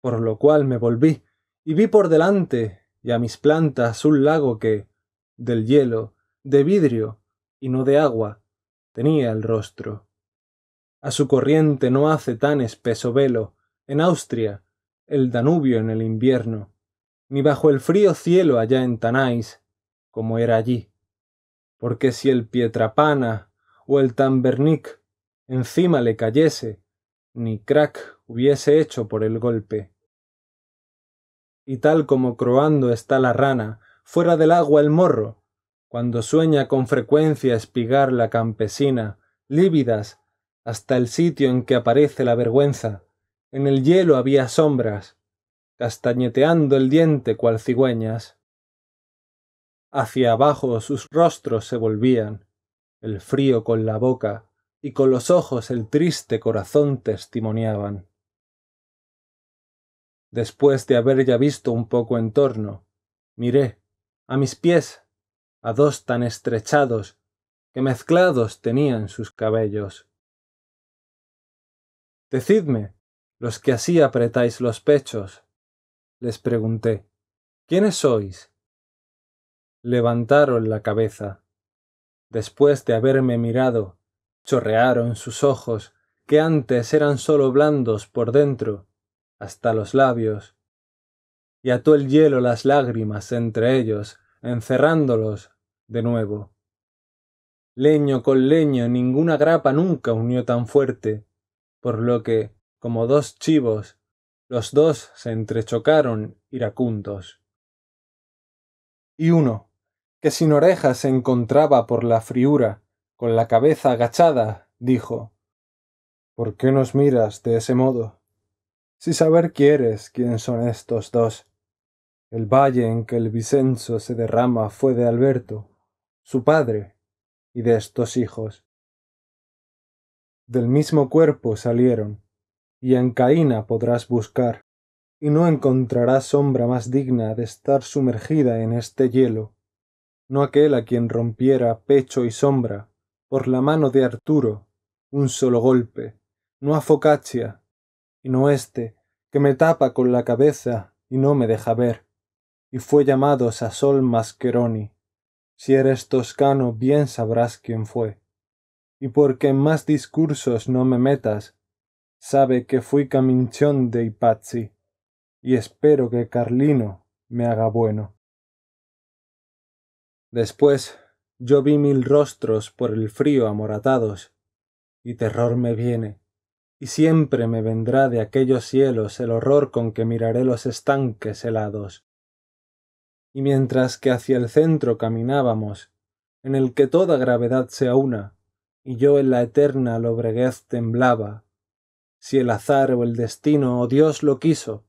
Por lo cual me volví, y vi por delante y a mis plantas un lago que, del hielo, de vidrio, y no de agua, tenía el rostro. A su corriente no hace tan espeso velo, en Austria, el Danubio en el invierno ni bajo el frío cielo allá en Tanais, como era allí. Porque si el Pietrapana o el Tambernic encima le cayese, ni crack hubiese hecho por el golpe. Y tal como croando está la rana, fuera del agua el morro, cuando sueña con frecuencia espigar la campesina, lívidas, hasta el sitio en que aparece la vergüenza, en el hielo había sombras, castañeteando el diente cual cigüeñas. Hacia abajo sus rostros se volvían, el frío con la boca y con los ojos el triste corazón testimoniaban. Después de haber ya visto un poco en torno, miré, a mis pies, a dos tan estrechados que mezclados tenían sus cabellos. Decidme, los que así apretáis los pechos, les pregunté, ¿quiénes sois? Levantaron la cabeza. Después de haberme mirado, chorrearon sus ojos, que antes eran sólo blandos por dentro, hasta los labios, y ató el hielo las lágrimas entre ellos, encerrándolos de nuevo. Leño con leño ninguna grapa nunca unió tan fuerte, por lo que, como dos chivos, los dos se entrechocaron iracundos. Y uno, que sin orejas se encontraba por la friura, con la cabeza agachada, dijo ¿Por qué nos miras de ese modo? Si saber quieres quién son estos dos. El valle en que el Vicenzo se derrama fue de Alberto, su padre, y de estos hijos. Del mismo cuerpo salieron, y en Caína podrás buscar, y no encontrarás sombra más digna de estar sumergida en este hielo, no aquel a quien rompiera pecho y sombra, por la mano de Arturo, un solo golpe, no a Focaccia, y no este, que me tapa con la cabeza y no me deja ver, y fue llamado Sasol Mascheroni. Si eres toscano bien sabrás quién fue. Y porque en más discursos no me metas, sabe que fui caminchón de Ipazzi, y espero que Carlino me haga bueno. Después yo vi mil rostros por el frío amoratados, y terror me viene, y siempre me vendrá de aquellos cielos el horror con que miraré los estanques helados. Y mientras que hacia el centro caminábamos, en el que toda gravedad se aúna, y yo en la eterna lobreguez temblaba, si el azar o el destino o Dios lo quiso,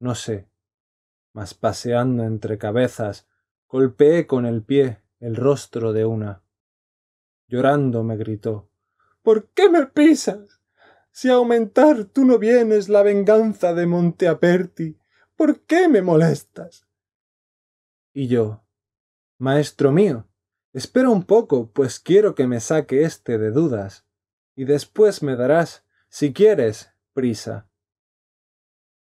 no sé. Mas paseando entre cabezas, golpeé con el pie el rostro de una. Llorando me gritó ¿Por qué me pisas? Si a aumentar tú no vienes la venganza de Monteaperti, ¿por qué me molestas? Y yo Maestro mío, espera un poco, pues quiero que me saque éste de dudas, y después me darás si quieres, prisa.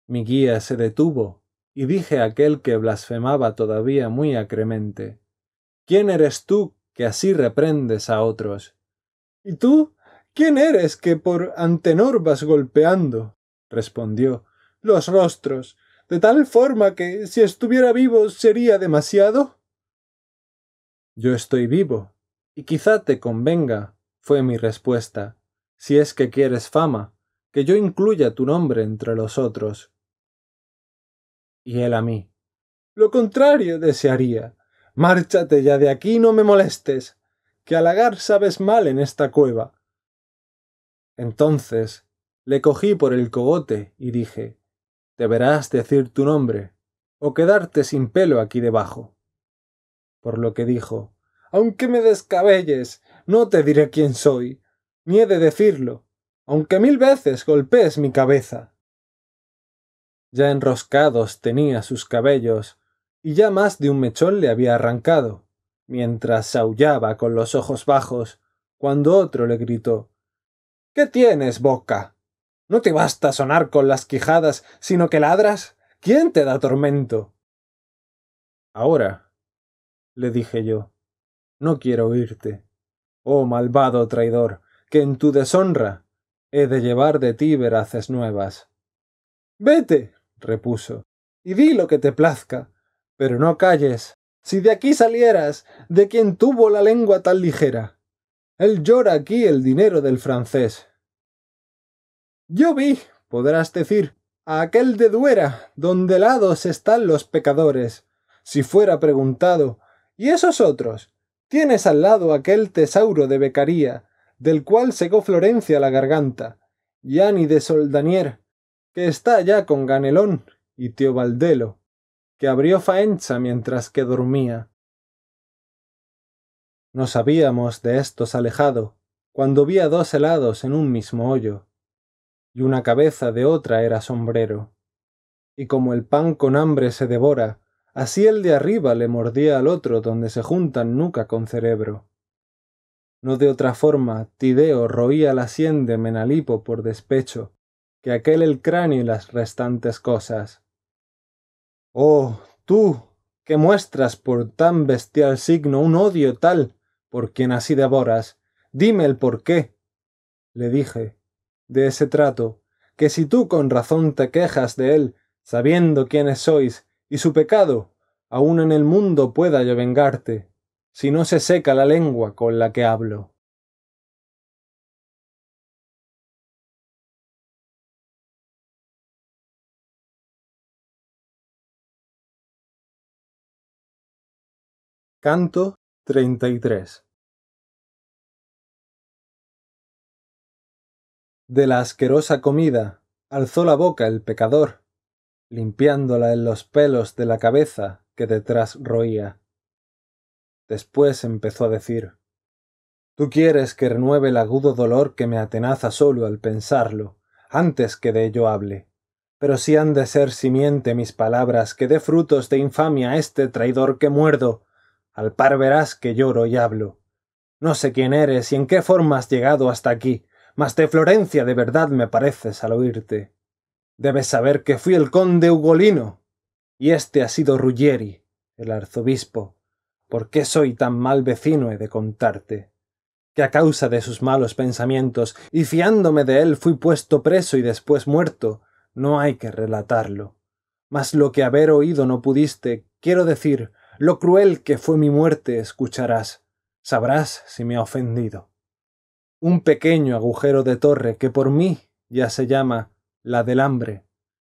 Mi guía se detuvo, y dije a aquel que blasfemaba todavía muy acremente ¿Quién eres tú que así reprendes a otros? ¿Y tú? ¿Quién eres que por antenor vas golpeando? respondió los rostros, de tal forma que si estuviera vivo sería demasiado. Yo estoy vivo, y quizá te convenga, fue mi respuesta si es que quieres fama, que yo incluya tu nombre entre los otros. Y él a mí. Lo contrario desearía. Márchate ya de aquí, no me molestes, que halagar sabes mal en esta cueva. Entonces le cogí por el cogote y dije Deberás decir tu nombre, o quedarte sin pelo aquí debajo. Por lo que dijo Aunque me descabelles, no te diré quién soy, ni he de decirlo, aunque mil veces golpees mi cabeza. Ya enroscados tenía sus cabellos, y ya más de un mechón le había arrancado, mientras aullaba con los ojos bajos, cuando otro le gritó ¿Qué tienes, boca? ¿No te basta sonar con las quijadas, sino que ladras? ¿Quién te da tormento? Ahora, le dije yo, no quiero oírte. Oh malvado traidor, que en tu deshonra he de llevar de ti veraces nuevas. Vete, repuso, y di lo que te plazca, pero no calles. Si de aquí salieras, de quien tuvo la lengua tan ligera. Él llora aquí el dinero del francés. Yo vi, podrás decir, a aquel de Duera, donde lados están los pecadores. Si fuera preguntado, ¿y esos otros? Tienes al lado aquel tesauro de becaría, del cual secó Florencia la garganta, y Ani de Soldanier, que está ya con Ganelón, y Valdelo, que abrió Faenza mientras que dormía. Nos habíamos de estos alejado, cuando vi a dos helados en un mismo hoyo, y una cabeza de otra era sombrero. Y como el pan con hambre se devora, así el de arriba le mordía al otro donde se juntan nuca con cerebro. No de otra forma, Tideo roía la sien de Menalipo por despecho, que aquel el cráneo y las restantes cosas. Oh, tú, que muestras por tan bestial signo un odio tal por quien así devoras, dime el por qué. Le dije, de ese trato, que si tú con razón te quejas de él, sabiendo quiénes sois y su pecado, aun en el mundo pueda yo vengarte, si no se seca la lengua con la que hablo. Canto 33 De la asquerosa comida alzó la boca el pecador, limpiándola en los pelos de la cabeza que detrás roía. Después empezó a decir Tú quieres que renueve el agudo dolor que me atenaza solo al pensarlo, antes que de ello hable. Pero si han de ser simiente mis palabras que dé frutos de infamia a este traidor que muerdo, al par verás que lloro y hablo. No sé quién eres y en qué forma has llegado hasta aquí, mas de Florencia de verdad me pareces al oírte. Debes saber que fui el conde Ugolino, y este ha sido Ruggieri, el arzobispo, ¿Por qué soy tan mal vecino he de contarte? Que a causa de sus malos pensamientos, y fiándome de él fui puesto preso y después muerto, no hay que relatarlo. Mas lo que haber oído no pudiste, quiero decir, lo cruel que fue mi muerte escucharás, sabrás si me ha ofendido. Un pequeño agujero de torre que por mí ya se llama la del hambre,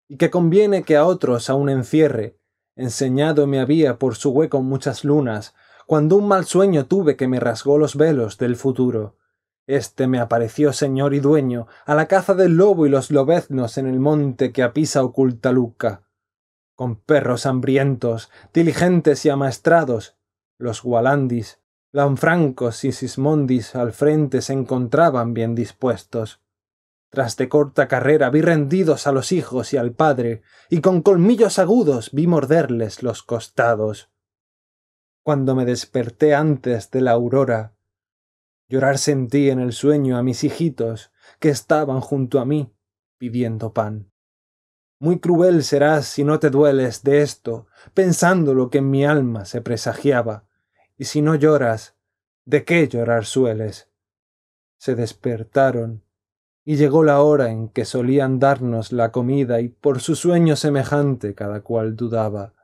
y que conviene que a otros aún encierre, enseñado me había por su hueco muchas lunas, cuando un mal sueño tuve que me rasgó los velos del futuro. Este me apareció señor y dueño, a la caza del lobo y los lobeznos en el monte que apisa oculta Luca. Con perros hambrientos, diligentes y amaestrados, los gualandis, lanfrancos y sismondis al frente se encontraban bien dispuestos. Tras de corta carrera vi rendidos a los hijos y al padre, y con colmillos agudos vi morderles los costados. Cuando me desperté antes de la aurora, llorar sentí en el sueño a mis hijitos que estaban junto a mí pidiendo pan. Muy cruel serás si no te dueles de esto, pensando lo que en mi alma se presagiaba, y si no lloras, ¿de qué llorar sueles? Se despertaron y llegó la hora en que solían darnos la comida y por su sueño semejante cada cual dudaba.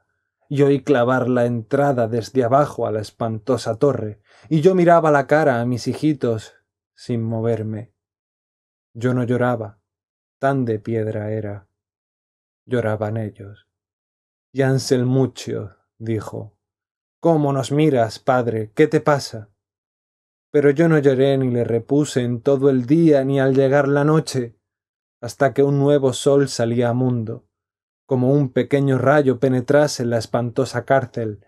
Y oí clavar la entrada desde abajo a la espantosa torre, y yo miraba la cara a mis hijitos sin moverme. Yo no lloraba, tan de piedra era. Lloraban ellos. Y Anselmuchio dijo, ¿Cómo nos miras, padre? ¿Qué te pasa? Pero yo no lloré ni le repuse en todo el día ni al llegar la noche, hasta que un nuevo sol salía a mundo, como un pequeño rayo penetrase en la espantosa cárcel,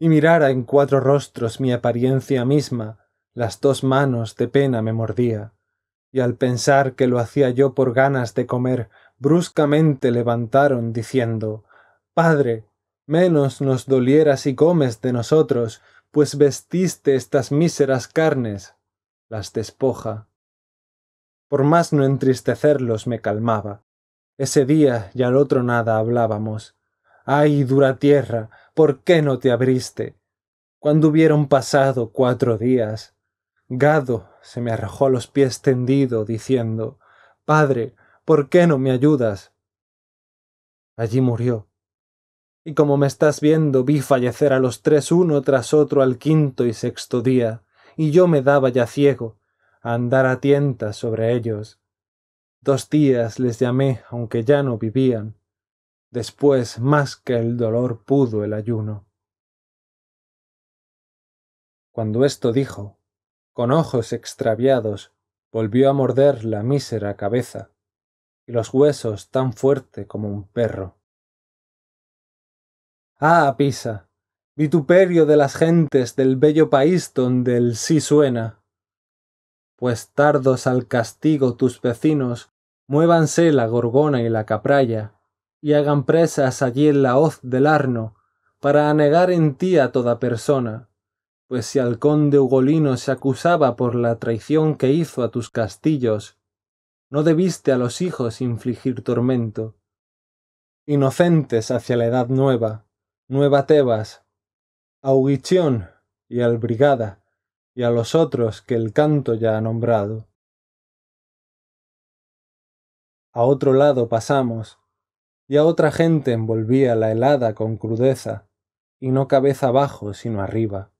y mirara en cuatro rostros mi apariencia misma, las dos manos de pena me mordía, y al pensar que lo hacía yo por ganas de comer, bruscamente levantaron diciendo Padre, menos nos dolieras y comes de nosotros, pues vestiste estas míseras carnes, las despoja. Por más no entristecerlos me calmaba. Ese día y al otro nada hablábamos. Ay, dura tierra, ¿por qué no te abriste? Cuando hubieron pasado cuatro días, Gado se me arrojó a los pies tendido, diciendo, Padre, ¿por qué no me ayudas? Allí murió, y como me estás viendo vi fallecer a los tres uno tras otro al quinto y sexto día, y yo me daba ya ciego, a andar a tientas sobre ellos. Dos días les llamé, aunque ya no vivían. Después más que el dolor pudo el ayuno. Cuando esto dijo, con ojos extraviados, volvió a morder la mísera cabeza, y los huesos tan fuerte como un perro. Ah, Pisa, vituperio de las gentes del bello país donde el sí suena. Pues tardos al castigo tus vecinos, muévanse la gorgona y la capraya, y hagan presas allí en la hoz del Arno, para anegar en ti a toda persona, pues si al conde Ugolino se acusaba por la traición que hizo a tus castillos, no debiste a los hijos infligir tormento. Inocentes hacia la edad nueva, Nueva Tebas, Augición y al Brigada, y a los otros que el canto ya ha nombrado. A otro lado pasamos, y a otra gente envolvía la helada con crudeza, y no cabeza abajo sino arriba.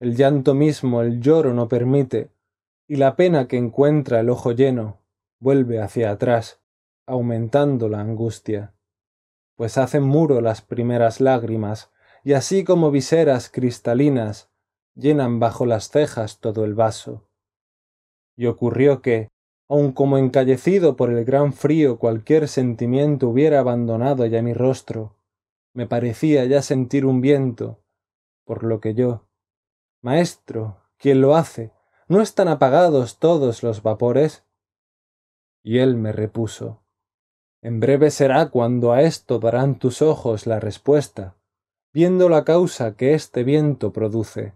El llanto mismo el lloro no permite, y la pena que encuentra el ojo lleno vuelve hacia atrás, aumentando la angustia pues hacen muro las primeras lágrimas, y así como viseras cristalinas, llenan bajo las cejas todo el vaso. Y ocurrió que, aun como encallecido por el gran frío cualquier sentimiento hubiera abandonado ya mi rostro, me parecía ya sentir un viento, por lo que yo, maestro, ¿quién lo hace, ¿no están apagados todos los vapores? Y él me repuso, en breve será cuando a esto darán tus ojos la respuesta, viendo la causa que este viento produce.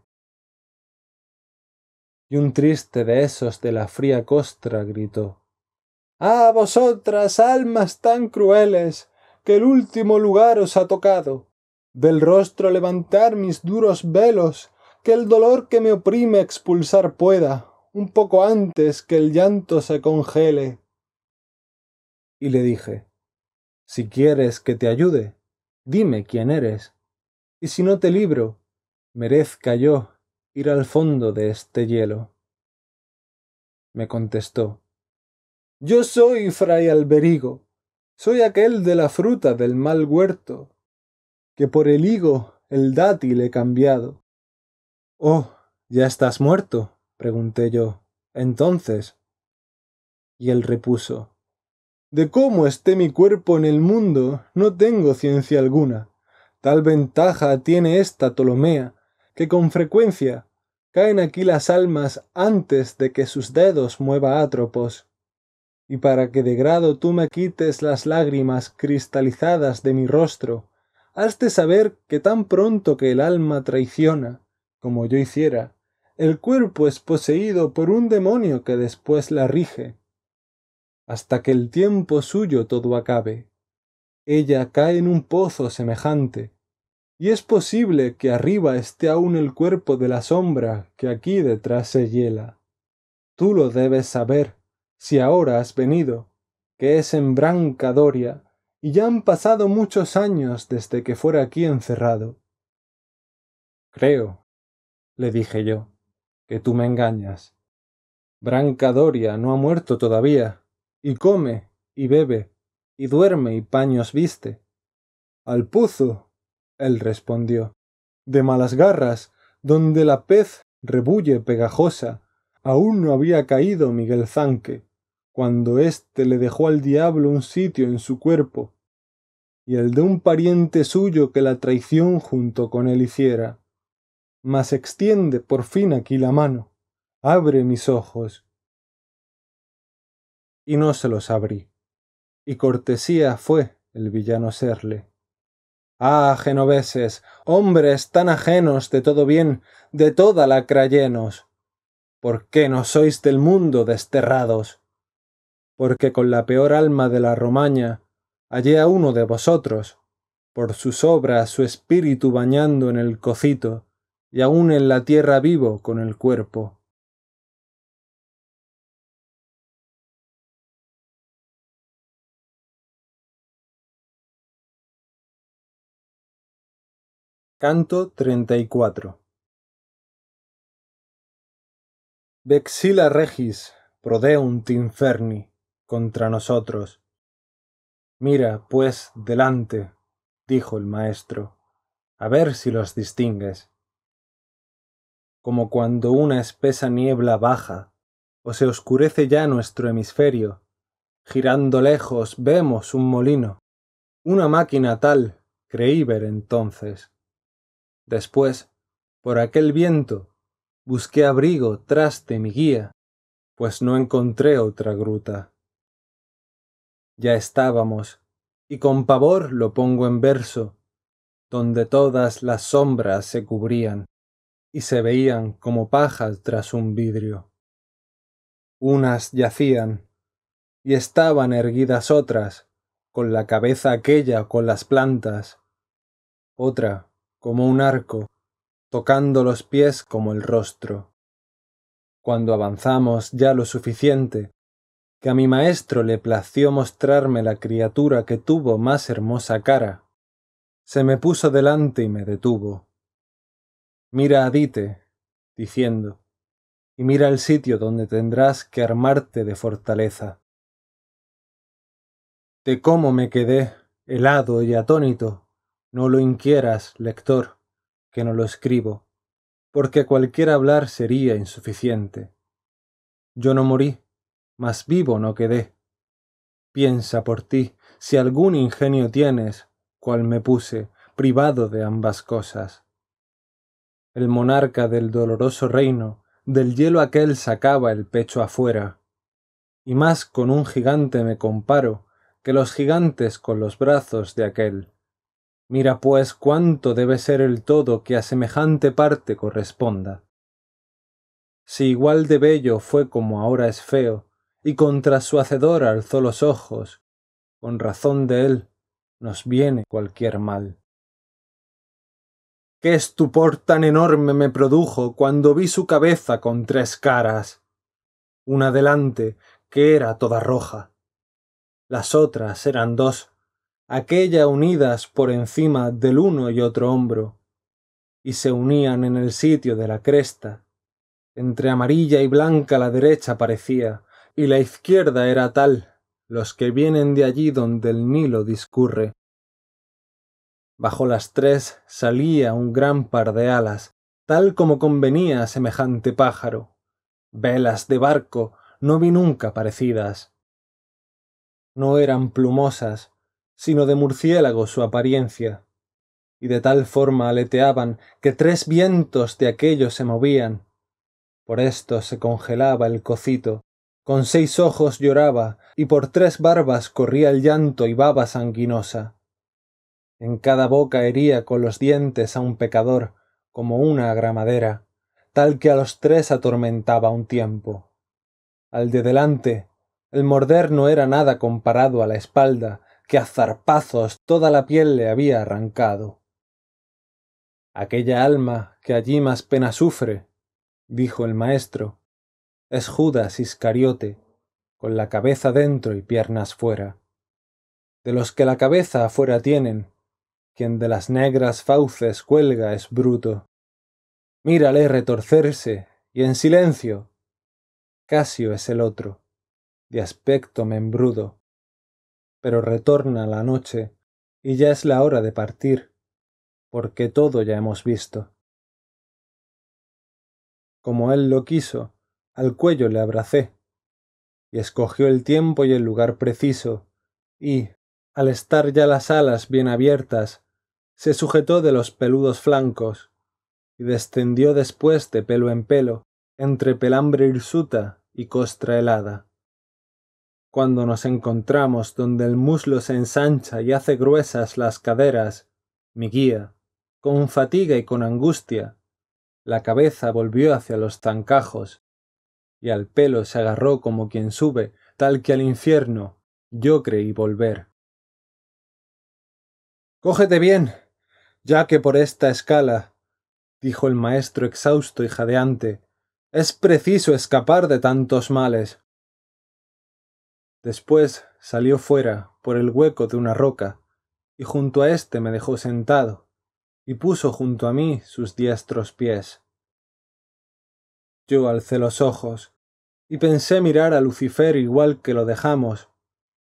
Y un triste de esos de la fría costra gritó Ah, vosotras, almas tan crueles, que el último lugar os ha tocado. Del rostro levantar mis duros velos, que el dolor que me oprime expulsar pueda, un poco antes que el llanto se congele y le dije, Si quieres que te ayude, dime quién eres, y si no te libro, merezca yo ir al fondo de este hielo. Me contestó, Yo soy fray Alberigo, soy aquel de la fruta del mal huerto, que por el higo el dátil he cambiado. Oh, ¿ya estás muerto? pregunté yo. Entonces. Y él repuso, de cómo esté mi cuerpo en el mundo no tengo ciencia alguna. Tal ventaja tiene esta Ptolomea, que con frecuencia caen aquí las almas antes de que sus dedos mueva átropos. Y para que de grado tú me quites las lágrimas cristalizadas de mi rostro, has saber que tan pronto que el alma traiciona, como yo hiciera, el cuerpo es poseído por un demonio que después la rige, hasta que el tiempo suyo todo acabe. Ella cae en un pozo semejante, y es posible que arriba esté aún el cuerpo de la sombra que aquí detrás se hiela. Tú lo debes saber, si ahora has venido, que es en Brancadoria, y ya han pasado muchos años desde que fuera aquí encerrado. Creo, le dije yo, que tú me engañas. Branca Doria no ha muerto todavía, y come, y bebe, y duerme, y paños viste. Al pozo, él respondió, de malas garras, donde la pez rebulle pegajosa. Aún no había caído Miguel Zanque, cuando éste le dejó al diablo un sitio en su cuerpo, y el de un pariente suyo que la traición junto con él hiciera. Mas extiende por fin aquí la mano, abre mis ojos, y no se los abrí. Y cortesía fue el villano serle. Ah, genoveses, hombres tan ajenos de todo bien, de toda la llenos. ¿Por qué no sois del mundo desterrados? Porque con la peor alma de la Romaña hallé a uno de vosotros, por sus obras su espíritu bañando en el cocito, y aun en la tierra vivo con el cuerpo. Canto 34 Vexila regis prodeunt inferni contra nosotros. Mira, pues, delante, dijo el maestro, a ver si los distingues. Como cuando una espesa niebla baja, o se oscurece ya nuestro hemisferio, girando lejos vemos un molino, una máquina tal, creí ver entonces. Después, por aquel viento, busqué abrigo tras de mi guía, pues no encontré otra gruta. Ya estábamos, y con pavor lo pongo en verso, donde todas las sombras se cubrían y se veían como pajas tras un vidrio. Unas yacían, y estaban erguidas otras, con la cabeza aquella con las plantas, otra como un arco, tocando los pies como el rostro. Cuando avanzamos ya lo suficiente, que a mi maestro le plació mostrarme la criatura que tuvo más hermosa cara, se me puso delante y me detuvo. Mira a Dite, diciendo, y mira el sitio donde tendrás que armarte de fortaleza. De cómo me quedé helado y atónito no lo inquieras, lector, que no lo escribo, porque cualquier hablar sería insuficiente. Yo no morí, mas vivo no quedé. Piensa por ti, si algún ingenio tienes, cual me puse, privado de ambas cosas. El monarca del doloroso reino, del hielo aquel sacaba el pecho afuera. Y más con un gigante me comparo que los gigantes con los brazos de aquel. Mira pues cuánto debe ser el todo que a semejante parte corresponda. Si igual de bello fue como ahora es feo, y contra su hacedor alzó los ojos, con razón de él nos viene cualquier mal. Qué estupor tan enorme me produjo cuando vi su cabeza con tres caras. Una delante, que era toda roja. Las otras eran dos aquella unidas por encima del uno y otro hombro, y se unían en el sitio de la cresta. Entre amarilla y blanca la derecha parecía, y la izquierda era tal, los que vienen de allí donde el Nilo discurre. Bajo las tres salía un gran par de alas, tal como convenía a semejante pájaro. Velas de barco no vi nunca parecidas. No eran plumosas, sino de murciélago su apariencia, y de tal forma aleteaban que tres vientos de aquellos se movían. Por esto se congelaba el cocito, con seis ojos lloraba, y por tres barbas corría el llanto y baba sanguinosa. En cada boca hería con los dientes a un pecador, como una gramadera, tal que a los tres atormentaba un tiempo. Al de delante, el morder no era nada comparado a la espalda, que a zarpazos toda la piel le había arrancado. Aquella alma que allí más pena sufre, dijo el maestro, es Judas Iscariote, con la cabeza dentro y piernas fuera. De los que la cabeza afuera tienen, quien de las negras fauces cuelga es bruto. Mírale retorcerse, y en silencio. Casio es el otro, de aspecto membrudo, pero retorna la noche, y ya es la hora de partir, porque todo ya hemos visto. Como él lo quiso, al cuello le abracé, y escogió el tiempo y el lugar preciso, y, al estar ya las alas bien abiertas, se sujetó de los peludos flancos, y descendió después de pelo en pelo, entre pelambre hirsuta y costra helada cuando nos encontramos donde el muslo se ensancha y hace gruesas las caderas, mi guía, con fatiga y con angustia, la cabeza volvió hacia los zancajos, y al pelo se agarró como quien sube, tal que al infierno yo creí volver. Cógete bien, ya que por esta escala, dijo el maestro exhausto y jadeante, es preciso escapar de tantos males. Después salió fuera por el hueco de una roca, y junto a éste me dejó sentado, y puso junto a mí sus diestros pies. Yo alcé los ojos, y pensé mirar a Lucifer igual que lo dejamos,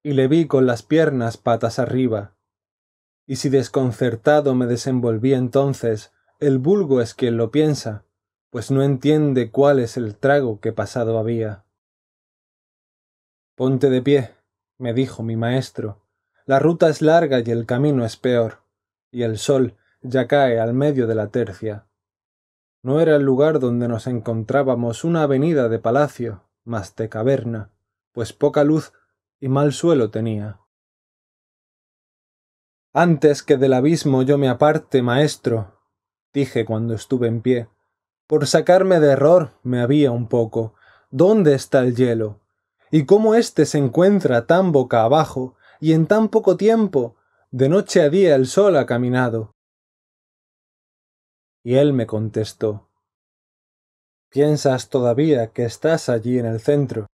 y le vi con las piernas patas arriba. Y si desconcertado me desenvolví entonces, el vulgo es quien lo piensa, pues no entiende cuál es el trago que pasado había. Ponte de pie, me dijo mi maestro. La ruta es larga y el camino es peor, y el sol ya cae al medio de la tercia. No era el lugar donde nos encontrábamos una avenida de palacio, más de caverna, pues poca luz y mal suelo tenía. Antes que del abismo yo me aparte, maestro, dije cuando estuve en pie. Por sacarme de error me había un poco. ¿Dónde está el hielo? y cómo éste se encuentra tan boca abajo y en tan poco tiempo. De noche a día el sol ha caminado. Y él me contestó Piensas todavía que estás allí en el centro,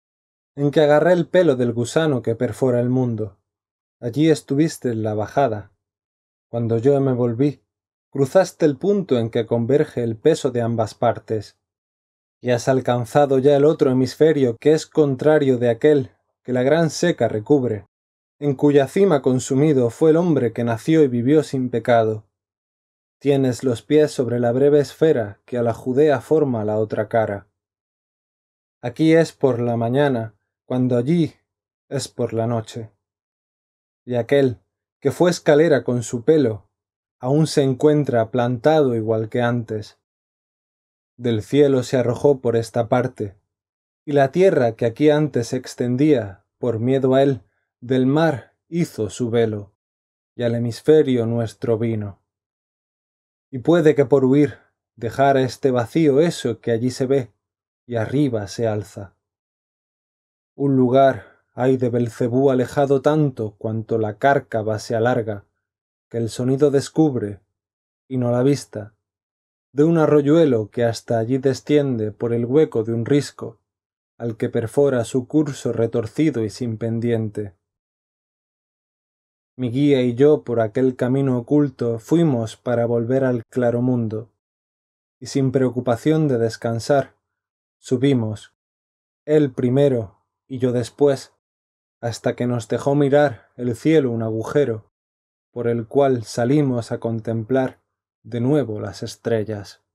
en que agarré el pelo del gusano que perfora el mundo. Allí estuviste en la bajada. Cuando yo me volví, cruzaste el punto en que converge el peso de ambas partes, y has alcanzado ya el otro hemisferio que es contrario de aquel que la gran seca recubre, en cuya cima consumido fue el hombre que nació y vivió sin pecado. Tienes los pies sobre la breve esfera que a la Judea forma la otra cara. Aquí es por la mañana, cuando allí es por la noche. Y aquel que fue escalera con su pelo, aún se encuentra plantado igual que antes, del cielo se arrojó por esta parte, y la tierra que aquí antes se extendía, por miedo a él, del mar hizo su velo, y al hemisferio nuestro vino. Y puede que por huir dejara este vacío eso que allí se ve, y arriba se alza. Un lugar hay de Belcebú alejado tanto cuanto la cárcava se alarga, que el sonido descubre, y no la vista, de un arroyuelo que hasta allí desciende por el hueco de un risco, al que perfora su curso retorcido y sin pendiente. Mi guía y yo por aquel camino oculto fuimos para volver al claro mundo, y sin preocupación de descansar, subimos, él primero y yo después, hasta que nos dejó mirar el cielo un agujero, por el cual salimos a contemplar de nuevo las estrellas.